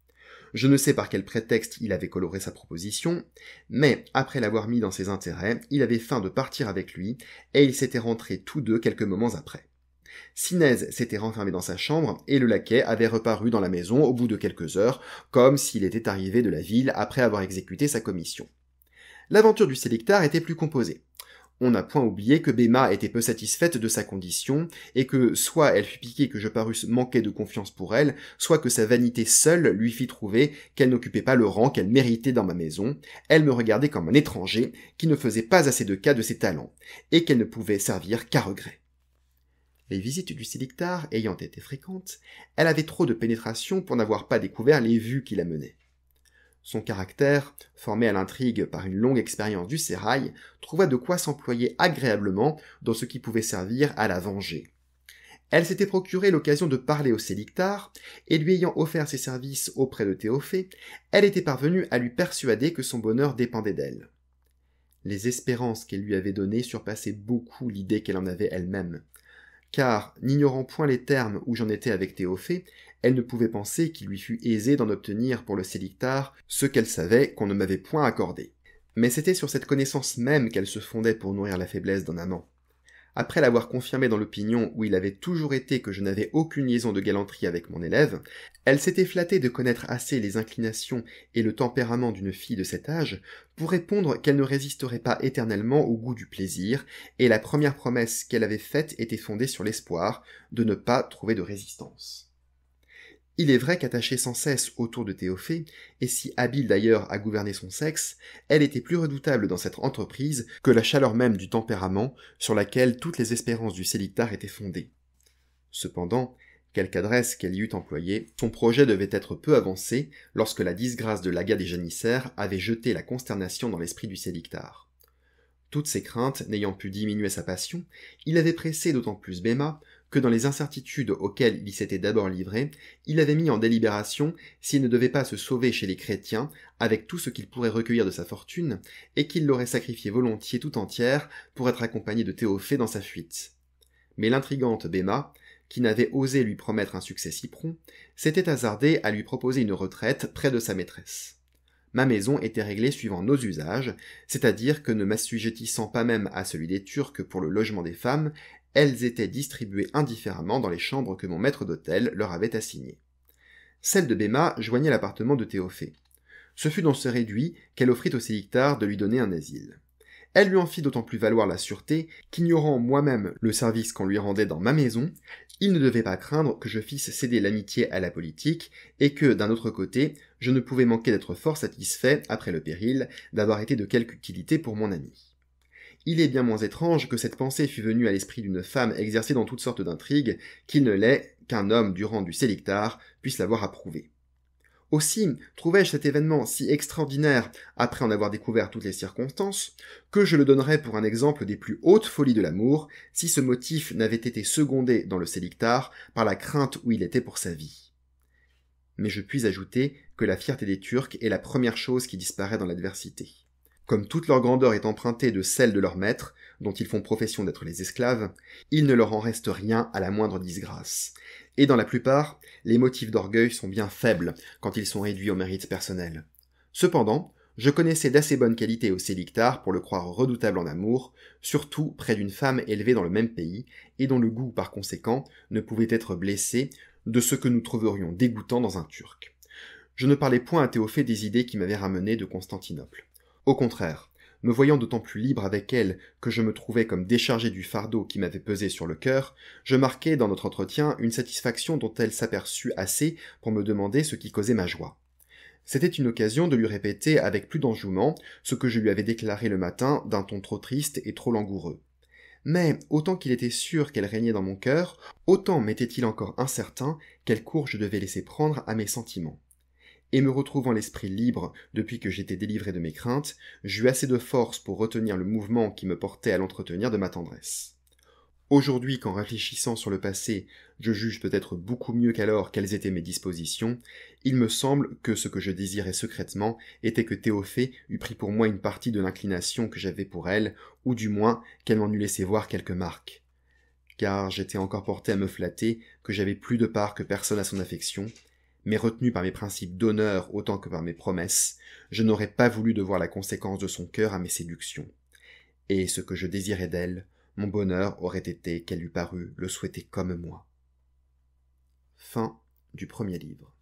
Je ne sais par quel prétexte il avait coloré sa proposition, mais après l'avoir mis dans ses intérêts, il avait faim de partir avec lui, et ils s'étaient rentrés tous deux quelques moments après. Sinez s'était renfermé dans sa chambre, et le laquais avait reparu dans la maison au bout de quelques heures, comme s'il était arrivé de la ville après avoir exécuté sa commission. L'aventure du sélectar était plus composée. On n'a point oublié que Béma était peu satisfaite de sa condition, et que soit elle fut piquée que je parusse manquer de confiance pour elle, soit que sa vanité seule lui fit trouver qu'elle n'occupait pas le rang qu'elle méritait dans ma maison, elle me regardait comme un étranger qui ne faisait pas assez de cas de ses talents, et qu'elle ne pouvait servir qu'à regret. Les visites du sédictar ayant été fréquentes, elle avait trop de pénétration pour n'avoir pas découvert les vues qui la menaient. Son caractère, formé à l'intrigue par une longue expérience du sérail, trouva de quoi s'employer agréablement dans ce qui pouvait servir à la venger. Elle s'était procuré l'occasion de parler au sélictar, et lui ayant offert ses services auprès de Théophée, elle était parvenue à lui persuader que son bonheur dépendait d'elle. Les espérances qu'elle lui avait données surpassaient beaucoup l'idée qu'elle en avait elle-même. Car, n'ignorant point les termes où j'en étais avec Théophée, elle ne pouvait penser qu'il lui fût aisé d'en obtenir pour le sédictar ce qu'elle savait qu'on ne m'avait point accordé. Mais c'était sur cette connaissance même qu'elle se fondait pour nourrir la faiblesse d'un amant. Après l'avoir confirmé dans l'opinion où il avait toujours été que je n'avais aucune liaison de galanterie avec mon élève, elle s'était flattée de connaître assez les inclinations et le tempérament d'une fille de cet âge pour répondre qu'elle ne résisterait pas éternellement au goût du plaisir, et la première promesse qu'elle avait faite était fondée sur l'espoir de ne pas trouver de résistance. Il est vrai qu'attachée sans cesse autour de Théophée, et si habile d'ailleurs à gouverner son sexe, elle était plus redoutable dans cette entreprise que la chaleur même du tempérament sur laquelle toutes les espérances du Sédictar étaient fondées. Cependant, quelque adresse qu'elle y eût employée, son projet devait être peu avancé lorsque la disgrâce de l'aga des janissaires avait jeté la consternation dans l'esprit du sédictar Toutes ses craintes n'ayant pu diminuer sa passion, il avait pressé d'autant plus Béma que dans les incertitudes auxquelles il s'était d'abord livré, il avait mis en délibération s'il ne devait pas se sauver chez les chrétiens avec tout ce qu'il pourrait recueillir de sa fortune, et qu'il l'aurait sacrifié volontiers tout entière pour être accompagné de Théophée dans sa fuite. Mais l'intrigante Béma, qui n'avait osé lui promettre un succès si prompt, s'était hasardée à lui proposer une retraite près de sa maîtresse ma maison était réglée suivant nos usages, c'est-à-dire que ne m'assujettissant pas même à celui des Turcs pour le logement des femmes, elles étaient distribuées indifféremment dans les chambres que mon maître d'hôtel leur avait assignées. Celle de Béma joignait l'appartement de Théophée. Ce fut dans ce réduit qu'elle offrit au sélictard de lui donner un asile. Elle lui en fit d'autant plus valoir la sûreté qu'ignorant moi-même le service qu'on lui rendait dans ma maison, il ne devait pas craindre que je fisse céder l'amitié à la politique et que, d'un autre côté, je ne pouvais manquer d'être fort satisfait, après le péril, d'avoir été de quelque utilité pour mon ami il est bien moins étrange que cette pensée fût venue à l'esprit d'une femme exercée dans toutes sortes d'intrigues qu'il ne l'est qu'un homme du rang du sélectar puisse l'avoir approuvée. Aussi trouvais je cet événement si extraordinaire, après en avoir découvert toutes les circonstances, que je le donnerais pour un exemple des plus hautes folies de l'amour, si ce motif n'avait été secondé dans le sélectar par la crainte où il était pour sa vie. Mais je puis ajouter que la fierté des Turcs est la première chose qui disparaît dans l'adversité. Comme toute leur grandeur est empruntée de celle de leur maître, dont ils font profession d'être les esclaves, il ne leur en reste rien à la moindre disgrâce. Et dans la plupart, les motifs d'orgueil sont bien faibles quand ils sont réduits au mérite personnel. Cependant, je connaissais d'assez bonnes qualités au Sélictar pour le croire redoutable en amour, surtout près d'une femme élevée dans le même pays, et dont le goût, par conséquent, ne pouvait être blessé de ce que nous trouverions dégoûtant dans un Turc. Je ne parlais point à Théophée des idées qui m'avaient ramené de Constantinople. Au contraire, me voyant d'autant plus libre avec elle que je me trouvais comme déchargé du fardeau qui m'avait pesé sur le cœur, je marquai dans notre entretien une satisfaction dont elle s'aperçut assez pour me demander ce qui causait ma joie. C'était une occasion de lui répéter avec plus d'enjouement ce que je lui avais déclaré le matin d'un ton trop triste et trop langoureux. Mais autant qu'il était sûr qu'elle régnait dans mon cœur, autant m'était-il encore incertain quel cours je devais laisser prendre à mes sentiments et me retrouvant l'esprit libre depuis que j'étais délivré de mes craintes, j'eus assez de force pour retenir le mouvement qui me portait à l'entretenir de ma tendresse. Aujourd'hui, qu'en réfléchissant sur le passé, je juge peut-être beaucoup mieux qu'alors quelles étaient mes dispositions, il me semble que ce que je désirais secrètement était que Théophée eût pris pour moi une partie de l'inclination que j'avais pour elle, ou du moins qu'elle m'en eût laissé voir quelques marques. Car j'étais encore porté à me flatter que j'avais plus de part que personne à son affection, mais retenu par mes principes d'honneur autant que par mes promesses, je n'aurais pas voulu devoir la conséquence de son cœur à mes séductions. Et ce que je désirais d'elle, mon bonheur aurait été qu'elle eût paru le souhaiter comme moi. Fin du premier livre.